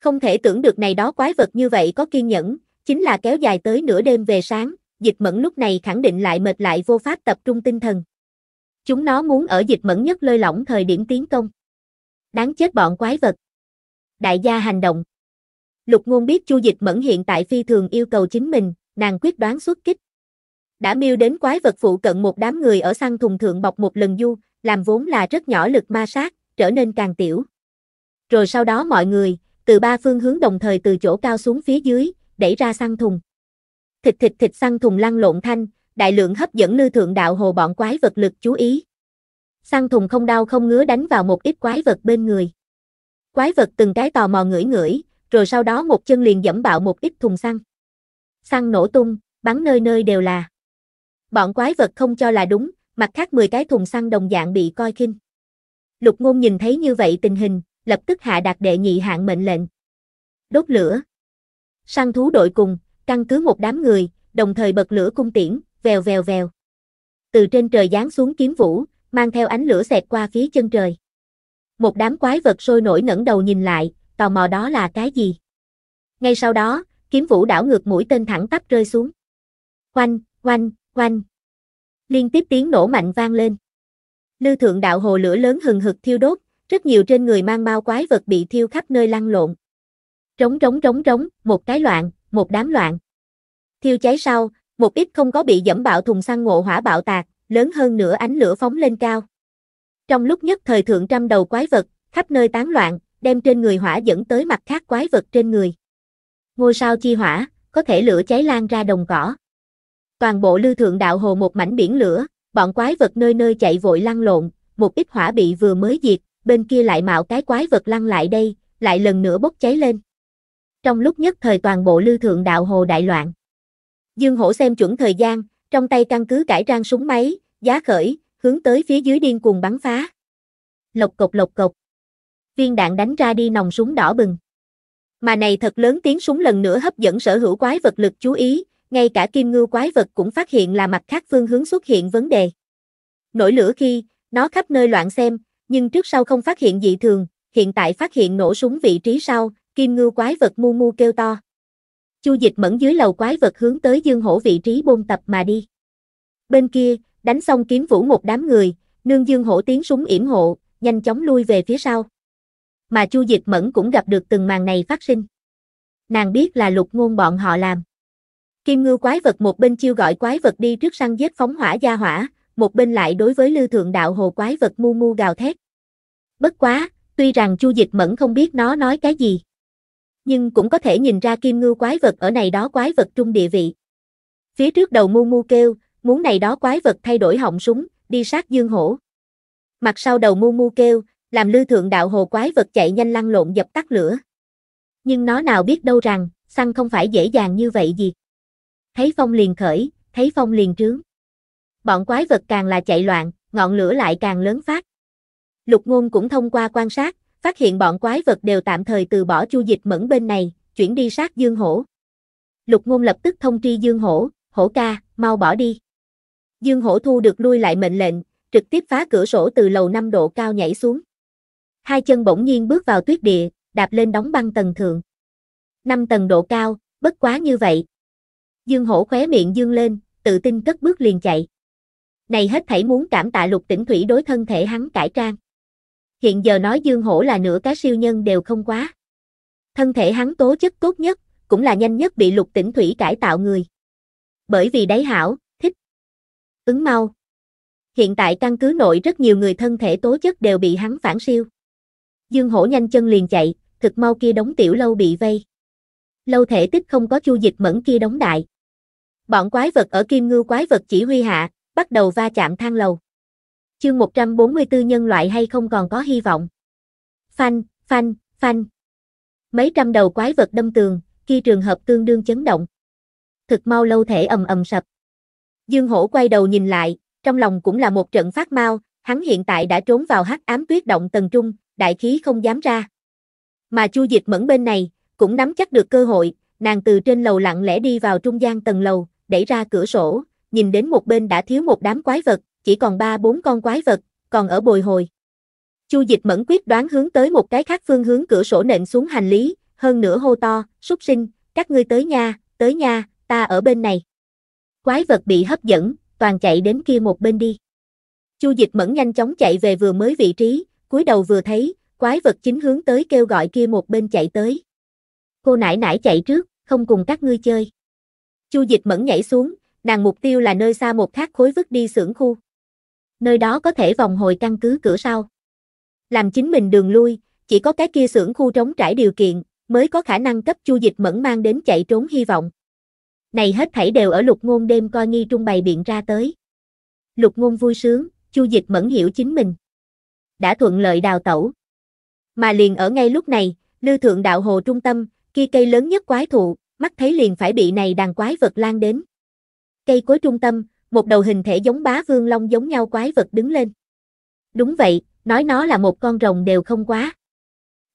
Không thể tưởng được này đó quái vật như vậy có kiên nhẫn, chính là kéo dài tới nửa đêm về sáng, dịch mẫn lúc này khẳng định lại mệt lại vô pháp tập trung tinh thần. Chúng nó muốn ở dịch mẫn nhất lơi lỏng thời điểm tiến công. Đáng chết bọn quái vật. Đại gia hành động. Lục ngôn biết Chu Dịch Mẫn hiện tại phi thường yêu cầu chính mình, nàng quyết đoán xuất kích. Đã miêu đến quái vật phụ cận một đám người ở săn thùng thượng bọc một lần du, làm vốn là rất nhỏ lực ma sát, trở nên càng tiểu. Rồi sau đó mọi người, từ ba phương hướng đồng thời từ chỗ cao xuống phía dưới, đẩy ra săn thùng. Thịt thịt thịt săn thùng lăn lộn thanh, đại lượng hấp dẫn lưu thượng đạo hồ bọn quái vật lực chú ý. Săn thùng không đau không ngứa đánh vào một ít quái vật bên người. Quái vật từng cái tò mò ngửi ngửi, rồi sau đó một chân liền dẫm bạo một ít thùng xăng. Xăng nổ tung, bắn nơi nơi đều là. Bọn quái vật không cho là đúng, mặt khác 10 cái thùng xăng đồng dạng bị coi khinh. Lục ngôn nhìn thấy như vậy tình hình, lập tức hạ đạt đệ nhị hạng mệnh lệnh. Đốt lửa. Săn thú đội cùng, căn cứ một đám người, đồng thời bật lửa cung tiễn, vèo vèo vèo. Từ trên trời giáng xuống kiếm vũ, mang theo ánh lửa xẹt qua phía chân trời. Một đám quái vật sôi nổi ngẩng đầu nhìn lại, tò mò đó là cái gì. Ngay sau đó, kiếm vũ đảo ngược mũi tên thẳng tắp rơi xuống. Oanh, oanh, oanh. Liên tiếp tiếng nổ mạnh vang lên. Lư thượng đạo hồ lửa lớn hừng hực thiêu đốt, rất nhiều trên người mang bao quái vật bị thiêu khắp nơi lăn lộn. Trống trống trống trống, một cái loạn, một đám loạn. Thiêu cháy sau, một ít không có bị dẫm bạo thùng xăng ngộ hỏa bạo tạc, lớn hơn nữa ánh lửa phóng lên cao. Trong lúc nhất thời thượng trăm đầu quái vật, khắp nơi tán loạn, đem trên người hỏa dẫn tới mặt khác quái vật trên người. Ngôi sao chi hỏa, có thể lửa cháy lan ra đồng cỏ. Toàn bộ lưu thượng đạo hồ một mảnh biển lửa, bọn quái vật nơi nơi chạy vội lăn lộn, một ít hỏa bị vừa mới diệt, bên kia lại mạo cái quái vật lăn lại đây, lại lần nữa bốc cháy lên. Trong lúc nhất thời toàn bộ lưu thượng đạo hồ đại loạn. Dương Hổ xem chuẩn thời gian, trong tay căn cứ cải trang súng máy, giá khởi, hướng tới phía dưới điên cuồng bắn phá. Lộc cộc lộc cộc. Viên đạn đánh ra đi nòng súng đỏ bừng. Mà này thật lớn tiếng súng lần nữa hấp dẫn sở hữu quái vật lực chú ý, ngay cả kim ngưu quái vật cũng phát hiện là mặt khác phương hướng xuất hiện vấn đề. Nổi lửa khi, nó khắp nơi loạn xem, nhưng trước sau không phát hiện dị thường, hiện tại phát hiện nổ súng vị trí sau, kim ngưu quái vật mu mu kêu to. Chu dịch mẫn dưới lầu quái vật hướng tới dương hổ vị trí buôn tập mà đi. Bên kia, đánh xong kiếm vũ một đám người, nương dương hổ tiếng súng yểm hộ, nhanh chóng lui về phía sau. Mà Chu Dịch Mẫn cũng gặp được từng màn này phát sinh. Nàng biết là lục ngôn bọn họ làm. Kim Ngưu quái vật một bên chiêu gọi quái vật đi trước săn giết phóng hỏa gia hỏa, một bên lại đối với lưu thượng đạo hồ quái vật mu mu gào thét. Bất quá, tuy rằng Chu Dịch Mẫn không biết nó nói cái gì nhưng cũng có thể nhìn ra kim ngưu quái vật ở này đó quái vật trung địa vị. Phía trước đầu mu mu kêu, muốn này đó quái vật thay đổi họng súng, đi sát dương hổ. Mặt sau đầu mu mu kêu, làm lư thượng đạo hồ quái vật chạy nhanh lăn lộn dập tắt lửa. Nhưng nó nào biết đâu rằng, săn không phải dễ dàng như vậy gì. Thấy phong liền khởi, thấy phong liền trướng. Bọn quái vật càng là chạy loạn, ngọn lửa lại càng lớn phát. Lục ngôn cũng thông qua quan sát, phát hiện bọn quái vật đều tạm thời từ bỏ chu dịch mẫn bên này, chuyển đi sát Dương Hổ. Lục Ngôn lập tức thông tri Dương Hổ, Hổ ca, mau bỏ đi. Dương Hổ thu được lui lại mệnh lệnh, trực tiếp phá cửa sổ từ lầu năm độ cao nhảy xuống. Hai chân bỗng nhiên bước vào tuyết địa, đạp lên đóng băng tầng thượng. năm tầng độ cao, bất quá như vậy. Dương Hổ khóe miệng dương lên, tự tin cất bước liền chạy. Này hết thảy muốn cảm tạ Lục Tĩnh Thủy đối thân thể hắn cải trang hiện giờ nói Dương Hổ là nửa cá siêu nhân đều không quá. Thân thể hắn tố chất tốt nhất, cũng là nhanh nhất bị lục tỉnh thủy cải tạo người. Bởi vì đáy hảo, thích. Ứng mau. Hiện tại căn cứ nội rất nhiều người thân thể tố chất đều bị hắn phản siêu. Dương Hổ nhanh chân liền chạy, thực mau kia đóng tiểu lâu bị vây. Lâu thể tích không có chu dịch mẫn kia đóng đại. Bọn quái vật ở kim ngư quái vật chỉ huy hạ, bắt đầu va chạm thang lầu. Chương 144 nhân loại hay không còn có hy vọng. Phanh, phanh, phanh. Mấy trăm đầu quái vật đâm tường, khi trường hợp tương đương chấn động. Thực mau lâu thể ầm ầm sập. Dương Hổ quay đầu nhìn lại, trong lòng cũng là một trận phát mau, hắn hiện tại đã trốn vào hắc ám tuyết động tầng trung, đại khí không dám ra. Mà Chu Dịch Mẫn bên này, cũng nắm chắc được cơ hội, nàng từ trên lầu lặng lẽ đi vào trung gian tầng lầu, đẩy ra cửa sổ, nhìn đến một bên đã thiếu một đám quái vật, chỉ còn ba bốn con quái vật, còn ở bồi hồi. Chu dịch mẫn quyết đoán hướng tới một cái khác phương hướng cửa sổ nện xuống hành lý, hơn nữa hô to, xuất sinh, các ngươi tới nha, tới nha, ta ở bên này. Quái vật bị hấp dẫn, toàn chạy đến kia một bên đi. Chu dịch mẫn nhanh chóng chạy về vừa mới vị trí, cúi đầu vừa thấy, quái vật chính hướng tới kêu gọi kia một bên chạy tới. Cô nải nải chạy trước, không cùng các ngươi chơi. Chu dịch mẫn nhảy xuống, nàng mục tiêu là nơi xa một thác khối vứt đi xưởng khu nơi đó có thể vòng hồi căn cứ cửa sau. Làm chính mình đường lui, chỉ có cái kia xưởng khu trống trải điều kiện, mới có khả năng cấp chu dịch mẫn mang đến chạy trốn hy vọng. Này hết thảy đều ở lục ngôn đêm coi nghi trung bày biện ra tới. Lục ngôn vui sướng, chu dịch mẫn hiểu chính mình. Đã thuận lợi đào tẩu. Mà liền ở ngay lúc này, lưu thượng đạo hồ trung tâm, kia cây lớn nhất quái thụ, mắt thấy liền phải bị này đàn quái vật lan đến. Cây cối trung tâm, một đầu hình thể giống bá vương long giống nhau quái vật đứng lên. Đúng vậy, nói nó là một con rồng đều không quá.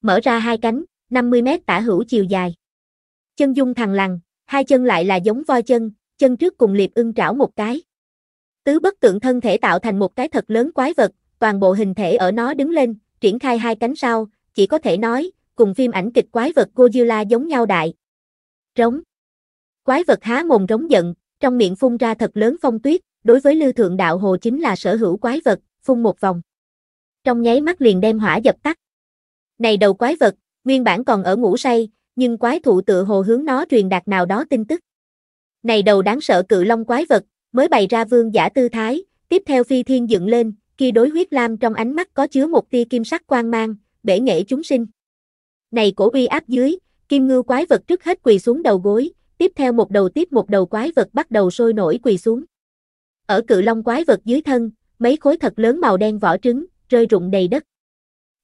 Mở ra hai cánh, 50 mét tả hữu chiều dài. Chân dung thằng lằn, hai chân lại là giống voi chân, chân trước cùng liệp ưng trảo một cái. Tứ bất tượng thân thể tạo thành một cái thật lớn quái vật, toàn bộ hình thể ở nó đứng lên, triển khai hai cánh sau, chỉ có thể nói, cùng phim ảnh kịch quái vật Godzilla giống nhau đại. Rống. Quái vật há mồm rống giận, trong miệng phun ra thật lớn phong tuyết, đối với Lưu Thượng Đạo Hồ chính là sở hữu quái vật, phun một vòng. Trong nháy mắt liền đem hỏa dập tắt. Này đầu quái vật, nguyên bản còn ở ngủ say, nhưng quái thụ tự hồ hướng nó truyền đạt nào đó tin tức. Này đầu đáng sợ cự long quái vật, mới bày ra vương giả tư thái, tiếp theo phi thiên dựng lên, khi đối huyết lam trong ánh mắt có chứa một tia kim sắc quang mang, bể nghệ chúng sinh. Này cổ uy áp dưới, kim ngư quái vật trước hết quỳ xuống đầu gối, Tiếp theo một đầu tiếp một đầu quái vật bắt đầu sôi nổi quỳ xuống. Ở cự long quái vật dưới thân, mấy khối thật lớn màu đen vỏ trứng, rơi rụng đầy đất.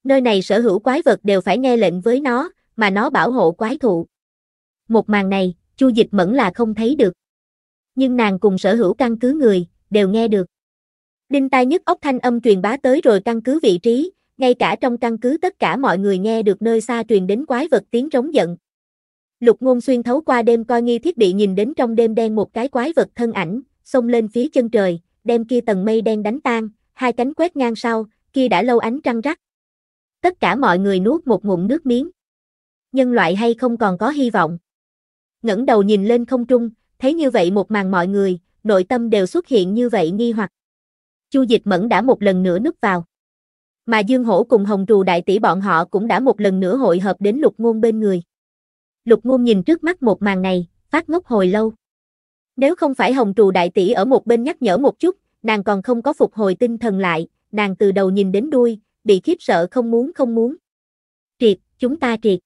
Nơi này sở hữu quái vật đều phải nghe lệnh với nó, mà nó bảo hộ quái thụ. Một màn này, Chu Dịch Mẫn là không thấy được. Nhưng nàng cùng sở hữu căn cứ người, đều nghe được. Đinh tai nhức ốc thanh âm truyền bá tới rồi căn cứ vị trí, ngay cả trong căn cứ tất cả mọi người nghe được nơi xa truyền đến quái vật tiếng rống giận. Lục ngôn xuyên thấu qua đêm coi nghi thiết bị nhìn đến trong đêm đen một cái quái vật thân ảnh, xông lên phía chân trời, đem kia tầng mây đen đánh tan, hai cánh quét ngang sau, kia đã lâu ánh trăng rắc. Tất cả mọi người nuốt một ngụm nước miếng. Nhân loại hay không còn có hy vọng. ngẩng đầu nhìn lên không trung, thấy như vậy một màn mọi người, nội tâm đều xuất hiện như vậy nghi hoặc. Chu Dịch Mẫn đã một lần nữa núp vào. Mà Dương Hổ cùng Hồng Trù đại tỷ bọn họ cũng đã một lần nữa hội hợp đến Lục Ngôn bên người lục ngôn nhìn trước mắt một màn này, phát ngốc hồi lâu. Nếu không phải hồng trù đại tỷ ở một bên nhắc nhở một chút, nàng còn không có phục hồi tinh thần lại, nàng từ đầu nhìn đến đuôi, bị khiếp sợ không muốn không muốn. Triệt, chúng ta triệt.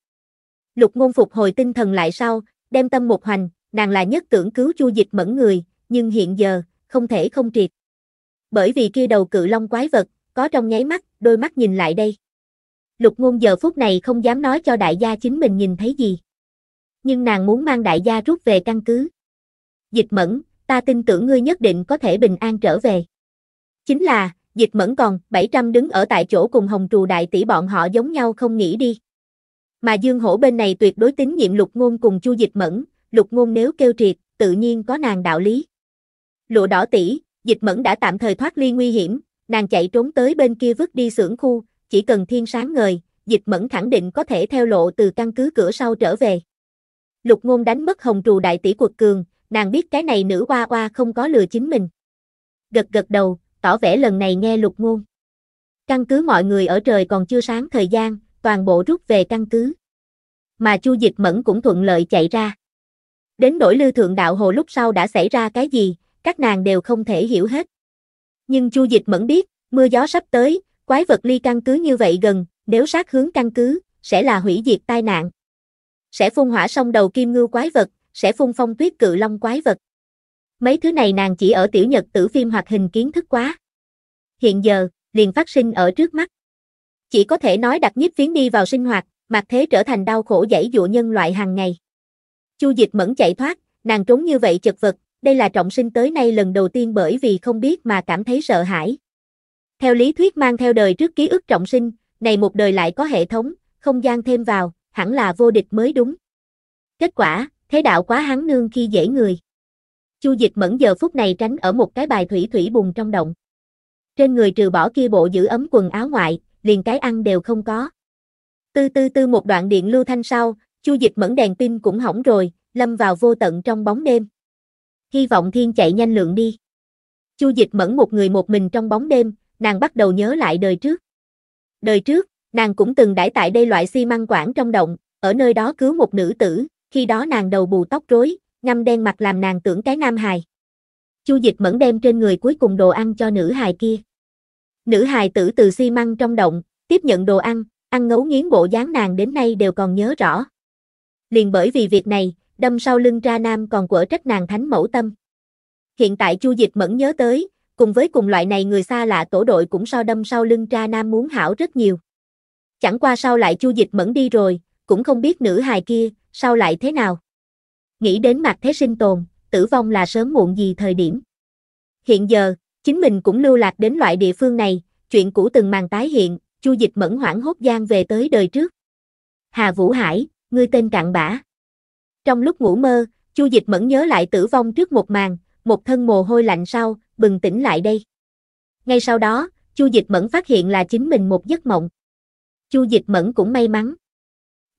Lục ngôn phục hồi tinh thần lại sau, đem tâm một hoành, nàng là nhất tưởng cứu chu dịch mẫn người, nhưng hiện giờ, không thể không triệt. Bởi vì kia đầu cự long quái vật, có trong nháy mắt, đôi mắt nhìn lại đây. Lục ngôn giờ phút này không dám nói cho đại gia chính mình nhìn thấy gì nhưng nàng muốn mang đại gia rút về căn cứ. Dịch mẫn, ta tin tưởng ngươi nhất định có thể bình an trở về. Chính là, dịch mẫn còn, 700 đứng ở tại chỗ cùng hồng trù đại tỷ bọn họ giống nhau không nghĩ đi. Mà Dương Hổ bên này tuyệt đối tín nhiệm lục ngôn cùng chu dịch mẫn, lục ngôn nếu kêu triệt, tự nhiên có nàng đạo lý. Lụa đỏ tỷ, dịch mẫn đã tạm thời thoát ly nguy hiểm, nàng chạy trốn tới bên kia vứt đi xưởng khu, chỉ cần thiên sáng ngời, dịch mẫn khẳng định có thể theo lộ từ căn cứ cửa sau trở về lục ngôn đánh mất hồng trù đại tỷ quật cường, nàng biết cái này nữ hoa hoa không có lừa chính mình. Gật gật đầu, tỏ vẻ lần này nghe lục ngôn. Căn cứ mọi người ở trời còn chưa sáng thời gian, toàn bộ rút về căn cứ. Mà Chu Dịch Mẫn cũng thuận lợi chạy ra. Đến đổi lưu thượng đạo hồ lúc sau đã xảy ra cái gì, các nàng đều không thể hiểu hết. Nhưng Chu Dịch Mẫn biết, mưa gió sắp tới, quái vật ly căn cứ như vậy gần, nếu sát hướng căn cứ, sẽ là hủy diệt tai nạn sẽ phun hỏa song đầu kim ngưu quái vật, sẽ phun phong tuyết cự long quái vật. Mấy thứ này nàng chỉ ở tiểu nhật tử phim hoạt hình kiến thức quá. Hiện giờ, liền phát sinh ở trước mắt. Chỉ có thể nói đặt nhíp phiến đi vào sinh hoạt, mặt thế trở thành đau khổ dãy dụa nhân loại hàng ngày. Chu dịch mẫn chạy thoát, nàng trốn như vậy chật vật, đây là trọng sinh tới nay lần đầu tiên bởi vì không biết mà cảm thấy sợ hãi. Theo lý thuyết mang theo đời trước ký ức trọng sinh, này một đời lại có hệ thống, không gian thêm vào, hẳn là vô địch mới đúng. Kết quả, thế đạo quá hắn nương khi dễ người. Chu dịch mẫn giờ phút này tránh ở một cái bài thủy thủy bùng trong động. Trên người trừ bỏ kia bộ giữ ấm quần áo ngoại, liền cái ăn đều không có. Tư tư tư một đoạn điện lưu thanh sau, chu dịch mẫn đèn pin cũng hỏng rồi, lâm vào vô tận trong bóng đêm. Hy vọng thiên chạy nhanh lượng đi. Chu dịch mẫn một người một mình trong bóng đêm, nàng bắt đầu nhớ lại đời trước. Đời trước, Nàng cũng từng đãi tại đây loại xi măng quảng trong động, ở nơi đó cứu một nữ tử, khi đó nàng đầu bù tóc rối, ngăm đen mặt làm nàng tưởng cái nam hài. Chu dịch mẫn đem trên người cuối cùng đồ ăn cho nữ hài kia. Nữ hài tử từ xi măng trong động, tiếp nhận đồ ăn, ăn ngấu nghiến bộ dáng nàng đến nay đều còn nhớ rõ. Liền bởi vì việc này, đâm sau lưng ra nam còn quở trách nàng thánh mẫu tâm. Hiện tại Chu Dịch Mẫn nhớ tới, cùng với cùng loại này người xa lạ tổ đội cũng so đâm sau lưng tra nam muốn hảo rất nhiều chẳng qua sau lại chu dịch mẫn đi rồi, cũng không biết nữ hài kia, sao lại thế nào. Nghĩ đến mặt thế sinh tồn, tử vong là sớm muộn gì thời điểm. Hiện giờ, chính mình cũng lưu lạc đến loại địa phương này, chuyện cũ từng màn tái hiện, chu dịch mẫn hoảng hốt gian về tới đời trước. Hà Vũ Hải, ngươi tên cặn bã. Trong lúc ngủ mơ, chu dịch mẫn nhớ lại tử vong trước một màn, một thân mồ hôi lạnh sau, bừng tỉnh lại đây. Ngay sau đó, chu dịch mẫn phát hiện là chính mình một giấc mộng. Chu Dịch Mẫn cũng may mắn.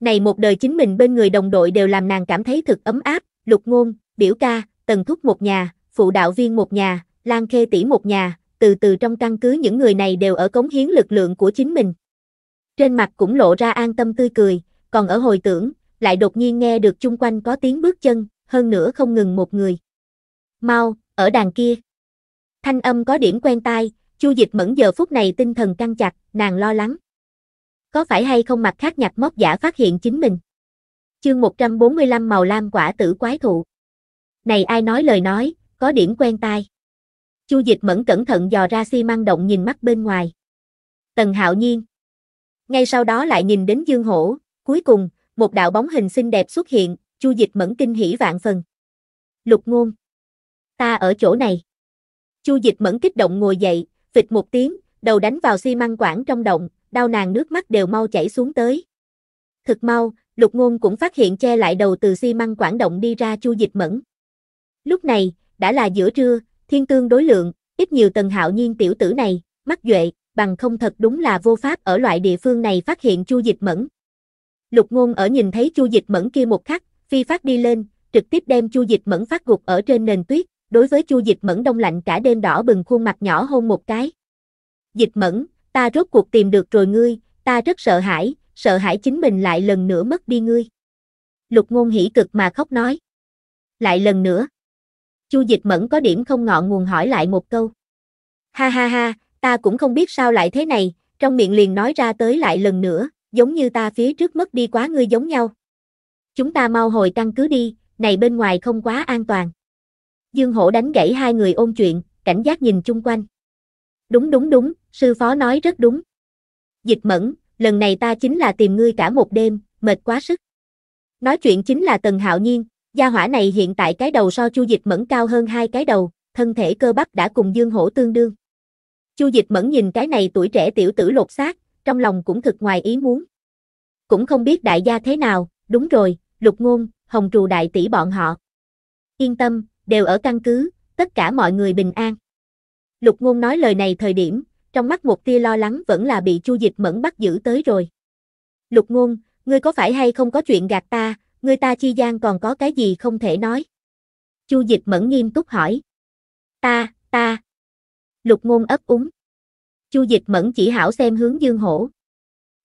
Này một đời chính mình bên người đồng đội đều làm nàng cảm thấy thực ấm áp, lục ngôn, biểu ca, tần thúc một nhà, phụ đạo viên một nhà, lan khê tỷ một nhà, từ từ trong căn cứ những người này đều ở cống hiến lực lượng của chính mình. Trên mặt cũng lộ ra an tâm tươi cười, còn ở hồi tưởng, lại đột nhiên nghe được chung quanh có tiếng bước chân, hơn nữa không ngừng một người. Mau, ở đàn kia. Thanh âm có điểm quen tai, Chu Dịch Mẫn giờ phút này tinh thần căng chặt, nàng lo lắng có phải hay không mặt khác nhặt móc giả phát hiện chính mình. Chương 145 màu lam quả tử quái thụ. Này ai nói lời nói, có điểm quen tai. Chu Dịch mẫn cẩn thận dò ra xi măng động nhìn mắt bên ngoài. Tần Hạo Nhiên. Ngay sau đó lại nhìn đến Dương Hổ, cuối cùng, một đạo bóng hình xinh đẹp xuất hiện, Chu Dịch mẫn kinh hỉ vạn phần. Lục Ngôn, ta ở chỗ này. Chu Dịch mẫn kích động ngồi dậy, phịch một tiếng, đầu đánh vào xi măng quảng trong động, đau nàng nước mắt đều mau chảy xuống tới. Thực mau, lục ngôn cũng phát hiện che lại đầu từ xi măng quảng động đi ra chu dịch mẫn. Lúc này, đã là giữa trưa, thiên tương đối lượng, ít nhiều tần hạo nhiên tiểu tử này, mắt duệ, bằng không thật đúng là vô pháp ở loại địa phương này phát hiện chu dịch mẫn. Lục ngôn ở nhìn thấy chu dịch mẫn kia một khắc, phi phát đi lên, trực tiếp đem chu dịch mẫn phát gục ở trên nền tuyết, đối với chu dịch mẫn đông lạnh cả đêm đỏ bừng khuôn mặt nhỏ hôn một cái. Dịch mẫn, ta rốt cuộc tìm được rồi ngươi, ta rất sợ hãi, sợ hãi chính mình lại lần nữa mất đi ngươi. Lục ngôn hỉ cực mà khóc nói. Lại lần nữa. Chu dịch mẫn có điểm không ngọn nguồn hỏi lại một câu. Ha ha ha, ta cũng không biết sao lại thế này, trong miệng liền nói ra tới lại lần nữa, giống như ta phía trước mất đi quá ngươi giống nhau. Chúng ta mau hồi căn cứ đi, này bên ngoài không quá an toàn. Dương hổ đánh gãy hai người ôn chuyện, cảnh giác nhìn chung quanh. Đúng đúng đúng, sư phó nói rất đúng. Dịch mẫn, lần này ta chính là tìm ngươi cả một đêm, mệt quá sức. Nói chuyện chính là Tần Hạo Nhiên, gia hỏa này hiện tại cái đầu so chu dịch mẫn cao hơn hai cái đầu, thân thể cơ bắp đã cùng Dương Hổ tương đương. Chu dịch mẫn nhìn cái này tuổi trẻ tiểu tử lột xác, trong lòng cũng thực ngoài ý muốn. Cũng không biết đại gia thế nào, đúng rồi, lục ngôn, hồng trù đại tỷ bọn họ. Yên tâm, đều ở căn cứ, tất cả mọi người bình an. Lục ngôn nói lời này thời điểm, trong mắt một tia lo lắng vẫn là bị chu dịch mẫn bắt giữ tới rồi. Lục ngôn, ngươi có phải hay không có chuyện gạt ta, ngươi ta chi gian còn có cái gì không thể nói? Chu dịch mẫn nghiêm túc hỏi. Ta, ta. Lục ngôn ấp úng. Chu dịch mẫn chỉ hảo xem hướng Dương Hổ.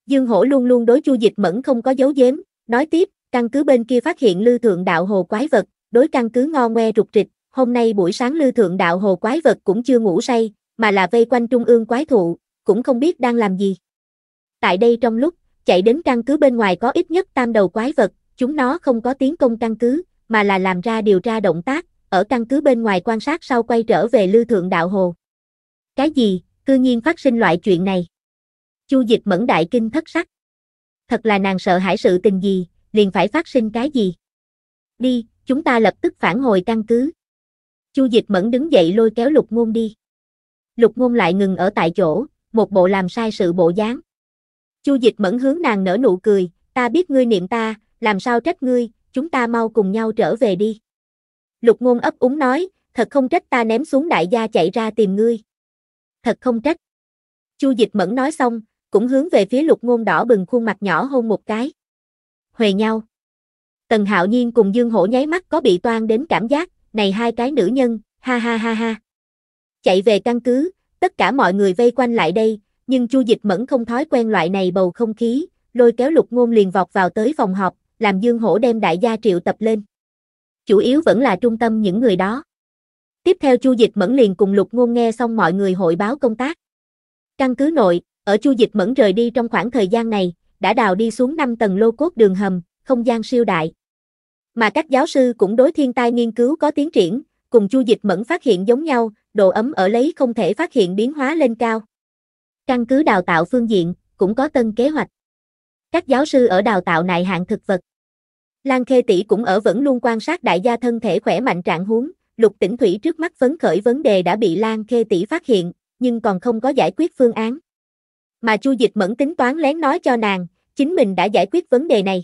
Dương Hổ luôn luôn đối Chu Dịch Mẫn không có dấu giếm, nói tiếp, căn cứ bên kia phát hiện lưu thượng đạo hồ quái vật, đối căn cứ ngo ngoe rụt rịch, hôm nay buổi sáng lư thượng đạo hồ quái vật cũng chưa ngủ say, mà là vây quanh trung ương quái thụ, cũng không biết đang làm gì. Tại đây trong lúc, chạy đến căn cứ bên ngoài có ít nhất tam đầu quái vật, chúng nó không có tiến công căn cứ, mà là làm ra điều tra động tác, ở căn cứ bên ngoài quan sát sau quay trở về lư thượng đạo hồ. Cái gì, cư nhiên phát sinh loại chuyện này. Chu dịch mẫn đại kinh thất sắc. Thật là nàng sợ hãi sự tình gì, liền phải phát sinh cái gì. Đi, chúng ta lập tức phản hồi căn cứ. Chu Dịch Mẫn đứng dậy lôi kéo Lục Ngôn đi. Lục Ngôn lại ngừng ở tại chỗ, một bộ làm sai sự bộ dáng. Chu Dịch Mẫn hướng nàng nở nụ cười, ta biết ngươi niệm ta, làm sao trách ngươi, chúng ta mau cùng nhau trở về đi. Lục Ngôn ấp úng nói, thật không trách ta ném xuống đại gia chạy ra tìm ngươi. Thật không trách. Chu Dịch Mẫn nói xong, cũng hướng về phía Lục Ngôn đỏ bừng khuôn mặt nhỏ hôn một cái. Huề nhau. Tần Hạo Nhiên cùng Dương Hổ nháy mắt có bị toan đến cảm giác, này hai cái nữ nhân, ha ha ha ha. Chạy về căn cứ, tất cả mọi người vây quanh lại đây, nhưng Chu Dịch Mẫn không thói quen loại này bầu không khí, lôi kéo Lục Ngôn liền vọt vào tới phòng họp, làm Dương Hổ đem đại gia triệu tập lên. Chủ yếu vẫn là trung tâm những người đó. Tiếp theo Chu Dịch Mẫn liền cùng Lục Ngôn nghe xong mọi người hội báo công tác. Căn cứ nội, ở Chu Dịch Mẫn rời đi trong khoảng thời gian này, đã đào đi xuống 5 tầng lô cốt đường hầm, không gian siêu đại, mà các giáo sư cũng đối thiên tai nghiên cứu có tiến triển, cùng chu dịch mẫn phát hiện giống nhau, độ ấm ở lấy không thể phát hiện biến hóa lên cao. Căn cứ đào tạo phương diện, cũng có tân kế hoạch. Các giáo sư ở đào tạo nại hạng thực vật. Lan Khê Tỷ cũng ở vẫn luôn quan sát đại gia thân thể khỏe mạnh trạng huống, lục tỉnh thủy trước mắt phấn khởi vấn đề đã bị Lan Khê Tỷ phát hiện, nhưng còn không có giải quyết phương án. Mà Chu Dịch Mẫn tính toán lén nói cho nàng, chính mình đã giải quyết vấn đề này.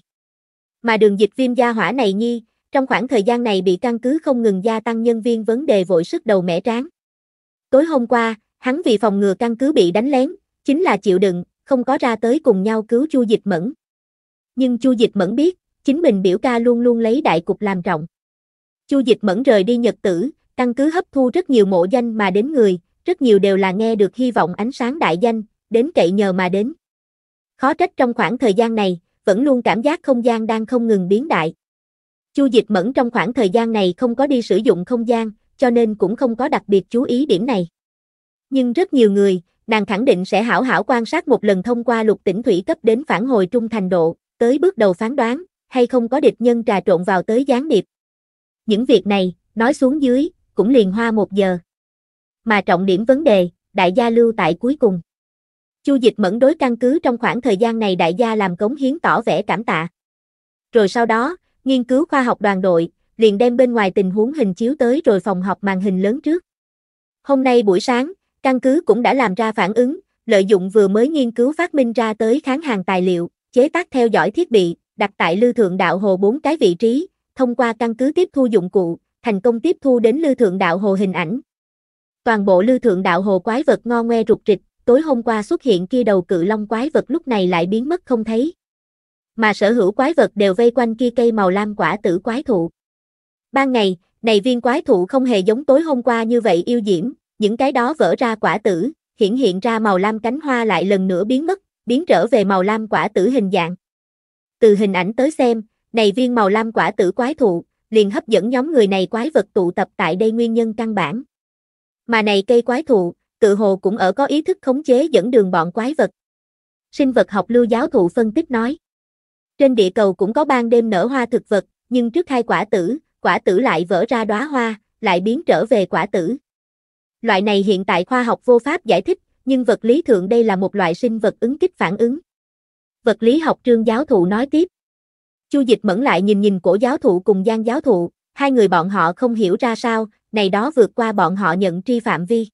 Mà đường dịch viêm gia hỏa này nhi, trong khoảng thời gian này bị căn cứ không ngừng gia tăng nhân viên vấn đề vội sức đầu mẻ tráng. Tối hôm qua, hắn vì phòng ngừa căn cứ bị đánh lén, chính là chịu đựng, không có ra tới cùng nhau cứu Chu Dịch Mẫn. Nhưng Chu Dịch Mẫn biết, chính mình biểu ca luôn luôn lấy đại cục làm trọng. Chu Dịch Mẫn rời đi Nhật Tử, căn cứ hấp thu rất nhiều mộ danh mà đến người, rất nhiều đều là nghe được hy vọng ánh sáng đại danh, đến cậy nhờ mà đến. Khó trách trong khoảng thời gian này, vẫn luôn cảm giác không gian đang không ngừng biến đại. Chu Dịch Mẫn trong khoảng thời gian này không có đi sử dụng không gian, cho nên cũng không có đặc biệt chú ý điểm này. Nhưng rất nhiều người, nàng khẳng định sẽ hảo hảo quan sát một lần thông qua lục tỉnh thủy cấp đến phản hồi trung thành độ, tới bước đầu phán đoán, hay không có địch nhân trà trộn vào tới gián điệp. Những việc này, nói xuống dưới, cũng liền hoa một giờ. Mà trọng điểm vấn đề, đại gia lưu tại cuối cùng. Chu Dịch Mẫn đối căn cứ trong khoảng thời gian này đại gia làm cống hiến tỏ vẻ cảm tạ. Rồi sau đó, nghiên cứu khoa học đoàn đội, liền đem bên ngoài tình huống hình chiếu tới rồi phòng họp màn hình lớn trước. Hôm nay buổi sáng, căn cứ cũng đã làm ra phản ứng, lợi dụng vừa mới nghiên cứu phát minh ra tới kháng hàng tài liệu, chế tác theo dõi thiết bị, đặt tại lưu thượng đạo hồ bốn cái vị trí, thông qua căn cứ tiếp thu dụng cụ, thành công tiếp thu đến lưu thượng đạo hồ hình ảnh. Toàn bộ lưu thượng đạo hồ quái vật ngo ngoe rụt rịch, tối hôm qua xuất hiện kia đầu cự long quái vật lúc này lại biến mất không thấy. Mà sở hữu quái vật đều vây quanh kia cây màu lam quả tử quái thụ. Ban ngày, này viên quái thụ không hề giống tối hôm qua như vậy yêu diễm, những cái đó vỡ ra quả tử, hiển hiện ra màu lam cánh hoa lại lần nữa biến mất, biến trở về màu lam quả tử hình dạng. Từ hình ảnh tới xem, này viên màu lam quả tử quái thụ, liền hấp dẫn nhóm người này quái vật tụ tập tại đây nguyên nhân căn bản. Mà này cây quái thụ, tự hồ cũng ở có ý thức khống chế dẫn đường bọn quái vật. Sinh vật học lưu giáo thụ phân tích nói. Trên địa cầu cũng có ban đêm nở hoa thực vật, nhưng trước hai quả tử, quả tử lại vỡ ra đóa hoa, lại biến trở về quả tử. Loại này hiện tại khoa học vô pháp giải thích, nhưng vật lý thượng đây là một loại sinh vật ứng kích phản ứng. Vật lý học trương giáo thụ nói tiếp. Chu dịch mẫn lại nhìn nhìn cổ giáo thụ cùng Giang giáo thụ, hai người bọn họ không hiểu ra sao, này đó vượt qua bọn họ nhận tri phạm vi.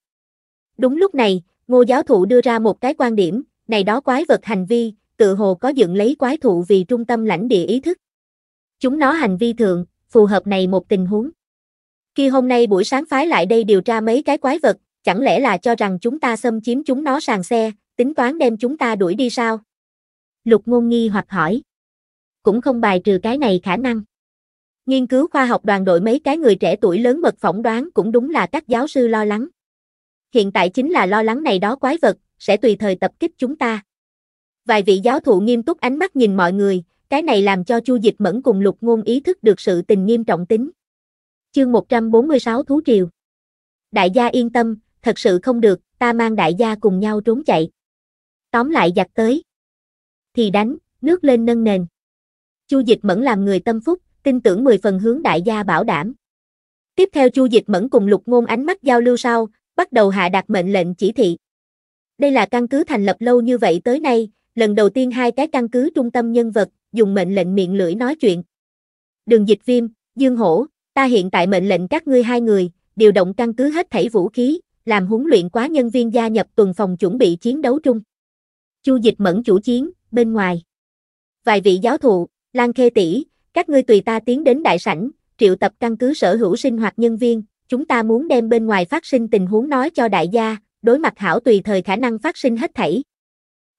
Đúng lúc này, ngô giáo thụ đưa ra một cái quan điểm, này đó quái vật hành vi, tự hồ có dựng lấy quái thụ vì trung tâm lãnh địa ý thức. Chúng nó hành vi thượng, phù hợp này một tình huống. Khi hôm nay buổi sáng phái lại đây điều tra mấy cái quái vật, chẳng lẽ là cho rằng chúng ta xâm chiếm chúng nó sàn xe, tính toán đem chúng ta đuổi đi sao? Lục ngôn nghi hoặc hỏi. Cũng không bài trừ cái này khả năng. Nghiên cứu khoa học đoàn đội mấy cái người trẻ tuổi lớn mật phỏng đoán cũng đúng là các giáo sư lo lắng hiện tại chính là lo lắng này đó quái vật, sẽ tùy thời tập kích chúng ta. Vài vị giáo thụ nghiêm túc ánh mắt nhìn mọi người, cái này làm cho Chu Dịch Mẫn cùng Lục Ngôn ý thức được sự tình nghiêm trọng tính. Chương 146 Thú Triều Đại gia yên tâm, thật sự không được, ta mang đại gia cùng nhau trốn chạy. Tóm lại giặc tới. Thì đánh, nước lên nâng nền. Chu Dịch Mẫn làm người tâm phúc, tin tưởng 10 phần hướng đại gia bảo đảm. Tiếp theo Chu Dịch Mẫn cùng Lục Ngôn ánh mắt giao lưu sau, bắt đầu hạ đặt mệnh lệnh chỉ thị. Đây là căn cứ thành lập lâu như vậy tới nay, lần đầu tiên hai cái căn cứ trung tâm nhân vật dùng mệnh lệnh miệng lưỡi nói chuyện. Đường Dịch Viêm, Dương Hổ, ta hiện tại mệnh lệnh các ngươi hai người, điều động căn cứ hết thảy vũ khí, làm huấn luyện quá nhân viên gia nhập tuần phòng chuẩn bị chiến đấu chung. Chu Dịch Mẫn chủ chiến, bên ngoài. Vài vị giáo thụ, Lan Khê tỷ, các ngươi tùy ta tiến đến đại sảnh, triệu tập căn cứ sở hữu sinh hoạt nhân viên, Chúng ta muốn đem bên ngoài phát sinh tình huống nói cho đại gia, đối mặt hảo tùy thời khả năng phát sinh hết thảy.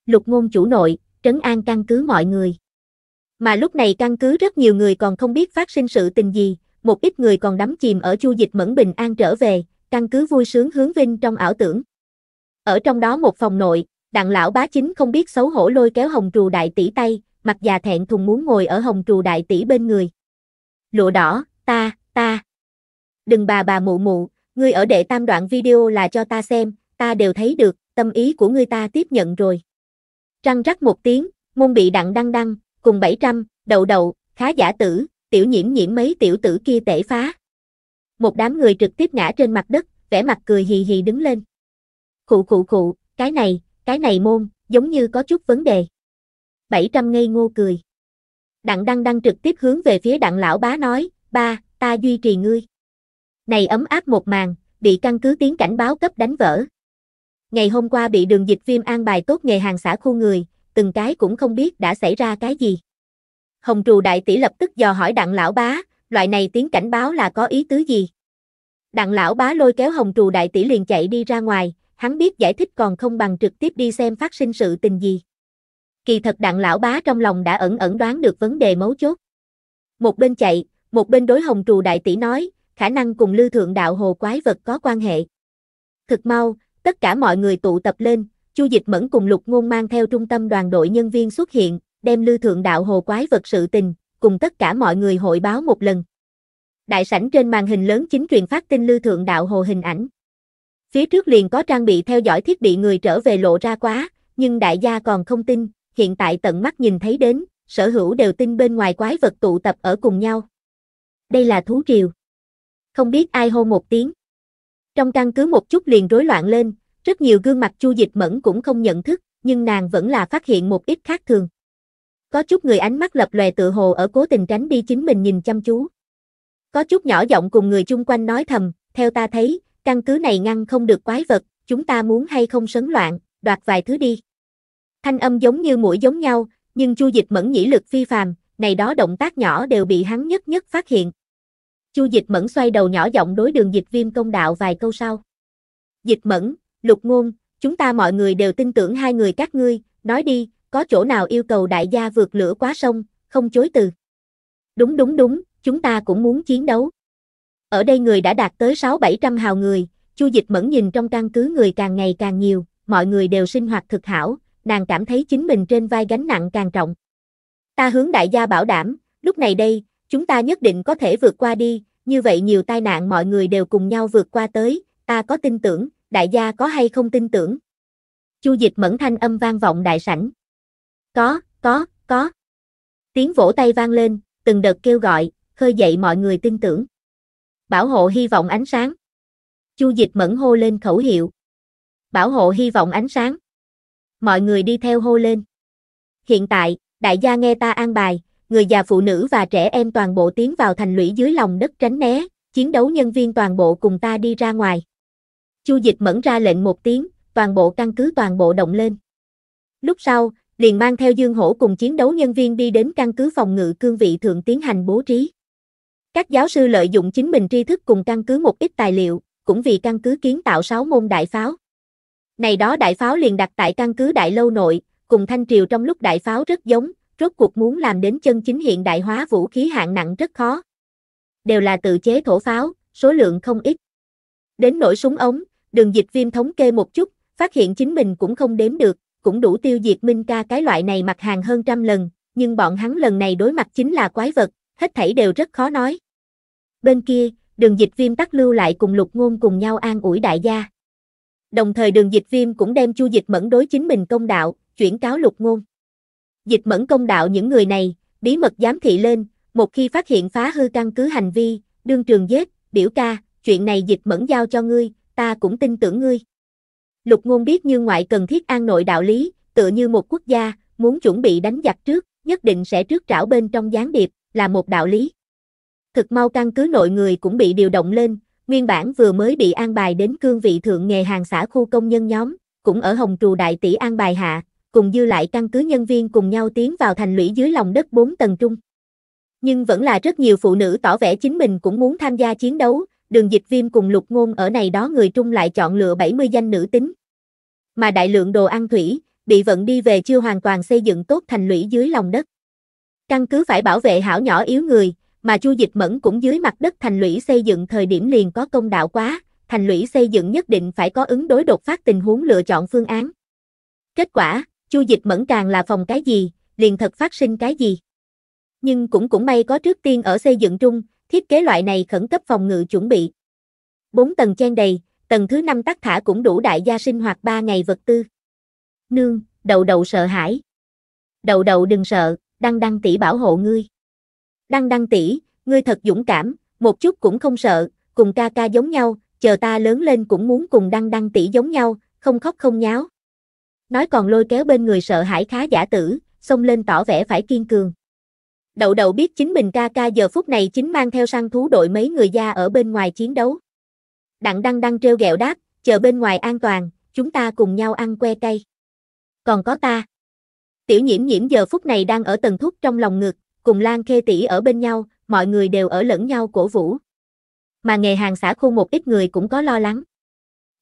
Lục ngôn chủ nội, trấn an căn cứ mọi người. Mà lúc này căn cứ rất nhiều người còn không biết phát sinh sự tình gì, một ít người còn đắm chìm ở chu dịch mẫn bình an trở về, căn cứ vui sướng hướng vinh trong ảo tưởng. Ở trong đó một phòng nội, đặng lão bá chính không biết xấu hổ lôi kéo hồng trù đại tỷ tay, mặt già thẹn thùng muốn ngồi ở hồng trù đại tỷ bên người. Lụa đỏ, ta, ta đừng bà bà mụ mụ, ngươi ở đệ tam đoạn video là cho ta xem, ta đều thấy được, tâm ý của ngươi ta tiếp nhận rồi. Trăng rắc một tiếng, môn bị đặng đăng đăng, cùng 700, đầu đầu, khá giả tử, tiểu nhiễm nhiễm mấy tiểu tử kia tể phá. Một đám người trực tiếp ngã trên mặt đất, vẻ mặt cười hì hì đứng lên. Khụ khụ khụ, cái này, cái này môn, giống như có chút vấn đề. 700 ngây ngô cười. Đặng đăng đăng trực tiếp hướng về phía đặng lão bá nói, ba, ta duy trì ngươi. Này ấm áp một màn, bị căn cứ tiếng cảnh báo cấp đánh vỡ. Ngày hôm qua bị đường dịch viêm an bài tốt nghề hàng xã khu người, từng cái cũng không biết đã xảy ra cái gì. Hồng trù đại tỷ lập tức dò hỏi đặng lão bá, loại này tiếng cảnh báo là có ý tứ gì? Đặng lão bá lôi kéo hồng trù đại tỷ liền chạy đi ra ngoài, hắn biết giải thích còn không bằng trực tiếp đi xem phát sinh sự tình gì. Kỳ thật đặng lão bá trong lòng đã ẩn ẩn đoán được vấn đề mấu chốt. Một bên chạy, một bên đối hồng trù đại tỷ nói, khả năng cùng lưu thượng đạo hồ quái vật có quan hệ. Thực mau, tất cả mọi người tụ tập lên, Chu Dịch Mẫn cùng Lục Ngôn mang theo trung tâm đoàn đội nhân viên xuất hiện, đem lưu thượng đạo hồ quái vật sự tình, cùng tất cả mọi người hội báo một lần. Đại sảnh trên màn hình lớn chính truyền phát tin lưu thượng đạo hồ hình ảnh. Phía trước liền có trang bị theo dõi thiết bị người trở về lộ ra quá, nhưng đại gia còn không tin, hiện tại tận mắt nhìn thấy đến, sở hữu đều tin bên ngoài quái vật tụ tập ở cùng nhau. Đây là thú triều không biết ai hô một tiếng. Trong căn cứ một chút liền rối loạn lên, rất nhiều gương mặt Chu Dịch Mẫn cũng không nhận thức, nhưng nàng vẫn là phát hiện một ít khác thường. Có chút người ánh mắt lập lòe tự hồ ở cố tình tránh đi chính mình nhìn chăm chú. Có chút nhỏ giọng cùng người chung quanh nói thầm, theo ta thấy, căn cứ này ngăn không được quái vật, chúng ta muốn hay không sấn loạn, đoạt vài thứ đi. Thanh âm giống như mũi giống nhau, nhưng Chu Dịch Mẫn nhĩ lực phi phàm, này đó động tác nhỏ đều bị hắn nhất nhất phát hiện. Chu Dịch Mẫn xoay đầu nhỏ giọng đối đường Dịch Viêm công đạo vài câu sau. Dịch Mẫn, Lục Ngôn, chúng ta mọi người đều tin tưởng hai người các ngươi, nói đi, có chỗ nào yêu cầu đại gia vượt lửa quá sông, không chối từ. Đúng đúng đúng, chúng ta cũng muốn chiến đấu. Ở đây người đã đạt tới 6-700 hào người, Chu Dịch Mẫn nhìn trong căn cứ người càng ngày càng nhiều, mọi người đều sinh hoạt thực hảo, nàng cảm thấy chính mình trên vai gánh nặng càng trọng. Ta hướng đại gia bảo đảm, lúc này đây, Chúng ta nhất định có thể vượt qua đi, như vậy nhiều tai nạn mọi người đều cùng nhau vượt qua tới, ta có tin tưởng, đại gia có hay không tin tưởng. Chu dịch mẫn thanh âm vang vọng đại sảnh. Có, có, có. Tiếng vỗ tay vang lên, từng đợt kêu gọi, khơi dậy mọi người tin tưởng. Bảo hộ hy vọng ánh sáng. Chu dịch mẫn hô lên khẩu hiệu. Bảo hộ hy vọng ánh sáng. Mọi người đi theo hô lên. Hiện tại, đại gia nghe ta an bài, người già phụ nữ và trẻ em toàn bộ tiến vào thành lũy dưới lòng đất tránh né, chiến đấu nhân viên toàn bộ cùng ta đi ra ngoài. Chu dịch mẫn ra lệnh một tiếng, toàn bộ căn cứ toàn bộ động lên. Lúc sau, liền mang theo Dương Hổ cùng chiến đấu nhân viên đi đến căn cứ phòng ngự cương vị thượng tiến hành bố trí. Các giáo sư lợi dụng chính mình tri thức cùng căn cứ một ít tài liệu, cũng vì căn cứ kiến tạo 6 môn đại pháo. Này đó đại pháo liền đặt tại căn cứ đại lâu nội, cùng thanh triều trong lúc đại pháo rất giống, rốt cuộc muốn làm đến chân chính hiện đại hóa vũ khí hạng nặng rất khó. Đều là tự chế thổ pháo, số lượng không ít. Đến nổi súng ống, đường dịch viêm thống kê một chút, phát hiện chính mình cũng không đếm được, cũng đủ tiêu diệt Minh ca cái loại này mặt hàng hơn trăm lần, nhưng bọn hắn lần này đối mặt chính là quái vật, hết thảy đều rất khó nói. Bên kia, đường dịch viêm tắt lưu lại cùng lục ngôn cùng nhau an ủi đại gia. Đồng thời đường dịch viêm cũng đem chu dịch mẫn đối chính mình công đạo, chuyển cáo lục ngôn. Dịch mẫn công đạo những người này, bí mật giám thị lên, một khi phát hiện phá hư căn cứ hành vi, đương trường giết, biểu ca, chuyện này dịch mẫn giao cho ngươi, ta cũng tin tưởng ngươi. Lục ngôn biết như ngoại cần thiết an nội đạo lý, tựa như một quốc gia, muốn chuẩn bị đánh giặc trước, nhất định sẽ trước trảo bên trong gián điệp, là một đạo lý. Thực mau căn cứ nội người cũng bị điều động lên, nguyên bản vừa mới bị an bài đến cương vị thượng nghề hàng xã khu công nhân nhóm, cũng ở hồng trù đại tỷ an bài hạ, cùng dư lại căn cứ nhân viên cùng nhau tiến vào thành lũy dưới lòng đất 4 tầng trung. Nhưng vẫn là rất nhiều phụ nữ tỏ vẻ chính mình cũng muốn tham gia chiến đấu, đường dịch viêm cùng lục ngôn ở này đó người trung lại chọn lựa 70 danh nữ tính. Mà đại lượng đồ ăn thủy, bị vận đi về chưa hoàn toàn xây dựng tốt thành lũy dưới lòng đất. Căn cứ phải bảo vệ hảo nhỏ yếu người, mà chu dịch mẫn cũng dưới mặt đất thành lũy xây dựng thời điểm liền có công đạo quá, thành lũy xây dựng nhất định phải có ứng đối đột phát tình huống lựa chọn phương án. Kết quả, Chu Dịch Mẫn càng là phòng cái gì, liền thật phát sinh cái gì. Nhưng cũng cũng may có trước tiên ở xây dựng trung, thiết kế loại này khẩn cấp phòng ngự chuẩn bị. Bốn tầng chen đầy, tầng thứ năm tắc thả cũng đủ đại gia sinh hoạt ba ngày vật tư. Nương, đầu đầu sợ hãi. Đầu đầu đừng sợ, đăng đăng tỷ bảo hộ ngươi. Đăng đăng tỷ, ngươi thật dũng cảm, một chút cũng không sợ, cùng ca ca giống nhau, chờ ta lớn lên cũng muốn cùng đăng đăng tỷ giống nhau, không khóc không nháo nói còn lôi kéo bên người sợ hãi khá giả tử, xông lên tỏ vẻ phải kiên cường. Đậu đậu biết chính mình ca ca giờ phút này chính mang theo săn thú đội mấy người gia ở bên ngoài chiến đấu. Đặng đăng đăng treo gẹo đáp, chờ bên ngoài an toàn, chúng ta cùng nhau ăn que cây. Còn có ta. Tiểu nhiễm nhiễm giờ phút này đang ở tầng thuốc trong lòng ngực, cùng Lan Khê tỷ ở bên nhau, mọi người đều ở lẫn nhau cổ vũ. Mà nghề hàng xã khu một ít người cũng có lo lắng.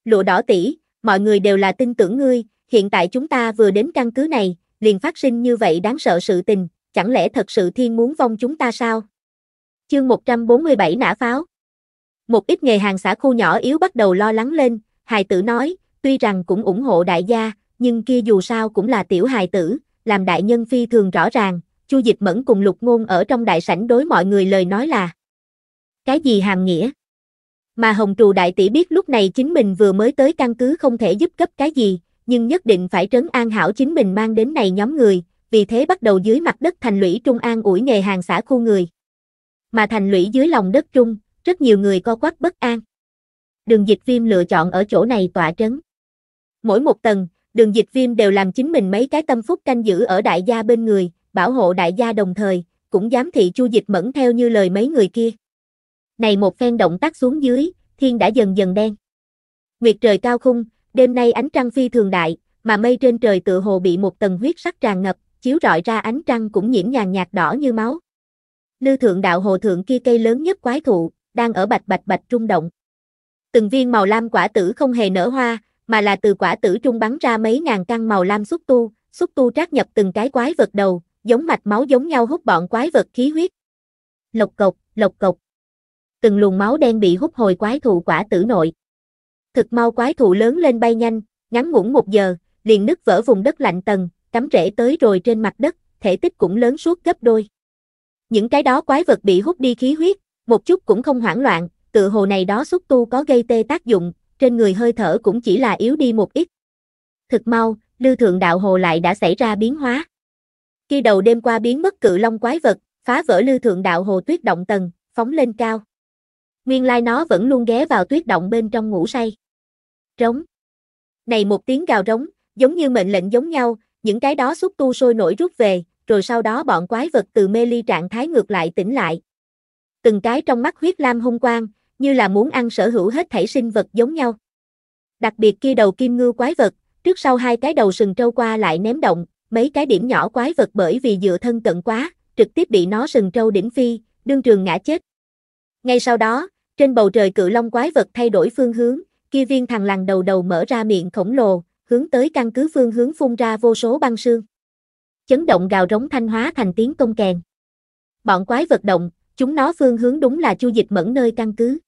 Lụa đỏ tỷ, mọi người đều là tin tưởng ngươi, hiện tại chúng ta vừa đến căn cứ này, liền phát sinh như vậy đáng sợ sự tình, chẳng lẽ thật sự thiên muốn vong chúng ta sao? Chương 147 nã pháo Một ít nghề hàng xã khu nhỏ yếu bắt đầu lo lắng lên, hài tử nói, tuy rằng cũng ủng hộ đại gia, nhưng kia dù sao cũng là tiểu hài tử, làm đại nhân phi thường rõ ràng, Chu Dịch Mẫn cùng Lục Ngôn ở trong đại sảnh đối mọi người lời nói là Cái gì hàm nghĩa? Mà Hồng Trù đại tỷ biết lúc này chính mình vừa mới tới căn cứ không thể giúp cấp cái gì, nhưng nhất định phải trấn an hảo chính mình mang đến này nhóm người, vì thế bắt đầu dưới mặt đất thành lũy trung an ủi nghề hàng xã khu người. Mà thành lũy dưới lòng đất trung, rất nhiều người co quắc bất an. Đường dịch viêm lựa chọn ở chỗ này tỏa trấn. Mỗi một tầng, đường dịch viêm đều làm chính mình mấy cái tâm phúc canh giữ ở đại gia bên người, bảo hộ đại gia đồng thời, cũng dám thị chu dịch mẫn theo như lời mấy người kia. Này một phen động tác xuống dưới, thiên đã dần dần đen. Nguyệt trời cao khung, Đêm nay ánh trăng phi thường đại, mà mây trên trời tựa hồ bị một tầng huyết sắc tràn ngập, chiếu rọi ra ánh trăng cũng nhiễm nhàn nhạt đỏ như máu. Lư thượng đạo hồ thượng kia cây lớn nhất quái thụ, đang ở bạch bạch bạch trung động. Từng viên màu lam quả tử không hề nở hoa, mà là từ quả tử trung bắn ra mấy ngàn căn màu lam xúc tu, xúc tu trát nhập từng cái quái vật đầu, giống mạch máu giống nhau hút bọn quái vật khí huyết. Lộc cộc, lộc cộc. Từng luồng máu đen bị hút hồi quái thụ quả tử nội. Thực mau quái thụ lớn lên bay nhanh, ngắn ngủn một giờ, liền nứt vỡ vùng đất lạnh tầng, cắm rễ tới rồi trên mặt đất, thể tích cũng lớn suốt gấp đôi. Những cái đó quái vật bị hút đi khí huyết, một chút cũng không hoảng loạn, tự hồ này đó xúc tu có gây tê tác dụng, trên người hơi thở cũng chỉ là yếu đi một ít. Thực mau, lưu thượng đạo hồ lại đã xảy ra biến hóa. Khi đầu đêm qua biến mất cự long quái vật, phá vỡ lưu thượng đạo hồ tuyết động tầng, phóng lên cao. Nguyên lai nó vẫn luôn ghé vào tuyết động bên trong ngủ say. Rống. Này một tiếng gào rống, giống như mệnh lệnh giống nhau, những cái đó xúc tu sôi nổi rút về, rồi sau đó bọn quái vật từ mê ly trạng thái ngược lại tỉnh lại. Từng cái trong mắt huyết lam hung quang, như là muốn ăn sở hữu hết thảy sinh vật giống nhau. Đặc biệt kia đầu kim ngư quái vật, trước sau hai cái đầu sừng trâu qua lại ném động, mấy cái điểm nhỏ quái vật bởi vì dựa thân cận quá, trực tiếp bị nó sừng trâu đỉnh phi, đương trường ngã chết. Ngay sau đó, trên bầu trời cự long quái vật thay đổi phương hướng, kia viên thằng lằn đầu đầu mở ra miệng khổng lồ, hướng tới căn cứ phương hướng phun ra vô số băng sương. Chấn động gào rống thanh hóa thành tiếng công kèn. Bọn quái vật động, chúng nó phương hướng đúng là chu dịch mẫn nơi căn cứ.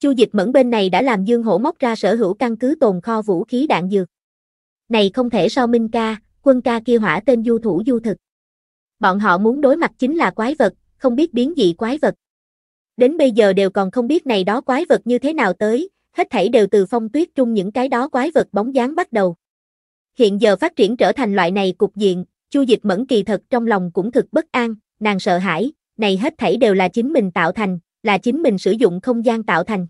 Chu dịch mẫn bên này đã làm dương hổ móc ra sở hữu căn cứ tồn kho vũ khí đạn dược. Này không thể so minh ca, quân ca kia hỏa tên du thủ du thực. Bọn họ muốn đối mặt chính là quái vật, không biết biến dị quái vật đến bây giờ đều còn không biết này đó quái vật như thế nào tới, hết thảy đều từ phong tuyết trung những cái đó quái vật bóng dáng bắt đầu. Hiện giờ phát triển trở thành loại này cục diện, Chu Dịch Mẫn kỳ thật trong lòng cũng thực bất an, nàng sợ hãi, này hết thảy đều là chính mình tạo thành, là chính mình sử dụng không gian tạo thành.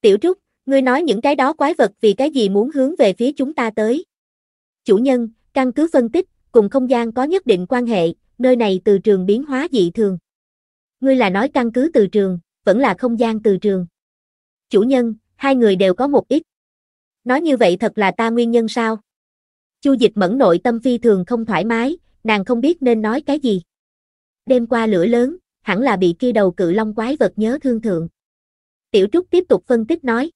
Tiểu Trúc, ngươi nói những cái đó quái vật vì cái gì muốn hướng về phía chúng ta tới? Chủ nhân, căn cứ phân tích, cùng không gian có nhất định quan hệ, nơi này từ trường biến hóa dị thường ngươi là nói căn cứ từ trường, vẫn là không gian từ trường. Chủ nhân, hai người đều có một ít. Nói như vậy thật là ta nguyên nhân sao? Chu dịch mẫn nội tâm phi thường không thoải mái, nàng không biết nên nói cái gì. Đêm qua lửa lớn, hẳn là bị kia đầu cự long quái vật nhớ thương thượng. Tiểu Trúc tiếp tục phân tích nói.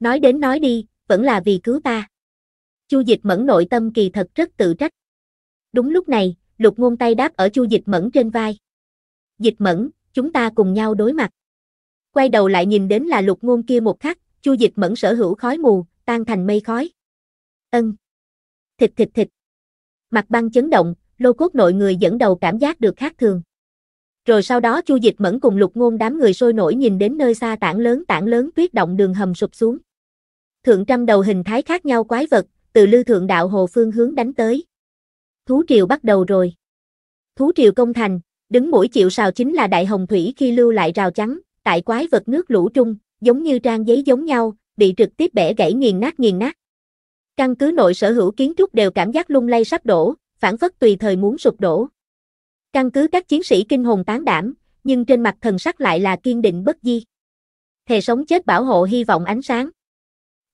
Nói đến nói đi, vẫn là vì cứu ta. Chu dịch mẫn nội tâm kỳ thật rất tự trách. Đúng lúc này, lục ngôn tay đáp ở chu dịch mẫn trên vai dịch mẫn, chúng ta cùng nhau đối mặt. Quay đầu lại nhìn đến là lục ngôn kia một khắc, chu dịch mẫn sở hữu khói mù, tan thành mây khói. Ân. Thịt thịt thịt. Mặt băng chấn động, lô cốt nội người dẫn đầu cảm giác được khác thường. Rồi sau đó Chu Dịch Mẫn cùng Lục Ngôn đám người sôi nổi nhìn đến nơi xa tảng lớn tảng lớn tuyết động đường hầm sụp xuống. Thượng trăm đầu hình thái khác nhau quái vật, từ lưu thượng đạo hồ phương hướng đánh tới. Thú triều bắt đầu rồi. Thú triều công thành, đứng mũi chịu sào chính là đại hồng thủy khi lưu lại rào chắn, tại quái vật nước lũ trung, giống như trang giấy giống nhau, bị trực tiếp bẻ gãy nghiền nát nghiền nát. Căn cứ nội sở hữu kiến trúc đều cảm giác lung lay sắp đổ, phản phất tùy thời muốn sụp đổ. Căn cứ các chiến sĩ kinh hồn tán đảm, nhưng trên mặt thần sắc lại là kiên định bất di. Thề sống chết bảo hộ hy vọng ánh sáng.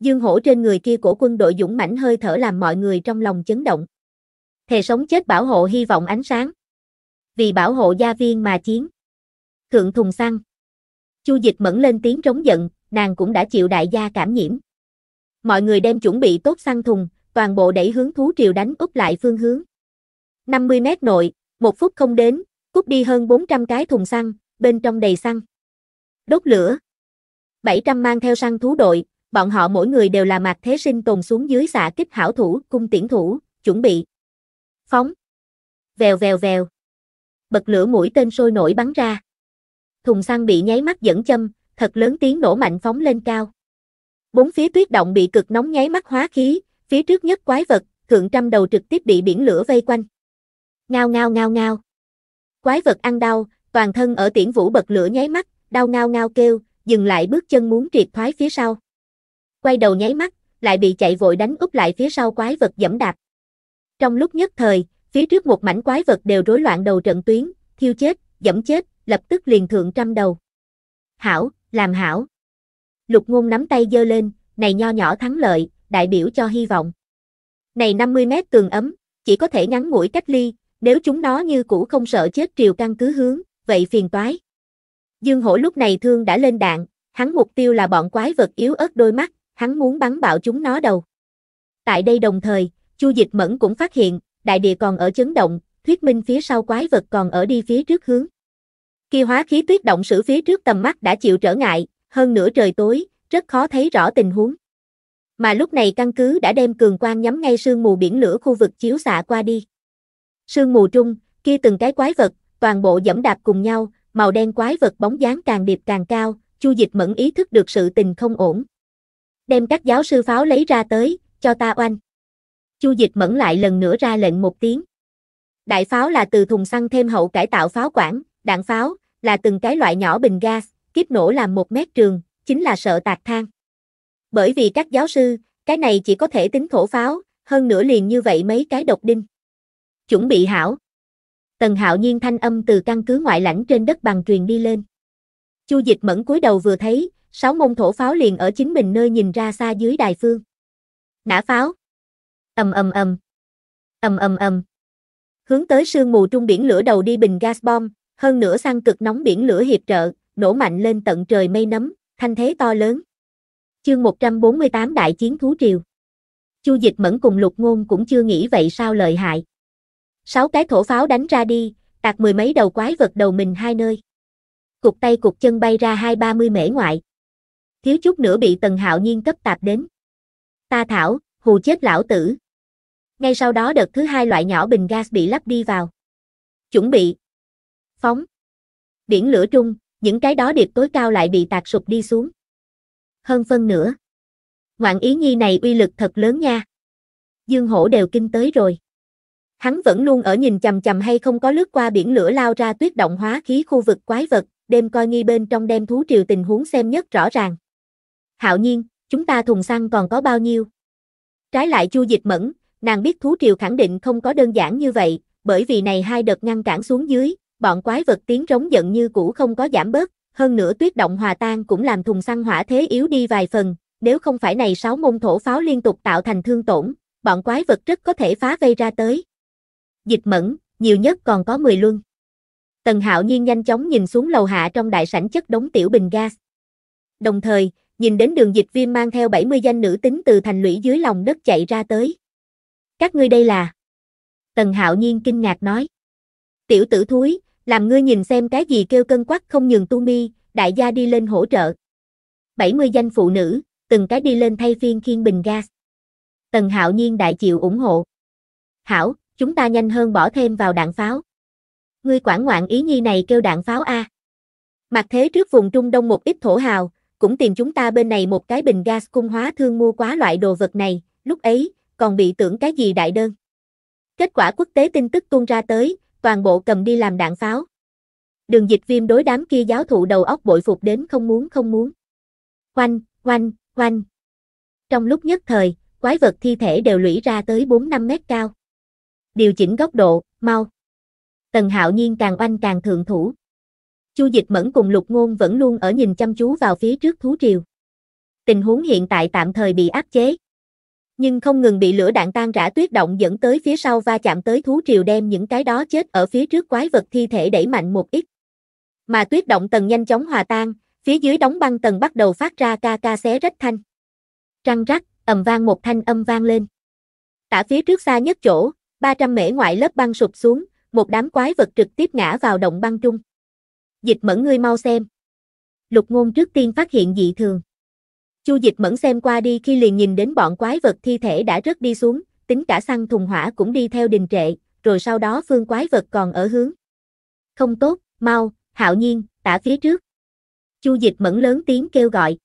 Dương hổ trên người kia của quân đội dũng mãnh hơi thở làm mọi người trong lòng chấn động. Thề sống chết bảo hộ hy vọng ánh sáng vì bảo hộ gia viên mà chiến. Thượng thùng xăng. Chu dịch mẫn lên tiếng trống giận, nàng cũng đã chịu đại gia cảm nhiễm. Mọi người đem chuẩn bị tốt xăng thùng, toàn bộ đẩy hướng thú triều đánh úp lại phương hướng. 50 mét nội, một phút không đến, cút đi hơn 400 cái thùng xăng, bên trong đầy xăng. Đốt lửa. 700 mang theo xăng thú đội, bọn họ mỗi người đều là mặt thế sinh tồn xuống dưới xạ kích hảo thủ, cung tiễn thủ, chuẩn bị. Phóng. Vèo vèo vèo bật lửa mũi tên sôi nổi bắn ra. Thùng xăng bị nháy mắt dẫn châm, thật lớn tiếng nổ mạnh phóng lên cao. Bốn phía tuyết động bị cực nóng nháy mắt hóa khí, phía trước nhất quái vật, thượng trăm đầu trực tiếp bị biển lửa vây quanh. Ngao ngao ngao ngao. Quái vật ăn đau, toàn thân ở tiễn vũ bật lửa nháy mắt, đau ngao ngao kêu, dừng lại bước chân muốn triệt thoái phía sau. Quay đầu nháy mắt, lại bị chạy vội đánh úp lại phía sau quái vật dẫm đạp. Trong lúc nhất thời, Phía trước một mảnh quái vật đều rối loạn đầu trận tuyến, thiêu chết, dẫm chết, lập tức liền thượng trăm đầu. Hảo, làm hảo. Lục ngôn nắm tay giơ lên, này nho nhỏ thắng lợi, đại biểu cho hy vọng. Này 50 mét tường ấm, chỉ có thể ngắn mũi cách ly, nếu chúng nó như cũ không sợ chết triều căn cứ hướng, vậy phiền toái. Dương hổ lúc này thương đã lên đạn, hắn mục tiêu là bọn quái vật yếu ớt đôi mắt, hắn muốn bắn bạo chúng nó đầu. Tại đây đồng thời, Chu Dịch Mẫn cũng phát hiện, đại địa còn ở chấn động, thuyết minh phía sau quái vật còn ở đi phía trước hướng. Khi hóa khí tuyết động sử phía trước tầm mắt đã chịu trở ngại, hơn nửa trời tối, rất khó thấy rõ tình huống. Mà lúc này căn cứ đã đem cường quang nhắm ngay sương mù biển lửa khu vực chiếu xạ qua đi. Sương mù trung, kia từng cái quái vật, toàn bộ dẫm đạp cùng nhau, màu đen quái vật bóng dáng càng điệp càng cao, Chu Dịch Mẫn ý thức được sự tình không ổn. Đem các giáo sư pháo lấy ra tới, cho ta oanh. Chu Dịch Mẫn lại lần nữa ra lệnh một tiếng. Đại pháo là từ thùng xăng thêm hậu cải tạo pháo quản, đạn pháo là từng cái loại nhỏ bình ga, kiếp nổ làm một mét trường, chính là sợ tạc thang. Bởi vì các giáo sư, cái này chỉ có thể tính thổ pháo, hơn nữa liền như vậy mấy cái độc đinh. Chuẩn bị hảo. Tần Hạo Nhiên thanh âm từ căn cứ ngoại lãnh trên đất bằng truyền đi lên. Chu Dịch Mẫn cúi đầu vừa thấy, sáu môn thổ pháo liền ở chính mình nơi nhìn ra xa dưới đài phương. Nã pháo, Ầm ầm ầm. Ầm ầm ầm. Hướng tới sương mù trung biển lửa đầu đi bình gas bom, hơn nữa xăng cực nóng biển lửa hiệp trợ, nổ mạnh lên tận trời mây nấm, thanh thế to lớn. Chương 148 Đại chiến thú triều. Chu Dịch Mẫn cùng Lục Ngôn cũng chưa nghĩ vậy sao lợi hại. Sáu cái thổ pháo đánh ra đi, tạc mười mấy đầu quái vật đầu mình hai nơi. Cục tay cục chân bay ra hai ba mươi mễ ngoại. Thiếu chút nữa bị Tần Hạo Nhiên cấp tạp đến. Ta thảo, hù chết lão tử. Ngay sau đó đợt thứ hai loại nhỏ bình gas bị lắp đi vào. Chuẩn bị. Phóng. Biển lửa trung, những cái đó điệp tối cao lại bị tạc sụp đi xuống. Hơn phân nữa. Ngoạn ý nhi này uy lực thật lớn nha. Dương hổ đều kinh tới rồi. Hắn vẫn luôn ở nhìn chầm chầm hay không có lướt qua biển lửa lao ra tuyết động hóa khí khu vực quái vật, đêm coi nghi bên trong đem thú triều tình huống xem nhất rõ ràng. Hạo nhiên, chúng ta thùng xăng còn có bao nhiêu? Trái lại chu dịch mẫn, nàng biết thú triều khẳng định không có đơn giản như vậy, bởi vì này hai đợt ngăn cản xuống dưới, bọn quái vật tiếng rống giận như cũ không có giảm bớt, hơn nữa tuyết động hòa tan cũng làm thùng săn hỏa thế yếu đi vài phần, nếu không phải này sáu môn thổ pháo liên tục tạo thành thương tổn, bọn quái vật rất có thể phá vây ra tới. Dịch mẫn, nhiều nhất còn có 10 luân. Tần Hạo Nhiên nhanh chóng nhìn xuống lầu hạ trong đại sảnh chất đống tiểu bình gas. Đồng thời, nhìn đến đường dịch viêm mang theo 70 danh nữ tính từ thành lũy dưới lòng đất chạy ra tới. Các ngươi đây là... Tần hạo nhiên kinh ngạc nói. Tiểu tử thúi, làm ngươi nhìn xem cái gì kêu cân quắc không nhường tu mi, đại gia đi lên hỗ trợ. 70 danh phụ nữ, từng cái đi lên thay phiên khiên bình gas. Tần hạo nhiên đại chịu ủng hộ. Hảo, chúng ta nhanh hơn bỏ thêm vào đạn pháo. Ngươi quản ngoạn ý nhi này kêu đạn pháo A. Mặt thế trước vùng Trung Đông một ít thổ hào, cũng tìm chúng ta bên này một cái bình gas cung hóa thương mua quá loại đồ vật này, lúc ấy, còn bị tưởng cái gì đại đơn. Kết quả quốc tế tin tức tuôn ra tới, toàn bộ cầm đi làm đạn pháo. Đường dịch viêm đối đám kia giáo thụ đầu óc bội phục đến không muốn không muốn. quanh quanh quanh Trong lúc nhất thời, quái vật thi thể đều lũy ra tới 4-5 mét cao. Điều chỉnh góc độ, mau. Tần hạo nhiên càng oanh càng thượng thủ. Chu dịch mẫn cùng lục ngôn vẫn luôn ở nhìn chăm chú vào phía trước thú triều. Tình huống hiện tại tạm thời bị áp chế nhưng không ngừng bị lửa đạn tan rã tuyết động dẫn tới phía sau va chạm tới thú triều đem những cái đó chết ở phía trước quái vật thi thể đẩy mạnh một ít. Mà tuyết động tầng nhanh chóng hòa tan, phía dưới đóng băng tầng bắt đầu phát ra ca ca xé rách thanh. Trăng rắc, ầm vang một thanh âm vang lên. Tả phía trước xa nhất chỗ, 300 mễ ngoại lớp băng sụp xuống, một đám quái vật trực tiếp ngã vào động băng trung. Dịch mẫn ngươi mau xem. Lục ngôn trước tiên phát hiện dị thường. Chu Dịch Mẫn xem qua đi khi liền nhìn đến bọn quái vật thi thể đã rớt đi xuống, tính cả xăng thùng hỏa cũng đi theo đình trệ, rồi sau đó phương quái vật còn ở hướng. Không tốt, mau, hạo nhiên, tả phía trước. Chu Dịch Mẫn lớn tiếng kêu gọi.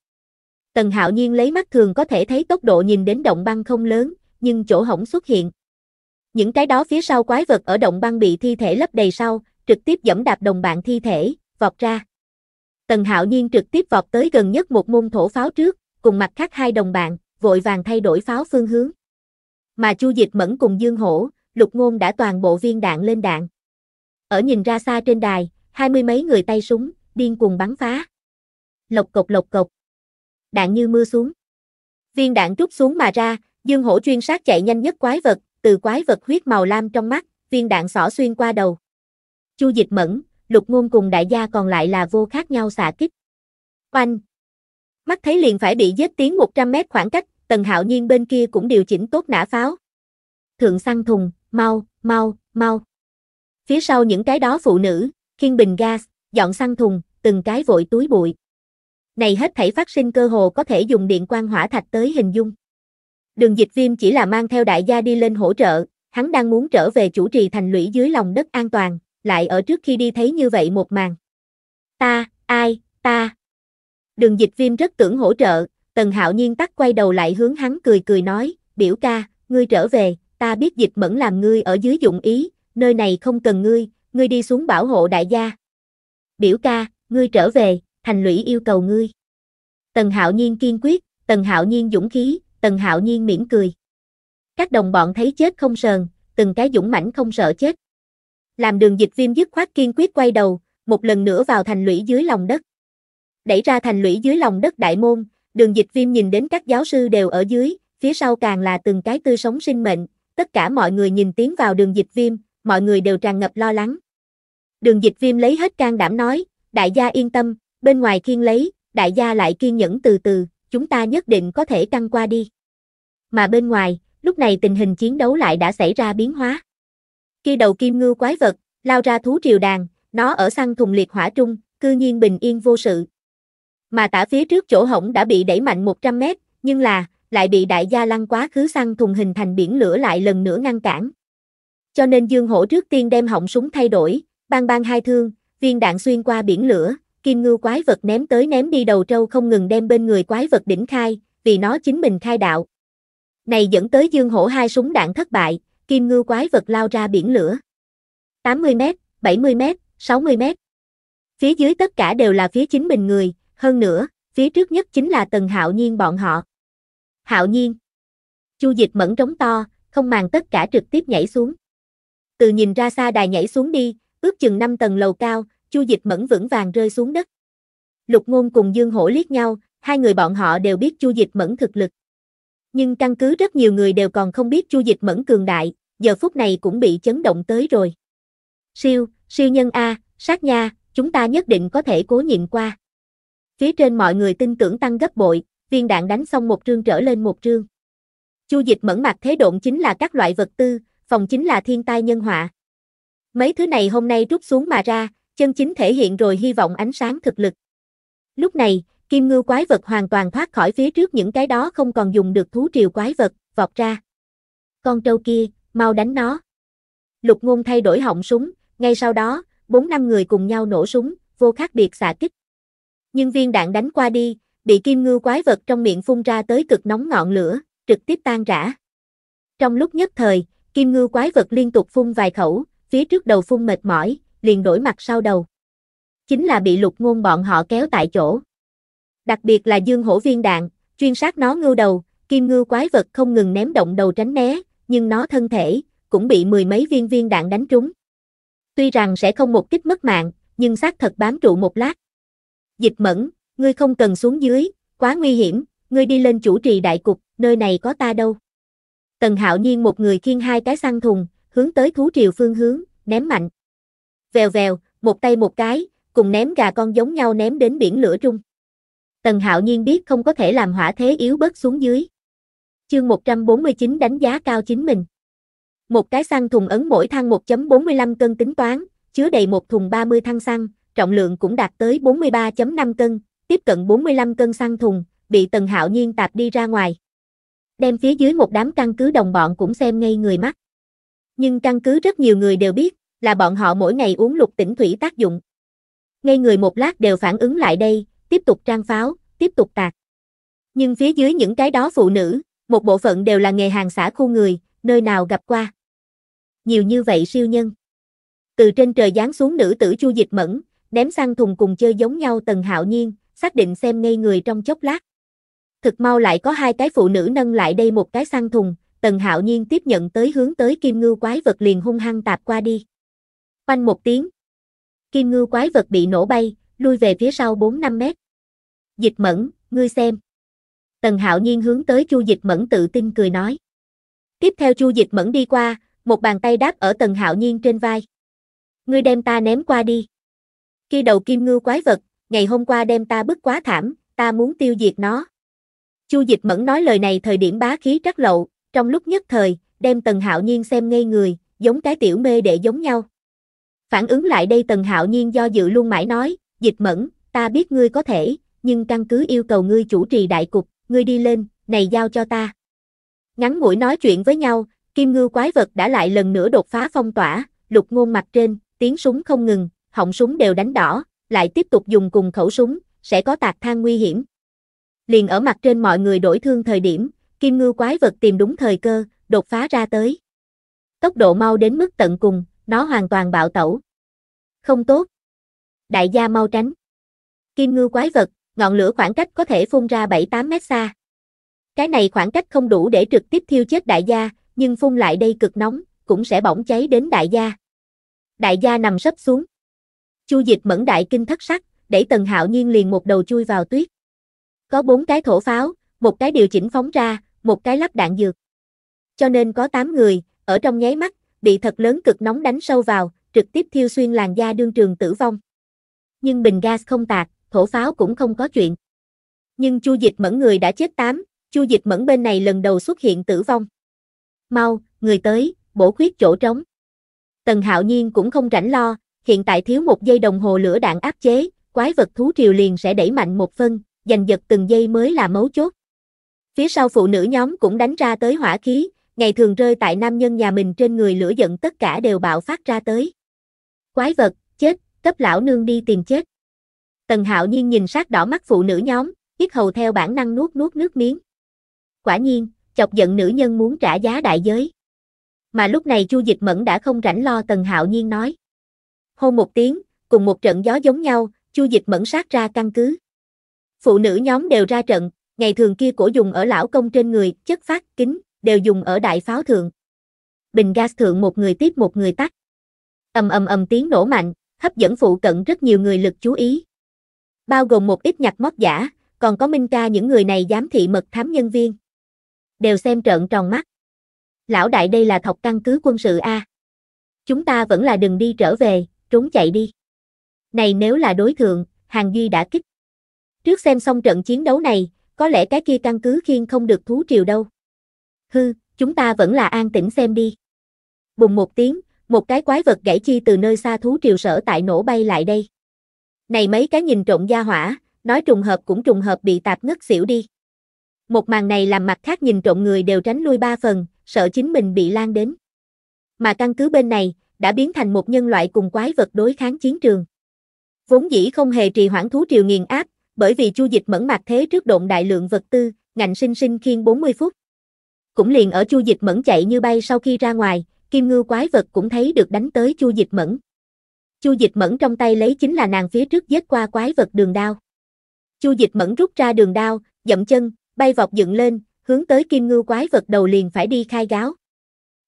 Tần hạo nhiên lấy mắt thường có thể thấy tốc độ nhìn đến động băng không lớn, nhưng chỗ hổng xuất hiện. Những cái đó phía sau quái vật ở động băng bị thi thể lấp đầy sau, trực tiếp dẫm đạp đồng bạn thi thể, vọt ra. Tần Hạo Nhiên trực tiếp vọt tới gần nhất một môn thổ pháo trước, cùng mặt khác hai đồng bạn, vội vàng thay đổi pháo phương hướng. Mà Chu Dịch Mẫn cùng Dương Hổ, Lục Ngôn đã toàn bộ viên đạn lên đạn. Ở nhìn ra xa trên đài, hai mươi mấy người tay súng, điên cuồng bắn phá. Lộc cộc lộc cộc. Đạn như mưa xuống. Viên đạn trút xuống mà ra, Dương Hổ chuyên sát chạy nhanh nhất quái vật, từ quái vật huyết màu lam trong mắt, viên đạn xỏ xuyên qua đầu. Chu Dịch Mẫn, Lục Ngôn cùng đại gia còn lại là vô khác nhau xạ kích. Oanh, mắt thấy liền phải bị giết tiến 100 mét khoảng cách, tần hạo nhiên bên kia cũng điều chỉnh tốt nã pháo. Thượng xăng thùng, mau, mau, mau. Phía sau những cái đó phụ nữ, khiên bình gas, dọn xăng thùng, từng cái vội túi bụi. Này hết thảy phát sinh cơ hồ có thể dùng điện quang hỏa thạch tới hình dung. Đường dịch viêm chỉ là mang theo đại gia đi lên hỗ trợ, hắn đang muốn trở về chủ trì thành lũy dưới lòng đất an toàn, lại ở trước khi đi thấy như vậy một màn. Ta, ai, ta, Đường dịch viêm rất tưởng hỗ trợ, tần hạo nhiên tắt quay đầu lại hướng hắn cười cười nói, biểu ca, ngươi trở về, ta biết dịch mẫn làm ngươi ở dưới dụng ý, nơi này không cần ngươi, ngươi đi xuống bảo hộ đại gia. Biểu ca, ngươi trở về, thành lũy yêu cầu ngươi. Tần hạo nhiên kiên quyết, tần hạo nhiên dũng khí, tần hạo nhiên mỉm cười. Các đồng bọn thấy chết không sờn, từng cái dũng mãnh không sợ chết. Làm đường dịch viêm dứt khoát kiên quyết quay đầu, một lần nữa vào thành lũy dưới lòng đất đẩy ra thành lũy dưới lòng đất đại môn, đường dịch viêm nhìn đến các giáo sư đều ở dưới, phía sau càng là từng cái tươi sống sinh mệnh, tất cả mọi người nhìn tiến vào đường dịch viêm, mọi người đều tràn ngập lo lắng. Đường dịch viêm lấy hết can đảm nói, đại gia yên tâm, bên ngoài kiên lấy, đại gia lại kiên nhẫn từ từ, chúng ta nhất định có thể căng qua đi. Mà bên ngoài, lúc này tình hình chiến đấu lại đã xảy ra biến hóa. Khi đầu kim ngưu quái vật, lao ra thú triều đàn, nó ở săn thùng liệt hỏa trung, cư nhiên bình yên vô sự, mà tả phía trước chỗ hổng đã bị đẩy mạnh 100 mét, nhưng là, lại bị đại gia lăng quá khứ săn thùng hình thành biển lửa lại lần nữa ngăn cản. Cho nên Dương Hổ trước tiên đem họng súng thay đổi, bang bang hai thương, viên đạn xuyên qua biển lửa, kim ngưu quái vật ném tới ném đi đầu trâu không ngừng đem bên người quái vật đỉnh khai, vì nó chính mình khai đạo. Này dẫn tới Dương Hổ hai súng đạn thất bại, kim ngưu quái vật lao ra biển lửa. 80 mét, 70 mét, 60 mét. Phía dưới tất cả đều là phía chính mình người, hơn nữa, phía trước nhất chính là tầng Hạo Nhiên bọn họ. Hạo Nhiên. Chu Dịch mẫn trống to, không màng tất cả trực tiếp nhảy xuống. Từ nhìn ra xa đài nhảy xuống đi, ước chừng 5 tầng lầu cao, Chu Dịch mẫn vững vàng rơi xuống đất. Lục Ngôn cùng Dương Hổ liếc nhau, hai người bọn họ đều biết Chu Dịch mẫn thực lực. Nhưng căn cứ rất nhiều người đều còn không biết Chu Dịch mẫn cường đại, giờ phút này cũng bị chấn động tới rồi. Siêu, siêu nhân a, sát nha, chúng ta nhất định có thể cố nhịn qua. Phía trên mọi người tin tưởng tăng gấp bội, viên đạn đánh xong một trương trở lên một trương. Chu dịch mẫn mặt thế độn chính là các loại vật tư, phòng chính là thiên tai nhân họa. Mấy thứ này hôm nay rút xuống mà ra, chân chính thể hiện rồi hy vọng ánh sáng thực lực. Lúc này, kim ngưu quái vật hoàn toàn thoát khỏi phía trước những cái đó không còn dùng được thú triều quái vật, vọt ra. Con trâu kia, mau đánh nó. Lục ngôn thay đổi họng súng, ngay sau đó, bốn năm người cùng nhau nổ súng, vô khác biệt xạ kích. Nhưng viên đạn đánh qua đi, bị kim ngưu quái vật trong miệng phun ra tới cực nóng ngọn lửa, trực tiếp tan rã. Trong lúc nhất thời, kim ngưu quái vật liên tục phun vài khẩu, phía trước đầu phun mệt mỏi, liền đổi mặt sau đầu. Chính là bị lục ngôn bọn họ kéo tại chỗ. Đặc biệt là dương hổ viên đạn, chuyên sát nó ngưu đầu, kim ngưu quái vật không ngừng ném động đầu tránh né, nhưng nó thân thể, cũng bị mười mấy viên viên đạn đánh trúng. Tuy rằng sẽ không một kích mất mạng, nhưng xác thật bám trụ một lát, Dịch mẫn, ngươi không cần xuống dưới, quá nguy hiểm, ngươi đi lên chủ trì đại cục, nơi này có ta đâu. Tần hạo nhiên một người khiêng hai cái xăng thùng, hướng tới thú triều phương hướng, ném mạnh. Vèo vèo, một tay một cái, cùng ném gà con giống nhau ném đến biển lửa trung. Tần hạo nhiên biết không có thể làm hỏa thế yếu bớt xuống dưới. Chương 149 đánh giá cao chính mình. Một cái xăng thùng ấn mỗi thang 1.45 cân tính toán, chứa đầy một thùng 30 thăng xăng, trọng lượng cũng đạt tới 43.5 cân, tiếp cận 45 cân xăng thùng, bị Tần Hạo Nhiên tạp đi ra ngoài. Đem phía dưới một đám căn cứ đồng bọn cũng xem ngay người mắt. Nhưng căn cứ rất nhiều người đều biết, là bọn họ mỗi ngày uống lục tỉnh thủy tác dụng. Ngay người một lát đều phản ứng lại đây, tiếp tục trang pháo, tiếp tục tạc. Nhưng phía dưới những cái đó phụ nữ, một bộ phận đều là nghề hàng xã khu người, nơi nào gặp qua. Nhiều như vậy siêu nhân. Từ trên trời giáng xuống nữ tử Chu Dịch Mẫn, ném sang thùng cùng chơi giống nhau Tần Hạo Nhiên, xác định xem ngay người trong chốc lát. Thực mau lại có hai cái phụ nữ nâng lại đây một cái sang thùng, Tần Hạo Nhiên tiếp nhận tới hướng tới kim ngưu quái vật liền hung hăng tạp qua đi. Quanh một tiếng, kim ngưu quái vật bị nổ bay, lui về phía sau 4-5 mét. Dịch mẫn, ngươi xem. Tần Hạo Nhiên hướng tới Chu Dịch Mẫn tự tin cười nói. Tiếp theo Chu Dịch Mẫn đi qua, một bàn tay đáp ở Tần Hạo Nhiên trên vai. Ngươi đem ta ném qua đi khi đầu kim ngưu quái vật, ngày hôm qua đem ta bức quá thảm, ta muốn tiêu diệt nó. Chu Dịch Mẫn nói lời này thời điểm bá khí trắc lộ, trong lúc nhất thời, đem Tần Hạo Nhiên xem ngây người, giống cái tiểu mê để giống nhau. Phản ứng lại đây Tần Hạo Nhiên do dự luôn mãi nói, Dịch Mẫn, ta biết ngươi có thể, nhưng căn cứ yêu cầu ngươi chủ trì đại cục, ngươi đi lên, này giao cho ta. Ngắn ngủi nói chuyện với nhau, kim ngư quái vật đã lại lần nữa đột phá phong tỏa, lục ngôn mặt trên, tiếng súng không ngừng, họng súng đều đánh đỏ, lại tiếp tục dùng cùng khẩu súng, sẽ có tạc thang nguy hiểm. Liền ở mặt trên mọi người đổi thương thời điểm, kim ngư quái vật tìm đúng thời cơ, đột phá ra tới. Tốc độ mau đến mức tận cùng, nó hoàn toàn bạo tẩu. Không tốt. Đại gia mau tránh. Kim ngư quái vật, ngọn lửa khoảng cách có thể phun ra 7-8 mét xa. Cái này khoảng cách không đủ để trực tiếp thiêu chết đại gia, nhưng phun lại đây cực nóng, cũng sẽ bỏng cháy đến đại gia. Đại gia nằm sấp xuống. Chu Dịch mẫn đại kinh thất sắc, đẩy Tần Hạo Nhiên liền một đầu chui vào tuyết. Có bốn cái thổ pháo, một cái điều chỉnh phóng ra, một cái lắp đạn dược. Cho nên có tám người, ở trong nháy mắt, bị thật lớn cực nóng đánh sâu vào, trực tiếp thiêu xuyên làn da đương trường tử vong. Nhưng bình gas không tạc, thổ pháo cũng không có chuyện. Nhưng Chu Dịch mẫn người đã chết tám, Chu Dịch mẫn bên này lần đầu xuất hiện tử vong. Mau, người tới, bổ khuyết chỗ trống. Tần Hạo Nhiên cũng không rảnh lo, hiện tại thiếu một giây đồng hồ lửa đạn áp chế, quái vật thú triều liền sẽ đẩy mạnh một phân, giành giật từng giây mới là mấu chốt. Phía sau phụ nữ nhóm cũng đánh ra tới hỏa khí, ngày thường rơi tại nam nhân nhà mình trên người lửa giận tất cả đều bạo phát ra tới. Quái vật, chết, cấp lão nương đi tìm chết. Tần Hạo Nhiên nhìn sát đỏ mắt phụ nữ nhóm, biết hầu theo bản năng nuốt nuốt nước miếng. Quả nhiên, chọc giận nữ nhân muốn trả giá đại giới. Mà lúc này Chu Dịch Mẫn đã không rảnh lo Tần Hạo Nhiên nói hô một tiếng, cùng một trận gió giống nhau, Chu Dịch mẫn sát ra căn cứ. Phụ nữ nhóm đều ra trận, ngày thường kia cổ dùng ở lão công trên người, chất phát, kính, đều dùng ở đại pháo thượng. Bình gas thượng một người tiếp một người tắt. Ầm ầm ầm tiếng nổ mạnh, hấp dẫn phụ cận rất nhiều người lực chú ý. Bao gồm một ít nhặt móc giả, còn có Minh ca những người này giám thị mật thám nhân viên. Đều xem trợn tròn mắt. Lão đại đây là thọc căn cứ quân sự A. Chúng ta vẫn là đừng đi trở về, trốn chạy đi. Này nếu là đối thượng, Hàng Duy đã kích. Trước xem xong trận chiến đấu này, có lẽ cái kia căn cứ khiên không được thú triều đâu. Hư, chúng ta vẫn là an tĩnh xem đi. Bùng một tiếng, một cái quái vật gãy chi từ nơi xa thú triều sở tại nổ bay lại đây. Này mấy cái nhìn trộn gia hỏa, nói trùng hợp cũng trùng hợp bị tạp ngất xỉu đi. Một màn này làm mặt khác nhìn trộn người đều tránh lui ba phần, sợ chính mình bị lan đến. Mà căn cứ bên này, đã biến thành một nhân loại cùng quái vật đối kháng chiến trường. Vốn dĩ không hề trì hoãn thú triều nghiền áp, bởi vì chu dịch mẫn mặt thế trước độn đại lượng vật tư, ngạnh sinh sinh khiên 40 phút. Cũng liền ở chu dịch mẫn chạy như bay sau khi ra ngoài, kim ngư quái vật cũng thấy được đánh tới chu dịch mẫn. Chu dịch mẫn trong tay lấy chính là nàng phía trước giết qua quái vật đường đao. Chu dịch mẫn rút ra đường đao, dậm chân, bay vọt dựng lên, hướng tới kim ngư quái vật đầu liền phải đi khai gáo.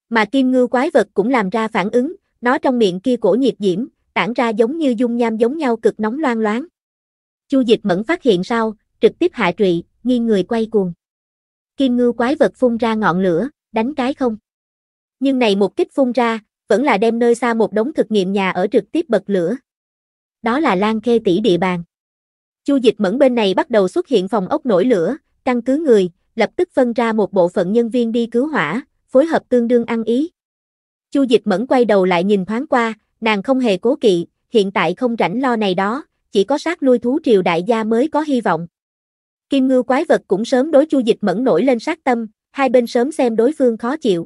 Mà kim ngư quái vật cũng làm ra phản ứng, nó trong miệng kia cổ nhiệt diễm, tản ra giống như dung nham giống nhau cực nóng loang loáng. Chu dịch mẫn phát hiện sau, trực tiếp hạ trụy, nghiêng người quay cuồng. Kim ngư quái vật phun ra ngọn lửa, đánh cái không. Nhưng này một kích phun ra, vẫn là đem nơi xa một đống thực nghiệm nhà ở trực tiếp bật lửa. Đó là Lan Khê tỷ địa bàn. Chu dịch mẫn bên này bắt đầu xuất hiện phòng ốc nổi lửa, căn cứ người, lập tức phân ra một bộ phận nhân viên đi cứu hỏa, phối hợp tương đương ăn ý, Chu Dịch Mẫn quay đầu lại nhìn thoáng qua, nàng không hề cố kỵ, hiện tại không rảnh lo này đó, chỉ có sát lui thú triều đại gia mới có hy vọng. Kim ngưu quái vật cũng sớm đối Chu Dịch Mẫn nổi lên sát tâm, hai bên sớm xem đối phương khó chịu.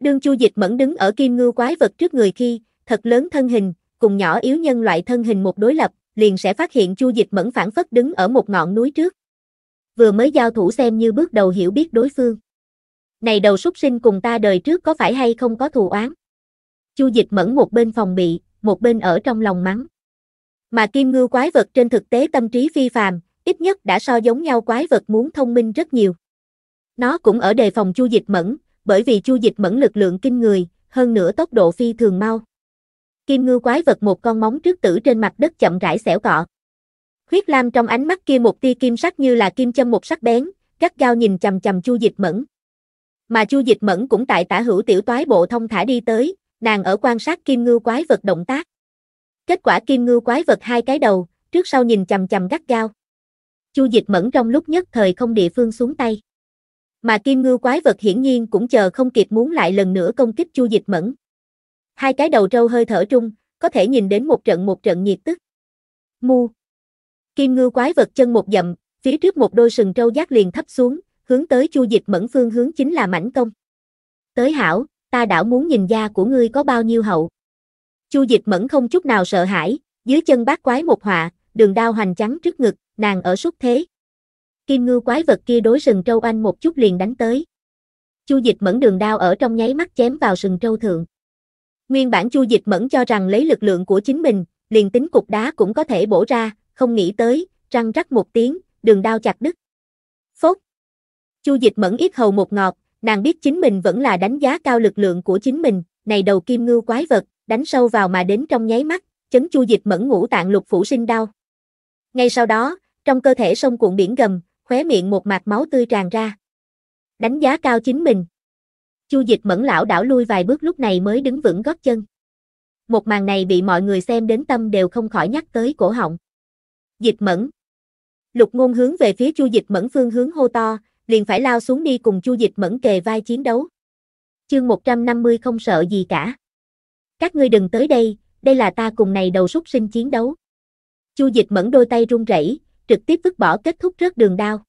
Đương Chu Dịch Mẫn đứng ở kim ngưu quái vật trước người khi, thật lớn thân hình, cùng nhỏ yếu nhân loại thân hình một đối lập, liền sẽ phát hiện Chu Dịch Mẫn phản phất đứng ở một ngọn núi trước. Vừa mới giao thủ xem như bước đầu hiểu biết đối phương này đầu súc sinh cùng ta đời trước có phải hay không có thù oán. Chu dịch mẫn một bên phòng bị, một bên ở trong lòng mắng. Mà kim Ngư quái vật trên thực tế tâm trí phi phàm, ít nhất đã so giống nhau quái vật muốn thông minh rất nhiều. Nó cũng ở đề phòng chu dịch mẫn, bởi vì chu dịch mẫn lực lượng kinh người, hơn nữa tốc độ phi thường mau. Kim ngư quái vật một con móng trước tử trên mặt đất chậm rãi xẻo cọ. Huyết lam trong ánh mắt kia một tia kim sắc như là kim châm một sắc bén, gắt gao nhìn chằm chằm chu dịch mẫn mà Chu Dịch Mẫn cũng tại tả hữu tiểu toái bộ thông thả đi tới, nàng ở quan sát kim ngưu quái vật động tác. Kết quả kim ngưu quái vật hai cái đầu, trước sau nhìn chầm chầm gắt gao. Chu Dịch Mẫn trong lúc nhất thời không địa phương xuống tay. Mà kim ngưu quái vật hiển nhiên cũng chờ không kịp muốn lại lần nữa công kích Chu Dịch Mẫn. Hai cái đầu trâu hơi thở trung, có thể nhìn đến một trận một trận nhiệt tức. Mu. Kim ngưu quái vật chân một dậm, phía trước một đôi sừng trâu giác liền thấp xuống, hướng tới Chu Dịch Mẫn phương hướng chính là mảnh công. Tới hảo, ta đảo muốn nhìn da của ngươi có bao nhiêu hậu. Chu Dịch Mẫn không chút nào sợ hãi, dưới chân bát quái một họa, đường đao hoành trắng trước ngực, nàng ở xúc thế. Kim ngư quái vật kia đối sừng trâu anh một chút liền đánh tới. Chu Dịch Mẫn đường đao ở trong nháy mắt chém vào sừng trâu thượng. Nguyên bản Chu Dịch Mẫn cho rằng lấy lực lượng của chính mình, liền tính cục đá cũng có thể bổ ra, không nghĩ tới, răng rắc một tiếng, đường đao chặt đứt. Phốt, Chu Dịch Mẫn ít hầu một ngọt, nàng biết chính mình vẫn là đánh giá cao lực lượng của chính mình, này đầu kim ngưu quái vật, đánh sâu vào mà đến trong nháy mắt, chấn Chu Dịch Mẫn ngũ tạng lục phủ sinh đau. Ngay sau đó, trong cơ thể sông cuộn biển gầm, khóe miệng một mạt máu tươi tràn ra. Đánh giá cao chính mình. Chu Dịch Mẫn lão đảo lui vài bước lúc này mới đứng vững gót chân. Một màn này bị mọi người xem đến tâm đều không khỏi nhắc tới cổ họng. Dịch Mẫn. Lục Ngôn hướng về phía Chu Dịch Mẫn phương hướng hô to, liền phải lao xuống đi cùng Chu Dịch Mẫn kề vai chiến đấu. Chương 150 không sợ gì cả. Các ngươi đừng tới đây, đây là ta cùng này đầu súc sinh chiến đấu. Chu Dịch Mẫn đôi tay run rẩy, trực tiếp vứt bỏ kết thúc rớt đường đao.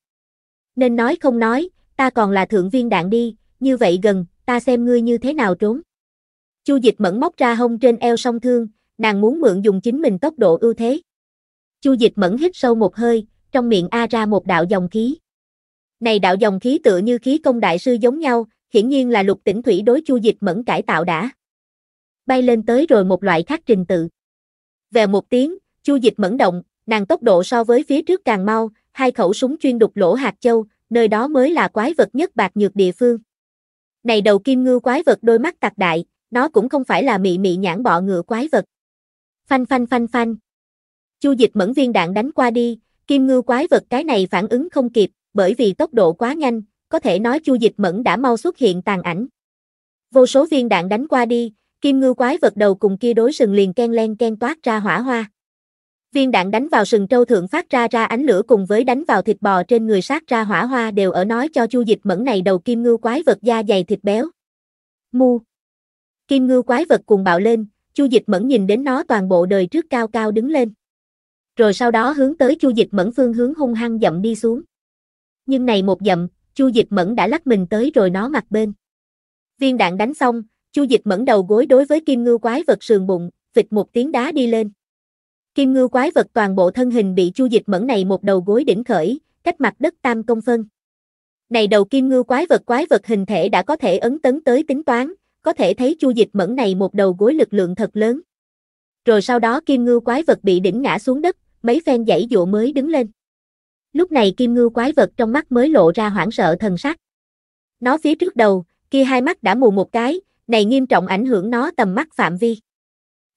Nên nói không nói, ta còn là thượng viên đạn đi, như vậy gần, ta xem ngươi như thế nào trốn. Chu Dịch Mẫn móc ra hông trên eo song thương, nàng muốn mượn dùng chính mình tốc độ ưu thế. Chu Dịch Mẫn hít sâu một hơi, trong miệng a ra một đạo dòng khí. Này đạo dòng khí tựa như khí công đại sư giống nhau, hiển nhiên là lục tỉnh thủy đối chu dịch mẫn cải tạo đã. Bay lên tới rồi một loại khác trình tự. Về một tiếng, chu dịch mẫn động, nàng tốc độ so với phía trước càng mau, hai khẩu súng chuyên đục lỗ hạt châu, nơi đó mới là quái vật nhất bạc nhược địa phương. Này đầu kim ngư quái vật đôi mắt tạc đại, nó cũng không phải là mị mị nhãn bọ ngựa quái vật. Phanh phanh phanh phanh. Chu dịch mẫn viên đạn đánh qua đi, kim ngư quái vật cái này phản ứng không kịp, bởi vì tốc độ quá nhanh, có thể nói Chu Dịch Mẫn đã mau xuất hiện tàn ảnh. Vô số viên đạn đánh qua đi, kim ngưu quái vật đầu cùng kia đối sừng liền ken len ken toát ra hỏa hoa. Viên đạn đánh vào sừng trâu thượng phát ra ra ánh lửa cùng với đánh vào thịt bò trên người sát ra hỏa hoa đều ở nói cho Chu Dịch Mẫn này đầu kim ngưu quái vật da dày thịt béo. Mu. Kim ngưu quái vật cuồng bạo lên, Chu Dịch Mẫn nhìn đến nó toàn bộ đời trước cao cao đứng lên. Rồi sau đó hướng tới Chu Dịch Mẫn phương hướng hung hăng dậm đi xuống nhưng này một dậm, Chu Dịch Mẫn đã lắc mình tới rồi nó mặt bên. Viên đạn đánh xong, Chu Dịch Mẫn đầu gối đối với kim ngưu quái vật sườn bụng, vịt một tiếng đá đi lên. Kim ngưu quái vật toàn bộ thân hình bị Chu Dịch Mẫn này một đầu gối đỉnh khởi, cách mặt đất tam công phân. Này đầu kim ngưu quái vật quái vật hình thể đã có thể ấn tấn tới tính toán, có thể thấy Chu Dịch Mẫn này một đầu gối lực lượng thật lớn. Rồi sau đó kim ngưu quái vật bị đỉnh ngã xuống đất, mấy phen giãy dụa mới đứng lên. Lúc này kim ngư quái vật trong mắt mới lộ ra hoảng sợ thần sắc. Nó phía trước đầu, kia hai mắt đã mù một cái, này nghiêm trọng ảnh hưởng nó tầm mắt phạm vi.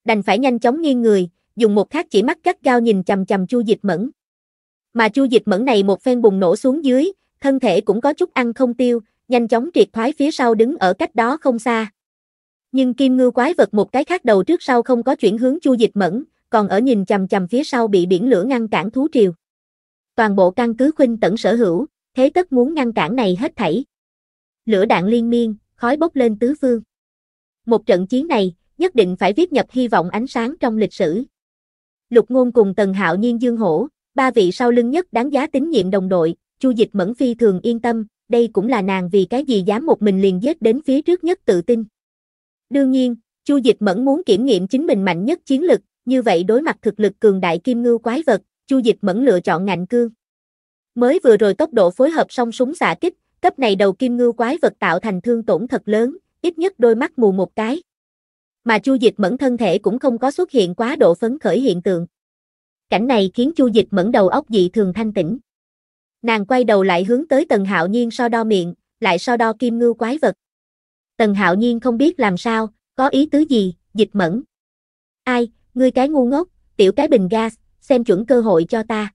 Đành phải nhanh chóng nghiêng người, dùng một khắc chỉ mắt gắt gao nhìn chằm chằm Chu Dịch Mẫn. Mà Chu Dịch Mẫn này một phen bùng nổ xuống dưới, thân thể cũng có chút ăn không tiêu, nhanh chóng triệt thoái phía sau đứng ở cách đó không xa. Nhưng kim ngư quái vật một cái khác đầu trước sau không có chuyển hướng Chu Dịch Mẫn, còn ở nhìn chằm chằm phía sau bị biển lửa ngăn cản thú triều toàn bộ căn cứ khuynh tẩn sở hữu, thế tất muốn ngăn cản này hết thảy. Lửa đạn liên miên, khói bốc lên tứ phương. Một trận chiến này, nhất định phải viết nhập hy vọng ánh sáng trong lịch sử. Lục Ngôn cùng Tần Hạo Nhiên Dương Hổ, ba vị sau lưng nhất đáng giá tín nhiệm đồng đội, Chu Dịch Mẫn Phi thường yên tâm, đây cũng là nàng vì cái gì dám một mình liền giết đến phía trước nhất tự tin. Đương nhiên, Chu Dịch Mẫn muốn kiểm nghiệm chính mình mạnh nhất chiến lực, như vậy đối mặt thực lực cường đại kim ngưu quái vật, Chu Dịch Mẫn lựa chọn ngạnh cương. Mới vừa rồi tốc độ phối hợp song súng xạ kích, cấp này đầu kim ngưu quái vật tạo thành thương tổn thật lớn, ít nhất đôi mắt mù một cái. Mà Chu Dịch Mẫn thân thể cũng không có xuất hiện quá độ phấn khởi hiện tượng. Cảnh này khiến Chu Dịch Mẫn đầu óc dị thường thanh tĩnh. Nàng quay đầu lại hướng tới Tần Hạo Nhiên so đo miệng, lại so đo kim ngưu quái vật. Tần Hạo Nhiên không biết làm sao, có ý tứ gì, Dịch Mẫn. Ai, ngươi cái ngu ngốc, tiểu cái bình gas, xem chuẩn cơ hội cho ta.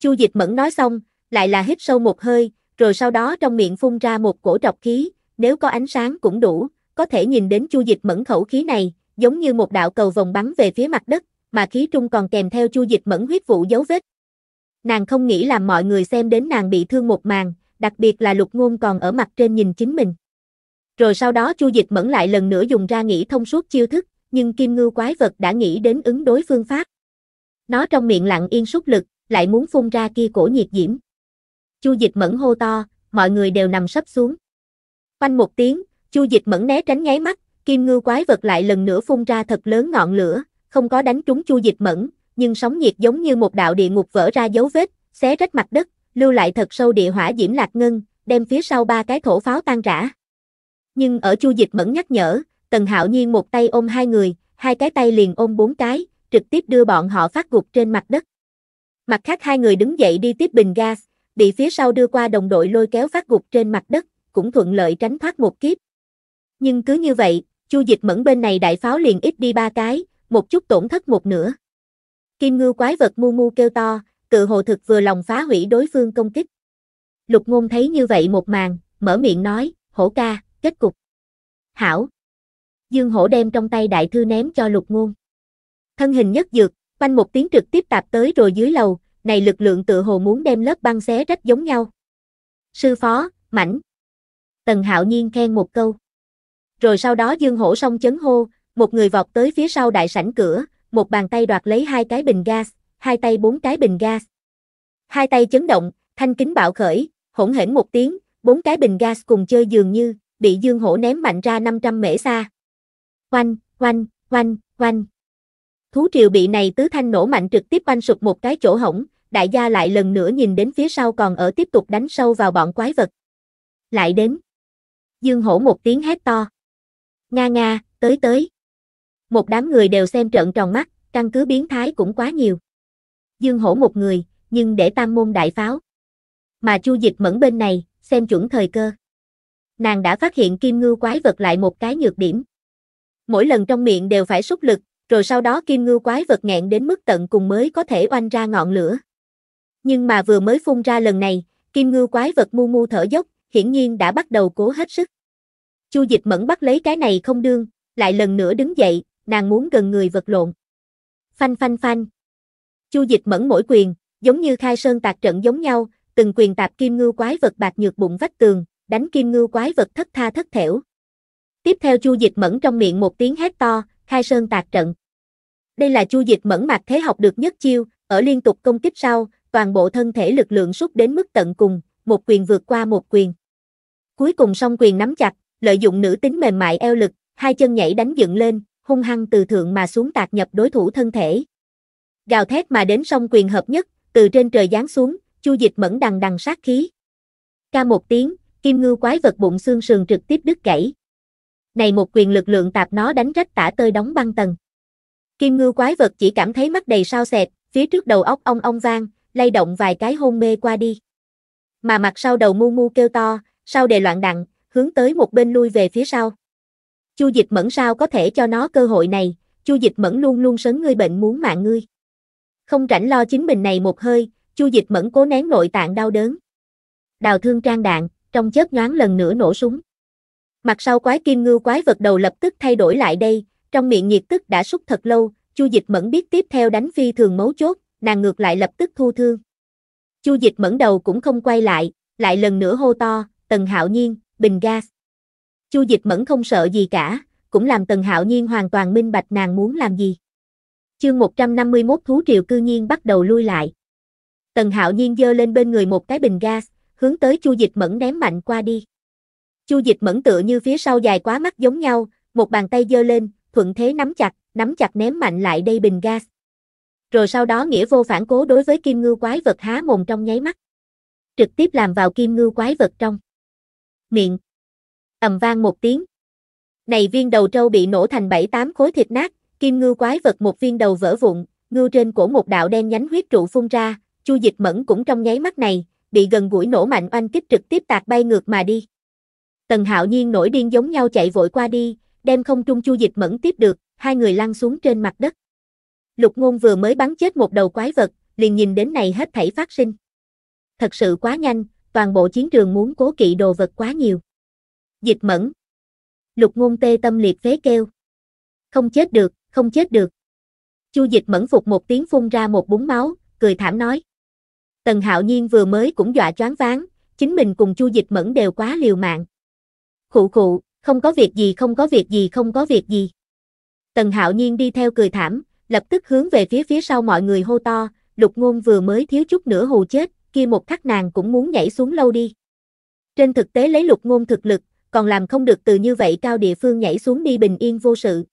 Chu dịch mẫn nói xong, lại là hít sâu một hơi, rồi sau đó trong miệng phun ra một cổ trọc khí, nếu có ánh sáng cũng đủ, có thể nhìn đến chu dịch mẫn khẩu khí này, giống như một đạo cầu vòng bắn về phía mặt đất, mà khí trung còn kèm theo chu dịch mẫn huyết vụ dấu vết. Nàng không nghĩ làm mọi người xem đến nàng bị thương một màn, đặc biệt là lục ngôn còn ở mặt trên nhìn chính mình. Rồi sau đó chu dịch mẫn lại lần nữa dùng ra nghĩ thông suốt chiêu thức, nhưng kim ngư quái vật đã nghĩ đến ứng đối phương pháp. Nó trong miệng lặng yên súc lực, lại muốn phun ra kia cổ nhiệt diễm. Chu dịch mẫn hô to, mọi người đều nằm sấp xuống. Quanh một tiếng, chu dịch mẫn né tránh nháy mắt, kim ngư quái vật lại lần nữa phun ra thật lớn ngọn lửa, không có đánh trúng chu dịch mẫn, nhưng sóng nhiệt giống như một đạo địa ngục vỡ ra dấu vết, xé rách mặt đất, lưu lại thật sâu địa hỏa diễm lạc ngân, đem phía sau ba cái thổ pháo tan rã. Nhưng ở chu dịch mẫn nhắc nhở, Tần Hạo Nhiên một tay ôm hai người, hai cái tay liền ôm bốn cái, trực tiếp đưa bọn họ phát gục trên mặt đất. Mặt khác hai người đứng dậy đi tiếp bình gas, bị phía sau đưa qua đồng đội lôi kéo phát gục trên mặt đất, cũng thuận lợi tránh thoát một kiếp. Nhưng cứ như vậy, chu dịch mẫn bên này đại pháo liền ít đi ba cái, một chút tổn thất một nửa. Kim ngưu quái vật mu mu kêu to, tự hồ thực vừa lòng phá hủy đối phương công kích. Lục ngôn thấy như vậy một màn, mở miệng nói, hổ ca, kết cục. Hảo. Dương hổ đem trong tay đại thư ném cho lục ngôn. Thân hình nhất dược, quanh một tiếng trực tiếp tạp tới rồi dưới lầu, này lực lượng tự hồ muốn đem lớp băng xé rách giống nhau. Sư phó, mảnh. Tần hạo nhiên khen một câu. Rồi sau đó dương hổ song chấn hô, một người vọt tới phía sau đại sảnh cửa, một bàn tay đoạt lấy hai cái bình gas, hai tay bốn cái bình gas. Hai tay chấn động, thanh kính bạo khởi, hỗn hển một tiếng, bốn cái bình gas cùng chơi dường như, bị dương hổ ném mạnh ra 500 mễ xa. Oanh, oanh, oanh, oanh. Thú triều bị này tứ thanh nổ mạnh trực tiếp banh sụp một cái chỗ hổng, đại gia lại lần nữa nhìn đến phía sau còn ở tiếp tục đánh sâu vào bọn quái vật. Lại đến. Dương hổ một tiếng hét to. Nga nga, tới tới. Một đám người đều xem trận tròn mắt, căn cứ biến thái cũng quá nhiều. Dương hổ một người, nhưng để tam môn đại pháo. Mà chu dịch mẫn bên này, xem chuẩn thời cơ. Nàng đã phát hiện kim ngư quái vật lại một cái nhược điểm. Mỗi lần trong miệng đều phải súc lực, rồi sau đó kim ngưu quái vật nghẹn đến mức tận cùng mới có thể oanh ra ngọn lửa. Nhưng mà vừa mới phun ra lần này, kim ngưu quái vật mu mu thở dốc, hiển nhiên đã bắt đầu cố hết sức. Chu dịch mẫn bắt lấy cái này không đương, lại lần nữa đứng dậy, nàng muốn gần người vật lộn. Phanh phanh phanh. Chu dịch mẫn mỗi quyền, giống như khai sơn tạc trận giống nhau, từng quyền tạp kim ngưu quái vật bạc nhược bụng vách tường, đánh kim ngưu quái vật thất tha thất thểu. Tiếp theo Chu Dịch Mẫn trong miệng một tiếng hét to, khai sơn tạc trận. Đây là chu dịch mẫn mặt thế học được nhất chiêu, ở liên tục công kích sau, toàn bộ thân thể lực lượng rút đến mức tận cùng, một quyền vượt qua một quyền. Cuối cùng song quyền nắm chặt, lợi dụng nữ tính mềm mại eo lực, hai chân nhảy đánh dựng lên, hung hăng từ thượng mà xuống tạc nhập đối thủ thân thể. Gào thét mà đến song quyền hợp nhất, từ trên trời giáng xuống, chu dịch mẫn đằng đằng sát khí. Ca một tiếng, kim ngư quái vật bụng xương sườn trực tiếp đứt gãy này một quyền lực lượng tạp nó đánh rách tả tơi đóng băng tầng. Kim ngưu quái vật chỉ cảm thấy mắt đầy sao xẹt, phía trước đầu óc ong ong vang, lay động vài cái hôn mê qua đi. Mà mặt sau đầu mu mu kêu to, sau đề loạn đặng, hướng tới một bên lui về phía sau. Chu dịch mẫn sao có thể cho nó cơ hội này, chu dịch mẫn luôn luôn sấn ngươi bệnh muốn mạng ngươi. Không rảnh lo chính mình này một hơi, chu dịch mẫn cố nén nội tạng đau đớn. Đào thương trang đạn, trong chớp nhoáng lần nữa nổ súng. Mặt sau quái kim ngưu quái vật đầu lập tức thay đổi lại đây, trong miệng nhiệt tức đã súc thật lâu, Chu Dịch Mẫn biết tiếp theo đánh phi thường mấu chốt, nàng ngược lại lập tức thu thương. Chu Dịch Mẫn đầu cũng không quay lại, lại lần nữa hô to, Tần Hạo Nhiên, bình gas. Chu Dịch Mẫn không sợ gì cả, cũng làm Tần Hạo Nhiên hoàn toàn minh bạch nàng muốn làm gì. Chương 151 thú triều cư nhiên bắt đầu lui lại. Tần Hạo Nhiên giơ lên bên người một cái bình gas, hướng tới Chu Dịch Mẫn ném mạnh qua đi. Chu dịch mẫn tựa như phía sau dài quá mắt giống nhau, một bàn tay giơ lên, thuận thế nắm chặt, nắm chặt ném mạnh lại đây bình gas. Rồi sau đó nghĩa vô phản cố đối với kim ngư quái vật há mồm trong nháy mắt. Trực tiếp làm vào kim ngư quái vật trong. Miệng. ầm vang một tiếng. Này viên đầu trâu bị nổ thành bảy tám khối thịt nát, kim ngư quái vật một viên đầu vỡ vụn, ngư trên cổ một đạo đen nhánh huyết trụ phun ra, chu dịch mẫn cũng trong nháy mắt này, bị gần gũi nổ mạnh oanh kích trực tiếp tạt bay ngược mà đi. Tần Hạo Nhiên nổi điên giống nhau chạy vội qua đi, đem không trung chu dịch mẫn tiếp được, hai người lăn xuống trên mặt đất. Lục ngôn vừa mới bắn chết một đầu quái vật, liền nhìn đến này hết thảy phát sinh. Thật sự quá nhanh, toàn bộ chiến trường muốn cố kỵ đồ vật quá nhiều. Dịch mẫn. Lục ngôn tê tâm liệt phế kêu. Không chết được, không chết được. Chu dịch mẫn phục một tiếng phun ra một búng máu, cười thảm nói. Tần hạo nhiên vừa mới cũng dọa choáng váng, chính mình cùng chu dịch mẫn đều quá liều mạng khụ khụ, không có việc gì không có việc gì không có việc gì. Tần hạo nhiên đi theo cười thảm, lập tức hướng về phía phía sau mọi người hô to, lục ngôn vừa mới thiếu chút nữa hù chết, kia một khắc nàng cũng muốn nhảy xuống lâu đi. Trên thực tế lấy lục ngôn thực lực, còn làm không được từ như vậy cao địa phương nhảy xuống đi bình yên vô sự.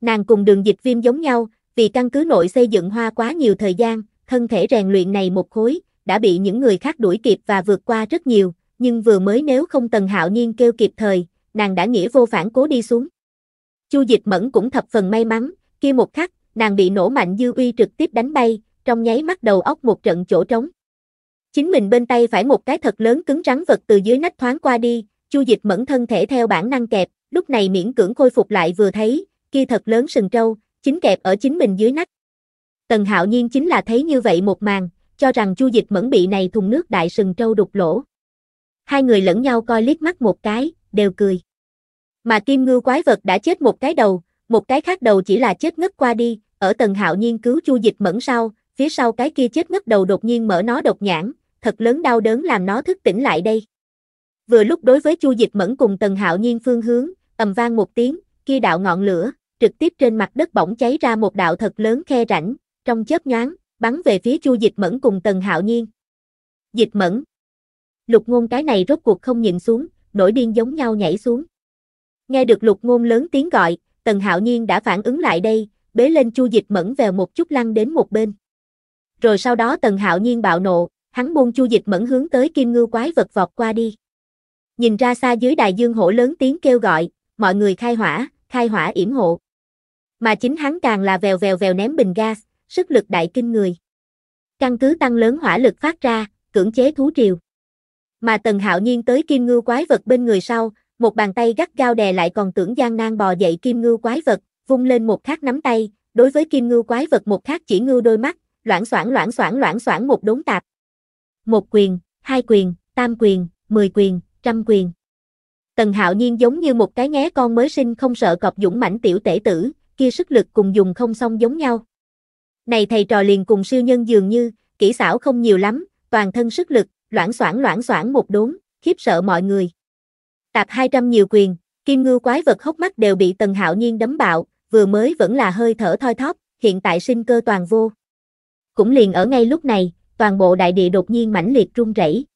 Nàng cùng đường dịch viêm giống nhau, vì căn cứ nội xây dựng hoa quá nhiều thời gian, thân thể rèn luyện này một khối, đã bị những người khác đuổi kịp và vượt qua rất nhiều, nhưng vừa mới nếu không Tần Hạo Nhiên kêu kịp thời, nàng đã nghĩa vô phản cố đi xuống. Chu Dịch Mẫn cũng thập phần may mắn, kia một khắc, nàng bị nổ mạnh dư uy trực tiếp đánh bay, trong nháy mắt đầu óc một trận chỗ trống. Chính mình bên tay phải một cái thật lớn cứng rắn vật từ dưới nách thoáng qua đi, Chu Dịch Mẫn thân thể theo bản năng kẹp, lúc này miễn cưỡng khôi phục lại vừa thấy, kia thật lớn sừng trâu, chính kẹp ở chính mình dưới nách. Tần Hạo Nhiên chính là thấy như vậy một màn, cho rằng Chu Dịch Mẫn bị này thùng nước đại sừng trâu đục lỗ hai người lẫn nhau coi liếc mắt một cái, đều cười. Mà kim ngưu quái vật đã chết một cái đầu, một cái khác đầu chỉ là chết ngất qua đi, ở tầng hạo nhiên cứu chu dịch mẫn sau, phía sau cái kia chết ngất đầu đột nhiên mở nó độc nhãn, thật lớn đau đớn làm nó thức tỉnh lại đây. Vừa lúc đối với chu dịch mẫn cùng tầng hạo nhiên phương hướng, ầm vang một tiếng, kia đạo ngọn lửa, trực tiếp trên mặt đất bỗng cháy ra một đạo thật lớn khe rãnh, trong chớp nhoáng, bắn về phía Chu Dịch Mẫn cùng tầng Hạo Nhiên. Dịch Mẫn, lục ngôn cái này rốt cuộc không nhịn xuống, nổi điên giống nhau nhảy xuống. Nghe được lục ngôn lớn tiếng gọi, Tần Hạo Nhiên đã phản ứng lại đây, bế lên chu dịch mẫn về một chút lăn đến một bên. Rồi sau đó Tần Hạo Nhiên bạo nộ, hắn buông chu dịch mẫn hướng tới kim ngư quái vật vọt qua đi. Nhìn ra xa dưới đài dương hổ lớn tiếng kêu gọi, mọi người khai hỏa, khai hỏa yểm hộ. Mà chính hắn càng là vèo vèo vèo ném bình gas, sức lực đại kinh người. Căn cứ tăng lớn hỏa lực phát ra, cưỡng chế thú triều mà Tần Hạo Nhiên tới kim ngưu quái vật bên người sau, một bàn tay gắt gao đè lại còn tưởng gian nan bò dậy kim ngưu quái vật, vung lên một khát nắm tay, đối với kim ngưu quái vật một khát chỉ ngưu đôi mắt, loãng xoảng loãng xoảng loãng xoảng một đốn tạp. Một quyền, hai quyền, tam quyền, mười quyền, trăm quyền. Tần Hạo Nhiên giống như một cái nhé con mới sinh không sợ cọp dũng mãnh tiểu tể tử, kia sức lực cùng dùng không xong giống nhau. Này thầy trò liền cùng siêu nhân dường như, kỹ xảo không nhiều lắm, toàn thân sức lực, loãng xoảng loãng xoảng một đốn, khiếp sợ mọi người. Tạp 200 nhiều quyền, kim ngưu quái vật hốc mắt đều bị Tần Hạo Nhiên đấm bạo, vừa mới vẫn là hơi thở thoi thóp, hiện tại sinh cơ toàn vô. Cũng liền ở ngay lúc này, toàn bộ đại địa đột nhiên mãnh liệt rung rẩy.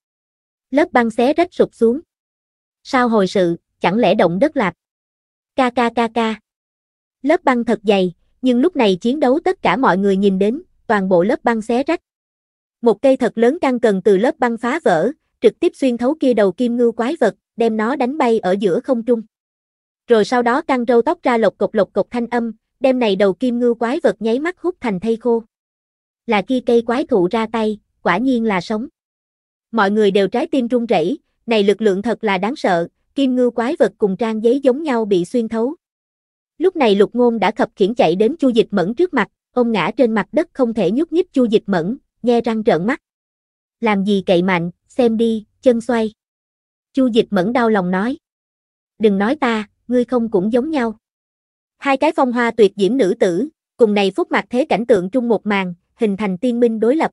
Lớp băng xé rách sụp xuống. Sao hồi sự, chẳng lẽ động đất lạc? Ca ca ca ca. Lớp băng thật dày, nhưng lúc này chiến đấu tất cả mọi người nhìn đến, toàn bộ lớp băng xé rách. Một cây thật lớn căng cần từ lớp băng phá vỡ, trực tiếp xuyên thấu kia đầu kim ngưu quái vật, đem nó đánh bay ở giữa không trung. Rồi sau đó căng râu tóc ra lộc cục lộc cục thanh âm, đem này đầu kim ngưu quái vật nháy mắt hút thành thây khô. Là kia cây quái thụ ra tay, quả nhiên là sống. Mọi người đều trái tim run rẩy, này lực lượng thật là đáng sợ, kim ngưu quái vật cùng trang giấy giống nhau bị xuyên thấu. Lúc này Lục Ngôn đã khập khiển chạy đến Chu Dịch Mẫn trước mặt, ông ngã trên mặt đất không thể nhúc nhích Chu Dịch Mẫn, nghe răng trợn mắt. Làm gì cậy mạnh, xem đi, chân xoay. Chu dịch mẫn đau lòng nói. Đừng nói ta, ngươi không cũng giống nhau. Hai cái phong hoa tuyệt diễm nữ tử, cùng này phúc mặt thế cảnh tượng chung một màn, hình thành tiên minh đối lập.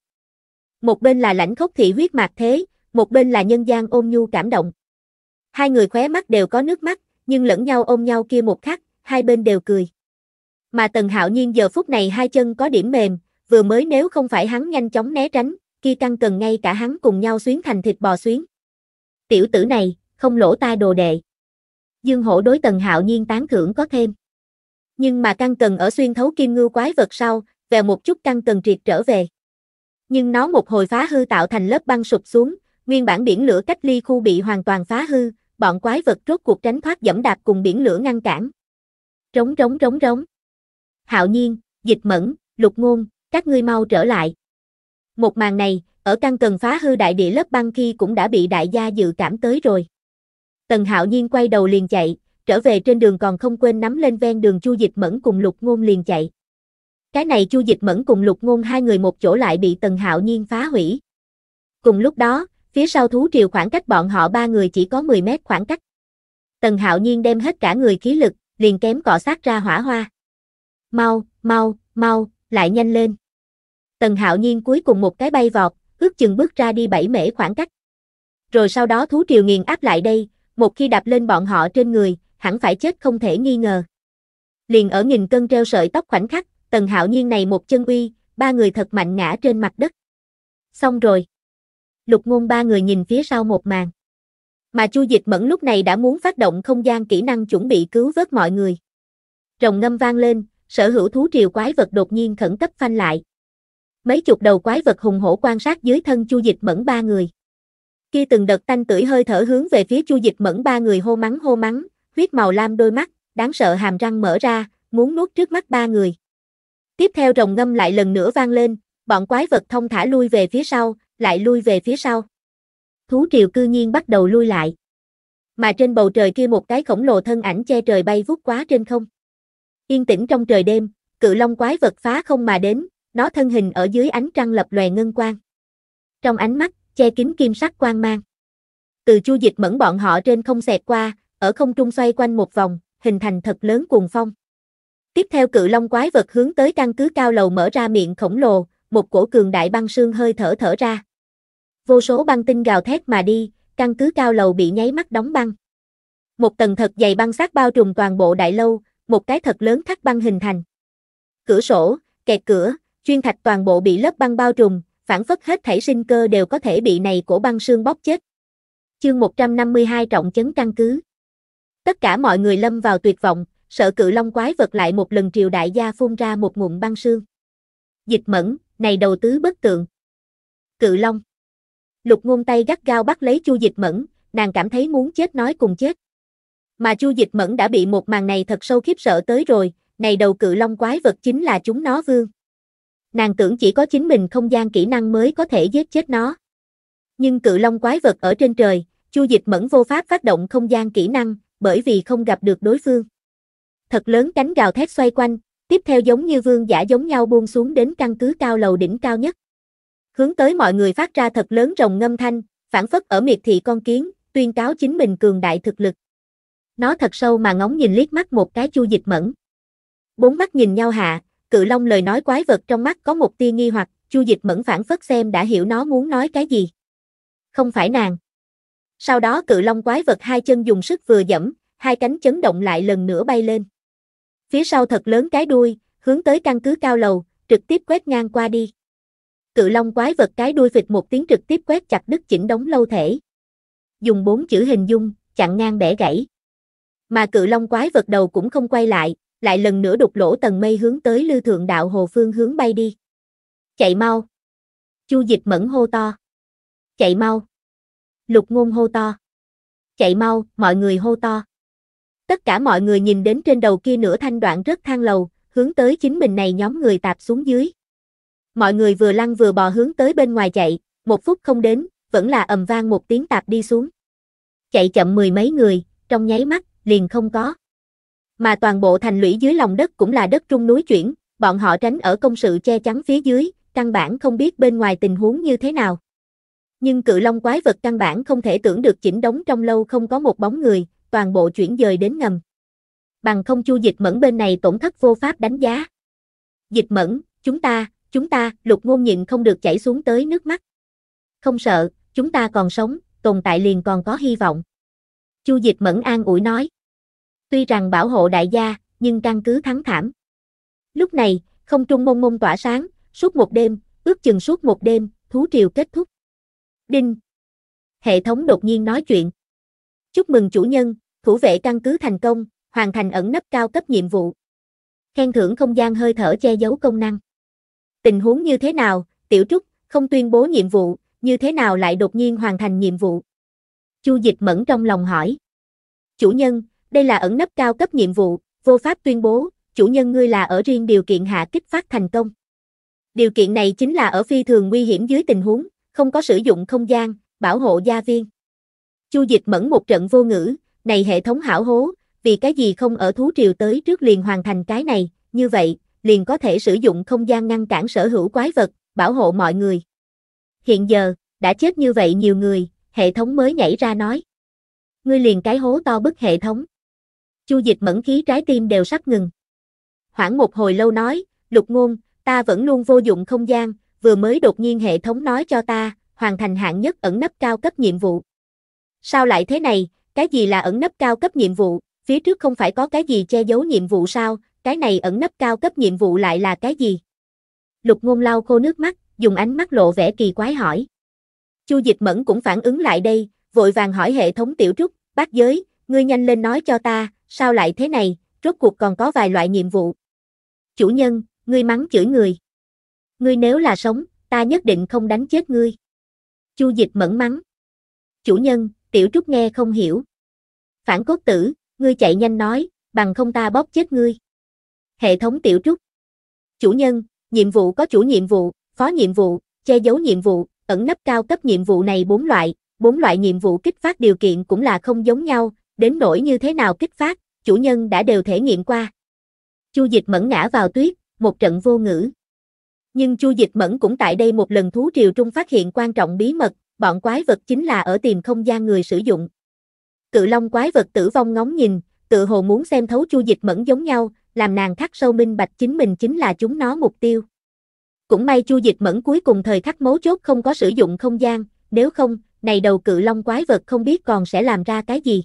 Một bên là lãnh khốc thị huyết mạc thế, một bên là nhân gian ôm nhu cảm động. Hai người khóe mắt đều có nước mắt, nhưng lẫn nhau ôm nhau kia một khắc, hai bên đều cười. Mà Tần Hạo Nhiên giờ phút này hai chân có điểm mềm, vừa mới nếu không phải hắn nhanh chóng né tránh, kia căng cần ngay cả hắn cùng nhau xuyến thành thịt bò xuyến. Tiểu tử này, không lỗ tai đồ đệ. Dương hổ đối tần hạo nhiên tán thưởng có thêm. Nhưng mà căng cần ở xuyên thấu kim ngưu quái vật sau, về một chút căng cần triệt trở về. Nhưng nó một hồi phá hư tạo thành lớp băng sụp xuống, nguyên bản biển lửa cách ly khu bị hoàn toàn phá hư, bọn quái vật rốt cuộc tránh thoát dẫm đạp cùng biển lửa ngăn cản. trống trống trống trống Hạo nhiên, dịch mẫn, lục ngôn, các ngươi mau trở lại. Một màn này, ở căn cần phá hư đại địa lớp băng khi cũng đã bị đại gia dự cảm tới rồi. Tần Hạo Nhiên quay đầu liền chạy, trở về trên đường còn không quên nắm lên ven đường Chu Dịch Mẫn cùng Lục Ngôn liền chạy. Cái này Chu Dịch Mẫn cùng Lục Ngôn hai người một chỗ lại bị Tần Hạo Nhiên phá hủy. Cùng lúc đó, phía sau thú triều khoảng cách bọn họ ba người chỉ có 10 mét khoảng cách. Tần Hạo Nhiên đem hết cả người khí lực, liền kém cọ sát ra hỏa hoa. Mau, mau, mau, lại nhanh lên. Tần Hạo Nhiên cuối cùng một cái bay vọt, ước chừng bước ra đi bảy mễ khoảng cách. Rồi sau đó thú triều nghiền áp lại đây, một khi đạp lên bọn họ trên người, hẳn phải chết không thể nghi ngờ. Liền ở nghìn cân treo sợi tóc khoảnh khắc, Tần Hạo Nhiên này một chân uy, ba người thật mạnh ngã trên mặt đất. Xong rồi. Lục ngôn ba người nhìn phía sau một màn. Mà Chu Dịch Mẫn lúc này đã muốn phát động không gian kỹ năng chuẩn bị cứu vớt mọi người. Rồng ngâm vang lên, sở hữu thú triều quái vật đột nhiên khẩn cấp phanh lại, mấy chục đầu quái vật hùng hổ quan sát dưới thân chu dịch mẫn ba người. Kia từng đợt tanh tưởi hơi thở hướng về phía chu dịch mẫn ba người hô mắng hô mắng, huyết màu lam đôi mắt, đáng sợ hàm răng mở ra, muốn nuốt trước mắt ba người. Tiếp theo rồng ngâm lại lần nữa vang lên, bọn quái vật thông thả lui về phía sau, lại lui về phía sau. Thú triều cư nhiên bắt đầu lui lại. Mà trên bầu trời kia một cái khổng lồ thân ảnh che trời bay vút quá trên không. Yên tĩnh trong trời đêm, cự long quái vật phá không mà đến, nó thân hình ở dưới ánh trăng lập lòe ngân quang. Trong ánh mắt, che kín kim sắc quang mang. Từ chu dịch mẫn bọn họ trên không xẹt qua, ở không trung xoay quanh một vòng, hình thành thật lớn cuồng phong. Tiếp theo cự long quái vật hướng tới căn cứ cao lầu mở ra miệng khổng lồ, một cổ cường đại băng sương hơi thở thở ra. Vô số băng tinh gào thét mà đi, căn cứ cao lầu bị nháy mắt đóng băng. Một tầng thật dày băng sát bao trùm toàn bộ đại lâu, một cái thật lớn thắt băng hình thành. Cửa sổ, kẹt cửa, chuyên thạch toàn bộ bị lớp băng bao trùm, phản phất hết thảy sinh cơ đều có thể bị này cổ băng xương bóp chết. Chương 152 trọng chấn căn cứ. Tất cả mọi người lâm vào tuyệt vọng, sợ cự long quái vật lại một lần triều đại gia phun ra một ngụm băng xương. Dịch mẫn, này đầu tứ bất tượng. Cự long. Lục ngôn tay gắt gao bắt lấy chu dịch mẫn, nàng cảm thấy muốn chết nói cùng chết. Mà chu dịch mẫn đã bị một màn này thật sâu khiếp sợ tới rồi, này đầu cự long quái vật chính là chúng nó vương nàng tưởng chỉ có chính mình không gian kỹ năng mới có thể giết chết nó. Nhưng cự long quái vật ở trên trời, Chu Dịch Mẫn vô pháp phát động không gian kỹ năng, bởi vì không gặp được đối phương. Thật lớn cánh gào thét xoay quanh, tiếp theo giống như vương giả giống nhau buông xuống đến căn cứ cao lầu đỉnh cao nhất. Hướng tới mọi người phát ra thật lớn rồng ngâm thanh, phản phất ở miệt thị con kiến, tuyên cáo chính mình cường đại thực lực. Nó thật sâu mà ngóng nhìn liếc mắt một cái Chu Dịch Mẫn. Bốn mắt nhìn nhau hạ, cự long lời nói quái vật trong mắt có một tia nghi hoặc, chu dịch mẫn phản phất xem đã hiểu nó muốn nói cái gì. Không phải nàng. Sau đó cự long quái vật hai chân dùng sức vừa dẫm, hai cánh chấn động lại lần nữa bay lên. Phía sau thật lớn cái đuôi, hướng tới căn cứ cao lầu, trực tiếp quét ngang qua đi. Cự long quái vật cái đuôi vịt một tiếng trực tiếp quét chặt đứt chỉnh đóng lâu thể. Dùng bốn chữ hình dung, chặn ngang bẻ gãy. Mà cự long quái vật đầu cũng không quay lại, lại lần nữa đục lỗ tầng mây hướng tới lưu thượng đạo hồ phương hướng bay đi. Chạy mau. Chu dịch mẫn hô to. Chạy mau. Lục ngôn hô to. Chạy mau, mọi người hô to. Tất cả mọi người nhìn đến trên đầu kia nửa thanh đoạn rất thang lầu, hướng tới chính mình này nhóm người tạp xuống dưới. Mọi người vừa lăn vừa bò hướng tới bên ngoài chạy, một phút không đến, vẫn là ầm vang một tiếng tạp đi xuống. Chạy chậm mười mấy người, trong nháy mắt, liền không có mà toàn bộ thành lũy dưới lòng đất cũng là đất trung núi chuyển, bọn họ tránh ở công sự che chắn phía dưới, căn bản không biết bên ngoài tình huống như thế nào. Nhưng cự long quái vật căn bản không thể tưởng được chỉnh đống trong lâu không có một bóng người, toàn bộ chuyển dời đến ngầm. Bằng không chu dịch mẫn bên này tổn thất vô pháp đánh giá. Dịch mẫn, chúng ta, chúng ta, lục ngôn nhịn không được chảy xuống tới nước mắt. Không sợ, chúng ta còn sống, tồn tại liền còn có hy vọng. Chu dịch mẫn an ủi nói. Tuy rằng bảo hộ đại gia, nhưng căn cứ thắng thảm. Lúc này, không trung mông mông tỏa sáng, suốt một đêm, ước chừng suốt một đêm, thú triều kết thúc. Đinh. Hệ thống đột nhiên nói chuyện. Chúc mừng chủ nhân, thủ vệ căn cứ thành công, hoàn thành ẩn nấp cao cấp nhiệm vụ. Khen thưởng không gian hơi thở che giấu công năng. Tình huống như thế nào, tiểu trúc, không tuyên bố nhiệm vụ, như thế nào lại đột nhiên hoàn thành nhiệm vụ? Chu dịch mẫn trong lòng hỏi. Chủ nhân, đây là ẩn nấp cao cấp nhiệm vụ, vô pháp tuyên bố, chủ nhân ngươi là ở riêng điều kiện hạ kích phát thành công. Điều kiện này chính là ở phi thường nguy hiểm dưới tình huống, không có sử dụng không gian, bảo hộ gia viên. Chu dịch mẫn một trận vô ngữ, này hệ thống hảo hố, vì cái gì không ở thú triều tới trước liền hoàn thành cái này, như vậy, liền có thể sử dụng không gian ngăn cản sở hữu quái vật, bảo hộ mọi người. Hiện giờ, đã chết như vậy nhiều người, hệ thống mới nhảy ra nói. Ngươi liền cái hố to bức hệ thống. Chu Dịch mẫn khí trái tim đều sắp ngừng. Hoảng một hồi lâu nói, lục ngôn, ta vẫn luôn vô dụng không gian, vừa mới đột nhiên hệ thống nói cho ta, hoàn thành hạng nhất ẩn nấp cao cấp nhiệm vụ. Sao lại thế này, cái gì là ẩn nấp cao cấp nhiệm vụ, phía trước không phải có cái gì che giấu nhiệm vụ sao, cái này ẩn nấp cao cấp nhiệm vụ lại là cái gì? Lục ngôn lau khô nước mắt, dùng ánh mắt lộ vẻ kỳ quái hỏi. Chu dịch mẫn cũng phản ứng lại đây, vội vàng hỏi hệ thống tiểu trúc, bác giới, ngươi nhanh lên nói cho ta, sao lại thế này, rốt cuộc còn có vài loại nhiệm vụ. Chủ nhân, ngươi mắng chửi người. Ngươi nếu là sống, ta nhất định không đánh chết ngươi. Chu dịch mẫn mắng. Chủ nhân, tiểu trúc nghe không hiểu. Phản cốt tử, ngươi chạy nhanh nói, bằng không ta bóp chết ngươi. Hệ thống tiểu trúc. Chủ nhân, nhiệm vụ có chủ nhiệm vụ, phó nhiệm vụ, che giấu nhiệm vụ, ẩn nấp cao cấp nhiệm vụ này bốn loại, bốn loại nhiệm vụ kích phát điều kiện cũng là không giống nhau, đến nỗi như thế nào kích phát, chủ nhân đã đều thể nghiệm qua. Chu Dịch Mẫn ngã vào tuyết, một trận vô ngữ. Nhưng Chu Dịch Mẫn cũng tại đây một lần thú triều trung phát hiện quan trọng bí mật, bọn quái vật chính là ở tìm không gian người sử dụng. Cự Long quái vật tử vong ngóng nhìn, tự hồ muốn xem thấu Chu Dịch Mẫn giống nhau, làm nàng khắc sâu minh bạch chính mình chính là chúng nó mục tiêu. Cũng may Chu Dịch Mẫn cuối cùng thời khắc mấu chốt không có sử dụng không gian, nếu không, này đầu cự long quái vật không biết còn sẽ làm ra cái gì.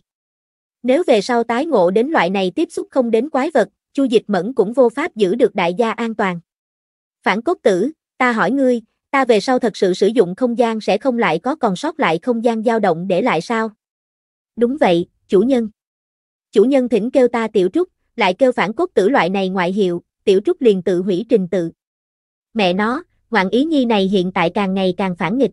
Nếu về sau tái ngộ đến loại này tiếp xúc không đến quái vật, Chu Dịch Mẫn cũng vô pháp giữ được đại gia an toàn. Phản cốt tử, ta hỏi ngươi, ta về sau thật sự sử dụng không gian sẽ không lại có còn sót lại không gian dao động để lại sao? Đúng vậy, chủ nhân. Chủ nhân thỉnh kêu ta tiểu trúc, lại kêu phản cốt tử loại này ngoại hiệu, tiểu trúc liền tự hủy trình tự. Mẹ nó, ngoạn ý nhi này hiện tại càng ngày càng phản nghịch.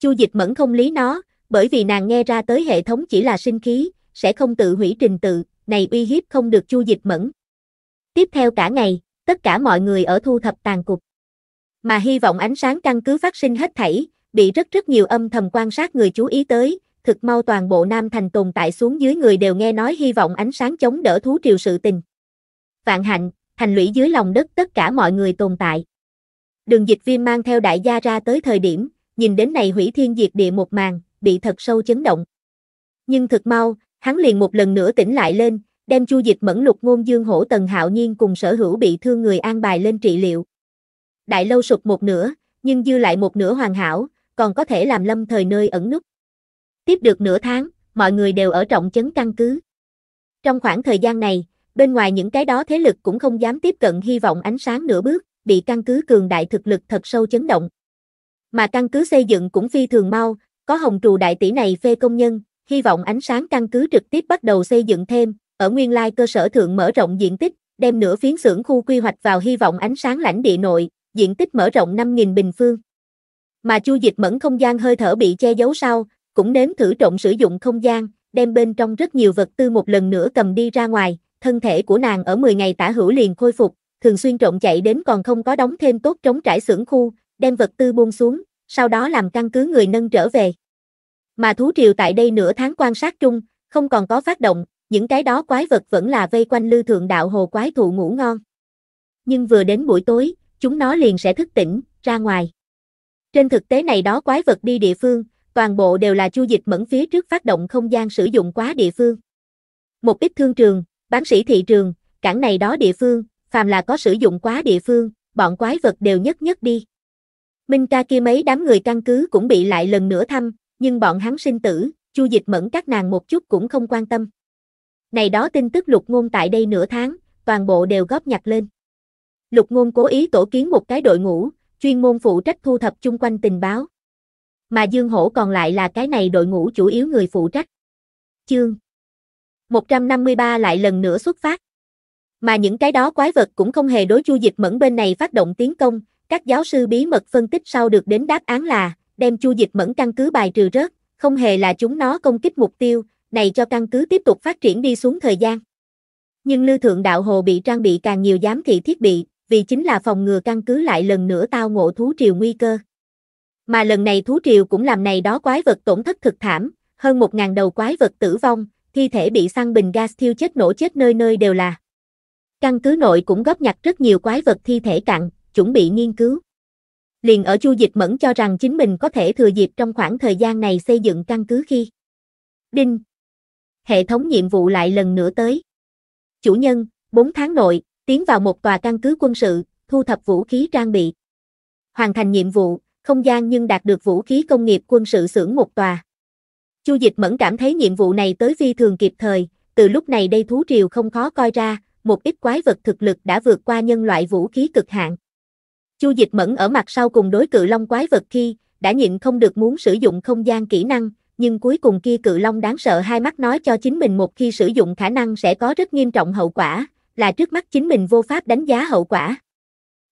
Chu dịch mẫn không lý nó, bởi vì nàng nghe ra tới hệ thống chỉ là sinh khí, sẽ không tự hủy trình tự, này uy hiếp không được Chu Dịch Mẫn. Tiếp theo cả ngày, tất cả mọi người ở thu thập tàn cục. Mà hy vọng ánh sáng căn cứ phát sinh hết thảy, bị rất rất nhiều âm thầm quan sát người chú ý tới, thực mau toàn bộ Nam Thành tồn tại xuống dưới người đều nghe nói hy vọng ánh sáng chống đỡ thú triều sự tình. Vạn hạnh, thành lũy dưới lòng đất tất cả mọi người tồn tại. Đường dịch viêm mang theo đại gia ra tới thời điểm, nhìn đến này hủy thiên diệt địa một màn, bị thật sâu chấn động. Nhưng thực mau, hắn liền một lần nữa tỉnh lại lên, đem chu dịch mẫn lục ngôn dương hổ tần hạo nhiên cùng sở hữu bị thương người an bài lên trị liệu. Đại lâu sụp một nửa, nhưng dư lại một nửa hoàn hảo, còn có thể làm lâm thời nơi ẩn nút. Tiếp được nửa tháng, mọi người đều ở trọng chấn căn cứ. Trong khoảng thời gian này, bên ngoài những cái đó thế lực cũng không dám tiếp cận hy vọng ánh sáng nửa bước, bị căn cứ cường đại thực lực thật sâu chấn động. Mà căn cứ xây dựng cũng phi thường mau, có hồng trù đại tỷ này phê công nhân, hy vọng ánh sáng căn cứ trực tiếp bắt đầu xây dựng thêm, ở nguyên lai cơ sở thượng mở rộng diện tích, đem nửa phiến xưởng khu quy hoạch vào hy vọng ánh sáng lãnh địa nội, diện tích mở rộng 5.000 bình phương. Mà chu dịch mẫn không gian hơi thở bị che giấu sau, cũng nếm thử trộn sử dụng không gian, đem bên trong rất nhiều vật tư một lần nữa cầm đi ra ngoài, thân thể của nàng ở 10 ngày tả hữu liền khôi phục, thường xuyên trộn chạy đến còn không có đóng thêm tốt trống trải xưởng khu, đem vật tư buông xuống, sau đó làm căn cứ người nâng trở về mà thú triều tại đây nửa tháng quan sát chung, không còn có phát động, những cái đó quái vật vẫn là vây quanh lưu thượng đạo hồ quái thụ ngủ ngon. Nhưng vừa đến buổi tối, chúng nó liền sẽ thức tỉnh, ra ngoài. Trên thực tế này đó quái vật đi địa phương, toàn bộ đều là chu dịch mẫn phía trước phát động không gian sử dụng quá địa phương. Một ít thương trường, bán sĩ thị trường, cảng này đó địa phương, phàm là có sử dụng quá địa phương, bọn quái vật đều nhất nhất đi. Minh ca kia mấy đám người căn cứ cũng bị lại lần nữa thăm, nhưng bọn hắn sinh tử, chu dịch mẫn các nàng một chút cũng không quan tâm. Này đó tin tức lục ngôn tại đây nửa tháng, toàn bộ đều góp nhặt lên. Lục ngôn cố ý tổ kiến một cái đội ngũ, chuyên môn phụ trách thu thập chung quanh tình báo. Mà Dương Hổ còn lại là cái này đội ngũ chủ yếu người phụ trách. Chương 153 lại lần nữa xuất phát. Mà những cái đó quái vật cũng không hề đối chu dịch mẫn bên này phát động tiến công, các giáo sư bí mật phân tích sau được đến đáp án là đem chu dịch mẫn căn cứ bài trừ rớt, không hề là chúng nó công kích mục tiêu, này cho căn cứ tiếp tục phát triển đi xuống thời gian. Nhưng lưu thượng đạo hồ bị trang bị càng nhiều giám thị thiết bị, vì chính là phòng ngừa căn cứ lại lần nữa tao ngộ thú triều nguy cơ. Mà lần này thú triều cũng làm này đó quái vật tổn thất thực thảm, hơn một ngàn đầu quái vật tử vong, thi thể bị xăng bình gas thiêu chết nổ chết nơi nơi đều là. Căn cứ nội cũng góp nhặt rất nhiều quái vật thi thể cặn, chuẩn bị nghiên cứu liền ở Chu Dịch Mẫn cho rằng chính mình có thể thừa dịp trong khoảng thời gian này xây dựng căn cứ khi. Đinh. Hệ thống nhiệm vụ lại lần nữa tới. Chủ nhân, 4 tháng nội, tiến vào một tòa căn cứ quân sự, thu thập vũ khí trang bị. Hoàn thành nhiệm vụ, không gian nhưng đạt được vũ khí công nghiệp quân sự xưởng một tòa. Chu Dịch Mẫn cảm thấy nhiệm vụ này tới phi thường kịp thời, từ lúc này đây thú triều không khó coi ra, một ít quái vật thực lực đã vượt qua nhân loại vũ khí cực hạn. Chu Dịch Mẫn ở mặt sau cùng đối cự long quái vật khi, đã nhịn không được muốn sử dụng không gian kỹ năng, nhưng cuối cùng kia cự long đáng sợ hai mắt nói cho chính mình một khi sử dụng khả năng sẽ có rất nghiêm trọng hậu quả, là trước mắt chính mình vô pháp đánh giá hậu quả.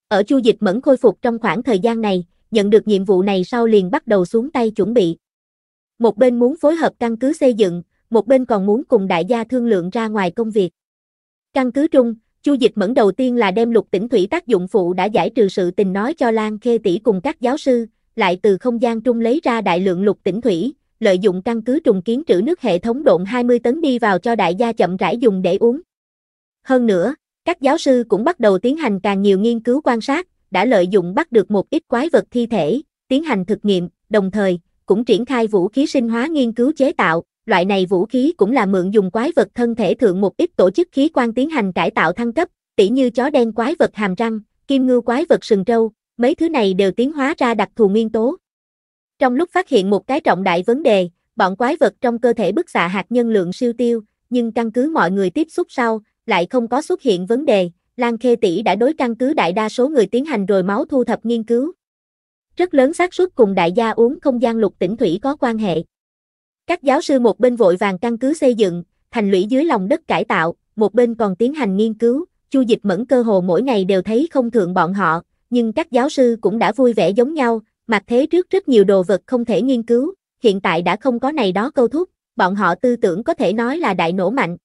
Ở Chu Dịch Mẫn khôi phục trong khoảng thời gian này, nhận được nhiệm vụ này sau liền bắt đầu xuống tay chuẩn bị. Một bên muốn phối hợp căn cứ xây dựng, một bên còn muốn cùng đại gia thương lượng ra ngoài công việc. Căn cứ trung, Chu Dịch Mẫn đầu tiên là đem lục tỉnh thủy tác dụng phụ đã giải trừ sự tình nói cho Lan Khê tỷ cùng các giáo sư, lại từ không gian trung lấy ra đại lượng lục tỉnh thủy, lợi dụng căn cứ trùng kiến trữ nước hệ thống độn 20 tấn đi vào cho đại gia chậm rãi dùng để uống. Hơn nữa, các giáo sư cũng bắt đầu tiến hành càng nhiều nghiên cứu quan sát, đã lợi dụng bắt được một ít quái vật thi thể, tiến hành thực nghiệm, đồng thời, cũng triển khai vũ khí sinh hóa nghiên cứu chế tạo, loại này vũ khí cũng là mượn dùng quái vật thân thể thượng một ít tổ chức khí quan tiến hành cải tạo thăng cấp, tỉ như chó đen quái vật hàm răng, kim ngư quái vật sừng trâu, mấy thứ này đều tiến hóa ra đặc thù nguyên tố. Trong lúc phát hiện một cái trọng đại vấn đề, bọn quái vật trong cơ thể bức xạ hạt nhân lượng siêu tiêu, nhưng căn cứ mọi người tiếp xúc sau, lại không có xuất hiện vấn đề, Lan Khê tỷ đã đối căn cứ đại đa số người tiến hành rồi máu thu thập nghiên cứu. Rất lớn xác suất cùng đại gia uống không gian lục tỉnh thủy có quan hệ. Các giáo sư một bên vội vàng căn cứ xây dựng, thành lũy dưới lòng đất cải tạo, một bên còn tiến hành nghiên cứu, Chu Dịch Mẫn cơ hồ mỗi ngày đều thấy không thượng bọn họ, nhưng các giáo sư cũng đã vui vẻ giống nhau, mặc thế trước rất nhiều đồ vật không thể nghiên cứu, hiện tại đã không có này đó câu thúc, bọn họ tư tưởng có thể nói là đại nổ mạnh.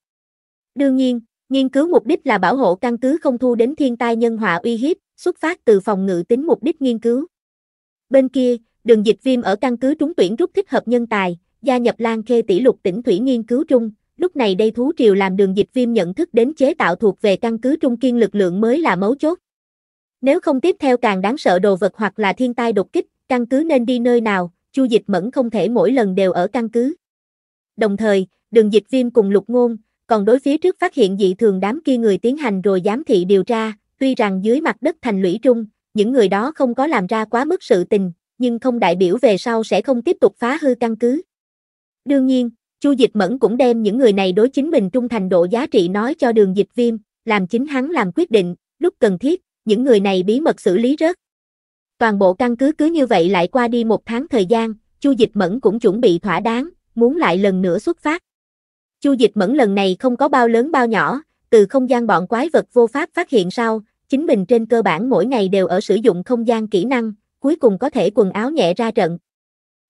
Đương nhiên, nghiên cứu mục đích là bảo hộ căn cứ không thu đến thiên tai nhân họa uy hiếp, xuất phát từ phòng ngự tính mục đích nghiên cứu. Bên kia, đường dịch viêm ở căn cứ trúng tuyển rút thích hợp nhân tài, gia nhập Lan Khê tỷ lục tỉnh Thủy nghiên cứu trung, lúc này đây thú triều làm đường dịch viêm nhận thức đến chế tạo thuộc về căn cứ trung kiên lực lượng mới là mấu chốt. Nếu không tiếp theo càng đáng sợ đồ vật hoặc là thiên tai đột kích, căn cứ nên đi nơi nào, chu dịch mẫn không thể mỗi lần đều ở căn cứ. Đồng thời, đường dịch viêm cùng lục ngôn, còn đối phía trước phát hiện dị thường đám kia người tiến hành rồi giám thị điều tra, tuy rằng dưới mặt đất thành lũy trung, những người đó không có làm ra quá mức sự tình, nhưng không đại biểu về sau sẽ không tiếp tục phá hư căn cứ. Đương nhiên, Chu Dịch Mẫn cũng đem những người này đối chính mình trung thành độ giá trị nói cho đường dịch viêm, làm chính hắn làm quyết định, lúc cần thiết, những người này bí mật xử lý rớt. Toàn bộ căn cứ cứ như vậy lại qua đi một tháng thời gian, Chu Dịch Mẫn cũng chuẩn bị thỏa đáng, muốn lại lần nữa xuất phát. Chu Dịch Mẫn lần này không có bao lớn bao nhỏ, từ không gian bọn quái vật vô pháp phát hiện sau, chính mình trên cơ bản mỗi ngày đều ở sử dụng không gian kỹ năng, cuối cùng có thể quần áo nhẹ ra trận.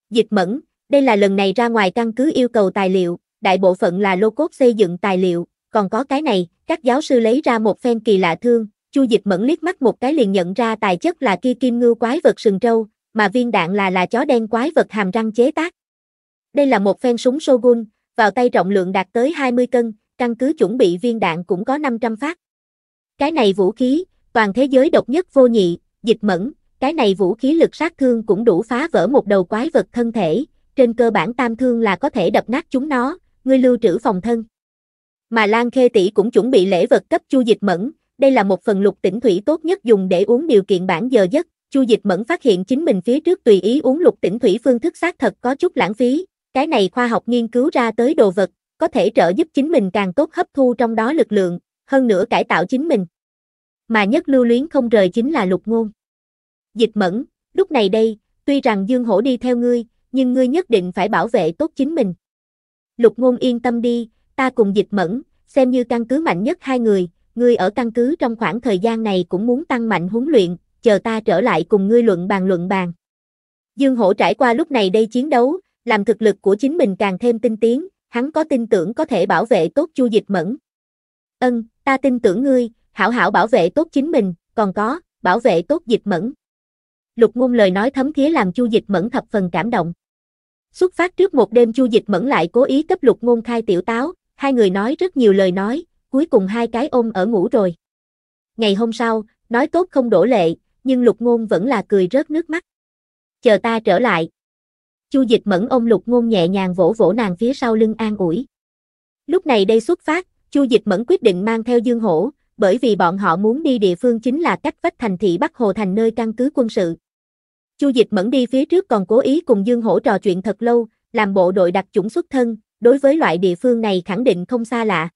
Dịch Mẫn, đây là lần này ra ngoài căn cứ yêu cầu tài liệu, đại bộ phận là lô cốt xây dựng tài liệu, còn có cái này, các giáo sư lấy ra một phen kỳ lạ thương, Chu Dịch Mẫn liếc mắt một cái liền nhận ra tài chất là kia kim ngưu quái vật sừng trâu, mà viên đạn là là chó đen quái vật hàm răng chế tác. Đây là một phen súng Shogun, vào tay trọng lượng đạt tới 20 cân, căn cứ chuẩn bị viên đạn cũng có 500 phát. Cái này vũ khí, toàn thế giới độc nhất vô nhị, Dịch Mẫn, cái này vũ khí lực sát thương cũng đủ phá vỡ một đầu quái vật thân thể, trên cơ bản tam thương là có thể đập nát chúng nó, ngươi lưu trữ phòng thân. Mà Lan Khê tỷ cũng chuẩn bị lễ vật cấp Chu Dịch Mẫn, đây là một phần lục tỉnh thủy tốt nhất dùng để uống điều kiện bản giờ giấc. Chu Dịch Mẫn phát hiện chính mình phía trước tùy ý uống lục tỉnh thủy phương thức xác thật có chút lãng phí, cái này khoa học nghiên cứu ra tới đồ vật, có thể trợ giúp chính mình càng tốt hấp thu trong đó lực lượng, hơn nữa cải tạo chính mình. Mà nhất lưu luyến không rời chính là lục ngôn. Dịch Mẫn, lúc này đây, tuy rằng Dương Hổ đi theo ngươi, nhưng ngươi nhất định phải bảo vệ tốt chính mình. Lục ngôn yên tâm đi, ta cùng dịch mẫn, xem như căn cứ mạnh nhất hai người, ngươi ở căn cứ trong khoảng thời gian này cũng muốn tăng mạnh huấn luyện, chờ ta trở lại cùng ngươi luận bàn luận bàn. Dương Hổ trải qua lúc này đây chiến đấu, làm thực lực của chính mình càng thêm tinh tiến, hắn có tin tưởng có thể bảo vệ tốt Chu Dịch Mẫn. "Ân, ta tin tưởng ngươi, hảo hảo bảo vệ tốt chính mình, còn có, bảo vệ tốt Dịch Mẫn." Lục Ngôn lời nói thấm thía làm Chu Dịch Mẫn thập phần cảm động. Xuất phát trước một đêm chu dịch mẫn lại cố ý cấp lục ngôn khai tiểu táo, hai người nói rất nhiều lời nói, cuối cùng hai cái ôm ở ngủ rồi. Ngày hôm sau, nói tốt không đổ lệ, nhưng lục ngôn vẫn là cười rớt nước mắt. Chờ ta trở lại. Chu dịch mẫn ôm lục ngôn nhẹ nhàng vỗ vỗ nàng phía sau lưng an ủi. Lúc này đây xuất phát, Chu dịch mẫn quyết định mang theo dương hổ, bởi vì bọn họ muốn đi địa phương chính là cách vách thành thị Bắc Hồ Thành nơi căn cứ quân sự. Chu Dịch Mẫn đi phía trước còn cố ý cùng Dương Hổ trò chuyện thật lâu, làm bộ đội đặc chủng xuất thân, đối với loại địa phương này khẳng định không xa lạ.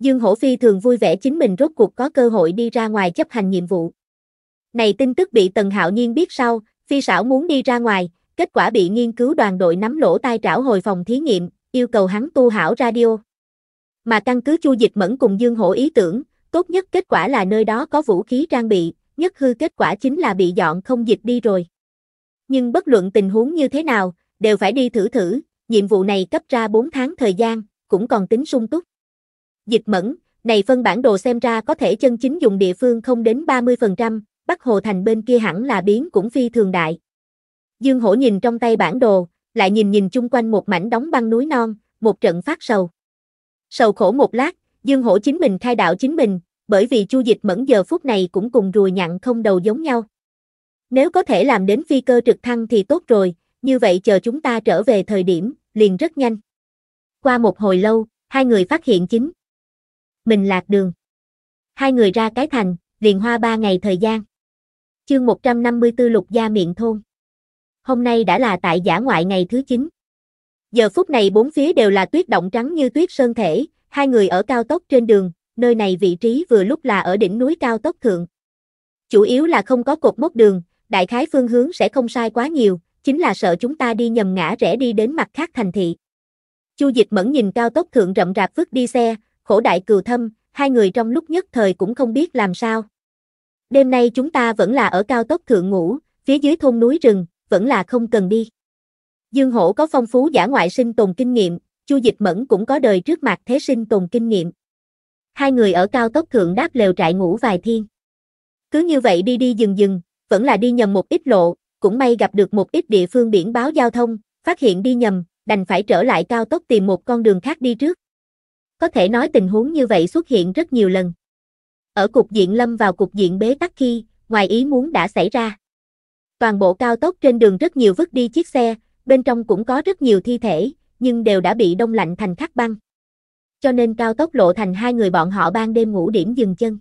Dương Hổ Phi thường vui vẻ chính mình rốt cuộc có cơ hội đi ra ngoài chấp hành nhiệm vụ. Này tin tức bị Tần Hạo Nhiên biết sau, Phi Sảo muốn đi ra ngoài, kết quả bị nghiên cứu đoàn đội nắm lỗ tai trảo hồi phòng thí nghiệm, yêu cầu hắn tu hảo radio. Mà căn cứ Chu Dịch Mẫn cùng Dương Hổ ý tưởng, tốt nhất kết quả là nơi đó có vũ khí trang bị, nhất hư kết quả chính là bị dọn không dịch đi rồi. Nhưng bất luận tình huống như thế nào, đều phải đi thử thử, nhiệm vụ này cấp ra 4 tháng thời gian, cũng còn tính sung túc. Dịch mẫn, này phân bản đồ xem ra có thể chân chính dùng địa phương không đến 30%, Bắc Hồ Thành bên kia hẳn là biến cũng phi thường đại. Dương Hổ nhìn trong tay bản đồ, lại nhìn nhìn chung quanh một mảnh đóng băng núi non, một trận phát sầu. Sầu khổ một lát, Dương Hổ chính mình khai đạo chính mình, bởi vì Chu Dịch Mẫn giờ phút này cũng cùng rùi nhặn không đầu giống nhau. Nếu có thể làm đến phi cơ trực thăng thì tốt rồi, như vậy chờ chúng ta trở về thời điểm, liền rất nhanh. Qua một hồi lâu, hai người phát hiện chính. Mình lạc đường. Hai người ra cái thành, liền hoa ba ngày thời gian. Chương 154 Lục Gia Miệng Thôn Hôm nay đã là tại giả ngoại ngày thứ 9. Giờ phút này bốn phía đều là tuyết động trắng như tuyết sơn thể, hai người ở cao tốc trên đường, nơi này vị trí vừa lúc là ở đỉnh núi cao tốc thượng. Chủ yếu là không có cột mốc đường, đại khái phương hướng sẽ không sai quá nhiều, chính là sợ chúng ta đi nhầm ngã rẽ đi đến mặt khác thành thị. Chu Dịch Mẫn nhìn cao tốc thượng rậm rạp vứt đi xe, khổ đại cừu thâm, hai người trong lúc nhất thời cũng không biết làm sao. Đêm nay chúng ta vẫn là ở cao tốc thượng ngủ, phía dưới thôn núi rừng, vẫn là không cần đi. Dương Hổ có phong phú giả ngoại sinh tồn kinh nghiệm, Chu Dịch Mẫn cũng có đời trước mặt thế sinh tồn kinh nghiệm hai người ở cao tốc thượng đáp lều trại ngủ vài thiên. Cứ như vậy đi đi dừng dừng, vẫn là đi nhầm một ít lộ, cũng may gặp được một ít địa phương biển báo giao thông, phát hiện đi nhầm, đành phải trở lại cao tốc tìm một con đường khác đi trước. Có thể nói tình huống như vậy xuất hiện rất nhiều lần. Ở cục diện lâm vào cục diện bế tắc khi, ngoài ý muốn đã xảy ra. Toàn bộ cao tốc trên đường rất nhiều vứt đi chiếc xe, bên trong cũng có rất nhiều thi thể, nhưng đều đã bị đông lạnh thành khắc băng cho nên cao tốc lộ thành hai người bọn họ ban đêm ngủ điểm dừng chân.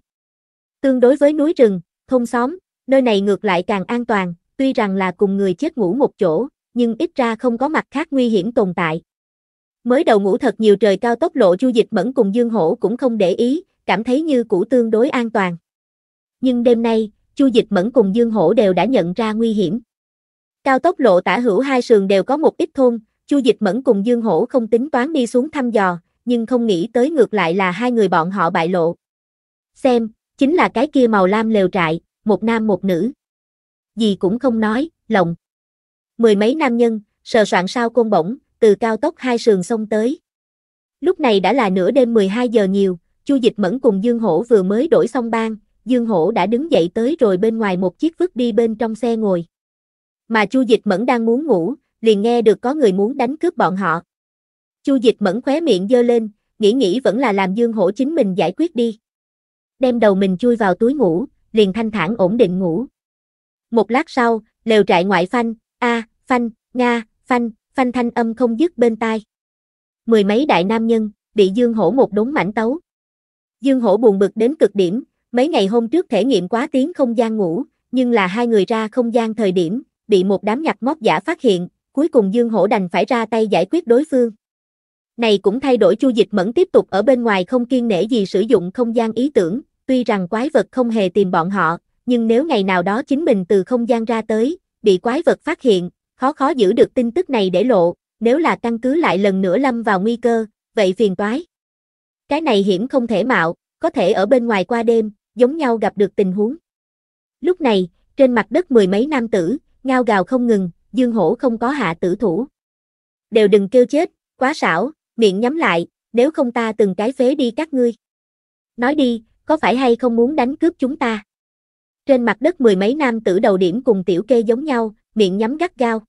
Tương đối với núi rừng, thôn xóm, nơi này ngược lại càng an toàn, tuy rằng là cùng người chết ngủ một chỗ, nhưng ít ra không có mặt khác nguy hiểm tồn tại. Mới đầu ngủ thật nhiều trời cao tốc lộ du dịch mẫn cùng Dương Hổ cũng không để ý, cảm thấy như cũ tương đối an toàn. Nhưng đêm nay, Chu Dịch Mẫn cùng Dương Hổ đều đã nhận ra nguy hiểm. Cao tốc lộ tả hữu hai sườn đều có một ít thôn, Chu Dịch Mẫn cùng Dương Hổ không tính toán đi xuống thăm dò, nhưng không nghĩ tới ngược lại là hai người bọn họ bại lộ. Xem, chính là cái kia màu lam lều trại, một nam một nữ. Gì cũng không nói, lộng Mười mấy nam nhân, sờ soạn sao côn bổng, từ cao tốc hai sườn sông tới. Lúc này đã là nửa đêm 12 giờ nhiều, Chu Dịch Mẫn cùng Dương Hổ vừa mới đổi xong bang, Dương Hổ đã đứng dậy tới rồi bên ngoài một chiếc vứt đi bên trong xe ngồi. Mà Chu Dịch Mẫn đang muốn ngủ, liền nghe được có người muốn đánh cướp bọn họ. Chu dịch mẫn khóe miệng dơ lên, nghĩ nghĩ vẫn là làm dương hổ chính mình giải quyết đi. Đem đầu mình chui vào túi ngủ, liền thanh thản ổn định ngủ. Một lát sau, lều trại ngoại phanh, a, phanh, nga, phanh, phanh thanh âm không dứt bên tai. Mười mấy đại nam nhân, bị Dương Hổ một đốn mảnh tấu. Dương Hổ buồn bực đến cực điểm, mấy ngày hôm trước thể nghiệm quá tiếng không gian ngủ, nhưng là hai người ra không gian thời điểm, bị một đám nhặt móc giả phát hiện, cuối cùng Dương Hổ đành phải ra tay giải quyết đối phương này cũng thay đổi chu dịch mẫn tiếp tục ở bên ngoài không kiên nể gì sử dụng không gian ý tưởng, tuy rằng quái vật không hề tìm bọn họ, nhưng nếu ngày nào đó chính mình từ không gian ra tới, bị quái vật phát hiện, khó khó giữ được tin tức này để lộ, nếu là căn cứ lại lần nữa lâm vào nguy cơ, vậy phiền toái. Cái này hiểm không thể mạo, có thể ở bên ngoài qua đêm, giống nhau gặp được tình huống. Lúc này, trên mặt đất mười mấy nam tử, ngao gào không ngừng, dương hổ không có hạ tử thủ. Đều đừng kêu chết, quá xảo, miệng nhắm lại, nếu không ta từng cái phế đi các ngươi. Nói đi, có phải hay không muốn đánh cướp chúng ta? Trên mặt đất mười mấy nam tử đầu điểm cùng tiểu kê giống nhau, miệng nhắm gắt gao.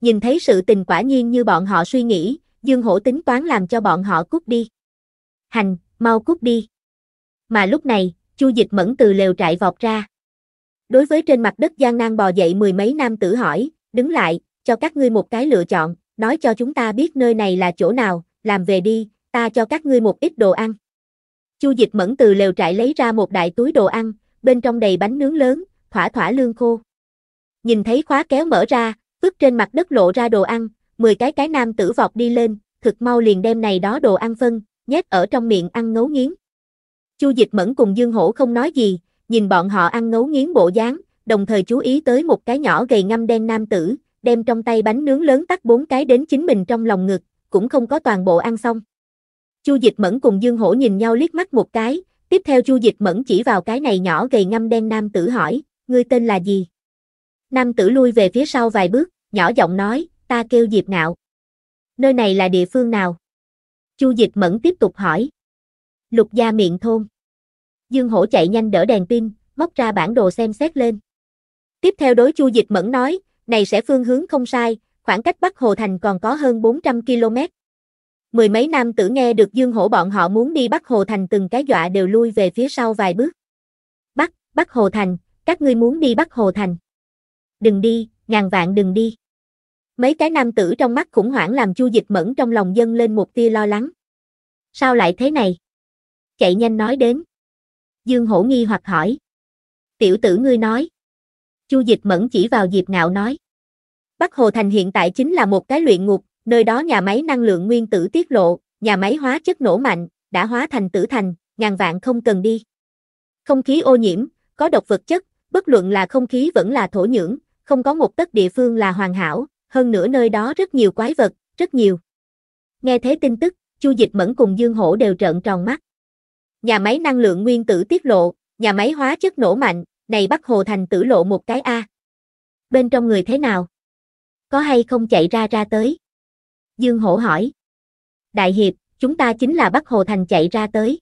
Nhìn thấy sự tình quả nhiên như bọn họ suy nghĩ, Dương Hổ tính toán làm cho bọn họ cút đi. Hành, mau cút đi. Mà lúc này, Chu Dịch Mẫn từ lều trại vọt ra. Đối với trên mặt đất gian nan bò dậy mười mấy nam tử hỏi, đứng lại, cho các ngươi một cái lựa chọn, nói cho chúng ta biết nơi này là chỗ nào, làm về đi, ta cho các ngươi một ít đồ ăn. Chu Dịch Mẫn từ lều trại lấy ra một đại túi đồ ăn, bên trong đầy bánh nướng lớn, thỏa thỏa lương khô. Nhìn thấy khóa kéo mở ra, vứt trên mặt đất lộ ra đồ ăn, 10 cái cái nam tử vọt đi lên, thực mau liền đem này đó đồ ăn phân, nhét ở trong miệng ăn ngấu nghiến. Chu Dịch Mẫn cùng Dương Hổ không nói gì, nhìn bọn họ ăn ngấu nghiến bộ dáng, đồng thời chú ý tới một cái nhỏ gầy ngâm đen nam tử, đem trong tay bánh nướng lớn tắt bốn cái đến chính mình trong lòng ngực, cũng không có toàn bộ ăn xong. Chu Dịch Mẫn cùng Dương Hổ nhìn nhau liếc mắt một cái, tiếp theo Chu Dịch Mẫn chỉ vào cái này nhỏ gầy ngăm đen nam tử hỏi, ngươi tên là gì? Nam tử lui về phía sau vài bước, nhỏ giọng nói, ta kêu Diệp Ngạo. Nơi này là địa phương nào? Chu Dịch Mẫn tiếp tục hỏi. Lục gia miệng thôn. Dương Hổ chạy nhanh đỡ đèn pin, móc ra bản đồ xem xét lên. Tiếp theo đối Chu Dịch Mẫn nói, này sẽ phương hướng không sai, khoảng cách Bắc Hồ Thành còn có hơn 400 km. Mười mấy nam tử nghe được Dương Hổ bọn họ muốn đi Bắc Hồ Thành từng cái dọa đều lui về phía sau vài bước. Bắc, Bắc Hồ Thành, các ngươi muốn đi Bắc Hồ Thành. Đừng đi, ngàn vạn đừng đi. Mấy cái nam tử trong mắt khủng hoảng làm Chu Dịch Mẫn trong lòng dân lên một tia lo lắng. Sao lại thế này? Chạy nhanh nói đến. Dương Hổ nghi hoặc hỏi. Tiểu tử ngươi nói. Chu Dịch Mẫn chỉ vào Diệp Ngạo nói. Bắc Hồ Thành hiện tại chính là một cái luyện ngục, nơi đó nhà máy năng lượng nguyên tử tiết lộ, nhà máy hóa chất nổ mạnh, đã hóa thành tử thành, ngàn vạn không cần đi. Không khí ô nhiễm, có độc vật chất, bất luận là không khí vẫn là thổ nhưỡng, không có một tất địa phương là hoàn hảo, hơn nữa nơi đó rất nhiều quái vật, rất nhiều. Nghe thế tin tức, Chu Dịch Mẫn cùng Dương Hổ đều trợn tròn mắt. Nhà máy năng lượng nguyên tử tiết lộ, nhà máy hóa chất nổ mạnh, này bắt Hồ Thành tử lộ một cái A. Bên trong người thế nào? Có hay không chạy ra ra tới? Dương Hổ hỏi. Đại Hiệp, chúng ta chính là bắt Hồ Thành chạy ra tới.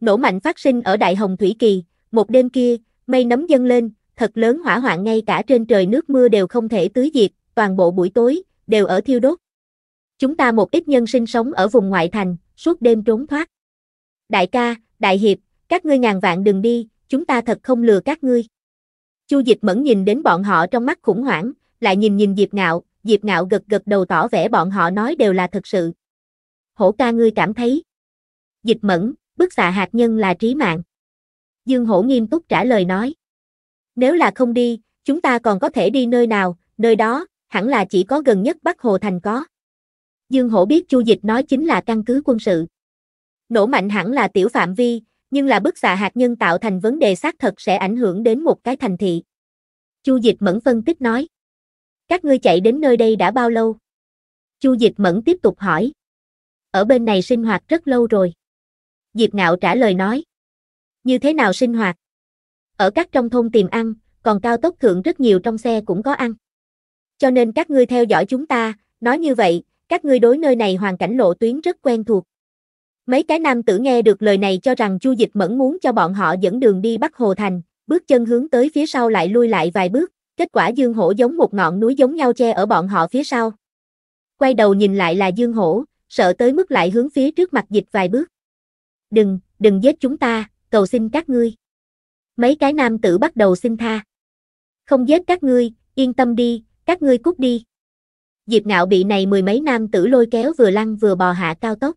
Nổ mạnh phát sinh ở Đại Hồng Thủy Kỳ, một đêm kia, mây nấm dâng lên, thật lớn hỏa hoạn ngay cả trên trời nước mưa đều không thể tưới diệt, toàn bộ buổi tối, đều ở thiêu đốt. Chúng ta một ít nhân sinh sống ở vùng ngoại thành, suốt đêm trốn thoát. Đại ca, đại hiệp, các ngươi ngàn vạn đừng đi, chúng ta thật không lừa các ngươi. Chu Dịch Mẫn nhìn đến bọn họ trong mắt khủng hoảng, lại nhìn nhìn Diệp Ngạo, Diệp Ngạo gật gật đầu tỏ vẻ bọn họ nói đều là thật sự. Hổ ca ngươi cảm thấy. Dịch Mẫn, bức xạ hạt nhân là trí mạng. Dương Hổ nghiêm túc trả lời nói. Nếu là không đi, chúng ta còn có thể đi nơi nào, nơi đó, hẳn là chỉ có gần nhất Bắc Hồ Thành có. Dương Hổ biết Chu Dịch nói chính là căn cứ quân sự. Nổ mạnh hẳn là tiểu phạm vi, nhưng là bức xạ hạt nhân tạo thành vấn đề xác thật sẽ ảnh hưởng đến một cái thành thị. Chu Dịch Mẫn phân tích nói. Các ngươi chạy đến nơi đây đã bao lâu? Chu Dịch Mẫn tiếp tục hỏi. Ở bên này sinh hoạt rất lâu rồi. Diệp Ngạo trả lời nói. Như thế nào sinh hoạt? Ở các trong thôn tìm ăn, còn cao tốc thượng rất nhiều trong xe cũng có ăn. Cho nên các ngươi theo dõi chúng ta, nói như vậy, các ngươi đối nơi này hoàn cảnh lộ tuyến rất quen thuộc. Mấy cái nam tử nghe được lời này cho rằng Chu Dịch Mẫn muốn cho bọn họ dẫn đường đi Bắc Hồ Thành, bước chân hướng tới phía sau lại lui lại vài bước, kết quả Dương Hổ giống một ngọn núi giống nhau che ở bọn họ phía sau. Quay đầu nhìn lại là Dương Hổ, sợ tới mức lại hướng phía trước mặt dịch vài bước. Đừng, đừng giết chúng ta, cầu xin các ngươi. Mấy cái nam tử bắt đầu xin tha. Không giết các ngươi, yên tâm đi, các ngươi cút đi. Diệp ngạo bị này mười mấy nam tử lôi kéo vừa lăn vừa bò hạ cao tốc.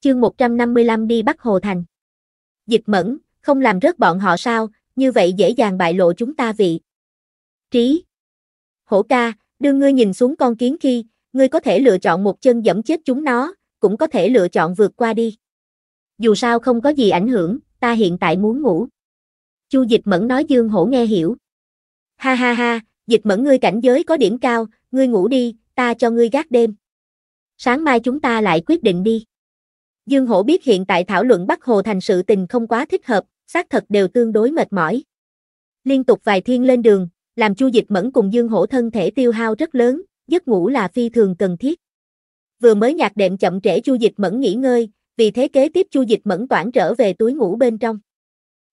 Chương 155 đi bắt Hồ Thành. Dịch mẫn, không làm rớt bọn họ sao, như vậy dễ dàng bại lộ chúng ta vị. Trí. Hổ ca, đưa ngươi nhìn xuống con kiến khi, ngươi có thể lựa chọn một chân dẫm chết chúng nó, cũng có thể lựa chọn vượt qua đi. Dù sao không có gì ảnh hưởng, ta hiện tại muốn ngủ. Chu dịch mẫn nói dương hổ nghe hiểu. Ha ha ha, dịch mẫn ngươi cảnh giới có điểm cao, ngươi ngủ đi, ta cho ngươi gác đêm. Sáng mai chúng ta lại quyết định đi. Dương Hổ biết hiện tại thảo luận Bắc Hồ thành sự tình không quá thích hợp, xác thật đều tương đối mệt mỏi. Liên tục vài thiên lên đường, làm Chu Dịch Mẫn cùng Dương Hổ thân thể tiêu hao rất lớn, giấc ngủ là phi thường cần thiết. Vừa mới nhạc đệm chậm trễ Chu Dịch Mẫn nghỉ ngơi, vì thế kế tiếp Chu Dịch Mẫn toản trở về túi ngủ bên trong.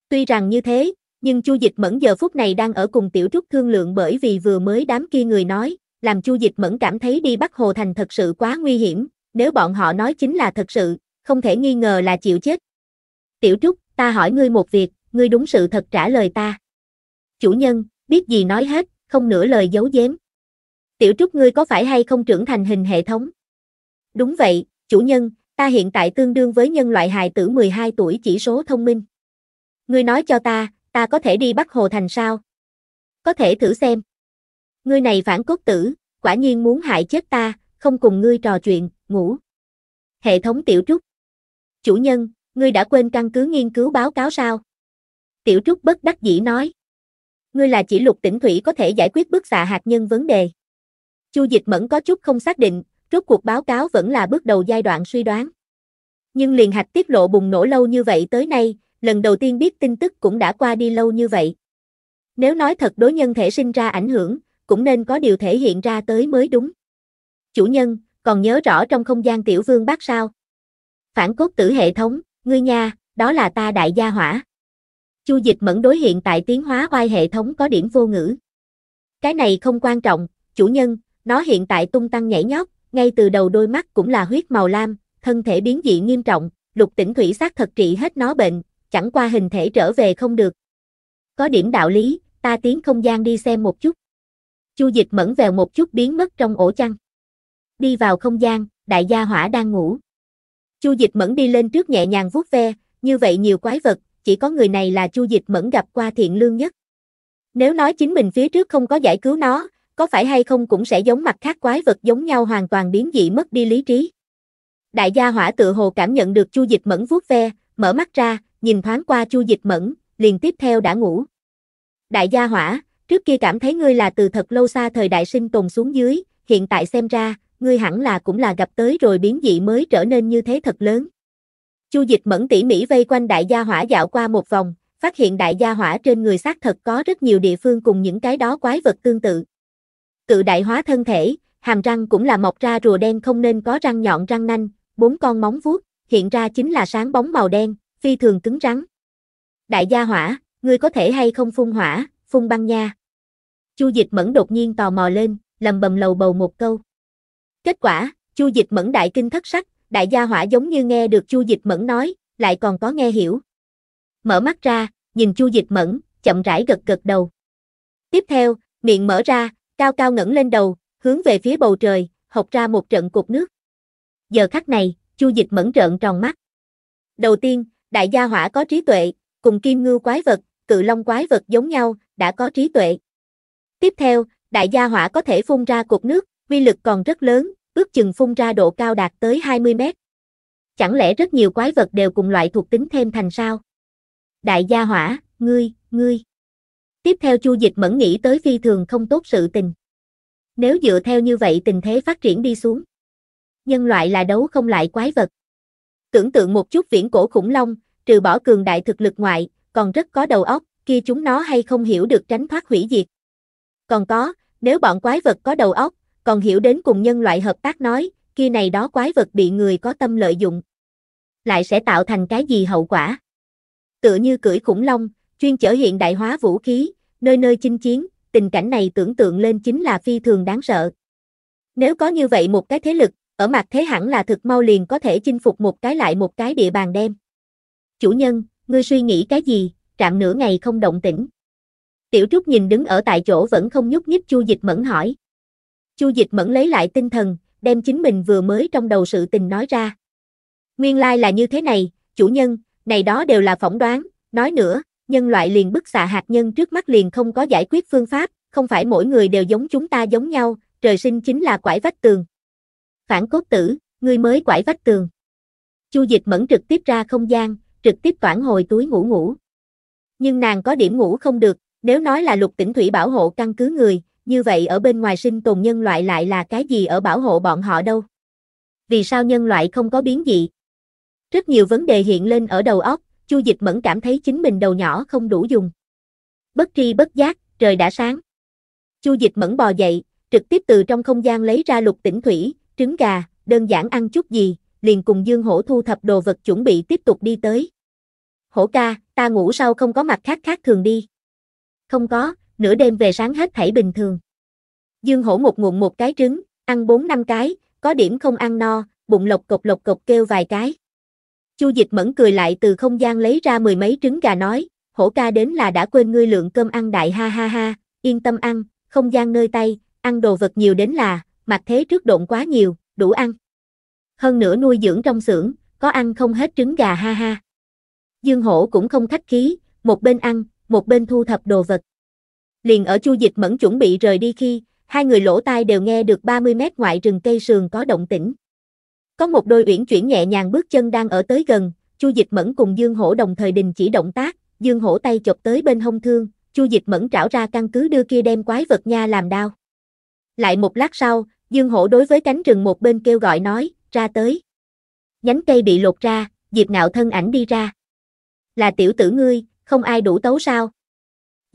Tuy rằng như thế, nhưng Chu Dịch Mẫn giờ phút này đang ở cùng Tiểu Trúc thương lượng bởi vì vừa mới đám kia người nói, làm Chu Dịch Mẫn cảm thấy đi Bắc Hồ Thành thật sự quá nguy hiểm, nếu bọn họ nói chính là thật sự, không thể nghi ngờ là chịu chết. Tiểu Trúc, ta hỏi ngươi một việc, ngươi đúng sự thật trả lời ta. Chủ nhân, biết gì nói hết, không nửa lời giấu giếm. Tiểu Trúc ngươi có phải hay không trưởng thành hình hệ thống? Đúng vậy, chủ nhân, ta hiện tại tương đương với nhân loại hài tử 12 tuổi chỉ số thông minh. Ngươi nói cho ta, ta có thể đi bắt Hồ Thành sao? Có thể thử xem. Ngươi này phản cốt tử, quả nhiên muốn hại chết ta, không cùng ngươi trò chuyện, ngủ. Hệ thống tiểu trúc, chủ nhân, ngươi đã quên căn cứ nghiên cứu báo cáo sao? Tiểu Trúc bất đắc dĩ nói. Ngươi là chỉ lục tỉnh thủy có thể giải quyết bức xạ hạt nhân vấn đề. Chu dịch mẫn có chút không xác định, rốt cuộc báo cáo vẫn là bước đầu giai đoạn suy đoán. Nhưng liền hạch tiết lộ bùng nổ lâu như vậy tới nay, lần đầu tiên biết tin tức cũng đã qua đi lâu như vậy. Nếu nói thật đối nhân thể sinh ra ảnh hưởng, cũng nên có điều thể hiện ra tới mới đúng. Chủ nhân, còn nhớ rõ trong không gian tiểu vương bác sao? Phản cốt tử hệ thống, ngươi nha, đó là ta đại gia hỏa. Chu dịch mẫn đối hiện tại tiến hóa oai hệ thống có điểm vô ngữ. Cái này không quan trọng, chủ nhân, nó hiện tại tung tăng nhảy nhót, ngay từ đầu đôi mắt cũng là huyết màu lam, thân thể biến dị nghiêm trọng, lục tỉnh thủy sát thật trị hết nó bệnh, chẳng qua hình thể trở về không được. Có điểm đạo lý, ta tiến không gian đi xem một chút. Chu dịch mẫn vèo một chút biến mất trong ổ chăn. Đi vào không gian, đại gia hỏa đang ngủ. Chu Dịch Mẫn đi lên trước nhẹ nhàng vuốt ve, như vậy nhiều quái vật, chỉ có người này là Chu Dịch Mẫn gặp qua thiện lương nhất. Nếu nói chính mình phía trước không có giải cứu nó, có phải hay không cũng sẽ giống mặt khác quái vật giống nhau hoàn toàn biến dị mất đi lý trí. Đại gia hỏa tự hồ cảm nhận được Chu Dịch Mẫn vuốt ve, mở mắt ra, nhìn thoáng qua Chu Dịch Mẫn, liền tiếp theo đã ngủ. Đại gia hỏa, trước kia cảm thấy ngươi là từ thật lâu xa thời đại sinh tồn xuống dưới, hiện tại xem ra, ngươi hẳn là cũng là gặp tới rồi biến dị mới trở nên như thế thật lớn. Chu dịch mẫn tỉ mỉ vây quanh đại gia hỏa dạo qua một vòng, phát hiện đại gia hỏa trên người xác thật có rất nhiều địa phương cùng những cái đó quái vật tương tự. Cự đại hóa thân thể, hàm răng cũng là mọc ra rùa đen không nên có răng nhọn răng nanh, bốn con móng vuốt, hiện ra chính là sáng bóng màu đen, phi thường cứng rắn. Đại gia hỏa, ngươi có thể hay không phun hỏa, phun băng nha. Chu dịch mẫn đột nhiên tò mò lên, lầm bầm lầu bầu một câu. Kết quả, Chu Dịch Mẫn đại kinh thất sắc, đại gia hỏa giống như nghe được Chu Dịch Mẫn nói, lại còn có nghe hiểu. Mở mắt ra, nhìn Chu Dịch Mẫn, chậm rãi gật gật đầu. Tiếp theo, miệng mở ra, cao cao ngẩng lên đầu, hướng về phía bầu trời, học ra một trận cục nước. Giờ khắc này, Chu Dịch Mẫn trợn tròn mắt. Đầu tiên, đại gia hỏa có trí tuệ, cùng kim ngưu quái vật, cự long quái vật giống nhau, đã có trí tuệ. Tiếp theo, đại gia hỏa có thể phun ra cục nước, uy lực còn rất lớn, ước chừng phun ra độ cao đạt tới 20 mét. Chẳng lẽ rất nhiều quái vật đều cùng loại thuộc tính thêm thành sao? Đại gia hỏa, ngươi, ngươi. Tiếp theo Chu Dịch mẫn nghĩ tới phi thường không tốt sự tình. Nếu dựa theo như vậy tình thế phát triển đi xuống. Nhân loại là đấu không lại quái vật. Tưởng tượng một chút viễn cổ khủng long, trừ bỏ cường đại thực lực ngoại, còn rất có đầu óc, kia chúng nó hay không hiểu được tránh thoát hủy diệt. Còn có, nếu bọn quái vật có đầu óc, còn hiểu đến cùng nhân loại hợp tác nói, kia này đó quái vật bị người có tâm lợi dụng. Lại sẽ tạo thành cái gì hậu quả? Tựa như cưỡi khủng long, chuyên chở hiện đại hóa vũ khí, nơi nơi chinh chiến, tình cảnh này tưởng tượng lên chính là phi thường đáng sợ. Nếu có như vậy một cái thế lực, ở mặt thế hẳn là thực mau liền có thể chinh phục một cái lại một cái địa bàn đem. Chủ nhân, ngươi suy nghĩ cái gì, trạm nửa ngày không động tĩnh. Tiểu Trúc nhìn đứng ở tại chỗ vẫn không nhúc nhích Chu Dịch Mẫn hỏi. Chu Dịch Mẫn lấy lại tinh thần, đem chính mình vừa mới trong đầu sự tình nói ra. Nguyên lai là như thế này, chủ nhân, này đó đều là phỏng đoán, nói nữa, nhân loại liền bức xạ hạt nhân trước mắt liền không có giải quyết phương pháp, không phải mỗi người đều giống chúng ta giống nhau, trời sinh chính là quải vách tường. Phản cốt tử, ngươi mới quải vách tường. Chu Dịch Mẫn trực tiếp ra không gian, trực tiếp toản hồi túi ngủ ngủ. Nhưng nàng có điểm ngủ không được, nếu nói là lục tỉnh thủy bảo hộ căn cứ người, như vậy ở bên ngoài sinh tồn nhân loại lại là cái gì ở bảo hộ bọn họ đâu? Vì sao nhân loại không có biến dị? Rất nhiều vấn đề hiện lên ở đầu óc, Chu Dịch Mẫn cảm thấy chính mình đầu nhỏ không đủ dùng. Bất tri bất giác, trời đã sáng. Chu Dịch Mẫn bò dậy, trực tiếp từ trong không gian lấy ra lục tỉnh thủy, trứng gà, đơn giản ăn chút gì, liền cùng Dương Hổ thu thập đồ vật chuẩn bị tiếp tục đi tới. Hổ ca, ta ngủ sau không có mặt khác khác thường đi. Không có, nửa đêm về sáng hết thảy bình thường. Dương hổ một nguồn một cái trứng, ăn bốn năm cái, có điểm không ăn no, bụng lộc cộc lộc cộc kêu vài cái. Chu dịch mẫn cười lại từ không gian lấy ra mười mấy trứng gà nói, hổ ca đến là đã quên ngươi lượng cơm ăn đại ha ha ha, yên tâm ăn, không gian nơi tay, ăn đồ vật nhiều đến là, mặc thế trước độn quá nhiều, đủ ăn. Hơn nữa nuôi dưỡng trong xưởng, có ăn không hết trứng gà ha ha. Dương hổ cũng không khách khí, một bên ăn, một bên thu thập đồ vật liền ở chu dịch mẫn chuẩn bị rời đi khi, hai người lỗ tai đều nghe được 30 mét ngoại rừng cây sườn có động tĩnh. Có một đôi uyển chuyển nhẹ nhàng bước chân đang ở tới gần, chu dịch mẫn cùng Dương Hổ đồng thời đình chỉ động tác, Dương Hổ tay chộp tới bên hông thương, chu dịch mẫn trảo ra căn cứ đưa kia đem quái vật nha làm đao. Lại một lát sau, Dương Hổ đối với cánh rừng một bên kêu gọi nói, ra tới. Nhánh cây bị lột ra, Diệp Ngạo thân ảnh đi ra. Là tiểu tử ngươi, không ai đủ tấu sao?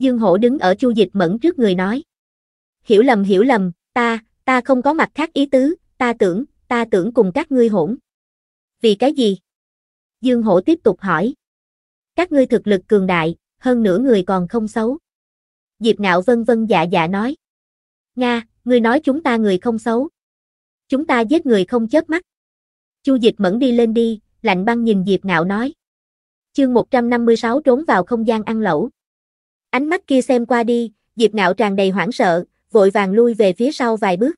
Dương Hổ đứng ở Chu Dịch Mẫn trước người nói. Hiểu lầm hiểu lầm, ta, ta không có mặt khác ý tứ, ta tưởng, ta tưởng cùng các ngươi hỗn. Vì cái gì? Dương Hổ tiếp tục hỏi. Các ngươi thực lực cường đại, hơn nửa người còn không xấu. Diệp Ngạo vân vân dạ dạ nói. Nga, ngươi nói chúng ta người không xấu. Chúng ta giết người không chớp mắt. Chu Dịch Mẫn đi lên đi, lạnh băng nhìn Diệp Ngạo nói. Chương 156 trốn vào không gian ăn lẩu. Ánh mắt kia xem qua đi, Diệp Ngạo tràn đầy hoảng sợ, vội vàng lui về phía sau vài bước.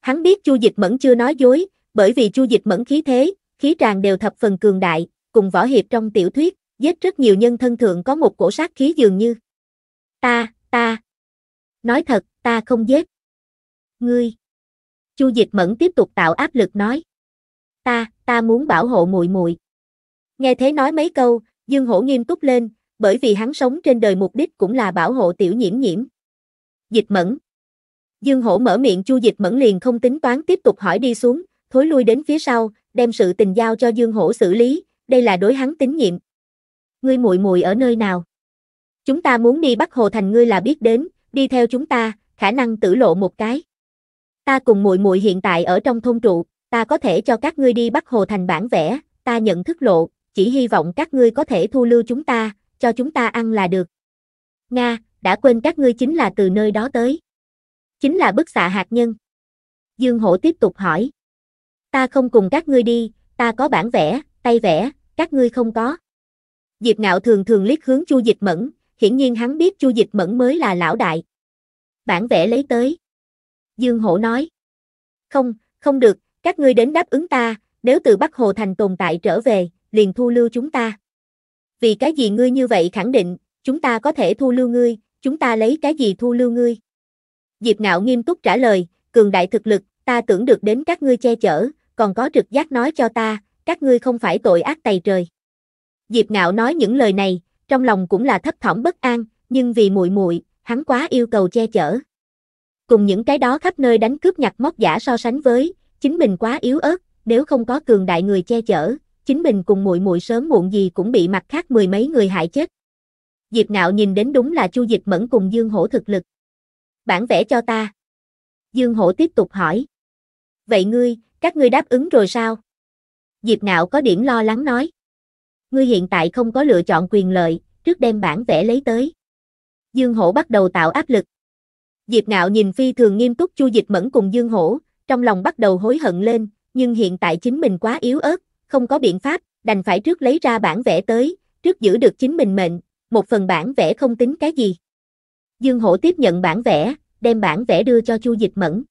Hắn biết Chu Dịch Mẫn chưa nói dối, bởi vì Chu Dịch Mẫn khí thế, khí tràn đều thập phần cường đại, cùng võ hiệp trong tiểu thuyết, giết rất nhiều nhân thân thượng có một cổ sát khí dường như. Ta, ta. Nói thật, ta không giết. Ngươi. Chu Dịch Mẫn tiếp tục tạo áp lực nói. Ta, ta muốn bảo hộ muội muội. Nghe thế nói mấy câu, Dương Hổ nghiêm túc lên, bởi vì hắn sống trên đời mục đích cũng là bảo hộ tiểu nhiễm nhiễm. Dịch mẫn. Dương hổ mở miệng chu dịch mẫn liền không tính toán tiếp tục hỏi đi xuống, thối lui đến phía sau, đem sự tình giao cho Dương hổ xử lý, đây là đối hắn tín nhiệm. Ngươi muội muội ở nơi nào? Chúng ta muốn đi bắt Hồ Thành ngươi là biết đến, đi theo chúng ta, khả năng tử lộ một cái. Ta cùng muội muội hiện tại ở trong thôn trụ, ta có thể cho các ngươi đi bắt Hồ Thành bản vẽ, ta nhận thức lộ, chỉ hy vọng các ngươi có thể thu lưu chúng ta, cho chúng ta ăn là được. Nga, đã quên các ngươi chính là từ nơi đó tới. Chính là bức xạ hạt nhân. Dương Hổ tiếp tục hỏi. Ta không cùng các ngươi đi, ta có bản vẽ, tay vẽ, các ngươi không có. Diệp Ngạo thường thường liếc hướng Chu Dịch Mẫn, hiển nhiên hắn biết Chu Dịch Mẫn mới là lão đại. Bản vẽ lấy tới. Dương Hổ nói. Không, không được, các ngươi đến đáp ứng ta, nếu từ Bắc Hồ Thành tồn tại trở về, liền thu lưu chúng ta vì cái gì ngươi như vậy khẳng định, chúng ta có thể thu lưu ngươi, chúng ta lấy cái gì thu lưu ngươi? Diệp Ngạo nghiêm túc trả lời, cường đại thực lực, ta tưởng được đến các ngươi che chở, còn có trực giác nói cho ta, các ngươi không phải tội ác tày trời. Diệp Ngạo nói những lời này, trong lòng cũng là thấp thỏm bất an, nhưng vì muội muội, hắn quá yêu cầu che chở. Cùng những cái đó khắp nơi đánh cướp nhặt móc giả so sánh với, chính mình quá yếu ớt, nếu không có cường đại người che chở, chính mình cùng muội muội sớm muộn gì cũng bị mặt khác mười mấy người hại chết. Diệp Ngạo nhìn đến đúng là Chu Dịch Mẫn cùng Dương Hổ thực lực. Bản vẽ cho ta. Dương Hổ tiếp tục hỏi. Vậy ngươi, các ngươi đáp ứng rồi sao? Diệp Ngạo có điểm lo lắng nói. Ngươi hiện tại không có lựa chọn quyền lợi, trước đem bản vẽ lấy tới. Dương Hổ bắt đầu tạo áp lực. Diệp Ngạo nhìn phi thường nghiêm túc Chu Dịch Mẫn cùng Dương Hổ, trong lòng bắt đầu hối hận lên, nhưng hiện tại chính mình quá yếu ớt, không có biện pháp, đành phải trước lấy ra bản vẽ tới, trước giữ được chính mình mệnh, một phần bản vẽ không tính cái gì. Dương Hổ tiếp nhận bản vẽ, đem bản vẽ đưa cho Chu Dịch Mẫn.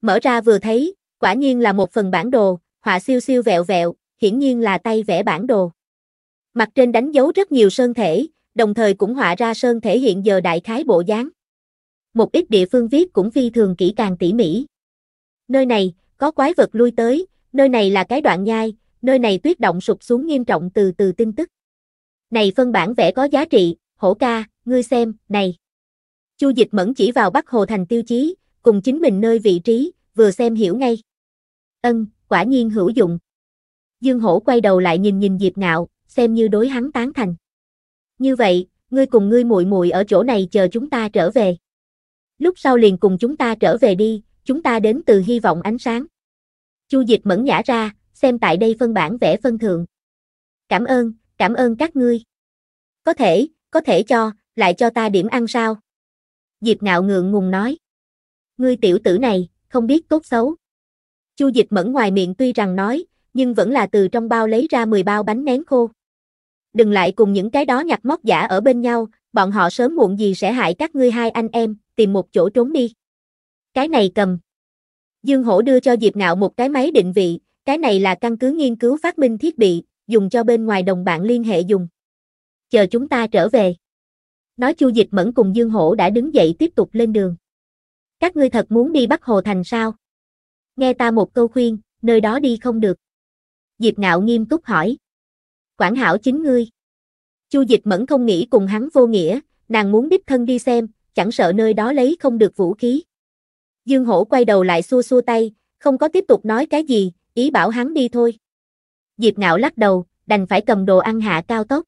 Mở ra vừa thấy, quả nhiên là một phần bản đồ, họa siêu siêu vẹo vẹo, hiển nhiên là tay vẽ bản đồ. Mặt trên đánh dấu rất nhiều sơn thể, đồng thời cũng họa ra sơn thể hiện giờ đại khái bộ dáng. Một ít địa phương viết cũng phi thường kỹ càng tỉ mỉ. Nơi này, có quái vật lui tới, nơi này là cái đoạn nhai, nơi này tuyết động sụp xuống nghiêm trọng từ từ tin tức. Này phân bản vẽ có giá trị, hổ ca, ngươi xem, này. Chu dịch mẫn chỉ vào Bắc Hồ Thành tiêu chí, cùng chính mình nơi vị trí, vừa xem hiểu ngay. Ân, quả nhiên hữu dụng. Dương hổ quay đầu lại nhìn nhìn Diệp Ngạo, xem như đối hắn tán thành. Như vậy, ngươi cùng ngươi muội muội ở chỗ này chờ chúng ta trở về. Lúc sau liền cùng chúng ta trở về đi, chúng ta đến từ hy vọng ánh sáng. Chu Dịch mẫn nhả ra, xem tại đây phân bản vẽ phân thượng. Cảm ơn, cảm ơn các ngươi. Có thể, có thể cho, lại cho ta điểm ăn sao? Diệp ngạo ngượng ngùng nói. Ngươi tiểu tử này, không biết tốt xấu. Chu dịch mẫn ngoài miệng tuy rằng nói, nhưng vẫn là từ trong bao lấy ra 10 bao bánh nén khô. Đừng lại cùng những cái đó nhặt móc giả ở bên nhau, bọn họ sớm muộn gì sẽ hại các ngươi hai anh em, tìm một chỗ trốn đi. Cái này cầm. Dương Hổ đưa cho Diệp Ngạo một cái máy định vị, cái này là căn cứ nghiên cứu phát minh thiết bị, dùng cho bên ngoài đồng bạn liên hệ dùng. Chờ chúng ta trở về. Nói Chu Dịch Mẫn cùng Dương Hổ đã đứng dậy tiếp tục lên đường. Các ngươi thật muốn đi Bắc Hồ Thành sao? Nghe ta một câu khuyên, nơi đó đi không được. Diệp Ngạo nghiêm túc hỏi. Quản hảo chính ngươi. Chu Dịch Mẫn không nghĩ cùng hắn vô nghĩa, nàng muốn đích thân đi xem, chẳng sợ nơi đó lấy không được vũ khí. Dương Hổ quay đầu lại xua xua tay, không có tiếp tục nói cái gì, ý bảo hắn đi thôi. Diệp ngạo lắc đầu, đành phải cầm đồ ăn hạ cao tốc.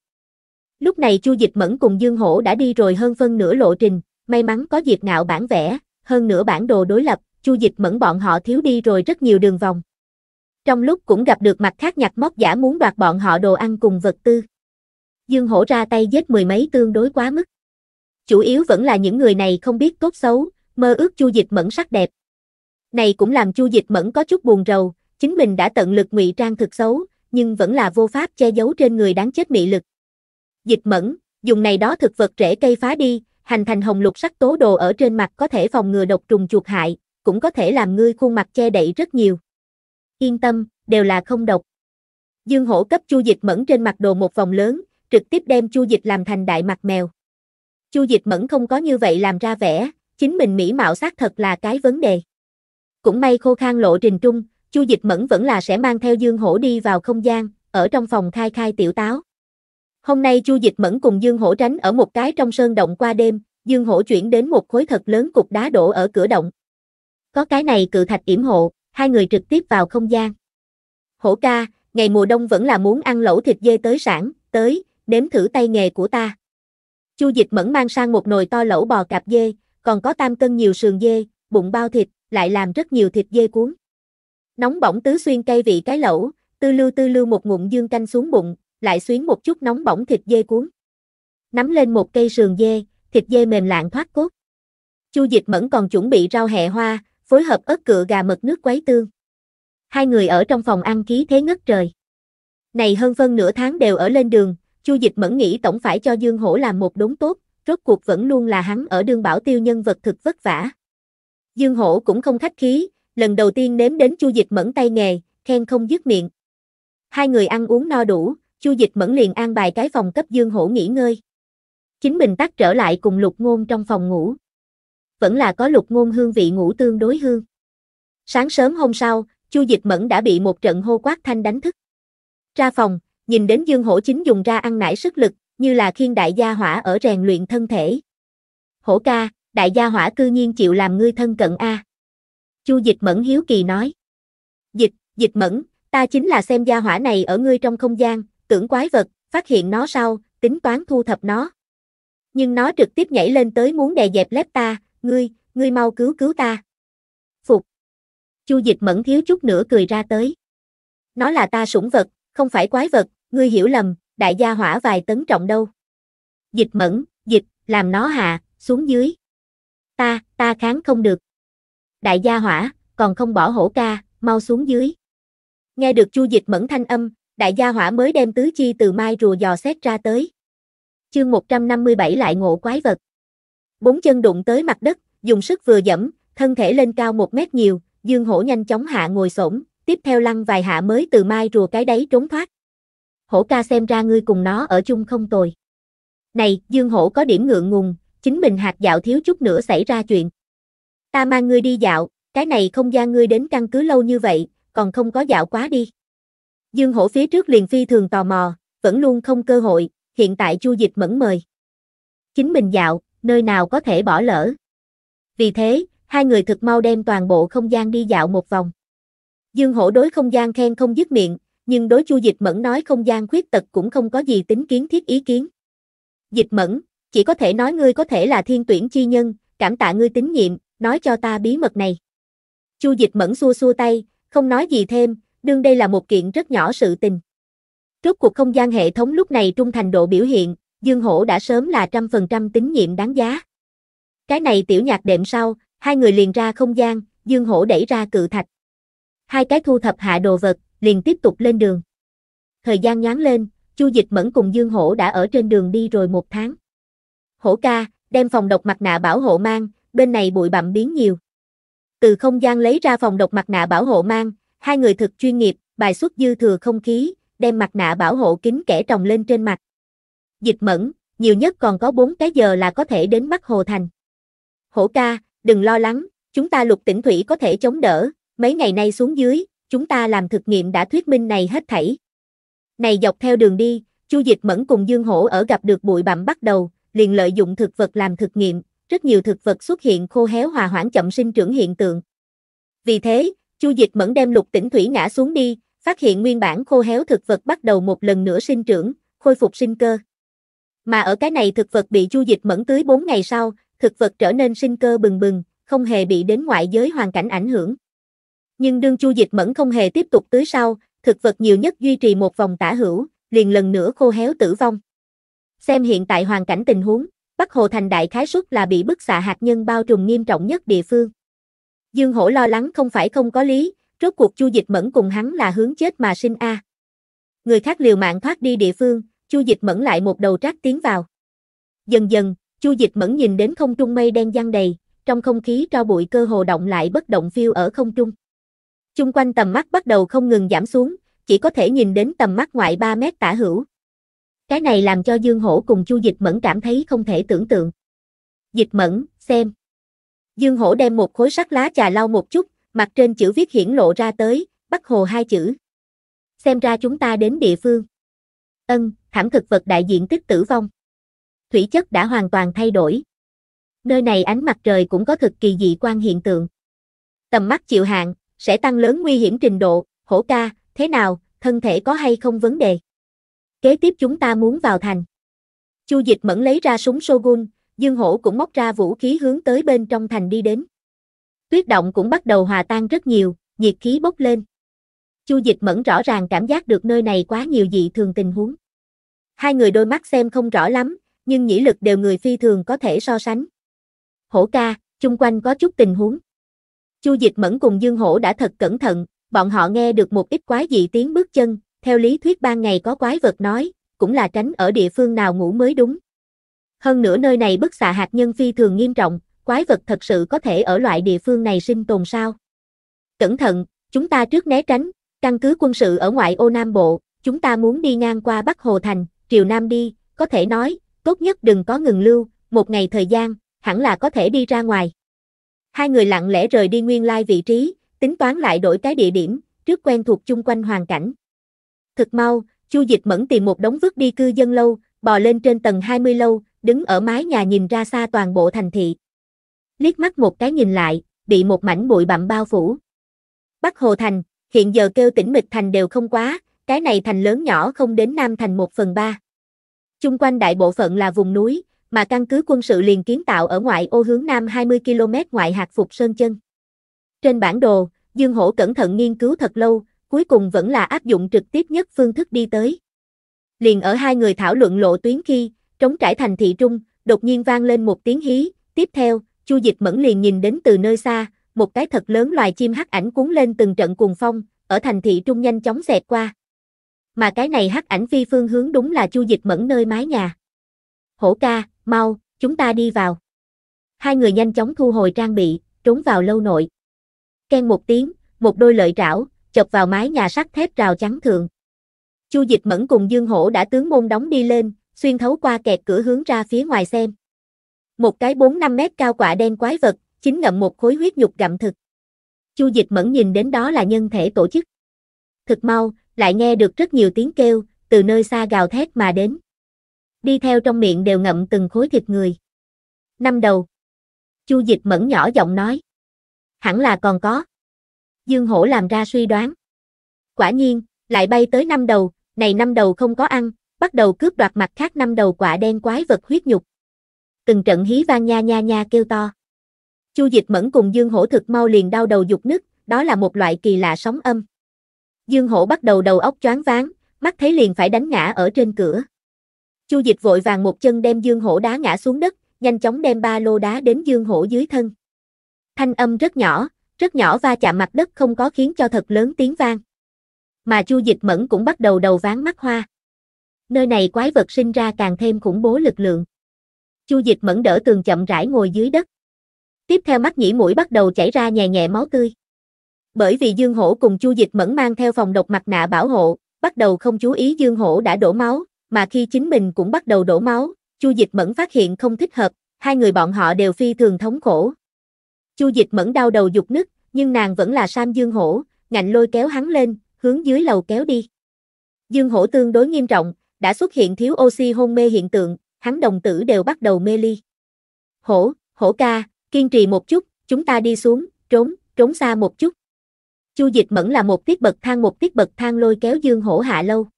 Lúc này Chu Dịch Mẫn cùng Dương Hổ đã đi rồi hơn phân nửa lộ trình, may mắn có Diệp Ngạo bản vẽ, hơn nửa bản đồ đối lập, Chu Dịch Mẫn bọn họ thiếu đi rồi rất nhiều đường vòng. Trong lúc cũng gặp được mặt khác nhặt móc giả muốn đoạt bọn họ đồ ăn cùng vật tư. Dương Hổ ra tay giết mười mấy tương đối quá mức. Chủ yếu vẫn là những người này không biết tốt xấu, mơ ước Chu Dịch Mẫn sắc đẹp. Này cũng làm Chu Dịch Mẫn có chút buồn rầu, chính mình đã tận lực ngụy trang thực xấu, nhưng vẫn là vô pháp che giấu trên người đáng chết mị lực. Dịch mẫn, dùng này đó thực vật rễ cây phá đi, hành thành hồng lục sắc tố đồ ở trên mặt có thể phòng ngừa độc trùng chuột hại, cũng có thể làm ngươi khuôn mặt che đậy rất nhiều. Yên tâm, đều là không độc. Dương hổ cấp chu dịch mẫn trên mặt đồ một vòng lớn, trực tiếp đem chu dịch làm thành đại mặt mèo. Chu dịch mẫn không có như vậy làm ra vẻ, chính mình mỹ mạo sắc thật là cái vấn đề. Cũng may khô khan lộ trình trung, Chu Dịch Mẫn vẫn là sẽ mang theo Dương Hổ đi vào không gian, ở trong phòng khai khai tiểu táo. Hôm nay Chu Dịch Mẫn cùng Dương Hổ tránh ở một cái trong sơn động qua đêm, Dương Hổ chuyển đến một khối thật lớn cục đá đổ ở cửa động. Có cái này cự thạch yểm hộ, hai người trực tiếp vào không gian. Hổ ca, ngày mùa đông vẫn là muốn ăn lẩu thịt dê tới sản, tới, nếm thử tay nghề của ta. Chu Dịch Mẫn mang sang một nồi to lẩu bò cạp dê, còn có tam cân nhiều sườn dê, bụng bao thịt, lại làm rất nhiều thịt dê cuốn. Nóng bỏng tứ xuyên cây vị cái lẩu, tư lưu tư lưu một ngụm dương canh xuống bụng, lại xuyến một chút nóng bỏng thịt dê cuốn. Nắm lên một cây sườn dê, thịt dê mềm lạng thoát cốt. Chu Dịch Mẫn còn chuẩn bị rau hẹ hoa, phối hợp ớt cựa gà mực nước quấy tương. Hai người ở trong phòng ăn khí thế ngất trời. Này hơn phân nửa tháng đều ở lên đường, Chu Dịch Mẫn nghĩ tổng phải cho Dương Hổ làm một đốn tốt, rốt cuộc vẫn luôn là hắn ở đương bảo tiêu nhân vật thực vất vả. Dương Hổ cũng không khách khí, lần đầu tiên nếm đến chu dịch mẫn tay nghề, khen không dứt miệng. Hai người ăn uống no đủ, chu dịch mẫn liền an bài cái phòng cấp dương hổ nghỉ ngơi. Chính mình tắt trở lại cùng lục ngôn trong phòng ngủ. Vẫn là có lục ngôn hương vị ngủ tương đối hương. Sáng sớm hôm sau, chu dịch mẫn đã bị một trận hô quát thanh đánh thức. Ra phòng, nhìn đến dương hổ chính dùng ra ăn nải sức lực, như là khiên đại gia hỏa ở rèn luyện thân thể. Hổ ca, đại gia hỏa cư nhiên chịu làm ngươi thân cận a. À. Chu Dịch Mẫn hiếu kỳ nói. Dịch, Dịch Mẫn, ta chính là xem gia hỏa này ở ngươi trong không gian, tưởng quái vật, phát hiện nó sau, tính toán thu thập nó. Nhưng nó trực tiếp nhảy lên tới muốn đè dẹp lép ta, ngươi, ngươi mau cứu cứu ta. Phục. Chu Dịch Mẫn thiếu chút nữa cười ra tới. Nó là ta sủng vật, không phải quái vật, ngươi hiểu lầm, đại gia hỏa vài tấn trọng đâu. Dịch Mẫn, dịch, làm nó hạ, xuống dưới. Ta, ta kháng không được đại gia hỏa, còn không bỏ hổ ca, mau xuống dưới. Nghe được chu dịch mẫn thanh âm, đại gia hỏa mới đem tứ chi từ mai rùa dò xét ra tới. Chương 157 lại ngộ quái vật. Bốn chân đụng tới mặt đất, dùng sức vừa dẫm, thân thể lên cao một mét nhiều, dương hổ nhanh chóng hạ ngồi xổm, tiếp theo lăn vài hạ mới từ mai rùa cái đáy trốn thoát. Hổ ca xem ra ngươi cùng nó ở chung không tồi. Này, dương hổ có điểm ngượng ngùng, chính mình hạt dạo thiếu chút nữa xảy ra chuyện, Ta mang ngươi đi dạo, cái này không gian ngươi đến căn cứ lâu như vậy, còn không có dạo quá đi. Dương hổ phía trước liền phi thường tò mò, vẫn luôn không cơ hội, hiện tại chu dịch mẫn mời. Chính mình dạo, nơi nào có thể bỏ lỡ. Vì thế, hai người thực mau đem toàn bộ không gian đi dạo một vòng. Dương hổ đối không gian khen không dứt miệng, nhưng đối chu dịch mẫn nói không gian khuyết tật cũng không có gì tính kiến thiết ý kiến. Dịch mẫn, chỉ có thể nói ngươi có thể là thiên tuyển chi nhân, cảm tạ ngươi tín nhiệm, nói cho ta bí mật này. Chu dịch mẫn xua xua tay, không nói gì thêm, đương đây là một kiện rất nhỏ sự tình. Trước cuộc không gian hệ thống lúc này trung thành độ biểu hiện, Dương Hổ đã sớm là trăm phần trăm tín nhiệm đáng giá. Cái này tiểu nhạc đệm sau, hai người liền ra không gian, Dương Hổ đẩy ra cự thạch. Hai cái thu thập hạ đồ vật, liền tiếp tục lên đường. Thời gian nhán lên, Chu Dịch Mẫn cùng Dương Hổ đã ở trên đường đi rồi một tháng. Hổ ca, đem phòng độc mặt nạ bảo hộ mang, bên này bụi bặm biến nhiều. Từ không gian lấy ra phòng độc mặt nạ bảo hộ mang, hai người thực chuyên nghiệp, bài xuất dư thừa không khí, đem mặt nạ bảo hộ kính kẻ trồng lên trên mặt. Dịch mẫn, nhiều nhất còn có 4 cái giờ là có thể đến Bắc Hồ Thành. Hổ ca, đừng lo lắng, chúng ta lục tỉnh thủy có thể chống đỡ, mấy ngày nay xuống dưới, chúng ta làm thực nghiệm đã thuyết minh này hết thảy. Này dọc theo đường đi, Chu Dịch Mẫn cùng Dương Hổ ở gặp được bụi bặm bắt đầu, liền lợi dụng thực vật làm thực nghiệm, rất nhiều thực vật xuất hiện khô héo hòa hoãn chậm sinh trưởng hiện tượng. Vì thế, Chu Dịch Mẫn đem lục tỉnh thủy ngã xuống đi, phát hiện nguyên bản khô héo thực vật bắt đầu một lần nữa sinh trưởng, khôi phục sinh cơ. Mà ở cái này thực vật bị Chu Dịch Mẫn tưới 4 ngày sau, thực vật trở nên sinh cơ bừng bừng, không hề bị đến ngoại giới hoàn cảnh ảnh hưởng. Nhưng đương Chu Dịch Mẫn không hề tiếp tục tưới sau, thực vật nhiều nhất duy trì một vòng tả hữu, liền lần nữa khô héo tử vong. Xem hiện tại hoàn cảnh tình huống, Bắc Hồ Thành đại khái suất là bị bức xạ hạt nhân bao trùm nghiêm trọng nhất địa phương. Dương Hổ lo lắng không phải không có lý, rốt cuộc Chu Dịch Mẫn cùng hắn là hướng chết mà sinh a. Người khác liều mạng thoát đi địa phương, Chu Dịch Mẫn lại một đầu trác tiến vào. Dần dần, Chu Dịch Mẫn nhìn đến không trung mây đen giăng đầy, trong không khí tro bụi cơ hồ động lại bất động phiêu ở không trung. Chung quanh tầm mắt bắt đầu không ngừng giảm xuống, chỉ có thể nhìn đến tầm mắt ngoại 3 mét tả hữu. Cái này làm cho Dương Hổ cùng Chu Dịch Mẫn cảm thấy không thể tưởng tượng. Dịch Mẫn, xem. Dương Hổ đem một khối sắt lá trà lau một chút, mặt trên chữ viết hiển lộ ra tới, bắt Hồ hai chữ. Xem ra chúng ta đến địa phương. Ân, thảm thực vật đại diện tích tử vong. Thủy chất đã hoàn toàn thay đổi. Nơi này ánh mặt trời cũng có thực kỳ dị quan hiện tượng. Tầm mắt chịu hạn, sẽ tăng lớn nguy hiểm trình độ, hổ ca, thế nào, thân thể có hay không vấn đề. Kế tiếp chúng ta muốn vào thành. Chu Dịch Mẫn lấy ra súng Shogun, Dương Hổ cũng móc ra vũ khí hướng tới bên trong thành đi đến. Tuyết động cũng bắt đầu hòa tan rất nhiều, nhiệt khí bốc lên. Chu Dịch Mẫn rõ ràng cảm giác được nơi này quá nhiều dị thường tình huống. Hai người đôi mắt xem không rõ lắm, nhưng nhĩ lực đều người phi thường có thể so sánh. Hổ ca, xung quanh có chút tình huống. Chu Dịch Mẫn cùng Dương Hổ đã thật cẩn thận, bọn họ nghe được một ít quái dị tiếng bước chân, theo lý thuyết ban ngày có quái vật nói, cũng là tránh ở địa phương nào ngủ mới đúng. Hơn nữa nơi này bức xạ hạt nhân phi thường nghiêm trọng, quái vật thật sự có thể ở loại địa phương này sinh tồn sao? Cẩn thận, chúng ta trước né tránh, căn cứ quân sự ở ngoại ô Nam Bộ, chúng ta muốn đi ngang qua Bắc Hồ Thành, Triều Nam đi, có thể nói, tốt nhất đừng có ngừng lưu, một ngày thời gian, hẳn là có thể đi ra ngoài. Hai người lặng lẽ rời đi nguyên lai vị trí, tính toán lại đổi cái địa điểm, trước quen thuộc chung quanh hoàn cảnh. Thực mau, Chu Dịch Mẫn tìm một đống vứt đi cư dân lâu, bò lên trên tầng 20 lâu, đứng ở mái nhà nhìn ra xa toàn bộ thành thị. Liếc mắt một cái nhìn lại, bị một mảnh bụi bặm bao phủ. Bắc Hồ Thành, hiện giờ kêu tỉnh mịch thành đều không quá, cái này thành lớn nhỏ không đến Nam Thành một phần ba. Chung quanh đại bộ phận là vùng núi, mà căn cứ quân sự liền kiến tạo ở ngoại ô hướng Nam 20 km ngoại hạt Phục Sơn Chân. Trên bản đồ, Dương Hổ cẩn thận nghiên cứu thật lâu, cuối cùng vẫn là áp dụng trực tiếp nhất phương thức đi tới. Liền ở hai người thảo luận lộ tuyến khi, trống trải thành thị trung, đột nhiên vang lên một tiếng hí, tiếp theo, Chu Dịch Mẫn liền nhìn đến từ nơi xa, một cái thật lớn loài chim hắc ảnh cuốn lên từng trận cuồng phong, ở thành thị trung nhanh chóng xẹt qua. Mà cái này hắc ảnh phi phương hướng đúng là Chu Dịch Mẫn nơi mái nhà. Hổ ca, mau, chúng ta đi vào. Hai người nhanh chóng thu hồi trang bị, trốn vào lâu nội. Ken một tiếng, một đôi lợi trảo, chọc vào mái nhà sắt thép rào chắn thượng. Chu Dịch Mẫn cùng Dương Hổ đã tướng môn đóng đi lên, xuyên thấu qua kẹt cửa hướng ra phía ngoài xem. Một cái 4-5 mét cao quả đen quái vật, chính ngậm một khối huyết nhục gặm thực. Chu Dịch Mẫn nhìn đến đó là nhân thể tổ chức. Thật mau, lại nghe được rất nhiều tiếng kêu, từ nơi xa gào thét mà đến. Đi theo trong miệng đều ngậm từng khối thịt người. Năm đầu. Chu Dịch Mẫn nhỏ giọng nói. Hẳn là còn có. Dương Hổ làm ra suy đoán. Quả nhiên, lại bay tới năm đầu, này năm đầu không có ăn, bắt đầu cướp đoạt mặt khác năm đầu quả đen quái vật huyết nhục. Từng trận hí vang nha nha nha kêu to. Chu Dịch Mẫn cùng Dương Hổ thực mau liền đau đầu dục nứt, đó là một loại kỳ lạ sóng âm. Dương Hổ bắt đầu đầu óc choáng váng, mắt thấy liền phải đánh ngã ở trên cửa. Chu Dịch vội vàng một chân đem Dương Hổ đá ngã xuống đất, nhanh chóng đem ba lô đá đến Dương Hổ dưới thân. Thanh âm rất nhỏ, rất nhỏ va chạm mặt đất không có khiến cho thật lớn tiếng vang. Mà Chu Dịch Mẫn cũng bắt đầu đầu ván mắt hoa. Nơi này quái vật sinh ra càng thêm khủng bố lực lượng. Chu Dịch Mẫn đỡ tường chậm rãi ngồi dưới đất. Tiếp theo mắt nhĩ mũi bắt đầu chảy ra nhè nhẹ máu tươi. Bởi vì Dương Hổ cùng Chu Dịch Mẫn mang theo phòng độc mặt nạ bảo hộ, bắt đầu không chú ý Dương Hổ đã đổ máu, mà khi chính mình cũng bắt đầu đổ máu, Chu Dịch Mẫn phát hiện không thích hợp, hai người bọn họ đều phi thường thống khổ, Chu Dịch Mẫn đau đầu dục nứt, nhưng nàng vẫn là Sam Dương Hổ, ngạnh lôi kéo hắn lên, hướng dưới lầu kéo đi. Dương Hổ tương đối nghiêm trọng, đã xuất hiện thiếu oxy hôn mê hiện tượng, hắn đồng tử đều bắt đầu mê ly. Hổ, hổ ca, kiên trì một chút, chúng ta đi xuống, trốn, trốn xa một chút. Chu Dịch Mẫn là một tiết bậc thang một tiết bậc thang lôi kéo Dương Hổ hạ lâu.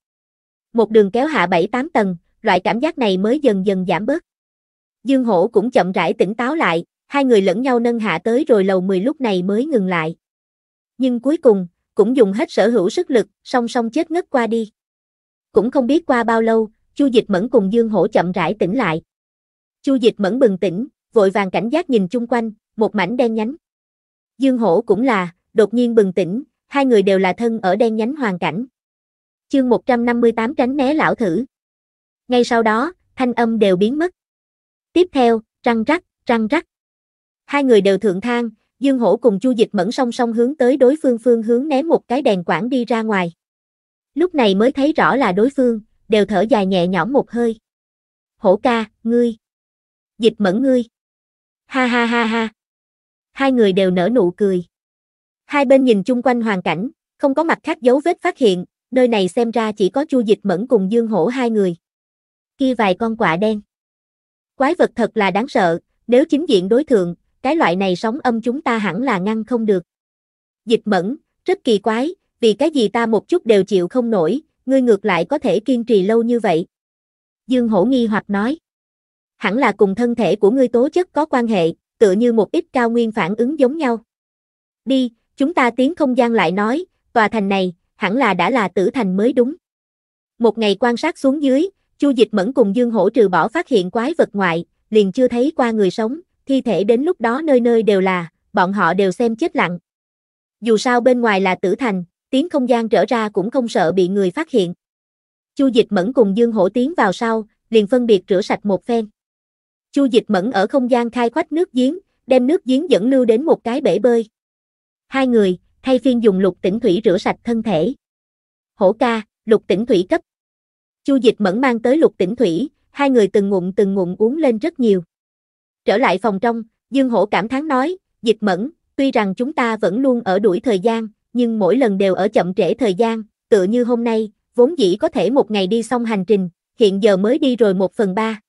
Một đường kéo hạ 7-8 tầng, loại cảm giác này mới dần dần giảm bớt. Dương Hổ cũng chậm rãi tỉnh táo lại, hai người lẫn nhau nâng hạ tới rồi lầu 10 lúc này mới ngừng lại. Nhưng cuối cùng, cũng dùng hết sở hữu sức lực, song song chết ngất qua đi. Cũng không biết qua bao lâu, Chu Dịch Mẫn cùng Dương Hổ chậm rãi tỉnh lại. Chu Dịch Mẫn bừng tỉnh, vội vàng cảnh giác nhìn chung quanh, một mảnh đen nhánh. Dương Hổ cũng là, đột nhiên bừng tỉnh, hai người đều là thân ở đen nhánh hoàn cảnh. Chương 158 tránh né lão thử. Ngay sau đó, thanh âm đều biến mất. Tiếp theo, răng rắc, răng rắc. Hai người đều thượng thang, Dương Hổ cùng Chu Dịch Mẫn song song hướng tới đối phương phương hướng ném một cái đèn quảng đi ra ngoài. Lúc này mới thấy rõ là đối phương, đều thở dài nhẹ nhõm một hơi. Hổ ca, ngươi. Dịch Mẫn ngươi. Ha ha ha ha. Hai người đều nở nụ cười. Hai bên nhìn chung quanh hoàn cảnh, không có mặt khác dấu vết phát hiện, nơi này xem ra chỉ có Chu Dịch Mẫn cùng Dương Hổ hai người. Kia vài con quạ đen. Quái vật thật là đáng sợ, nếu chính diện đối thượng, cái loại này sóng âm chúng ta hẳn là ngăn không được. Dịch mẫn, rất kỳ quái, vì cái gì ta một chút đều chịu không nổi, ngươi ngược lại có thể kiên trì lâu như vậy. Dương Hổ nghi hoặc nói, hẳn là cùng thân thể của ngươi tố chất có quan hệ, tựa như một ít cao nguyên phản ứng giống nhau. Đi, chúng ta tiến không gian lại nói, tòa thành này, hẳn là đã là tử thành mới đúng. Một ngày quan sát xuống dưới, Chu Dịch Mẫn cùng Dương Hổ trừ bỏ phát hiện quái vật ngoại, liền chưa thấy qua người sống, thi thể đến lúc đó nơi nơi đều là, bọn họ đều xem chết lặng. Dù sao bên ngoài là tử thành, tiếng không gian trở ra cũng không sợ bị người phát hiện. Chu Dịch Mẫn cùng Dương Hổ tiến vào sau, liền phân biệt rửa sạch một phen. Chu Dịch Mẫn ở không gian khai khoách nước giếng, đem nước giếng dẫn lưu đến một cái bể bơi. Hai người, thay phiên dùng lục tỉnh thủy rửa sạch thân thể. Hổ ca, lục tỉnh thủy cấp. Chu Dịch Mẫn mang tới lục tỉnh thủy, hai người từng ngụm từng ngụm uống lên rất nhiều. Trở lại phòng trong, Dương Hổ cảm thán nói, dịch mẫn, tuy rằng chúng ta vẫn luôn ở đuổi thời gian, nhưng mỗi lần đều ở chậm trễ thời gian, tựa như hôm nay, vốn dĩ có thể một ngày đi xong hành trình, hiện giờ mới đi rồi một phần ba.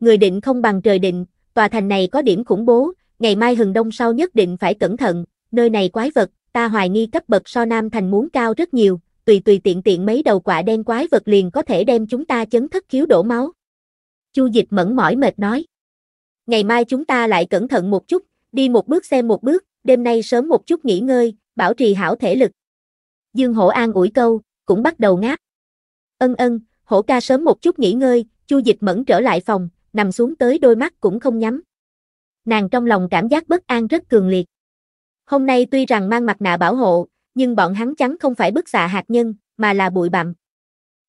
Người định không bằng trời định, tòa thành này có điểm khủng bố, ngày mai hừng đông sau nhất định phải cẩn thận, nơi này quái vật, ta hoài nghi cấp bậc so nam thành muốn cao rất nhiều, tùy tùy tiện tiện mấy đầu quả đen quái vật liền có thể đem chúng ta chấn thất khiếu đổ máu. Chu dịch mẫn mỏi mệt nói. Ngày mai chúng ta lại cẩn thận một chút, đi một bước xem một bước, đêm nay sớm một chút nghỉ ngơi, bảo trì hảo thể lực. Dương Hổ an ủi câu, cũng bắt đầu ngáp. Ân ân, Hổ ca sớm một chút nghỉ ngơi, Chu Dịch Mẫn trở lại phòng, nằm xuống tới đôi mắt cũng không nhắm. Nàng trong lòng cảm giác bất an rất cường liệt. Hôm nay tuy rằng mang mặt nạ bảo hộ, nhưng bọn hắn chắn không phải bức xạ hạt nhân, mà là bụi bặm.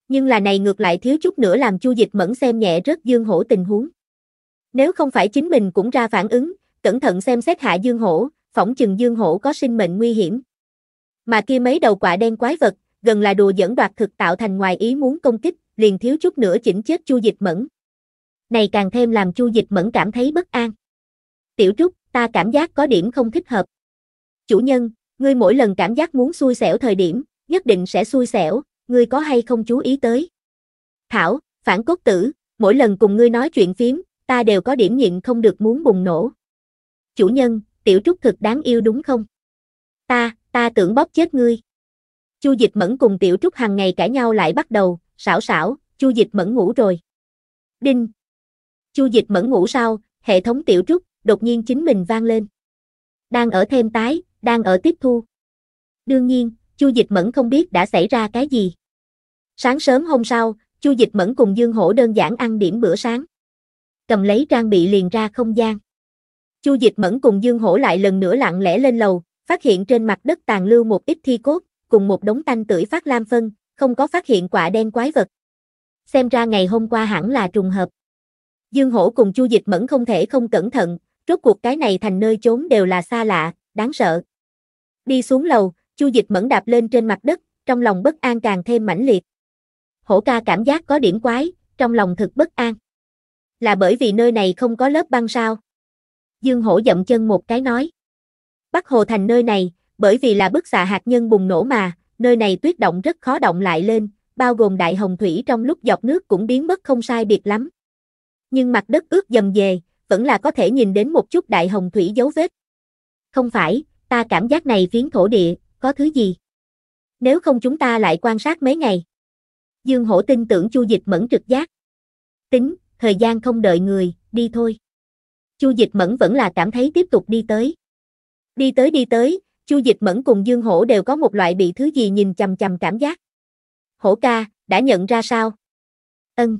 Nhưng là này ngược lại thiếu chút nữa làm Chu Dịch Mẫn xem nhẹ rất Dương Hổ tình huống. Nếu không phải chính mình cũng ra phản ứng, cẩn thận xem xét hạ dương hổ, phỏng chừng dương hổ có sinh mệnh nguy hiểm. Mà kia mấy đầu quả đen quái vật, gần là đùa dẫn đoạt thực tạo thành ngoài ý muốn công kích, liền thiếu chút nữa chỉnh chết chu dịch mẫn. Này càng thêm làm chu dịch mẫn cảm thấy bất an. Tiểu Trúc, ta cảm giác có điểm không thích hợp. Chủ nhân, ngươi mỗi lần cảm giác muốn xui xẻo thời điểm, nhất định sẽ xui xẻo, ngươi có hay không chú ý tới. Thảo, phản cốt tử, mỗi lần cùng ngươi nói chuyện phím, ta đều có điểm nhịn không được muốn bùng nổ. Chủ nhân, tiểu trúc thực đáng yêu đúng không? Ta, ta tưởng bóp chết ngươi. Chu dịch mẫn cùng tiểu trúc hàng ngày cãi nhau lại bắt đầu, xảo xảo, chu dịch mẫn ngủ rồi. Đinh. Chu dịch mẫn ngủ sau, hệ thống tiểu trúc, đột nhiên chính mình vang lên. Đang ở thêm tái, đang ở tiếp thu. Đương nhiên, chu dịch mẫn không biết đã xảy ra cái gì. Sáng sớm hôm sau, chu dịch mẫn cùng Dương Hổ đơn giản ăn điểm bữa sáng cầm lấy trang bị liền ra không gian. Chu Dịch Mẫn cùng Dương Hổ lại lần nữa lặng lẽ lên lầu, phát hiện trên mặt đất tàn lưu một ít thi cốt, cùng một đống tanh tưởi phát lam phân, không có phát hiện quả đen quái vật. Xem ra ngày hôm qua hẳn là trùng hợp. Dương Hổ cùng Chu Dịch Mẫn không thể không cẩn thận, rốt cuộc cái này thành nơi trốn đều là xa lạ, đáng sợ. Đi xuống lầu, Chu Dịch Mẫn đạp lên trên mặt đất, trong lòng bất an càng thêm mãnh liệt. Hổ ca cảm giác có điểm quái, trong lòng thực bất an là bởi vì nơi này không có lớp băng sao? Dương Hổ dậm chân một cái nói. Bắc Hồ Thành nơi này, bởi vì là bức xạ hạt nhân bùng nổ mà, nơi này tuyết động rất khó động lại lên, bao gồm đại hồng thủy trong lúc dọc nước cũng biến mất không sai biệt lắm. Nhưng mặt đất ướt dầm về, vẫn là có thể nhìn đến một chút đại hồng thủy dấu vết. Không phải, ta cảm giác này phiến thổ địa, có thứ gì? Nếu không chúng ta lại quan sát mấy ngày. Dương Hổ tin tưởng Chu Dịch Mẫn trực giác. Tính, thời gian không đợi người, đi thôi. Chu Dịch Mẫn vẫn là cảm thấy tiếp tục đi tới. Đi tới đi tới, Chu Dịch Mẫn cùng Dương Hổ đều có một loại bị thứ gì nhìn chằm chằm cảm giác. Hổ ca, đã nhận ra sao? Ân.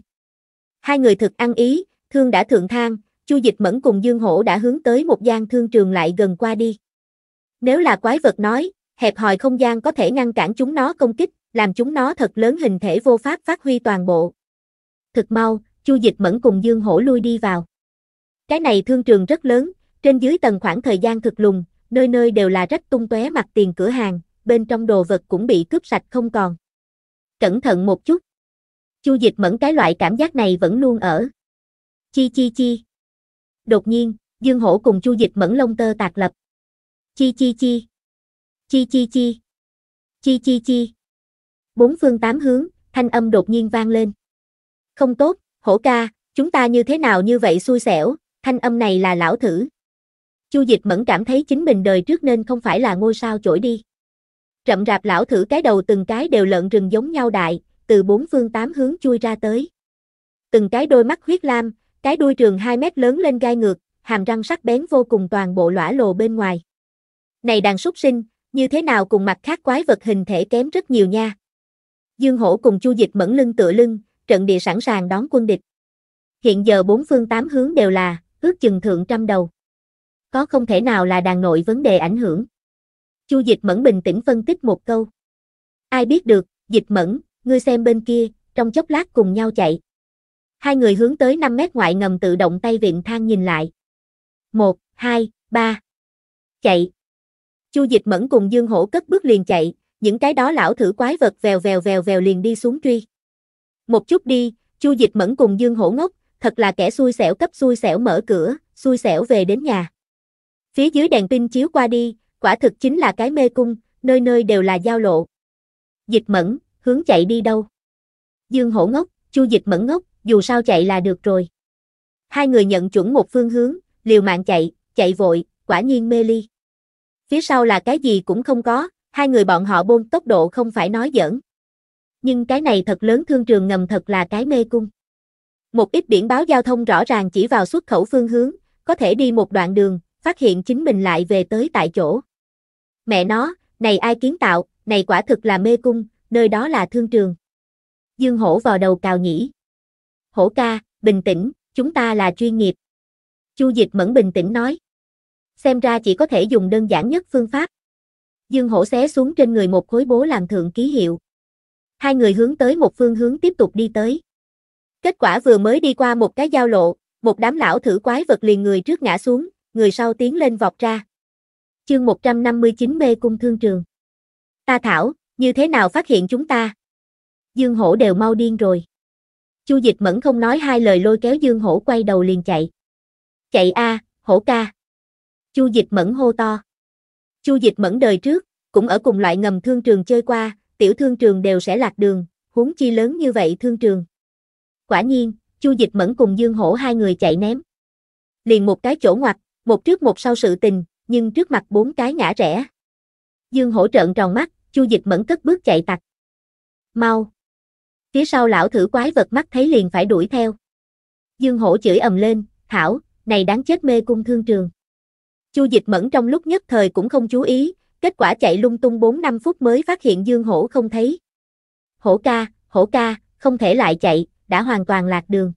Hai người thực ăn ý, thương đã thượng thang, Chu Dịch Mẫn cùng Dương Hổ đã hướng tới một gian thương trường lại gần qua đi. Nếu là quái vật nói, hẹp hòi không gian có thể ngăn cản chúng nó công kích, làm chúng nó thật lớn hình thể vô pháp phát huy toàn bộ. Thực mau, Chu Dịch Mẫn cùng Dương Hổ lui đi vào. Cái này thương trường rất lớn, trên dưới tầng khoảng thời gian thực lùng, nơi nơi đều là rách tung tóe mặt tiền cửa hàng, bên trong đồ vật cũng bị cướp sạch không còn. Cẩn thận một chút. Chu Dịch Mẫn cái loại cảm giác này vẫn luôn ở. Chi chi chi. Đột nhiên, Dương Hổ cùng Chu Dịch Mẫn lông tơ tạc lập. Chi chi chi. Chi chi chi. Chi chi chi. Bốn phương tám hướng, thanh âm đột nhiên vang lên. Không tốt, Hổ ca, chúng ta như thế nào như vậy xui xẻo, thanh âm này là lão thử. Chu dịch mẫn cảm thấy chính mình đời trước nên không phải là ngôi sao chổi đi. Rậm rạp lão thử cái đầu từng cái đều lợn rừng giống nhau đại, từ bốn phương tám hướng chui ra tới. Từng cái đôi mắt huyết lam, cái đuôi trường 2 mét lớn lên gai ngược, hàm răng sắc bén vô cùng toàn bộ lõa lồ bên ngoài. Này đàn súc sinh, như thế nào cùng mặt khác quái vật hình thể kém rất nhiều nha. Dương hổ cùng chu dịch mẫn lưng tựa lưng, trận địa sẵn sàng đón quân địch. Hiện giờ bốn phương tám hướng đều là, ước chừng thượng trăm đầu. Có không thể nào là đàn nội vấn đề ảnh hưởng. Chu Dịch Mẫn bình tĩnh phân tích một câu. Ai biết được, Dịch Mẫn, ngươi xem bên kia, trong chốc lát cùng nhau chạy. Hai người hướng tới 5 mét ngoại ngầm tự động tay viện thang nhìn lại. 1, 2, 3. Chạy. Chu Dịch Mẫn cùng Dương Hổ cất bước liền chạy, những cái đó lão thử quái vật vèo vèo vèo vèo liền đi xuống truy. Một chút đi, Chu Dịch Mẫn cùng Dương Hổ ngốc, thật là kẻ xui xẻo cấp xui xẻo mở cửa, xui xẻo về đến nhà. Phía dưới đèn pin chiếu qua đi, quả thực chính là cái mê cung, nơi nơi đều là giao lộ. Dịch Mẫn, hướng chạy đi đâu? Dương Hổ ngốc, Chu Dịch Mẫn ngốc, dù sao chạy là được rồi. Hai người nhận chuẩn một phương hướng, liều mạng chạy, chạy vội, quả nhiên mê ly. Phía sau là cái gì cũng không có, hai người bọn họ bôn tốc độ không phải nói giỡn nhưng cái này thật lớn thương trường ngầm thật là cái mê cung. Một ít biển báo giao thông rõ ràng chỉ vào xuất khẩu phương hướng, có thể đi một đoạn đường, phát hiện chính mình lại về tới tại chỗ. Mẹ nó, này ai kiến tạo, này quả thực là mê cung, nơi đó là thương trường. Dương hổ vào đầu cào nhĩ. Hổ ca, bình tĩnh, chúng ta là chuyên nghiệp. Chu dịch mẫn bình tĩnh nói. Xem ra chỉ có thể dùng đơn giản nhất phương pháp. Dương hổ xé xuống trên người một khối bố làm thượng ký hiệu hai người hướng tới một phương hướng tiếp tục đi tới. Kết quả vừa mới đi qua một cái giao lộ, một đám lão thử quái vật liền người trước ngã xuống, người sau tiến lên vọt ra. Chương 159 mê cung thương trường. Ta thảo, như thế nào phát hiện chúng ta? Dương hổ đều mau điên rồi. Chu dịch mẫn không nói hai lời lôi kéo dương hổ quay đầu liền chạy. Chạy a, hổ ca. Chu dịch mẫn hô to. Chu dịch mẫn đời trước, cũng ở cùng loại ngầm thương trường chơi qua, tiểu thương trường đều sẽ lạc đường, huống chi lớn như vậy thương trường. Quả nhiên, Chu Dịch Mẫn cùng Dương Hổ hai người chạy ném. Liền một cái chỗ ngoặt, một trước một sau sự tình, nhưng trước mặt bốn cái ngã rẽ. Dương Hổ trợn tròn mắt, Chu Dịch Mẫn cất bước chạy tặc. Mau! Phía sau lão thử quái vật mắt thấy liền phải đuổi theo. Dương Hổ chửi ầm lên, thảo, này đáng chết mê cung thương trường. Chu Dịch Mẫn trong lúc nhất thời cũng không chú ý, Kết quả chạy lung tung 4-5 phút mới phát hiện Dương Hổ không thấy. Hổ ca, hổ ca, không thể lại chạy, đã hoàn toàn lạc đường.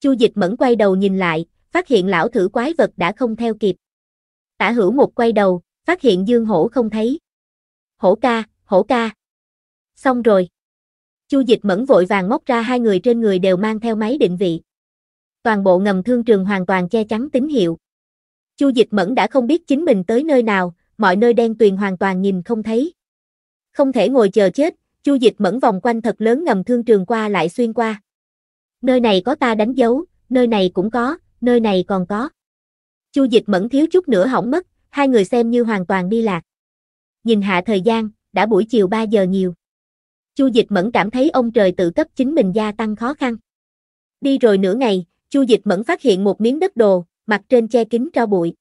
Chu dịch mẫn quay đầu nhìn lại, phát hiện lão thử quái vật đã không theo kịp. Tả hữu một quay đầu, phát hiện Dương Hổ không thấy. Hổ ca, hổ ca. Xong rồi. Chu dịch mẫn vội vàng móc ra hai người trên người đều mang theo máy định vị. Toàn bộ ngầm thương trường hoàn toàn che chắn tín hiệu. Chu dịch mẫn đã không biết chính mình tới nơi nào, mọi nơi đen tuyền hoàn toàn nhìn không thấy. Không thể ngồi chờ chết, Chu Dịch mẫn vòng quanh thật lớn ngầm thương trường qua lại xuyên qua. Nơi này có ta đánh dấu, nơi này cũng có, nơi này còn có. Chu Dịch mẫn thiếu chút nữa hỏng mất, hai người xem như hoàn toàn đi lạc. Nhìn hạ thời gian, đã buổi chiều 3 giờ nhiều. Chu Dịch mẫn cảm thấy ông trời tự cấp chính mình gia tăng khó khăn. Đi rồi nửa ngày, Chu Dịch mẫn phát hiện một miếng đất đồ, mặt trên che kín tro bụi.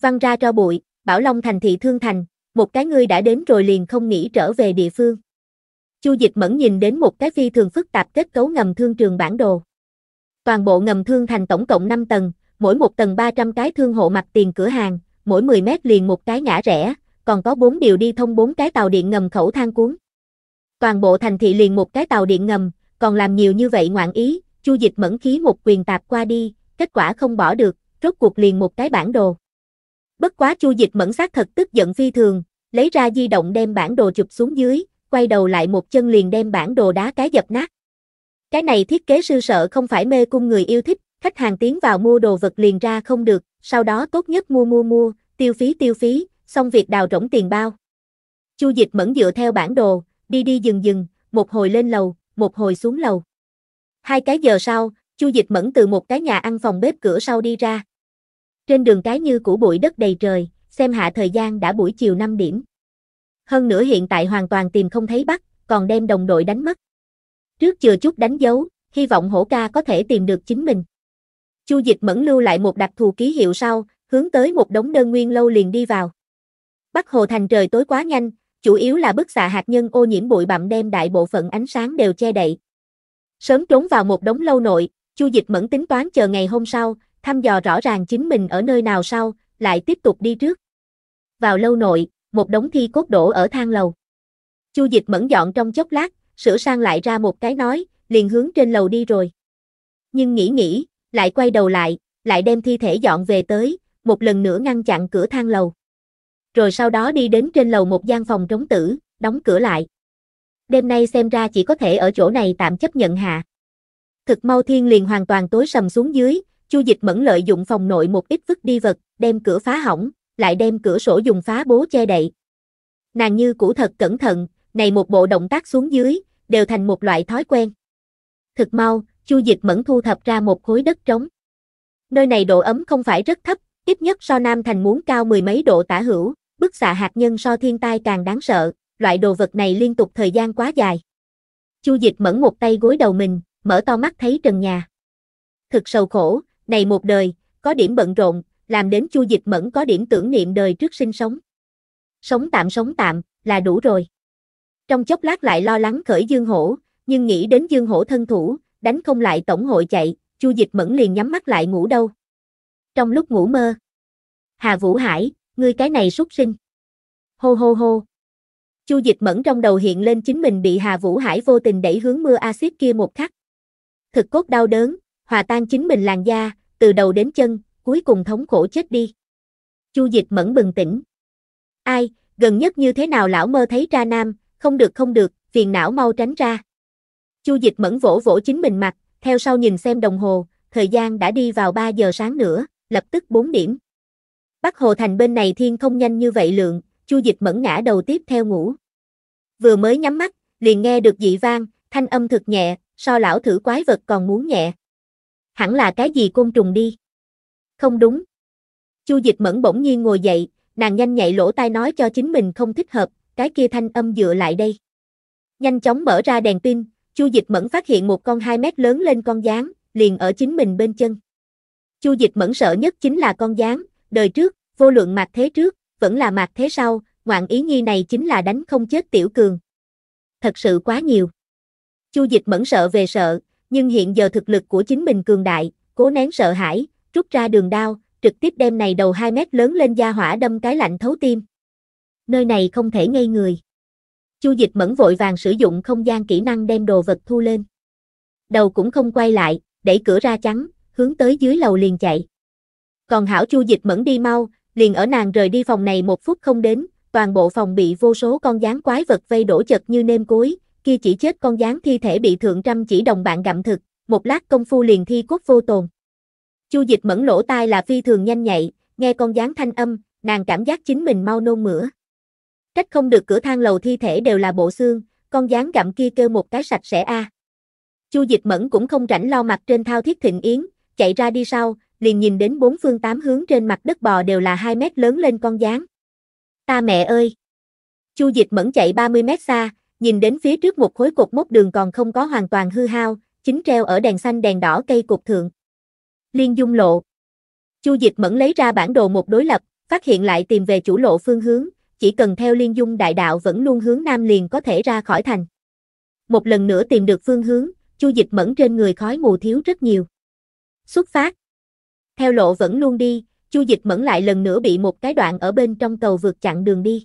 Văng ra tro bụi, Bảo Long thành thị thương thành, một cái ngươi đã đến rồi liền không nghĩ trở về địa phương. Chu Dịch Mẫn nhìn đến một cái phi thường phức tạp kết cấu ngầm thương trường bản đồ. Toàn bộ ngầm thương thành tổng cộng 5 tầng, mỗi một tầng 300 cái thương hộ mặt tiền cửa hàng, mỗi 10 mét liền một cái ngã rẽ, còn có 4 điều đi thông 4 cái tàu điện ngầm khẩu thang cuốn. Toàn bộ thành thị liền một cái tàu điện ngầm, còn làm nhiều như vậy ngoạn ý, Chu Dịch Mẫn khí một quyền tạp qua đi, kết quả không bỏ được, rốt cuộc liền một cái bản đồ. Bất quá Chu Dịch Mẫn sát thật tức giận phi thường, lấy ra di động đem bản đồ chụp xuống dưới, quay đầu lại một chân liền đem bản đồ đá cái dập nát. Cái này thiết kế sư sợ không phải mê cung người yêu thích, khách hàng tiến vào mua đồ vật liền ra không được, sau đó tốt nhất mua mua mua, tiêu phí tiêu phí, xong việc đào rỗng tiền bao. Chu Dịch Mẫn dựa theo bản đồ, đi đi dừng dừng, một hồi lên lầu, một hồi xuống lầu. Hai cái giờ sau, Chu Dịch Mẫn từ một cái nhà ăn phòng bếp cửa sau đi ra. Trên đường cái như củ bụi đất đầy trời, xem hạ thời gian đã buổi chiều 5 điểm. Hơn nữa hiện tại hoàn toàn tìm không thấy bắt, còn đem đồng đội đánh mất. Trước chừa chút đánh dấu, hy vọng hổ ca có thể tìm được chính mình. Chu dịch mẫn lưu lại một đặc thù ký hiệu sau, hướng tới một đống đơn nguyên lâu liền đi vào. Bắc Hồ Thành trời tối quá nhanh, chủ yếu là bức xạ hạt nhân ô nhiễm bụi bặm đem đại bộ phận ánh sáng đều che đậy. Sớm trốn vào một đống lâu nội, Chu Dịch Mẫn tính toán chờ ngày hôm sau, thăm dò rõ ràng chính mình ở nơi nào sau, lại tiếp tục đi trước. Vào lâu nội, một đống thi cốt đổ ở thang lầu. Chu dịch mẫn dọn trong chốc lát, sửa sang lại ra một cái nói, liền hướng trên lầu đi rồi. Nhưng nghĩ nghĩ, lại quay đầu lại, lại đem thi thể dọn về tới, một lần nữa ngăn chặn cửa thang lầu. Rồi sau đó đi đến trên lầu một gian phòng trống tử, đóng cửa lại. Đêm nay xem ra chỉ có thể ở chỗ này tạm chấp nhận hạ. Thực mau thiên liền hoàn toàn tối sầm xuống dưới, Chu Dịch Mẫn lợi dụng phòng nội một ít vứt đi vật, đem cửa phá hỏng, lại đem cửa sổ dùng phá bố che đậy. Nàng như cũ thật cẩn thận, này một bộ động tác xuống dưới, đều thành một loại thói quen. Thật mau, Chu Dịch Mẫn thu thập ra một khối đất trống. Nơi này độ ấm không phải rất thấp, ít nhất so Nam Thành muốn cao mười mấy độ tả hữu, bức xạ hạt nhân so thiên tai càng đáng sợ, loại đồ vật này liên tục thời gian quá dài. Chu Dịch Mẫn một tay gối đầu mình, mở to mắt thấy trần nhà. Thực sầu khổ, này một đời, có điểm bận rộn, làm đến chu dịch mẫn có điểm tưởng niệm đời trước sinh sống. Sống tạm sống tạm, là đủ rồi. Trong chốc lát lại lo lắng khởi dương hổ, nhưng nghĩ đến dương hổ thân thủ, đánh không lại tổng hội chạy, chu dịch mẫn liền nhắm mắt lại ngủ đâu. Trong lúc ngủ mơ, Hà Vũ Hải, ngươi cái này xuất sinh. Hô hô hô. Chu dịch mẫn trong đầu hiện lên chính mình bị Hà Vũ Hải vô tình đẩy hướng mưa axit kia một khắc. Thực cốt đau đớn, hòa tan chính mình làn da, từ đầu đến chân, cuối cùng thống khổ chết đi. Chu dịch mẫn bừng tỉnh. Ai, gần nhất như thế nào lão mơ thấy ra nam, không được không được, phiền não mau tránh ra. Chu dịch mẫn vỗ vỗ chính mình mặt, theo sau nhìn xem đồng hồ, thời gian đã đi vào 3 giờ sáng nữa, lập tức 4 điểm. Bắc Hồ Thành bên này thiên không nhanh như vậy lượng, Chu Dịch mẫn ngã đầu tiếp theo ngủ. Vừa mới nhắm mắt, liền nghe được dị vang, thanh âm thực nhẹ, so lão thử quái vật còn muốn nhẹ. Hẳn là cái gì côn trùng đi. Không đúng. Chu dịch mẫn bỗng nhiên ngồi dậy, nàng nhanh nhạy lỗ tai nói cho chính mình không thích hợp, cái kia thanh âm dựa lại đây. Nhanh chóng mở ra đèn pin, Chu Dịch Mẫn phát hiện một con 2 mét lớn lên con gián, liền ở chính mình bên chân. Chu Dịch Mẫn sợ nhất chính là con gián, đời trước, vô luận mạc thế trước, vẫn là mạc thế sau, ngoạn ý nhi này chính là đánh không chết tiểu cường. Thật sự quá nhiều. Chu Dịch Mẫn sợ về sợ, nhưng hiện giờ thực lực của chính mình cường đại, cố nén sợ hãi, rút ra đường đao, trực tiếp đem này đầu 2 mét lớn lên da hỏa đâm cái lạnh thấu tim. Nơi này không thể ngây người. Chu dịch mẫn vội vàng sử dụng không gian kỹ năng đem đồ vật thu lên. Đầu cũng không quay lại, đẩy cửa ra trắng, hướng tới dưới lầu liền chạy. Còn hảo chu dịch mẫn đi mau, liền ở nàng rời đi phòng này một phút không đến, toàn bộ phòng bị vô số con gián quái vật vây đổ chật như nêm cối, kia chỉ chết con dáng thi thể bị thượng trăm chỉ đồng bạn gặm thực, một lát công phu liền thi cốt vô tồn. Chu dịch mẫn lỗ tai là phi thường nhanh nhạy, nghe con dáng thanh âm, nàng cảm giác chính mình mau nôn mửa. Trách không được cửa thang lầu thi thể đều là bộ xương, con dáng gặm kia kêu một cái sạch sẽ a. Chu Dịch Mẫn cũng không rảnh lo mặt trên thao thiết thịnh yến, chạy ra đi sau, liền nhìn đến bốn phương tám hướng trên mặt đất bò đều là 2 mét lớn lên con dáng. Ta mẹ ơi! Chu Dịch Mẫn chạy 30 mét xa, nhìn đến phía trước một khối cột mốc đường còn không có hoàn toàn hư hao, chính treo ở đèn xanh đèn đỏ cây cột thượng. Liên dung lộ. Chu dịch mẫn lấy ra bản đồ một đối lập, phát hiện lại tìm về chủ lộ phương hướng, chỉ cần theo liên dung đại đạo vẫn luôn hướng nam liền có thể ra khỏi thành. Một lần nữa tìm được phương hướng, chu dịch mẫn trên người khói mù thiếu rất nhiều. Xuất phát. Theo lộ vẫn luôn đi, chu dịch mẫn lại lần nữa bị một cái đoạn ở bên trong cầu vượt chặn đường đi.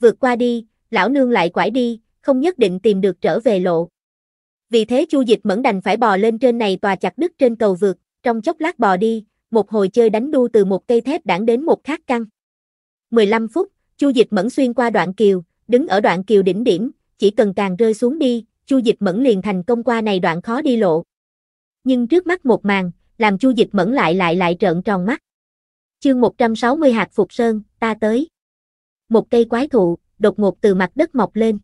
Vượt qua đi, lão nương lại quải đi, không nhất định tìm được trở về lộ. Vì thế Chu Dịch Mẫn đành phải bò lên trên này tòa chặt đứt trên cầu vượt, trong chốc lát bò đi, một hồi chơi đánh đu từ một cây thép đảng đến một khác căng. 15 phút, Chu Dịch Mẫn xuyên qua đoạn kiều, đứng ở đoạn kiều đỉnh điểm, chỉ cần càng rơi xuống đi, Chu Dịch Mẫn liền thành công qua này đoạn khó đi lộ. Nhưng trước mắt một màn, làm Chu Dịch Mẫn lại lại lại trợn tròn mắt. Chương 160 hạt phục sơn, ta tới. Một cây quái thụ đột ngột từ mặt đất mọc lên.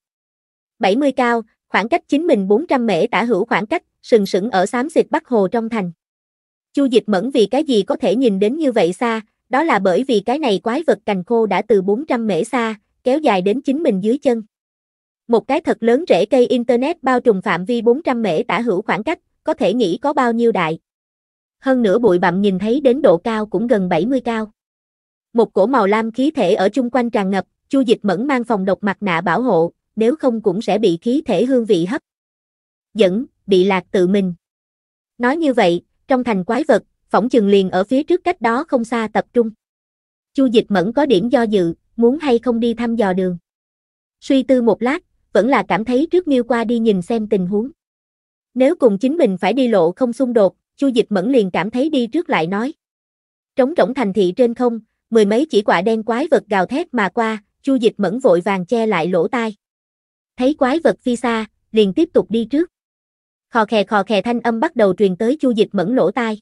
70 cao, khoảng cách chính mình 400 mễ tả hữu khoảng cách, sừng sững ở xám xịt Bắc Hồ trong thành. Chu Dịch Mẫn vì cái gì có thể nhìn đến như vậy xa, đó là bởi vì cái này quái vật cành khô đã từ 400 mễ xa, kéo dài đến chính mình dưới chân. Một cái thật lớn rễ cây Internet bao trùm phạm vi 400 mễ tả hữu khoảng cách, có thể nghĩ có bao nhiêu đại. Hơn nữa bụi bặm nhìn thấy đến độ cao cũng gần 70 cao. Một cổ màu lam khí thể ở chung quanh tràn ngập, Chu Dịch Mẫn mang phòng độc mặt nạ bảo hộ, nếu không cũng sẽ bị khí thể hương vị hấp. Dẫn, bị lạc tự mình. Nói như vậy, trong thành quái vật, phỏng chừng liền ở phía trước cách đó không xa tập trung. Chu dịch mẫn có điểm do dự, muốn hay không đi thăm dò đường. Suy tư một lát, vẫn là cảm thấy trước miêu qua đi nhìn xem tình huống. Nếu cùng chính mình phải đi lộ không xung đột, Chu Dịch Mẫn liền cảm thấy đi trước lại nói. Trống rỗng thành thị trên không, mười mấy chỉ quả đen quái vật gào thét mà qua, Chu Dịch Mẫn vội vàng che lại lỗ tai thấy quái vật phi xa, liền tiếp tục đi trước. Khò khè khò khè thanh âm bắt đầu truyền tới chu dịch mẫn lỗ tai.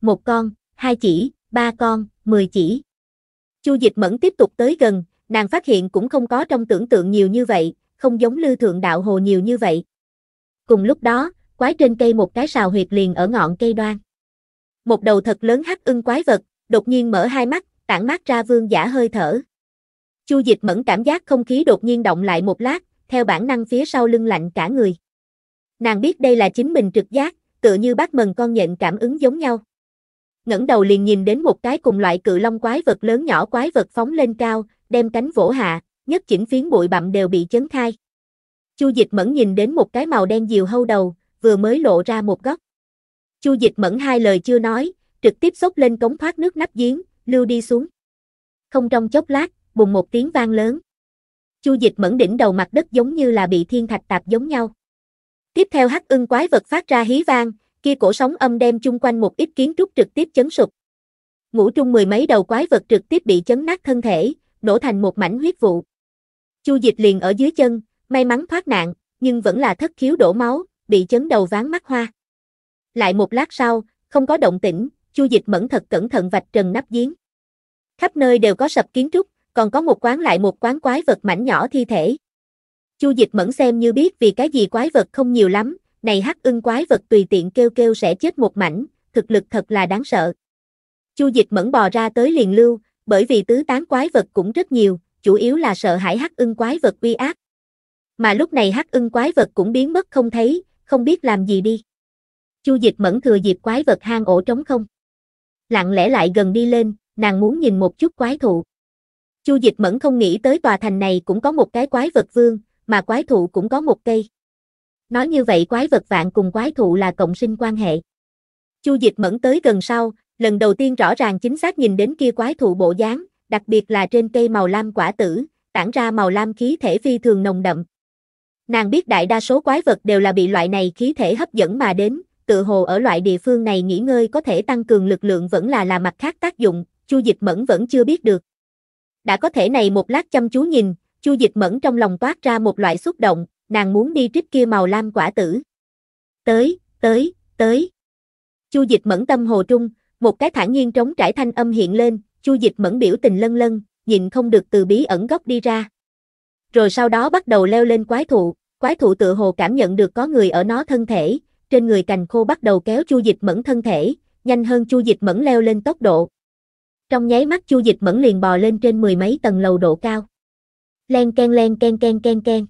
Một con, hai chỉ, ba con, mười chỉ. Chu dịch mẫn tiếp tục tới gần, nàng phát hiện cũng không có trong tưởng tượng nhiều như vậy, không giống lưu thượng đạo hồ nhiều như vậy. Cùng lúc đó, quái trên cây một cái sào huyệt liền ở ngọn cây đoan. Một đầu thật lớn hắc ưng quái vật, đột nhiên mở hai mắt, tản mát ra vương giả hơi thở. Chu dịch mẫn cảm giác không khí đột nhiên động lại một lát, theo bản năng phía sau lưng lạnh cả người. Nàng biết đây là chính mình trực giác, tựa như bác mần con nhện cảm ứng giống nhau. ngẩng đầu liền nhìn đến một cái cùng loại cự long quái vật lớn nhỏ quái vật phóng lên cao, đem cánh vỗ hạ, nhất chỉnh phiến bụi bặm đều bị chấn khai. Chu Dịch Mẫn nhìn đến một cái màu đen diều hâu đầu, vừa mới lộ ra một góc. Chu Dịch Mẫn hai lời chưa nói, trực tiếp xốc lên cống thoát nước nắp giếng, lưu đi xuống. Không trong chốc lát, bùng một tiếng vang lớn. Chu Dịch Mẫn đỉnh đầu mặt đất giống như là bị thiên thạch tạp giống nhau. Tiếp theo hắc ưng quái vật phát ra hí vang, kia cổ sóng âm đem chung quanh một ít kiến trúc trực tiếp chấn sụp. Ngũ trung mười mấy đầu quái vật trực tiếp bị chấn nát thân thể, nổ thành một mảnh huyết vụ. Chu Dịch liền ở dưới chân, may mắn thoát nạn, nhưng vẫn là thất khiếu đổ máu, bị chấn đầu ván mắt hoa. Lại một lát sau, không có động tĩnh, Chu Dịch mẫn thật cẩn thận vạch trần nắp giếng. Khắp nơi đều có sập kiến trúc, còn có một quán lại một quán quái vật mảnh nhỏ thi thể. Chu dịch mẫn xem như biết vì cái gì quái vật không nhiều lắm, này hắc ưng quái vật tùy tiện kêu kêu sẽ chết một mảnh, thực lực thật là đáng sợ. Chu dịch mẫn bò ra tới liền lưu, bởi vì tứ tán quái vật cũng rất nhiều, chủ yếu là sợ hãi hắc ưng quái vật uy ác. Mà lúc này hắc ưng quái vật cũng biến mất không thấy, không biết làm gì đi. Chu dịch mẫn thừa dịp quái vật hang ổ trống không. Lặng lẽ lại gần đi lên, nàng muốn nhìn một chút quái thụ. Chu Dịch Mẫn không nghĩ tới tòa thành này cũng có một cái quái vật vương, mà quái thụ cũng có một cây. Nói như vậy quái vật vạn cùng quái thụ là cộng sinh quan hệ. Chu Dịch Mẫn tới gần sau, lần đầu tiên rõ ràng chính xác nhìn đến kia quái thụ bộ dáng, đặc biệt là trên cây màu lam quả tử, tản ra màu lam khí thể phi thường nồng đậm. Nàng biết đại đa số quái vật đều là bị loại này khí thể hấp dẫn mà đến, tự hồ ở loại địa phương này nghỉ ngơi có thể tăng cường lực lượng vẫn là là mặt khác tác dụng, Chu Dịch Mẫn vẫn chưa biết được đã có thể này một lát chăm chú nhìn, Chu Dịch Mẫn trong lòng toát ra một loại xúc động, nàng muốn đi trích kia màu lam quả tử. Tới, tới, tới. Chu Dịch Mẫn tâm hồ trung, một cái thản nhiên trống trải thanh âm hiện lên, Chu Dịch Mẫn biểu tình lân lân, nhìn không được từ bí ẩn góc đi ra. Rồi sau đó bắt đầu leo lên quái thụ, quái thụ tự hồ cảm nhận được có người ở nó thân thể, trên người cành khô bắt đầu kéo Chu Dịch Mẫn thân thể, nhanh hơn Chu Dịch Mẫn leo lên tốc độ, trong nháy mắt chu dịch mẫn liền bò lên trên mười mấy tầng lầu độ cao. Len ken len ken ken ken ken.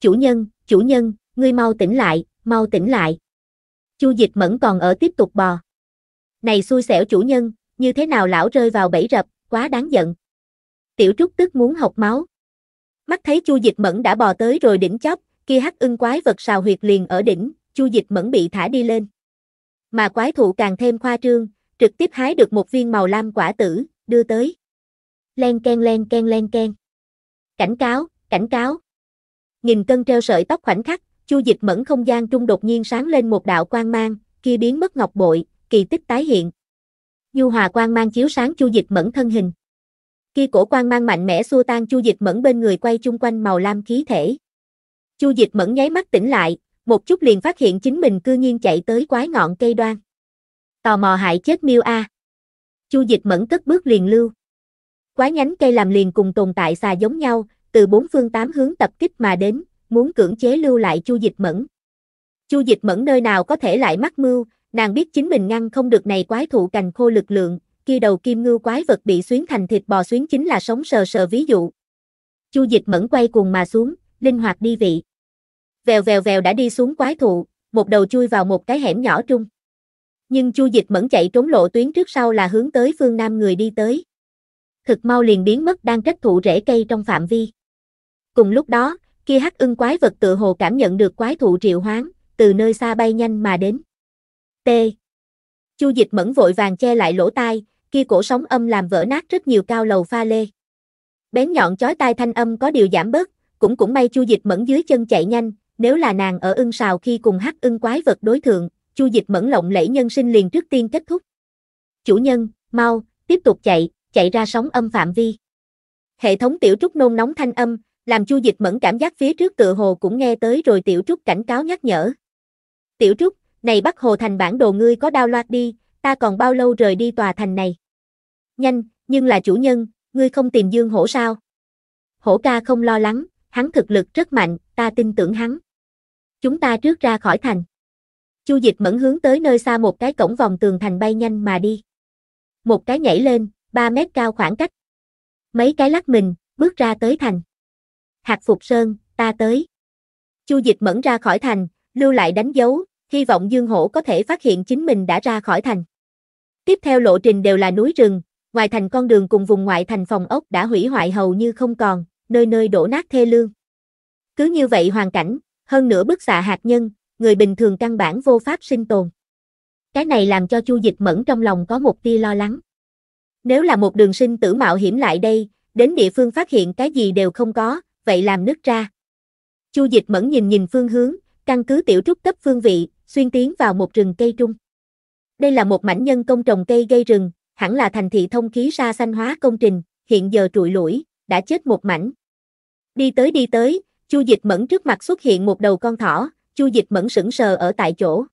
Chủ nhân, chủ nhân, ngươi mau tỉnh lại, mau tỉnh lại. Chu dịch mẫn còn ở tiếp tục bò. Này xui xẻo chủ nhân, như thế nào lão rơi vào bẫy rập, quá đáng giận. Tiểu trúc tức muốn hộc máu. Mắt thấy chu dịch mẫn đã bò tới rồi đỉnh chóp, kia hắc ưng quái vật sào huyệt liền ở đỉnh, chu dịch mẫn bị thả đi lên. Mà quái thụ càng thêm khoa trương, trực tiếp hái được một viên màu lam quả tử, đưa tới. Len ken len ken len ken. Cảnh cáo, cảnh cáo. Nghìn cân treo sợi tóc khoảnh khắc, chu dịch mẫn không gian trung đột nhiên sáng lên một đạo quang mang, kia biến mất ngọc bội, kỳ tích tái hiện. nhu hòa quang mang chiếu sáng chu dịch mẫn thân hình. Kia cổ quang mang mạnh mẽ xua tan chu dịch mẫn bên người quay chung quanh màu lam khí thể. Chu dịch mẫn nháy mắt tỉnh lại, một chút liền phát hiện chính mình cư nhiên chạy tới quái ngọn cây đoan. Tò mò hại chết miêu A. Chu dịch mẫn cất bước liền lưu. Quá nhánh cây làm liền cùng tồn tại xà giống nhau, từ bốn phương tám hướng tập kích mà đến, muốn cưỡng chế lưu lại chu dịch mẫn. Chu dịch mẫn nơi nào có thể lại mắc mưu, nàng biết chính mình ngăn không được này quái thụ cành khô lực lượng, kia đầu kim ngưu quái vật bị xuyến thành thịt bò xuyến chính là sống sờ sờ ví dụ. Chu dịch mẫn quay cuồng mà xuống, linh hoạt đi vị. Vèo vèo vèo đã đi xuống quái thụ, một đầu chui vào một cái hẻm nhỏ trung nhưng Chu Dịch Mẫn chạy trốn lộ tuyến trước sau là hướng tới phương Nam người đi tới. Thực mau liền biến mất đang trách thụ rễ cây trong phạm vi. Cùng lúc đó, kia hắc ưng quái vật tự hồ cảm nhận được quái thụ triệu hoán, từ nơi xa bay nhanh mà đến. T. Chu Dịch Mẫn vội vàng che lại lỗ tai, kia cổ sóng âm làm vỡ nát rất nhiều cao lầu pha lê. Bén nhọn chói tai thanh âm có điều giảm bớt, cũng cũng may Chu Dịch Mẫn dưới chân chạy nhanh, nếu là nàng ở ưng xào khi cùng hắc ưng quái vật đối thượng, chu dịch mẫn lộng lẫy nhân sinh liền trước tiên kết thúc. Chủ nhân, mau, tiếp tục chạy, chạy ra sóng âm phạm vi. Hệ thống tiểu trúc nôn nóng thanh âm, làm chu dịch mẫn cảm giác phía trước tựa hồ cũng nghe tới rồi tiểu trúc cảnh cáo nhắc nhở. Tiểu trúc, này bắt hồ thành bản đồ ngươi có đao loạt đi, ta còn bao lâu rời đi tòa thành này. Nhanh, nhưng là chủ nhân, ngươi không tìm dương hổ sao? Hổ ca không lo lắng, hắn thực lực rất mạnh, ta tin tưởng hắn. Chúng ta trước ra khỏi thành. Chu Dịch Mẫn hướng tới nơi xa một cái cổng vòng tường thành bay nhanh mà đi. Một cái nhảy lên, 3 mét cao khoảng cách. Mấy cái lắc mình, bước ra tới thành. Hạc Phục Sơn, ta tới. Chu Dịch Mẫn ra khỏi thành, lưu lại đánh dấu, hy vọng Dương Hổ có thể phát hiện chính mình đã ra khỏi thành. Tiếp theo lộ trình đều là núi rừng, ngoài thành con đường cùng vùng ngoại thành phòng ốc đã hủy hoại hầu như không còn, nơi nơi đổ nát thê lương. Cứ như vậy hoàn cảnh, hơn nữa bức xạ hạt nhân, người bình thường căn bản vô pháp sinh tồn. Cái này làm cho Chu Dịch Mẫn trong lòng có một tia lo lắng. Nếu là một đường sinh tử mạo hiểm lại đây, đến địa phương phát hiện cái gì đều không có, vậy làm nứt ra. Chu Dịch Mẫn nhìn nhìn phương hướng, căn cứ tiểu trúc cấp phương vị, xuyên tiến vào một rừng cây trung. Đây là một mảnh nhân công trồng cây gây rừng, hẳn là thành thị thông khí xa xanh hóa công trình, hiện giờ trụi lủi, đã chết một mảnh. Đi tới đi tới, Chu Dịch Mẫn trước mặt xuất hiện một đầu con thỏ, Chu Dịch Mẫn sững sờ ở tại chỗ.